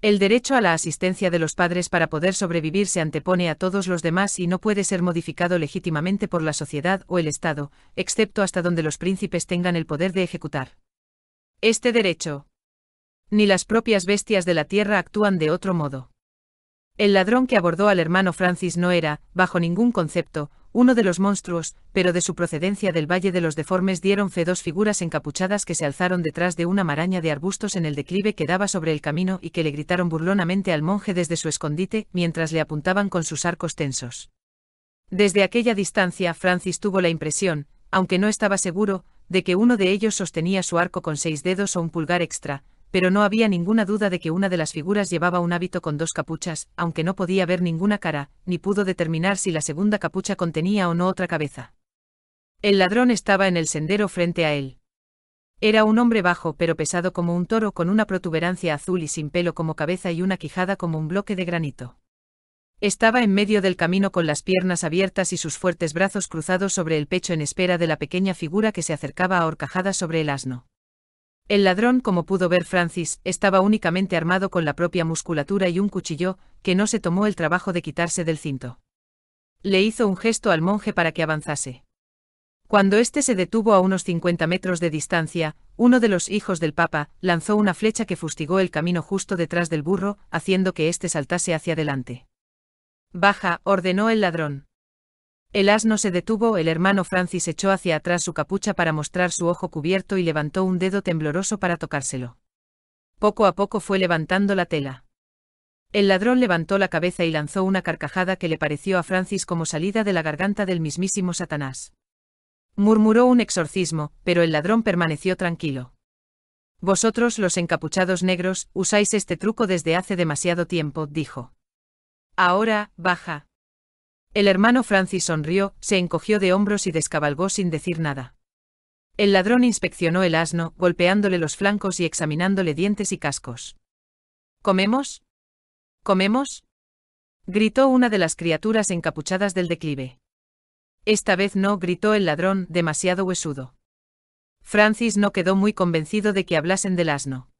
El derecho a la asistencia de los padres para poder sobrevivir se antepone a todos los demás y no puede ser modificado legítimamente por la sociedad o el Estado, excepto hasta donde los príncipes tengan el poder de ejecutar. Este derecho. Ni las propias bestias de la tierra actúan de otro modo. El ladrón que abordó al hermano Francis no era, bajo ningún concepto, uno de los monstruos, pero de su procedencia del Valle de los Deformes dieron fe dos figuras encapuchadas que se alzaron detrás de una maraña de arbustos en el declive que daba sobre el camino y que le gritaron burlonamente al monje desde su escondite mientras le apuntaban con sus arcos tensos. Desde aquella distancia Francis tuvo la impresión, aunque no estaba seguro, de que uno de ellos sostenía su arco con seis dedos o un pulgar extra, pero no había ninguna duda de que una de las figuras llevaba un hábito con dos capuchas, aunque no podía ver ninguna cara, ni pudo determinar si la segunda capucha contenía o no otra cabeza. El ladrón estaba en el sendero frente a él. Era un hombre bajo pero pesado como un toro con una protuberancia azul y sin pelo como cabeza y una quijada como un bloque de granito. Estaba en medio del camino con las piernas abiertas y sus fuertes brazos cruzados sobre el pecho en espera de la pequeña figura que se acercaba a horcajada sobre el asno. El ladrón, como pudo ver Francis, estaba únicamente armado con la propia musculatura y un cuchillo, que no se tomó el trabajo de quitarse del cinto. Le hizo un gesto al monje para que avanzase. Cuando éste se detuvo a unos 50 metros de distancia, uno de los hijos del Papa lanzó una flecha que fustigó el camino justo detrás del burro, haciendo que éste saltase hacia adelante. Baja, ordenó el ladrón. El asno se detuvo, el hermano Francis echó hacia atrás su capucha para mostrar su ojo cubierto y levantó un dedo tembloroso para tocárselo. Poco a poco fue levantando la tela. El ladrón levantó la cabeza y lanzó una carcajada que le pareció a Francis como salida de la garganta del mismísimo Satanás. Murmuró un exorcismo, pero el ladrón permaneció tranquilo. Vosotros los encapuchados negros, usáis este truco desde hace demasiado tiempo, dijo. Ahora, baja. El hermano Francis sonrió, se encogió de hombros y descabalgó sin decir nada. El ladrón inspeccionó el asno, golpeándole los flancos y examinándole dientes y cascos. ¿Comemos? ¿Comemos? gritó una de las criaturas encapuchadas del declive. Esta vez no, gritó el ladrón, demasiado huesudo. Francis no quedó muy convencido de que hablasen del asno.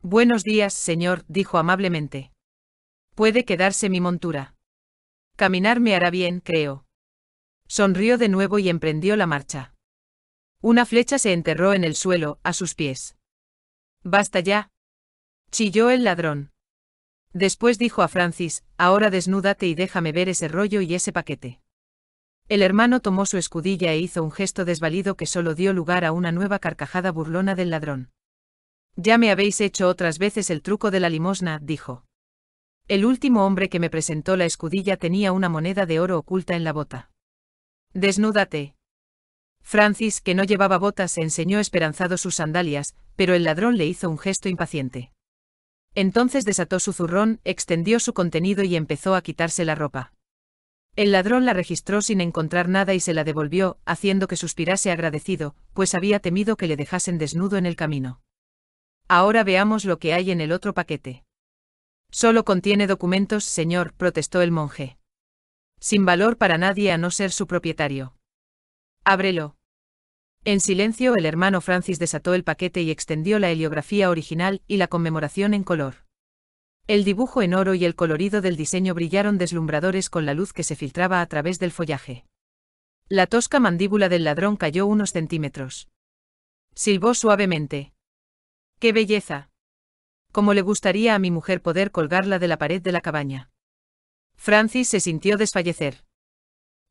Buenos días, señor, dijo amablemente. Puede quedarse mi montura. Caminar me hará bien, creo. Sonrió de nuevo y emprendió la marcha. Una flecha se enterró en el suelo, a sus pies. Basta ya. Chilló el ladrón. Después dijo a Francis, ahora desnúdate y déjame ver ese rollo y ese paquete. El hermano tomó su escudilla e hizo un gesto desvalido que solo dio lugar a una nueva carcajada burlona del ladrón. Ya me habéis hecho otras veces el truco de la limosna, dijo. El último hombre que me presentó la escudilla tenía una moneda de oro oculta en la bota. Desnúdate. Francis, que no llevaba botas, se enseñó esperanzado sus sandalias, pero el ladrón le hizo un gesto impaciente. Entonces desató su zurrón, extendió su contenido y empezó a quitarse la ropa. El ladrón la registró sin encontrar nada y se la devolvió, haciendo que suspirase agradecido, pues había temido que le dejasen desnudo en el camino. Ahora veamos lo que hay en el otro paquete. Solo contiene documentos, señor, protestó el monje. Sin valor para nadie a no ser su propietario. Ábrelo. En silencio el hermano Francis desató el paquete y extendió la heliografía original y la conmemoración en color. El dibujo en oro y el colorido del diseño brillaron deslumbradores con la luz que se filtraba a través del follaje. La tosca mandíbula del ladrón cayó unos centímetros. Silbó suavemente. ¡Qué belleza! Como le gustaría a mi mujer poder colgarla de la pared de la cabaña. Francis se sintió desfallecer.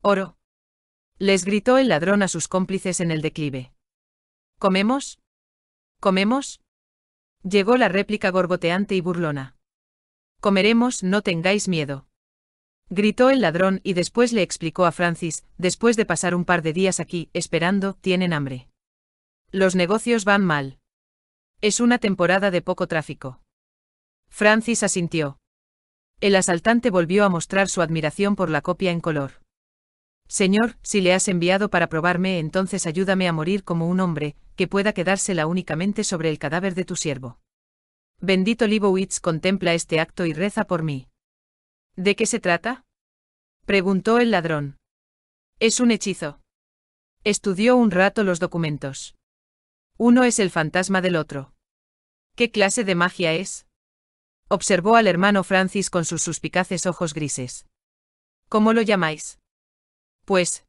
Oro. Les gritó el ladrón a sus cómplices en el declive. ¿Comemos? ¿Comemos? Llegó la réplica gorgoteante y burlona. Comeremos, no tengáis miedo. Gritó el ladrón y después le explicó a Francis, después de pasar un par de días aquí, esperando, tienen hambre. Los negocios van mal. Es una temporada de poco tráfico. Francis asintió. El asaltante volvió a mostrar su admiración por la copia en color. Señor, si le has enviado para probarme, entonces ayúdame a morir como un hombre, que pueda quedársela únicamente sobre el cadáver de tu siervo. Bendito Libowitz contempla este acto y reza por mí. ¿De qué se trata? preguntó el ladrón. Es un hechizo. Estudió un rato los documentos. Uno es el fantasma del otro. ¿Qué clase de magia es? Observó al hermano Francis con sus suspicaces ojos grises. ¿Cómo lo llamáis? Pues.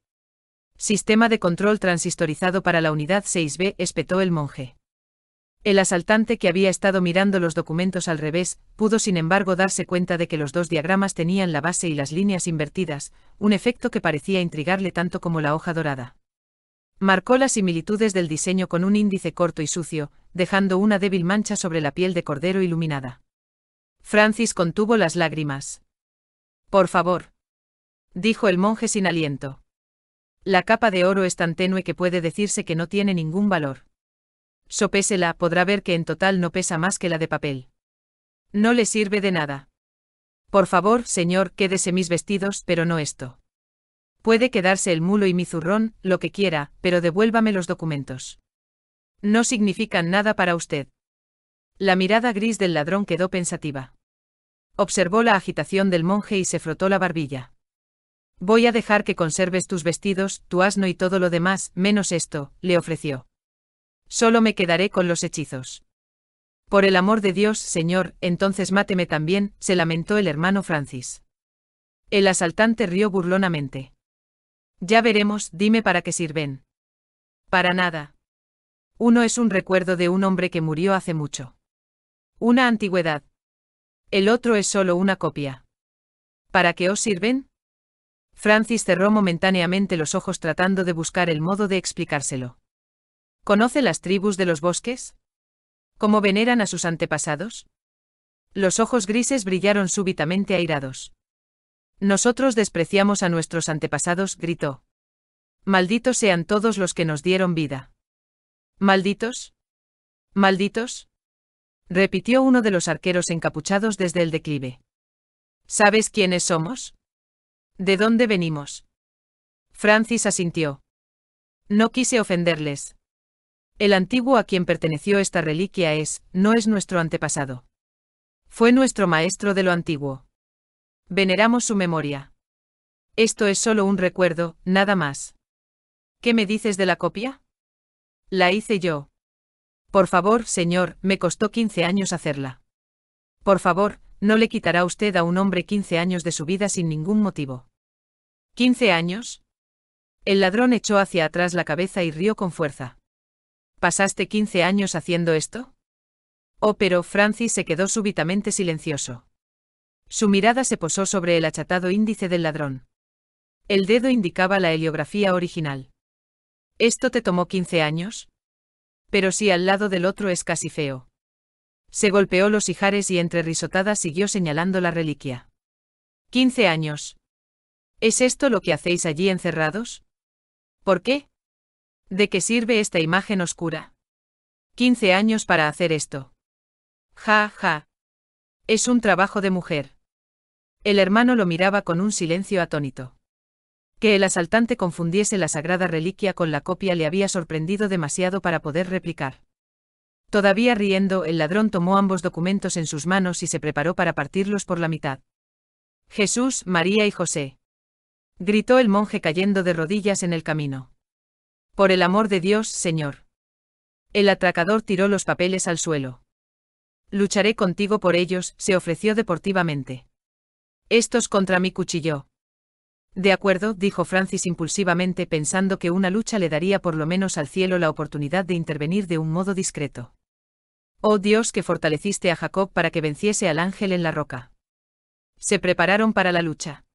Sistema de control transistorizado para la unidad 6B, espetó el monje. El asaltante que había estado mirando los documentos al revés, pudo sin embargo darse cuenta de que los dos diagramas tenían la base y las líneas invertidas, un efecto que parecía intrigarle tanto como la hoja dorada. Marcó las similitudes del diseño con un índice corto y sucio, dejando una débil mancha sobre la piel de cordero iluminada. Francis contuvo las lágrimas. Por favor. Dijo el monje sin aliento. La capa de oro es tan tenue que puede decirse que no tiene ningún valor. Sopésela, podrá ver que en total no pesa más que la de papel. No le sirve de nada. Por favor, señor, quédese mis vestidos, pero no esto. Puede quedarse el mulo y mi zurrón, lo que quiera, pero devuélvame los documentos. No significan nada para usted. La mirada gris del ladrón quedó pensativa. Observó la agitación del monje y se frotó la barbilla. Voy a dejar que conserves tus vestidos, tu asno y todo lo demás, menos esto, le ofreció. Solo me quedaré con los hechizos. Por el amor de Dios, señor, entonces máteme también, se lamentó el hermano Francis. El asaltante rió burlonamente. Ya veremos, dime para qué sirven. Para nada. Uno es un recuerdo de un hombre que murió hace mucho. Una antigüedad. El otro es solo una copia. ¿Para qué os sirven? Francis cerró momentáneamente los ojos tratando de buscar el modo de explicárselo. ¿Conoce las tribus de los bosques? ¿Cómo veneran a sus antepasados? Los ojos grises brillaron súbitamente airados. Nosotros despreciamos a nuestros antepasados, gritó. Malditos sean todos los que nos dieron vida. ¿Malditos? ¿Malditos? repitió uno de los arqueros encapuchados desde el declive. ¿Sabes quiénes somos? ¿De dónde venimos? Francis asintió. No quise ofenderles. El antiguo a quien perteneció esta reliquia es, no es nuestro antepasado. Fue nuestro maestro de lo antiguo. Veneramos su memoria. Esto es solo un recuerdo, nada más. ¿Qué me dices de la copia? La hice yo. Por favor, señor, me costó 15 años hacerla. Por favor, no le quitará usted a un hombre 15 años de su vida sin ningún motivo. ¿15 años? El ladrón echó hacia atrás la cabeza y rió con fuerza. ¿Pasaste 15 años haciendo esto? Oh, pero Francis se quedó súbitamente silencioso. Su mirada se posó sobre el achatado índice del ladrón. El dedo indicaba la heliografía original. ¿Esto te tomó 15 años? Pero si al lado del otro es casi feo. Se golpeó los ijares y entre risotadas siguió señalando la reliquia. 15 años. ¿Es esto lo que hacéis allí encerrados? ¿Por qué? ¿De qué sirve esta imagen oscura? 15 años para hacer esto. Ja, ja. Es un trabajo de mujer. El hermano lo miraba con un silencio atónito. Que el asaltante confundiese la sagrada reliquia con la copia le había sorprendido demasiado para poder replicar. Todavía riendo, el ladrón tomó ambos documentos en sus manos y se preparó para partirlos por la mitad. Jesús, María y José. Gritó el monje cayendo de rodillas en el camino. Por el amor de Dios, Señor. El atracador tiró los papeles al suelo. Lucharé contigo por ellos, se ofreció deportivamente. Estos contra mi cuchillo». De acuerdo, dijo Francis impulsivamente pensando que una lucha le daría por lo menos al cielo la oportunidad de intervenir de un modo discreto. Oh Dios que fortaleciste a Jacob para que venciese al ángel en la roca. Se prepararon para la lucha.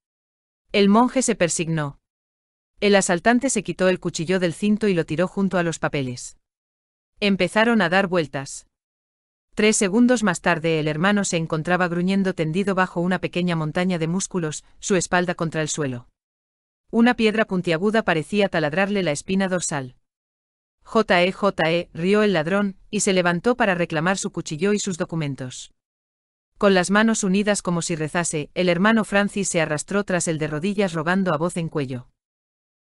El monje se persignó. El asaltante se quitó el cuchillo del cinto y lo tiró junto a los papeles. Empezaron a dar vueltas. Tres segundos más tarde el hermano se encontraba gruñendo tendido bajo una pequeña montaña de músculos, su espalda contra el suelo. Una piedra puntiaguda parecía taladrarle la espina dorsal. «¡Je, je!», rió el ladrón, y se levantó para reclamar su cuchillo y sus documentos. Con las manos unidas como si rezase, el hermano Francis se arrastró tras el de rodillas rogando a voz en cuello.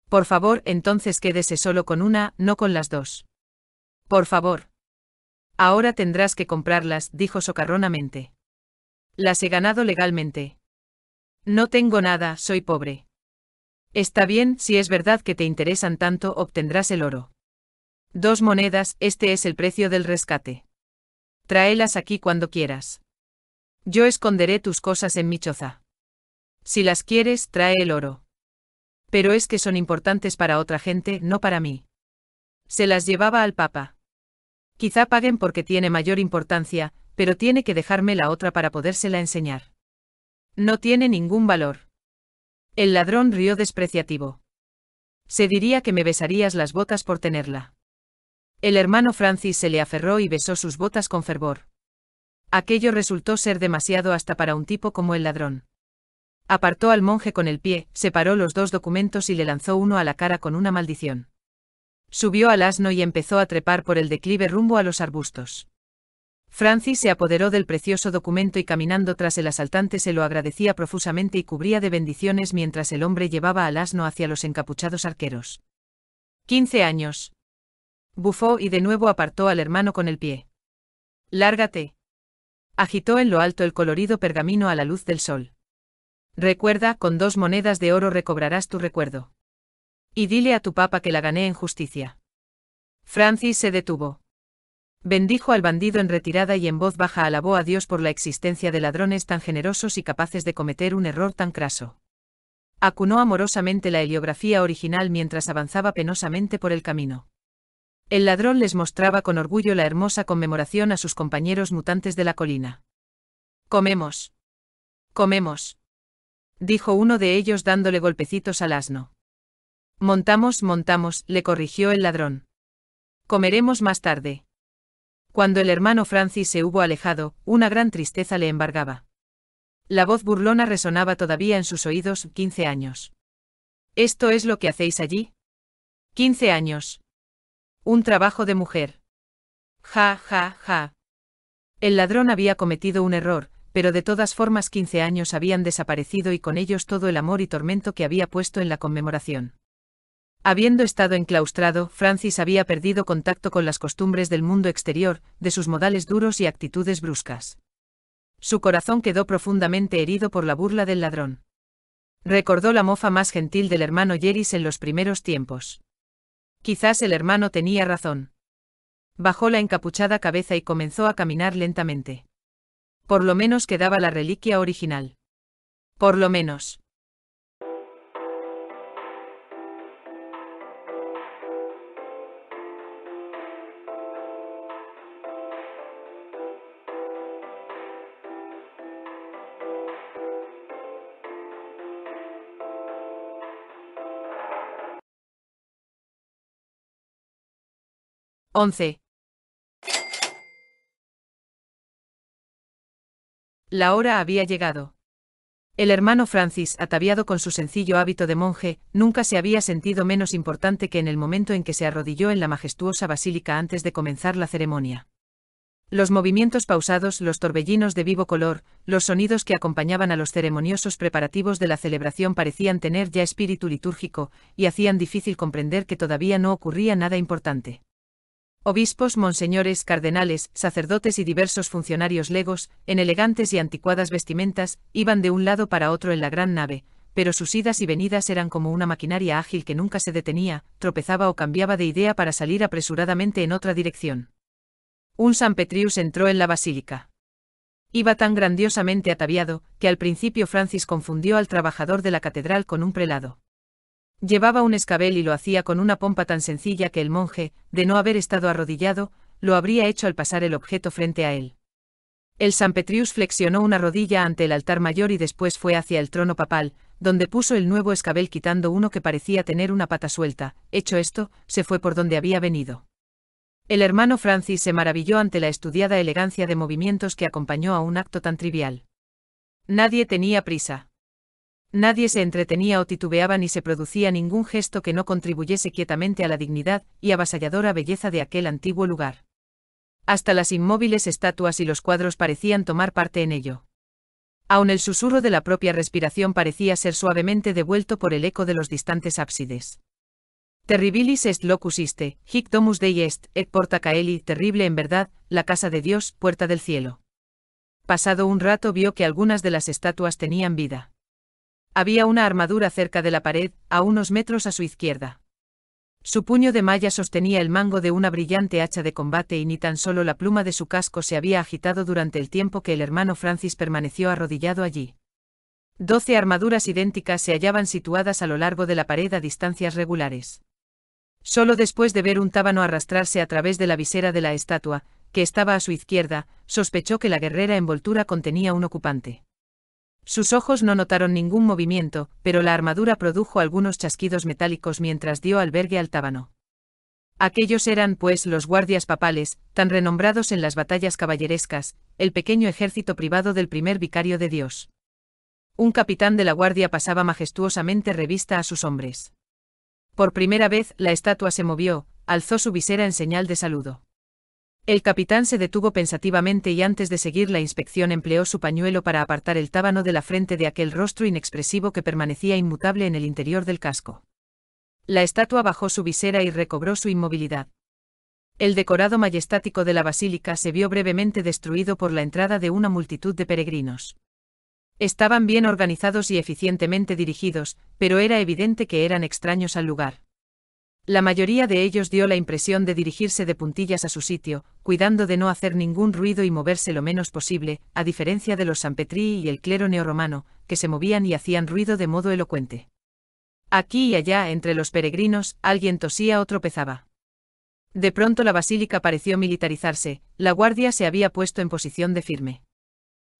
Por favor, entonces quédese solo con una, no con las dos. Por favor. Ahora tendrás que comprarlas, dijo socarronamente. Las he ganado legalmente. No tengo nada, soy pobre. Está bien, si es verdad que te interesan tanto, obtendrás el oro. Dos monedas, este es el precio del rescate. Tráelas aquí cuando quieras. Yo esconderé tus cosas en mi choza. Si las quieres, trae el oro. Pero es que son importantes para otra gente, no para mí. Se las llevaba al Papa. Quizá paguen porque tiene mayor importancia, pero tiene que dejarme la otra para podérsela enseñar. No tiene ningún valor. El ladrón rió despreciativo. Se diría que me besarías las botas por tenerla. El hermano Francis se le aferró y besó sus botas con fervor. Aquello resultó ser demasiado hasta para un tipo como el ladrón. Apartó al monje con el pie, separó los dos documentos y le lanzó uno a la cara con una maldición. Subió al asno y empezó a trepar por el declive rumbo a los arbustos. Francis se apoderó del precioso documento y caminando tras el asaltante se lo agradecía profusamente y cubría de bendiciones mientras el hombre llevaba al asno hacia los encapuchados arqueros. Quince años. Bufó y de nuevo apartó al hermano con el pie. Lárgate. Agitó en lo alto el colorido pergamino a la luz del sol. Recuerda, con dos monedas de oro recobrarás tu recuerdo. Y dile a tu papa que la gané en justicia. Francis se detuvo. Bendijo al bandido en retirada y en voz baja alabó a Dios por la existencia de ladrones tan generosos y capaces de cometer un error tan craso. Acunó amorosamente la heliografía original mientras avanzaba penosamente por el camino. El ladrón les mostraba con orgullo la hermosa conmemoración a sus compañeros mutantes de la colina. Comemos. Comemos. Dijo uno de ellos dándole golpecitos al asno. Montamos, montamos, le corrigió el ladrón. Comeremos más tarde. Cuando el hermano Francis se hubo alejado, una gran tristeza le embargaba. La voz burlona resonaba todavía en sus oídos, «Quince años. ¿Esto es lo que hacéis allí? «Quince años. Un trabajo de mujer. Ja, ja, ja. El ladrón había cometido un error, pero de todas formas quince años habían desaparecido y con ellos todo el amor y tormento que había puesto en la conmemoración. Habiendo estado enclaustrado, Francis había perdido contacto con las costumbres del mundo exterior, de sus modales duros y actitudes bruscas. Su corazón quedó profundamente herido por la burla del ladrón. Recordó la mofa más gentil del hermano Jeris en los primeros tiempos. Quizás el hermano tenía razón. Bajó la encapuchada cabeza y comenzó a caminar lentamente. Por lo menos quedaba la reliquia original. Por lo menos. 11. La hora había llegado. El hermano Francis, ataviado con su sencillo hábito de monje, nunca se había sentido menos importante que en el momento en que se arrodilló en la majestuosa basílica antes de comenzar la ceremonia. Los movimientos pausados, los torbellinos de vivo color, los sonidos que acompañaban a los ceremoniosos preparativos de la celebración parecían tener ya espíritu litúrgico, y hacían difícil comprender que todavía no ocurría nada importante obispos, monseñores, cardenales, sacerdotes y diversos funcionarios legos, en elegantes y anticuadas vestimentas, iban de un lado para otro en la gran nave, pero sus idas y venidas eran como una maquinaria ágil que nunca se detenía, tropezaba o cambiaba de idea para salir apresuradamente en otra dirección. Un San Petrius entró en la basílica. Iba tan grandiosamente ataviado, que al principio Francis confundió al trabajador de la catedral con un prelado. Llevaba un escabel y lo hacía con una pompa tan sencilla que el monje, de no haber estado arrodillado, lo habría hecho al pasar el objeto frente a él. El San Petrius flexionó una rodilla ante el altar mayor y después fue hacia el trono papal, donde puso el nuevo escabel quitando uno que parecía tener una pata suelta. Hecho esto, se fue por donde había venido. El hermano Francis se maravilló ante la estudiada elegancia de movimientos que acompañó a un acto tan trivial. Nadie tenía prisa. Nadie se entretenía o titubeaba ni se producía ningún gesto que no contribuyese quietamente a la dignidad y avasalladora belleza de aquel antiguo lugar. Hasta las inmóviles estatuas y los cuadros parecían tomar parte en ello. Aun el susurro de la propia respiración parecía ser suavemente devuelto por el eco de los distantes ábsides. Terribilis est locus iste, hic domus Dei est, et porta caeli, terrible en verdad, la casa de Dios, puerta del cielo. Pasado un rato vio que algunas de las estatuas tenían vida. Había una armadura cerca de la pared, a unos metros a su izquierda. Su puño de malla sostenía el mango de una brillante hacha de combate y ni tan solo la pluma de su casco se había agitado durante el tiempo que el hermano Francis permaneció arrodillado allí. Doce armaduras idénticas se hallaban situadas a lo largo de la pared a distancias regulares. Solo después de ver un tábano arrastrarse a través de la visera de la estatua, que estaba a su izquierda, sospechó que la guerrera envoltura contenía un ocupante. Sus ojos no notaron ningún movimiento, pero la armadura produjo algunos chasquidos metálicos mientras dio albergue al tábano. Aquellos eran, pues, los guardias papales, tan renombrados en las batallas caballerescas, el pequeño ejército privado del primer vicario de Dios. Un capitán de la guardia pasaba majestuosamente revista a sus hombres. Por primera vez, la estatua se movió, alzó su visera en señal de saludo. El capitán se detuvo pensativamente y antes de seguir la inspección empleó su pañuelo para apartar el tábano de la frente de aquel rostro inexpresivo que permanecía inmutable en el interior del casco. La estatua bajó su visera y recobró su inmovilidad. El decorado majestático de la basílica se vio brevemente destruido por la entrada de una multitud de peregrinos. Estaban bien organizados y eficientemente dirigidos, pero era evidente que eran extraños al lugar. La mayoría de ellos dio la impresión de dirigirse de puntillas a su sitio, cuidando de no hacer ningún ruido y moverse lo menos posible, a diferencia de los sanpetrí y el clero neorromano, que se movían y hacían ruido de modo elocuente. Aquí y allá entre los peregrinos, alguien tosía o tropezaba. De pronto la basílica pareció militarizarse, la guardia se había puesto en posición de firme.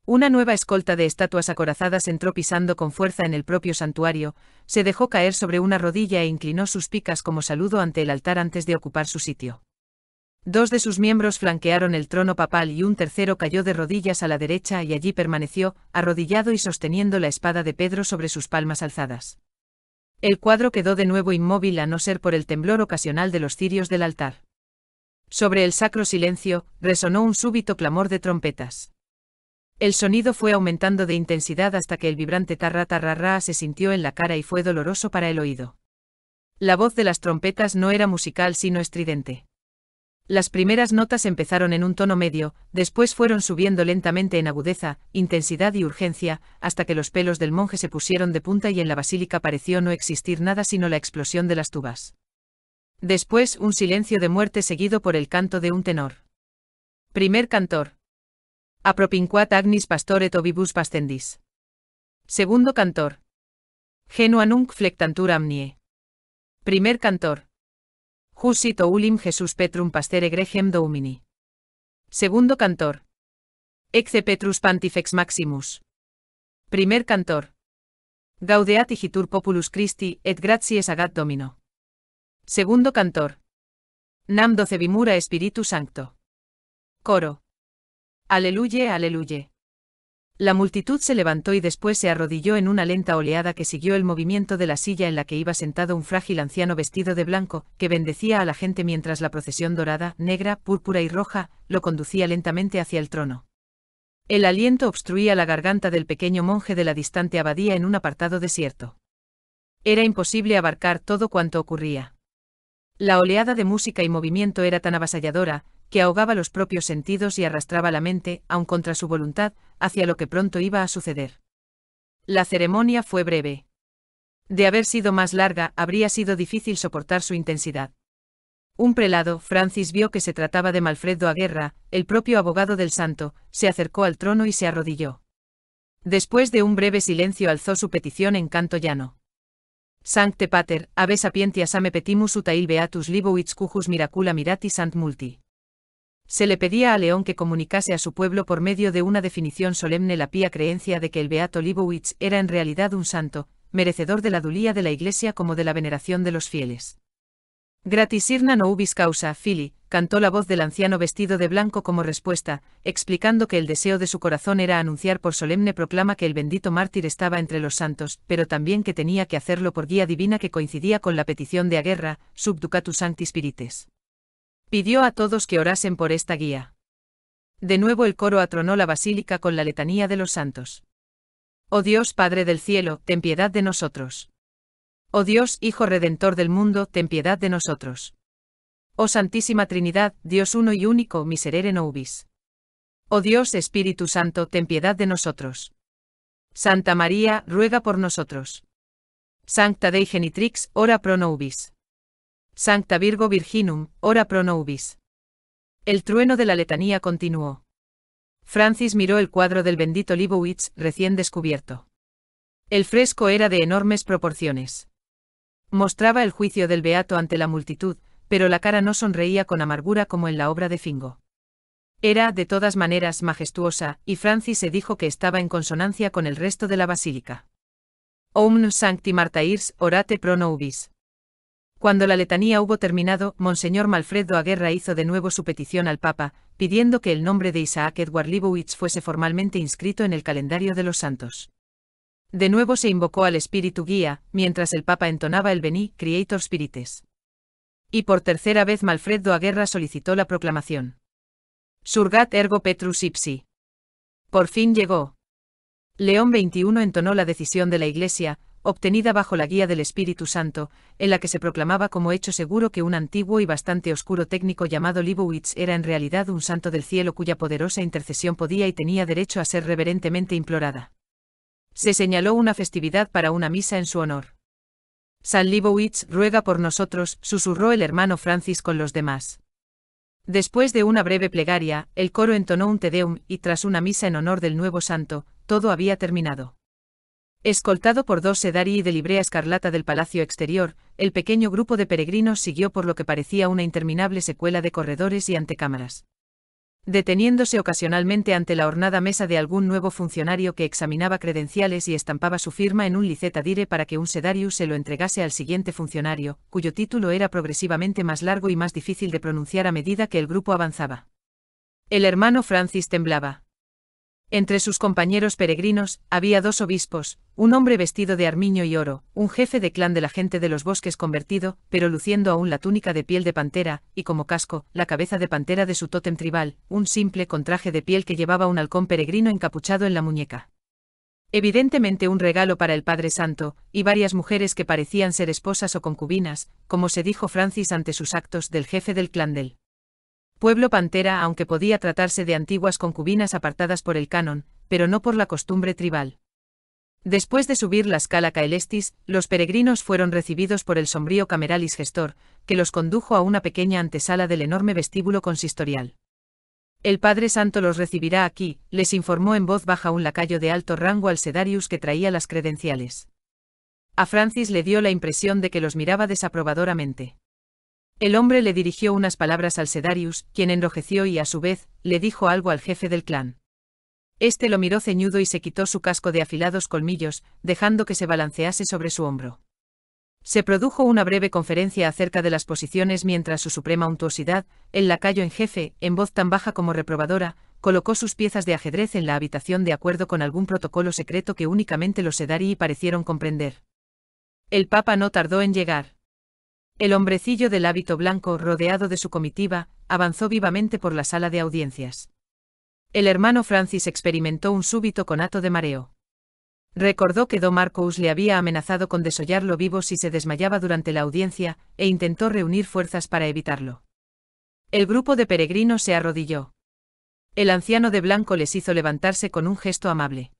Una nueva escolta de estatuas acorazadas entró pisando con fuerza en el propio santuario, se dejó caer sobre una rodilla e inclinó sus picas como saludo ante el altar antes de ocupar su sitio. Dos de sus miembros flanquearon el trono papal y un tercero cayó de rodillas a la derecha y allí permaneció, arrodillado y sosteniendo la espada de Pedro sobre sus palmas alzadas. El cuadro quedó de nuevo inmóvil a no ser por el temblor ocasional de los cirios del altar. Sobre el sacro silencio, resonó un súbito clamor de trompetas. El sonido fue aumentando de intensidad hasta que el vibrante tarra ra se sintió en la cara y fue doloroso para el oído. La voz de las trompetas no era musical sino estridente. Las primeras notas empezaron en un tono medio, después fueron subiendo lentamente en agudeza, intensidad y urgencia, hasta que los pelos del monje se pusieron de punta y en la basílica pareció no existir nada sino la explosión de las tubas. Después un silencio de muerte seguido por el canto de un tenor. Primer cantor. Apropinquat agnis pastore vivus pastendis. Segundo cantor. Genua nunc flectantur amnie. Primer cantor. Jusito ulim Jesus Petrum pastere gregem domini. Segundo cantor. Ecce Petrus Pantifex Maximus. Primer cantor. Gaudeat igitur populus Christi et gratias agat Domino. Segundo cantor. Nam docebimura Espiritu Sancto. Coro. Aleluye, aleluye. La multitud se levantó y después se arrodilló en una lenta oleada que siguió el movimiento de la silla en la que iba sentado un frágil anciano vestido de blanco, que bendecía a la gente mientras la procesión dorada, negra, púrpura y roja, lo conducía lentamente hacia el trono. El aliento obstruía la garganta del pequeño monje de la distante abadía en un apartado desierto. Era imposible abarcar todo cuanto ocurría. La oleada de música y movimiento era tan avasalladora, que ahogaba los propios sentidos y arrastraba la mente, aun contra su voluntad, hacia lo que pronto iba a suceder. La ceremonia fue breve. De haber sido más larga, habría sido difícil soportar su intensidad. Un prelado, Francis vio que se trataba de Malfredo Aguerra, el propio abogado del santo, se acercó al trono y se arrodilló. Después de un breve silencio alzó su petición en canto llano. Sancte Pater, ave sapientia same petimus ut beatus libo cujus miracula mirati sant multi. Se le pedía a León que comunicase a su pueblo por medio de una definición solemne la pía creencia de que el beato Libowitz era en realidad un santo, merecedor de la dulía de la Iglesia como de la veneración de los fieles. Gratis irna no ubis causa, fili, cantó la voz del anciano vestido de blanco como respuesta, explicando que el deseo de su corazón era anunciar por solemne proclama que el bendito mártir estaba entre los santos, pero también que tenía que hacerlo por guía divina que coincidía con la petición de Aguerra, subducatus sancti spirites. Pidió a todos que orasen por esta guía. De nuevo el coro atronó la basílica con la letanía de los santos. Oh Dios Padre del cielo, ten piedad de nosotros. Oh Dios Hijo Redentor del mundo, ten piedad de nosotros. Oh Santísima Trinidad, Dios uno y único, miserere nobis. Oh Dios Espíritu Santo, ten piedad de nosotros. Santa María, ruega por nosotros. Sancta Dei Genitrix, ora pro nobis. Sancta Virgo Virginum, ora pro nobis. El trueno de la letanía continuó. Francis miró el cuadro del bendito Libowitz recién descubierto. El fresco era de enormes proporciones. Mostraba el juicio del beato ante la multitud, pero la cara no sonreía con amargura como en la obra de Fingo. Era, de todas maneras, majestuosa, y Francis se dijo que estaba en consonancia con el resto de la basílica. Omn sancti martairs orate pro nobis. Cuando la letanía hubo terminado, Monseñor Malfredo Aguerra hizo de nuevo su petición al Papa, pidiendo que el nombre de Isaac Edward Libowitz fuese formalmente inscrito en el calendario de los santos. De nuevo se invocó al Espíritu Guía, mientras el Papa entonaba el Beni, Creator Spirites. Y por tercera vez Malfredo Aguerra solicitó la proclamación. Surgat ergo Petrus ipsi. Por fin llegó. León XXI entonó la decisión de la Iglesia, obtenida bajo la guía del Espíritu Santo, en la que se proclamaba como hecho seguro que un antiguo y bastante oscuro técnico llamado Libowitz era en realidad un santo del cielo cuya poderosa intercesión podía y tenía derecho a ser reverentemente implorada. Se señaló una festividad para una misa en su honor. San Libowitz ruega por nosotros, susurró el hermano Francis con los demás. Después de una breve plegaria, el coro entonó un Te Deum y tras una misa en honor del nuevo santo, todo había terminado. Escoltado por dos sedarii de librea escarlata del palacio exterior, el pequeño grupo de peregrinos siguió por lo que parecía una interminable secuela de corredores y antecámaras. Deteniéndose ocasionalmente ante la hornada mesa de algún nuevo funcionario que examinaba credenciales y estampaba su firma en un liceta dire para que un sedarius se lo entregase al siguiente funcionario, cuyo título era progresivamente más largo y más difícil de pronunciar a medida que el grupo avanzaba. El hermano Francis temblaba. Entre sus compañeros peregrinos, había dos obispos, un hombre vestido de armiño y oro, un jefe de clan de la gente de los bosques convertido, pero luciendo aún la túnica de piel de pantera, y como casco, la cabeza de pantera de su tótem tribal, un simple con traje de piel que llevaba un halcón peregrino encapuchado en la muñeca. Evidentemente un regalo para el Padre Santo, y varias mujeres que parecían ser esposas o concubinas, como se dijo Francis ante sus actos del jefe del clan del Pueblo Pantera aunque podía tratarse de antiguas concubinas apartadas por el canon, pero no por la costumbre tribal. Después de subir la escala Caelestis, los peregrinos fueron recibidos por el sombrío Cameralis gestor, que los condujo a una pequeña antesala del enorme vestíbulo consistorial. El Padre Santo los recibirá aquí, les informó en voz baja un lacayo de alto rango al Sedarius que traía las credenciales. A Francis le dio la impresión de que los miraba desaprobadoramente. El hombre le dirigió unas palabras al Sedarius, quien enrojeció y a su vez, le dijo algo al jefe del clan. Este lo miró ceñudo y se quitó su casco de afilados colmillos, dejando que se balancease sobre su hombro. Se produjo una breve conferencia acerca de las posiciones mientras su suprema untuosidad, el lacayo en jefe, en voz tan baja como reprobadora, colocó sus piezas de ajedrez en la habitación de acuerdo con algún protocolo secreto que únicamente los Sedarii parecieron comprender. El Papa no tardó en llegar. El hombrecillo del hábito blanco, rodeado de su comitiva, avanzó vivamente por la sala de audiencias. El hermano Francis experimentó un súbito conato de mareo. Recordó que Don Marcus le había amenazado con desollarlo vivo si se desmayaba durante la audiencia, e intentó reunir fuerzas para evitarlo. El grupo de peregrinos se arrodilló. El anciano de blanco les hizo levantarse con un gesto amable.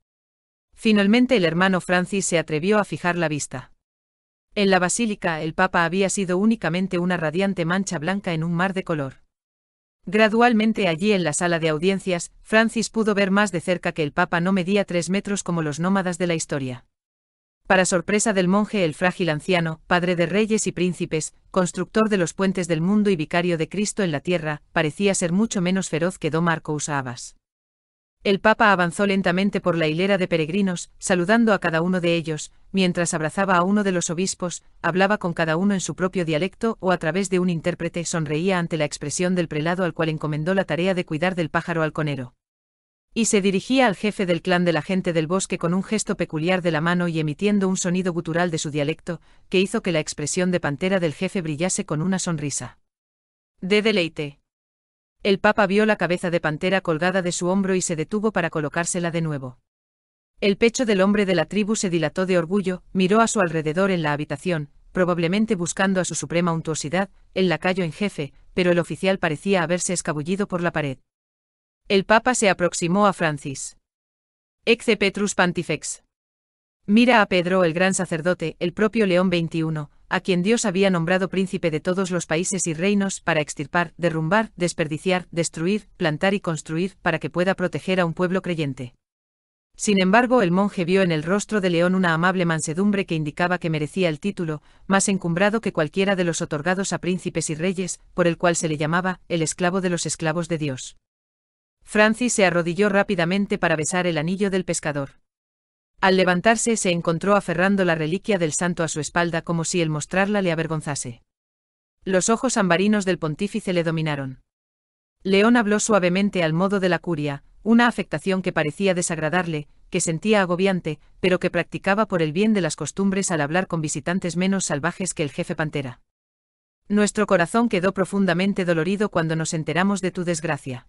Finalmente el hermano Francis se atrevió a fijar la vista. En la basílica el Papa había sido únicamente una radiante mancha blanca en un mar de color. Gradualmente allí en la sala de audiencias, Francis pudo ver más de cerca que el Papa no medía tres metros como los nómadas de la historia. Para sorpresa del monje el frágil anciano, padre de reyes y príncipes, constructor de los puentes del mundo y vicario de Cristo en la tierra, parecía ser mucho menos feroz que Don Marco Abbas. El Papa avanzó lentamente por la hilera de peregrinos, saludando a cada uno de ellos, mientras abrazaba a uno de los obispos, hablaba con cada uno en su propio dialecto o a través de un intérprete sonreía ante la expresión del prelado al cual encomendó la tarea de cuidar del pájaro halconero. Y se dirigía al jefe del clan de la gente del bosque con un gesto peculiar de la mano y emitiendo un sonido gutural de su dialecto, que hizo que la expresión de pantera del jefe brillase con una sonrisa. De deleite. El Papa vio la cabeza de pantera colgada de su hombro y se detuvo para colocársela de nuevo. El pecho del hombre de la tribu se dilató de orgullo, miró a su alrededor en la habitación, probablemente buscando a su suprema untuosidad, el lacayo en jefe, pero el oficial parecía haberse escabullido por la pared. El Papa se aproximó a Francis. Exe Petrus Pontifex. Mira a Pedro el gran sacerdote, el propio León XXI, a quien Dios había nombrado príncipe de todos los países y reinos para extirpar, derrumbar, desperdiciar, destruir, plantar y construir para que pueda proteger a un pueblo creyente. Sin embargo, el monje vio en el rostro de León una amable mansedumbre que indicaba que merecía el título, más encumbrado que cualquiera de los otorgados a príncipes y reyes, por el cual se le llamaba el esclavo de los esclavos de Dios. Francis se arrodilló rápidamente para besar el anillo del pescador. Al levantarse se encontró aferrando la reliquia del santo a su espalda como si el mostrarla le avergonzase. Los ojos ambarinos del pontífice le dominaron. León habló suavemente al modo de la curia, una afectación que parecía desagradarle, que sentía agobiante, pero que practicaba por el bien de las costumbres al hablar con visitantes menos salvajes que el jefe Pantera. Nuestro corazón quedó profundamente dolorido cuando nos enteramos de tu desgracia.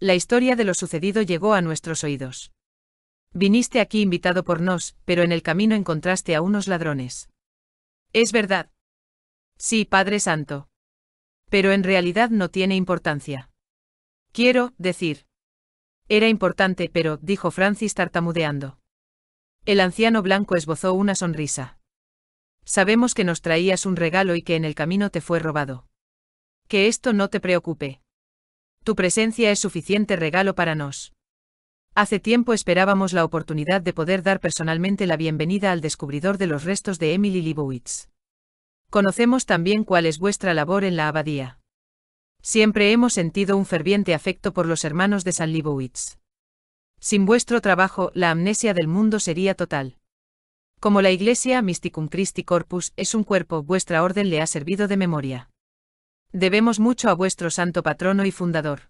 La historia de lo sucedido llegó a nuestros oídos. Viniste aquí invitado por nos, pero en el camino encontraste a unos ladrones. Es verdad. Sí, Padre Santo. Pero en realidad no tiene importancia. Quiero, decir. Era importante, pero, dijo Francis tartamudeando. El anciano blanco esbozó una sonrisa. Sabemos que nos traías un regalo y que en el camino te fue robado. Que esto no te preocupe. Tu presencia es suficiente regalo para nos. Hace tiempo esperábamos la oportunidad de poder dar personalmente la bienvenida al descubridor de los restos de Emily Leibowitz. Conocemos también cuál es vuestra labor en la abadía. Siempre hemos sentido un ferviente afecto por los hermanos de San Leibowitz. Sin vuestro trabajo, la amnesia del mundo sería total. Como la Iglesia Mysticum Christi Corpus es un cuerpo, vuestra orden le ha servido de memoria. Debemos mucho a vuestro santo patrono y fundador.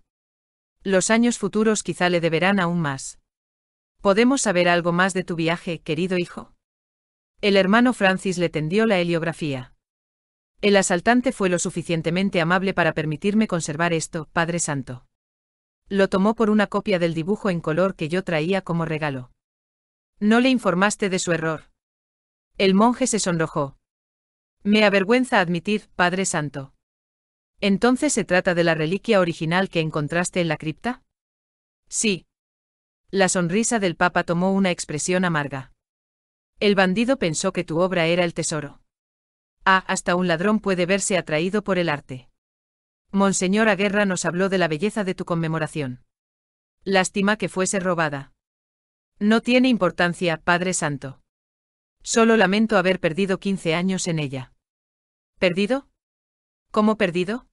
Los años futuros quizá le deberán aún más. ¿Podemos saber algo más de tu viaje, querido hijo? El hermano Francis le tendió la heliografía. El asaltante fue lo suficientemente amable para permitirme conservar esto, Padre Santo. Lo tomó por una copia del dibujo en color que yo traía como regalo. No le informaste de su error. El monje se sonrojó. Me avergüenza admitir, Padre Santo. ¿Entonces se trata de la reliquia original que encontraste en la cripta? Sí. La sonrisa del Papa tomó una expresión amarga. El bandido pensó que tu obra era el tesoro. Ah, hasta un ladrón puede verse atraído por el arte. Monseñor Aguerra nos habló de la belleza de tu conmemoración. Lástima que fuese robada. No tiene importancia, Padre Santo. Solo lamento haber perdido quince años en ella. ¿Perdido? ¿Cómo perdido?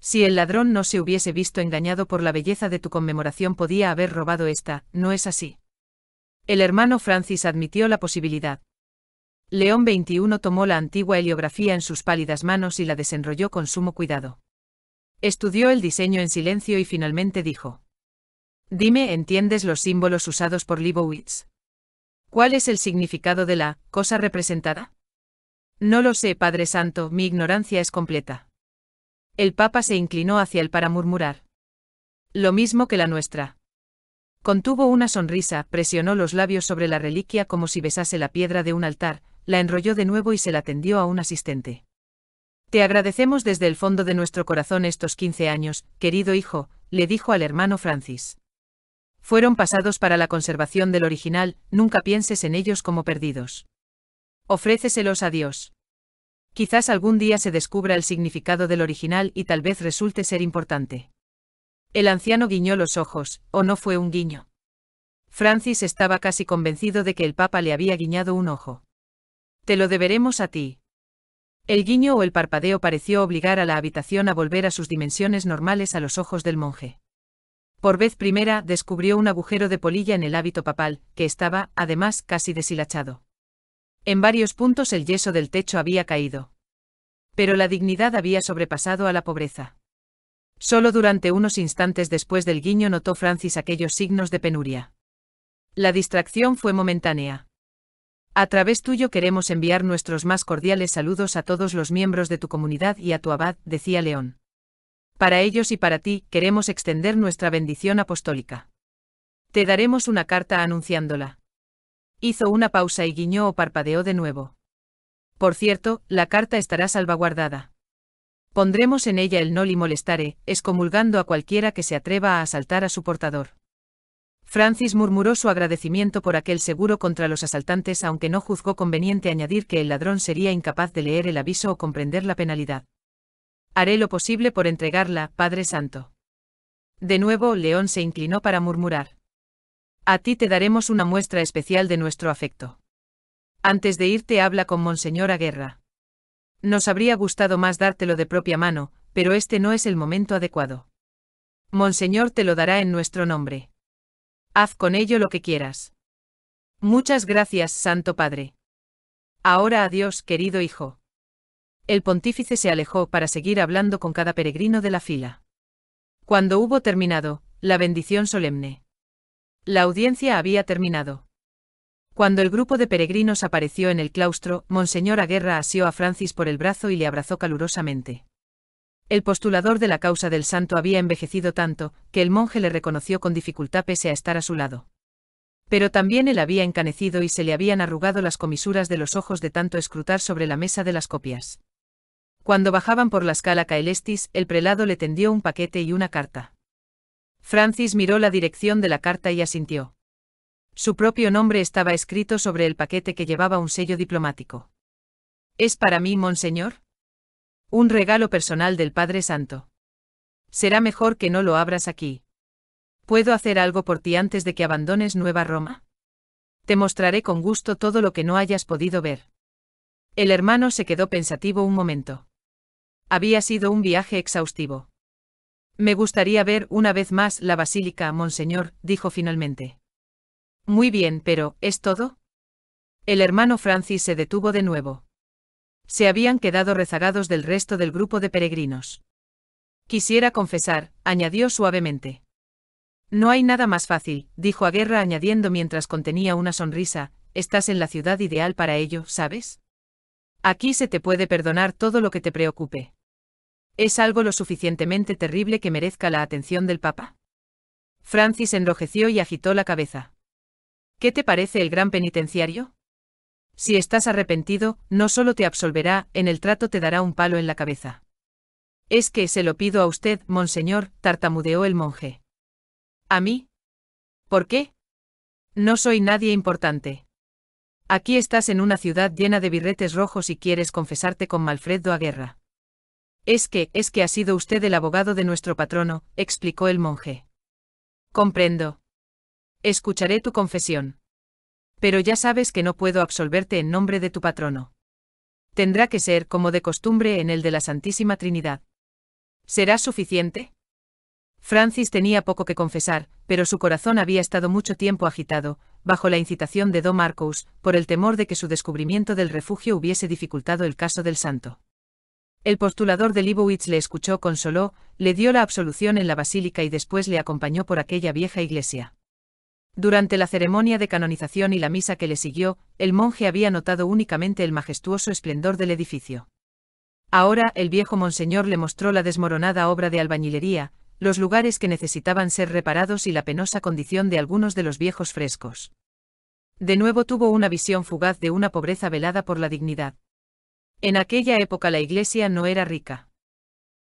Si el ladrón no se hubiese visto engañado por la belleza de tu conmemoración podía haber robado esta, ¿no es así? El hermano Francis admitió la posibilidad. León XXI tomó la antigua heliografía en sus pálidas manos y la desenrolló con sumo cuidado. Estudió el diseño en silencio y finalmente dijo. Dime, ¿entiendes los símbolos usados por Leibowitz? ¿Cuál es el significado de la cosa representada? No lo sé, Padre Santo, mi ignorancia es completa. El Papa se inclinó hacia él para murmurar. Lo mismo que la nuestra. Contuvo una sonrisa, presionó los labios sobre la reliquia como si besase la piedra de un altar, la enrolló de nuevo y se la tendió a un asistente. Te agradecemos desde el fondo de nuestro corazón estos quince años, querido hijo, le dijo al hermano Francis. Fueron pasados para la conservación del original, nunca pienses en ellos como perdidos. Ofréceselos a Dios. Quizás algún día se descubra el significado del original y tal vez resulte ser importante. El anciano guiñó los ojos, o no fue un guiño. Francis estaba casi convencido de que el Papa le había guiñado un ojo. Te lo deberemos a ti. El guiño o el parpadeo pareció obligar a la habitación a volver a sus dimensiones normales a los ojos del monje. Por vez primera descubrió un agujero de polilla en el hábito papal, que estaba, además, casi deshilachado. En varios puntos el yeso del techo había caído. Pero la dignidad había sobrepasado a la pobreza. Solo durante unos instantes después del guiño notó Francis aquellos signos de penuria. La distracción fue momentánea. A través tuyo queremos enviar nuestros más cordiales saludos a todos los miembros de tu comunidad y a tu abad, decía León. Para ellos y para ti, queremos extender nuestra bendición apostólica. Te daremos una carta anunciándola. Hizo una pausa y guiñó o parpadeó de nuevo. Por cierto, la carta estará salvaguardada. Pondremos en ella el no li molestaré, excomulgando a cualquiera que se atreva a asaltar a su portador. Francis murmuró su agradecimiento por aquel seguro contra los asaltantes aunque no juzgó conveniente añadir que el ladrón sería incapaz de leer el aviso o comprender la penalidad. Haré lo posible por entregarla, Padre Santo. De nuevo, León se inclinó para murmurar. A ti te daremos una muestra especial de nuestro afecto. Antes de irte habla con Monseñor Guerra. Nos habría gustado más dártelo de propia mano, pero este no es el momento adecuado. Monseñor te lo dará en nuestro nombre. Haz con ello lo que quieras. Muchas gracias, Santo Padre. Ahora adiós, querido hijo. El pontífice se alejó para seguir hablando con cada peregrino de la fila. Cuando hubo terminado, la bendición solemne. La audiencia había terminado. Cuando el grupo de peregrinos apareció en el claustro, Monseñor Aguerra asió a Francis por el brazo y le abrazó calurosamente. El postulador de la causa del santo había envejecido tanto, que el monje le reconoció con dificultad pese a estar a su lado. Pero también él había encanecido y se le habían arrugado las comisuras de los ojos de tanto escrutar sobre la mesa de las copias. Cuando bajaban por la escala Caelestis, el prelado le tendió un paquete y una carta. Francis miró la dirección de la carta y asintió. Su propio nombre estaba escrito sobre el paquete que llevaba un sello diplomático. ¿Es para mí, monseñor? Un regalo personal del Padre Santo. Será mejor que no lo abras aquí. ¿Puedo hacer algo por ti antes de que abandones Nueva Roma? Te mostraré con gusto todo lo que no hayas podido ver. El hermano se quedó pensativo un momento. Había sido un viaje exhaustivo. Me gustaría ver una vez más la basílica, monseñor, dijo finalmente. Muy bien, pero, ¿es todo? El hermano Francis se detuvo de nuevo. Se habían quedado rezagados del resto del grupo de peregrinos. Quisiera confesar, añadió suavemente. No hay nada más fácil, dijo a Guerra añadiendo mientras contenía una sonrisa, estás en la ciudad ideal para ello, ¿sabes? Aquí se te puede perdonar todo lo que te preocupe. Es algo lo suficientemente terrible que merezca la atención del Papa. Francis enrojeció y agitó la cabeza. ¿Qué te parece el gran penitenciario? Si estás arrepentido, no solo te absolverá, en el trato te dará un palo en la cabeza. Es que se lo pido a usted, monseñor, tartamudeó el monje. ¿A mí? ¿Por qué? No soy nadie importante. Aquí estás en una ciudad llena de birretes rojos y quieres confesarte con Malfredo a guerra. Es que, es que ha sido usted el abogado de nuestro patrono, explicó el monje. Comprendo. Escucharé tu confesión. Pero ya sabes que no puedo absolverte en nombre de tu patrono. Tendrá que ser, como de costumbre, en el de la Santísima Trinidad. ¿Será suficiente? Francis tenía poco que confesar, pero su corazón había estado mucho tiempo agitado, bajo la incitación de Do Marcos, por el temor de que su descubrimiento del refugio hubiese dificultado el caso del santo. El postulador de Libowitz le escuchó, consoló, le dio la absolución en la basílica y después le acompañó por aquella vieja iglesia. Durante la ceremonia de canonización y la misa que le siguió, el monje había notado únicamente el majestuoso esplendor del edificio. Ahora el viejo monseñor le mostró la desmoronada obra de albañilería, los lugares que necesitaban ser reparados y la penosa condición de algunos de los viejos frescos. De nuevo tuvo una visión fugaz de una pobreza velada por la dignidad. En aquella época la iglesia no era rica.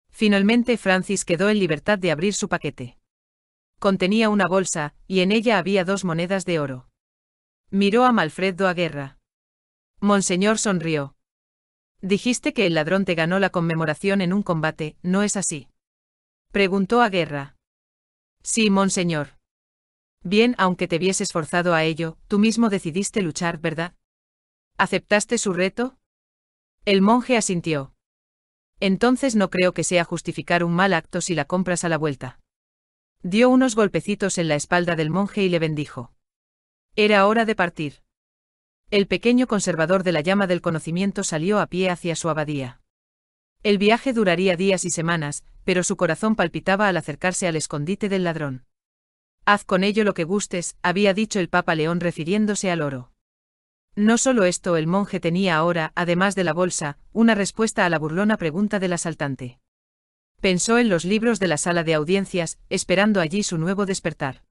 Finalmente Francis quedó en libertad de abrir su paquete. Contenía una bolsa, y en ella había dos monedas de oro. Miró a Malfredo a guerra. Monseñor sonrió. Dijiste que el ladrón te ganó la conmemoración en un combate, ¿no es así? Preguntó a guerra. Sí, monseñor. Bien, aunque te vieses forzado a ello, tú mismo decidiste luchar, ¿verdad? ¿Aceptaste su reto? El monje asintió. Entonces no creo que sea justificar un mal acto si la compras a la vuelta. Dio unos golpecitos en la espalda del monje y le bendijo. Era hora de partir. El pequeño conservador de la llama del conocimiento salió a pie hacia su abadía. El viaje duraría días y semanas, pero su corazón palpitaba al acercarse al escondite del ladrón. Haz con ello lo que gustes, había dicho el Papa León refiriéndose al oro. No solo esto, el monje tenía ahora, además de la bolsa, una respuesta a la burlona pregunta del asaltante. Pensó en los libros de la sala de audiencias, esperando allí su nuevo despertar.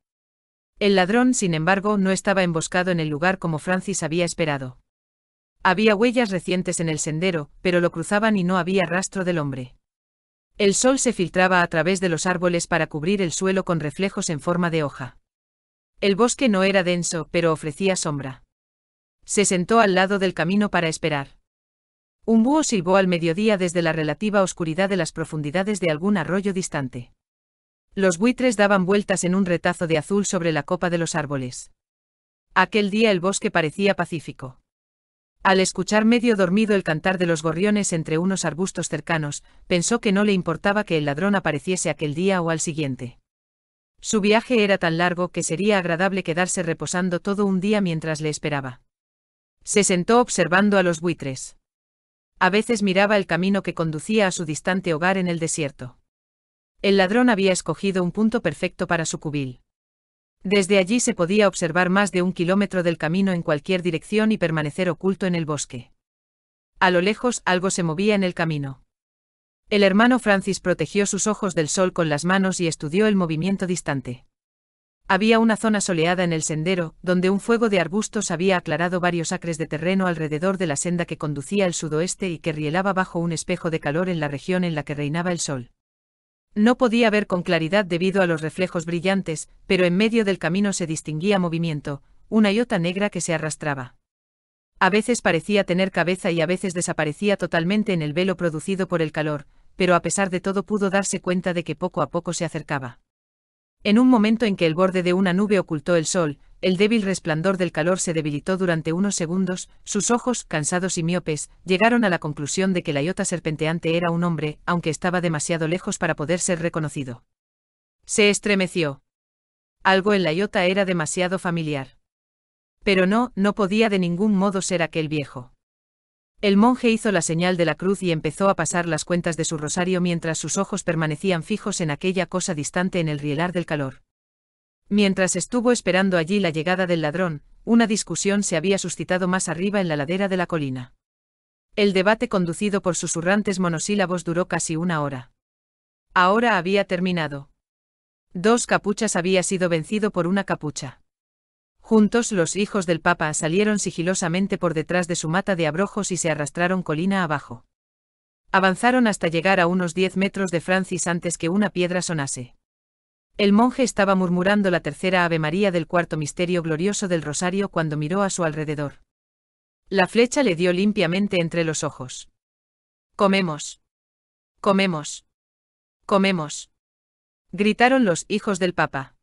El ladrón, sin embargo, no estaba emboscado en el lugar como Francis había esperado. Había huellas recientes en el sendero, pero lo cruzaban y no había rastro del hombre. El sol se filtraba a través de los árboles para cubrir el suelo con reflejos en forma de hoja. El bosque no era denso, pero ofrecía sombra se sentó al lado del camino para esperar. Un búho silbó al mediodía desde la relativa oscuridad de las profundidades de algún arroyo distante. Los buitres daban vueltas en un retazo de azul sobre la copa de los árboles. Aquel día el bosque parecía pacífico. Al escuchar medio dormido el cantar de los gorriones entre unos arbustos cercanos, pensó que no le importaba que el ladrón apareciese aquel día o al siguiente. Su viaje era tan largo que sería agradable quedarse reposando todo un día mientras le esperaba. Se sentó observando a los buitres. A veces miraba el camino que conducía a su distante hogar en el desierto. El ladrón había escogido un punto perfecto para su cubil. Desde allí se podía observar más de un kilómetro del camino en cualquier dirección y permanecer oculto en el bosque. A lo lejos algo se movía en el camino. El hermano Francis protegió sus ojos del sol con las manos y estudió el movimiento distante. Había una zona soleada en el sendero, donde un fuego de arbustos había aclarado varios acres de terreno alrededor de la senda que conducía al sudoeste y que rielaba bajo un espejo de calor en la región en la que reinaba el sol. No podía ver con claridad debido a los reflejos brillantes, pero en medio del camino se distinguía movimiento, una yota negra que se arrastraba. A veces parecía tener cabeza y a veces desaparecía totalmente en el velo producido por el calor, pero a pesar de todo pudo darse cuenta de que poco a poco se acercaba. En un momento en que el borde de una nube ocultó el sol, el débil resplandor del calor se debilitó durante unos segundos, sus ojos, cansados y miopes, llegaron a la conclusión de que la iota serpenteante era un hombre, aunque estaba demasiado lejos para poder ser reconocido. Se estremeció. Algo en la iota era demasiado familiar. Pero no, no podía de ningún modo ser aquel viejo. El monje hizo la señal de la cruz y empezó a pasar las cuentas de su rosario mientras sus ojos permanecían fijos en aquella cosa distante en el rielar del calor. Mientras estuvo esperando allí la llegada del ladrón, una discusión se había suscitado más arriba en la ladera de la colina. El debate conducido por susurrantes monosílabos duró casi una hora. Ahora había terminado. Dos capuchas había sido vencido por una capucha. Juntos los hijos del Papa salieron sigilosamente por detrás de su mata de abrojos y se arrastraron colina abajo. Avanzaron hasta llegar a unos diez metros de Francis antes que una piedra sonase. El monje estaba murmurando la tercera Ave María del cuarto misterio glorioso del rosario cuando miró a su alrededor. La flecha le dio limpiamente entre los ojos. Comemos. Comemos. Comemos. Gritaron los hijos del Papa.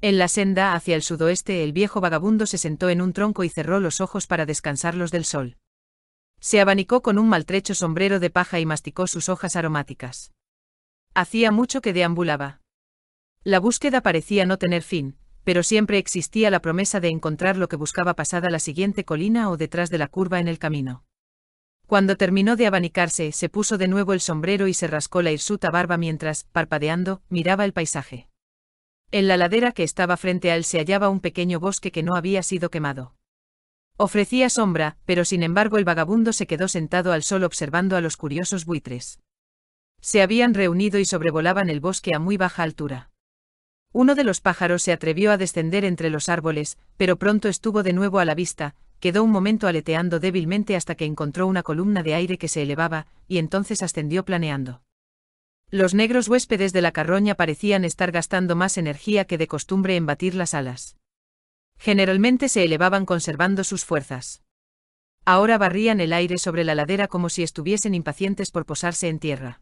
En la senda hacia el sudoeste el viejo vagabundo se sentó en un tronco y cerró los ojos para descansarlos del sol. Se abanicó con un maltrecho sombrero de paja y masticó sus hojas aromáticas. Hacía mucho que deambulaba. La búsqueda parecía no tener fin, pero siempre existía la promesa de encontrar lo que buscaba pasada la siguiente colina o detrás de la curva en el camino. Cuando terminó de abanicarse, se puso de nuevo el sombrero y se rascó la hirsuta barba mientras, parpadeando, miraba el paisaje. En la ladera que estaba frente a él se hallaba un pequeño bosque que no había sido quemado. Ofrecía sombra, pero sin embargo el vagabundo se quedó sentado al sol observando a los curiosos buitres. Se habían reunido y sobrevolaban el bosque a muy baja altura. Uno de los pájaros se atrevió a descender entre los árboles, pero pronto estuvo de nuevo a la vista, quedó un momento aleteando débilmente hasta que encontró una columna de aire que se elevaba, y entonces ascendió planeando. Los negros huéspedes de la carroña parecían estar gastando más energía que de costumbre en batir las alas. Generalmente se elevaban conservando sus fuerzas. Ahora barrían el aire sobre la ladera como si estuviesen impacientes por posarse en tierra.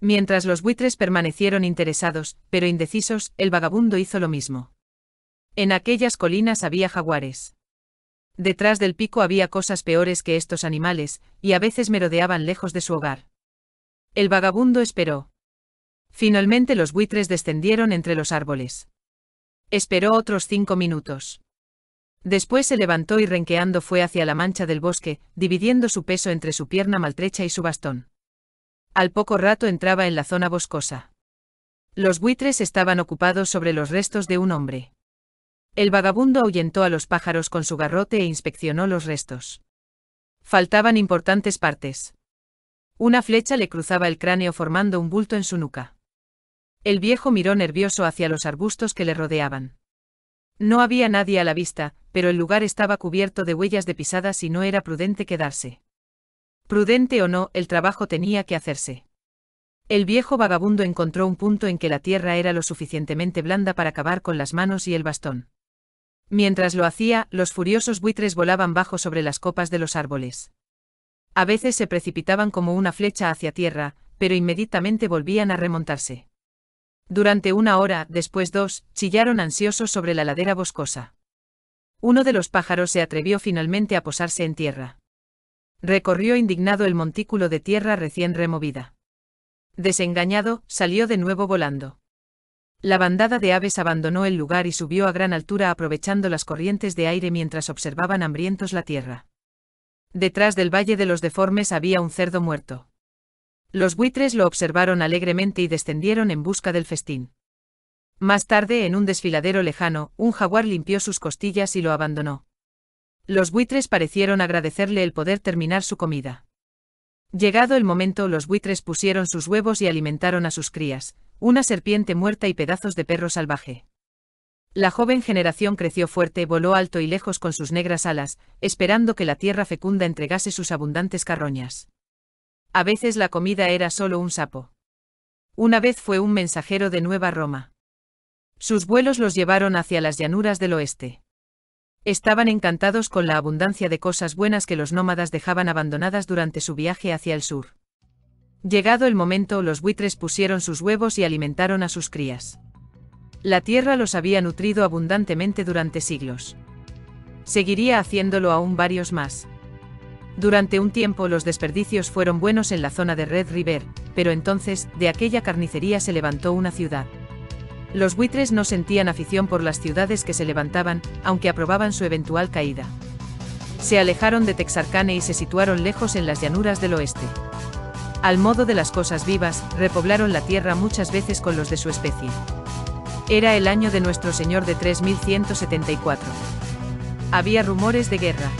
Mientras los buitres permanecieron interesados, pero indecisos, el vagabundo hizo lo mismo. En aquellas colinas había jaguares. Detrás del pico había cosas peores que estos animales, y a veces merodeaban lejos de su hogar. El vagabundo esperó. Finalmente los buitres descendieron entre los árboles. Esperó otros cinco minutos. Después se levantó y renqueando fue hacia la mancha del bosque, dividiendo su peso entre su pierna maltrecha y su bastón. Al poco rato entraba en la zona boscosa. Los buitres estaban ocupados sobre los restos de un hombre. El vagabundo ahuyentó a los pájaros con su garrote e inspeccionó los restos. Faltaban importantes partes. Una flecha le cruzaba el cráneo formando un bulto en su nuca. El viejo miró nervioso hacia los arbustos que le rodeaban. No había nadie a la vista, pero el lugar estaba cubierto de huellas de pisadas y no era prudente quedarse. Prudente o no, el trabajo tenía que hacerse. El viejo vagabundo encontró un punto en que la tierra era lo suficientemente blanda para acabar con las manos y el bastón. Mientras lo hacía, los furiosos buitres volaban bajo sobre las copas de los árboles. A veces se precipitaban como una flecha hacia tierra, pero inmediatamente volvían a remontarse. Durante una hora, después dos, chillaron ansiosos sobre la ladera boscosa. Uno de los pájaros se atrevió finalmente a posarse en tierra. Recorrió indignado el montículo de tierra recién removida. Desengañado, salió de nuevo volando. La bandada de aves abandonó el lugar y subió a gran altura aprovechando las corrientes de aire mientras observaban hambrientos la tierra. Detrás del Valle de los Deformes había un cerdo muerto. Los buitres lo observaron alegremente y descendieron en busca del festín. Más tarde, en un desfiladero lejano, un jaguar limpió sus costillas y lo abandonó. Los buitres parecieron agradecerle el poder terminar su comida. Llegado el momento, los buitres pusieron sus huevos y alimentaron a sus crías, una serpiente muerta y pedazos de perro salvaje. La joven generación creció fuerte, voló alto y lejos con sus negras alas, esperando que la tierra fecunda entregase sus abundantes carroñas. A veces la comida era solo un sapo. Una vez fue un mensajero de Nueva Roma. Sus vuelos los llevaron hacia las llanuras del oeste. Estaban encantados con la abundancia de cosas buenas que los nómadas dejaban abandonadas durante su viaje hacia el sur. Llegado el momento, los buitres pusieron sus huevos y alimentaron a sus crías. La tierra los había nutrido abundantemente durante siglos. Seguiría haciéndolo aún varios más. Durante un tiempo los desperdicios fueron buenos en la zona de Red River, pero entonces, de aquella carnicería se levantó una ciudad. Los buitres no sentían afición por las ciudades que se levantaban, aunque aprobaban su eventual caída. Se alejaron de Texarkane y se situaron lejos en las llanuras del oeste. Al modo de las cosas vivas, repoblaron la tierra muchas veces con los de su especie. Era el año de nuestro Señor de 3174. Había rumores de guerra.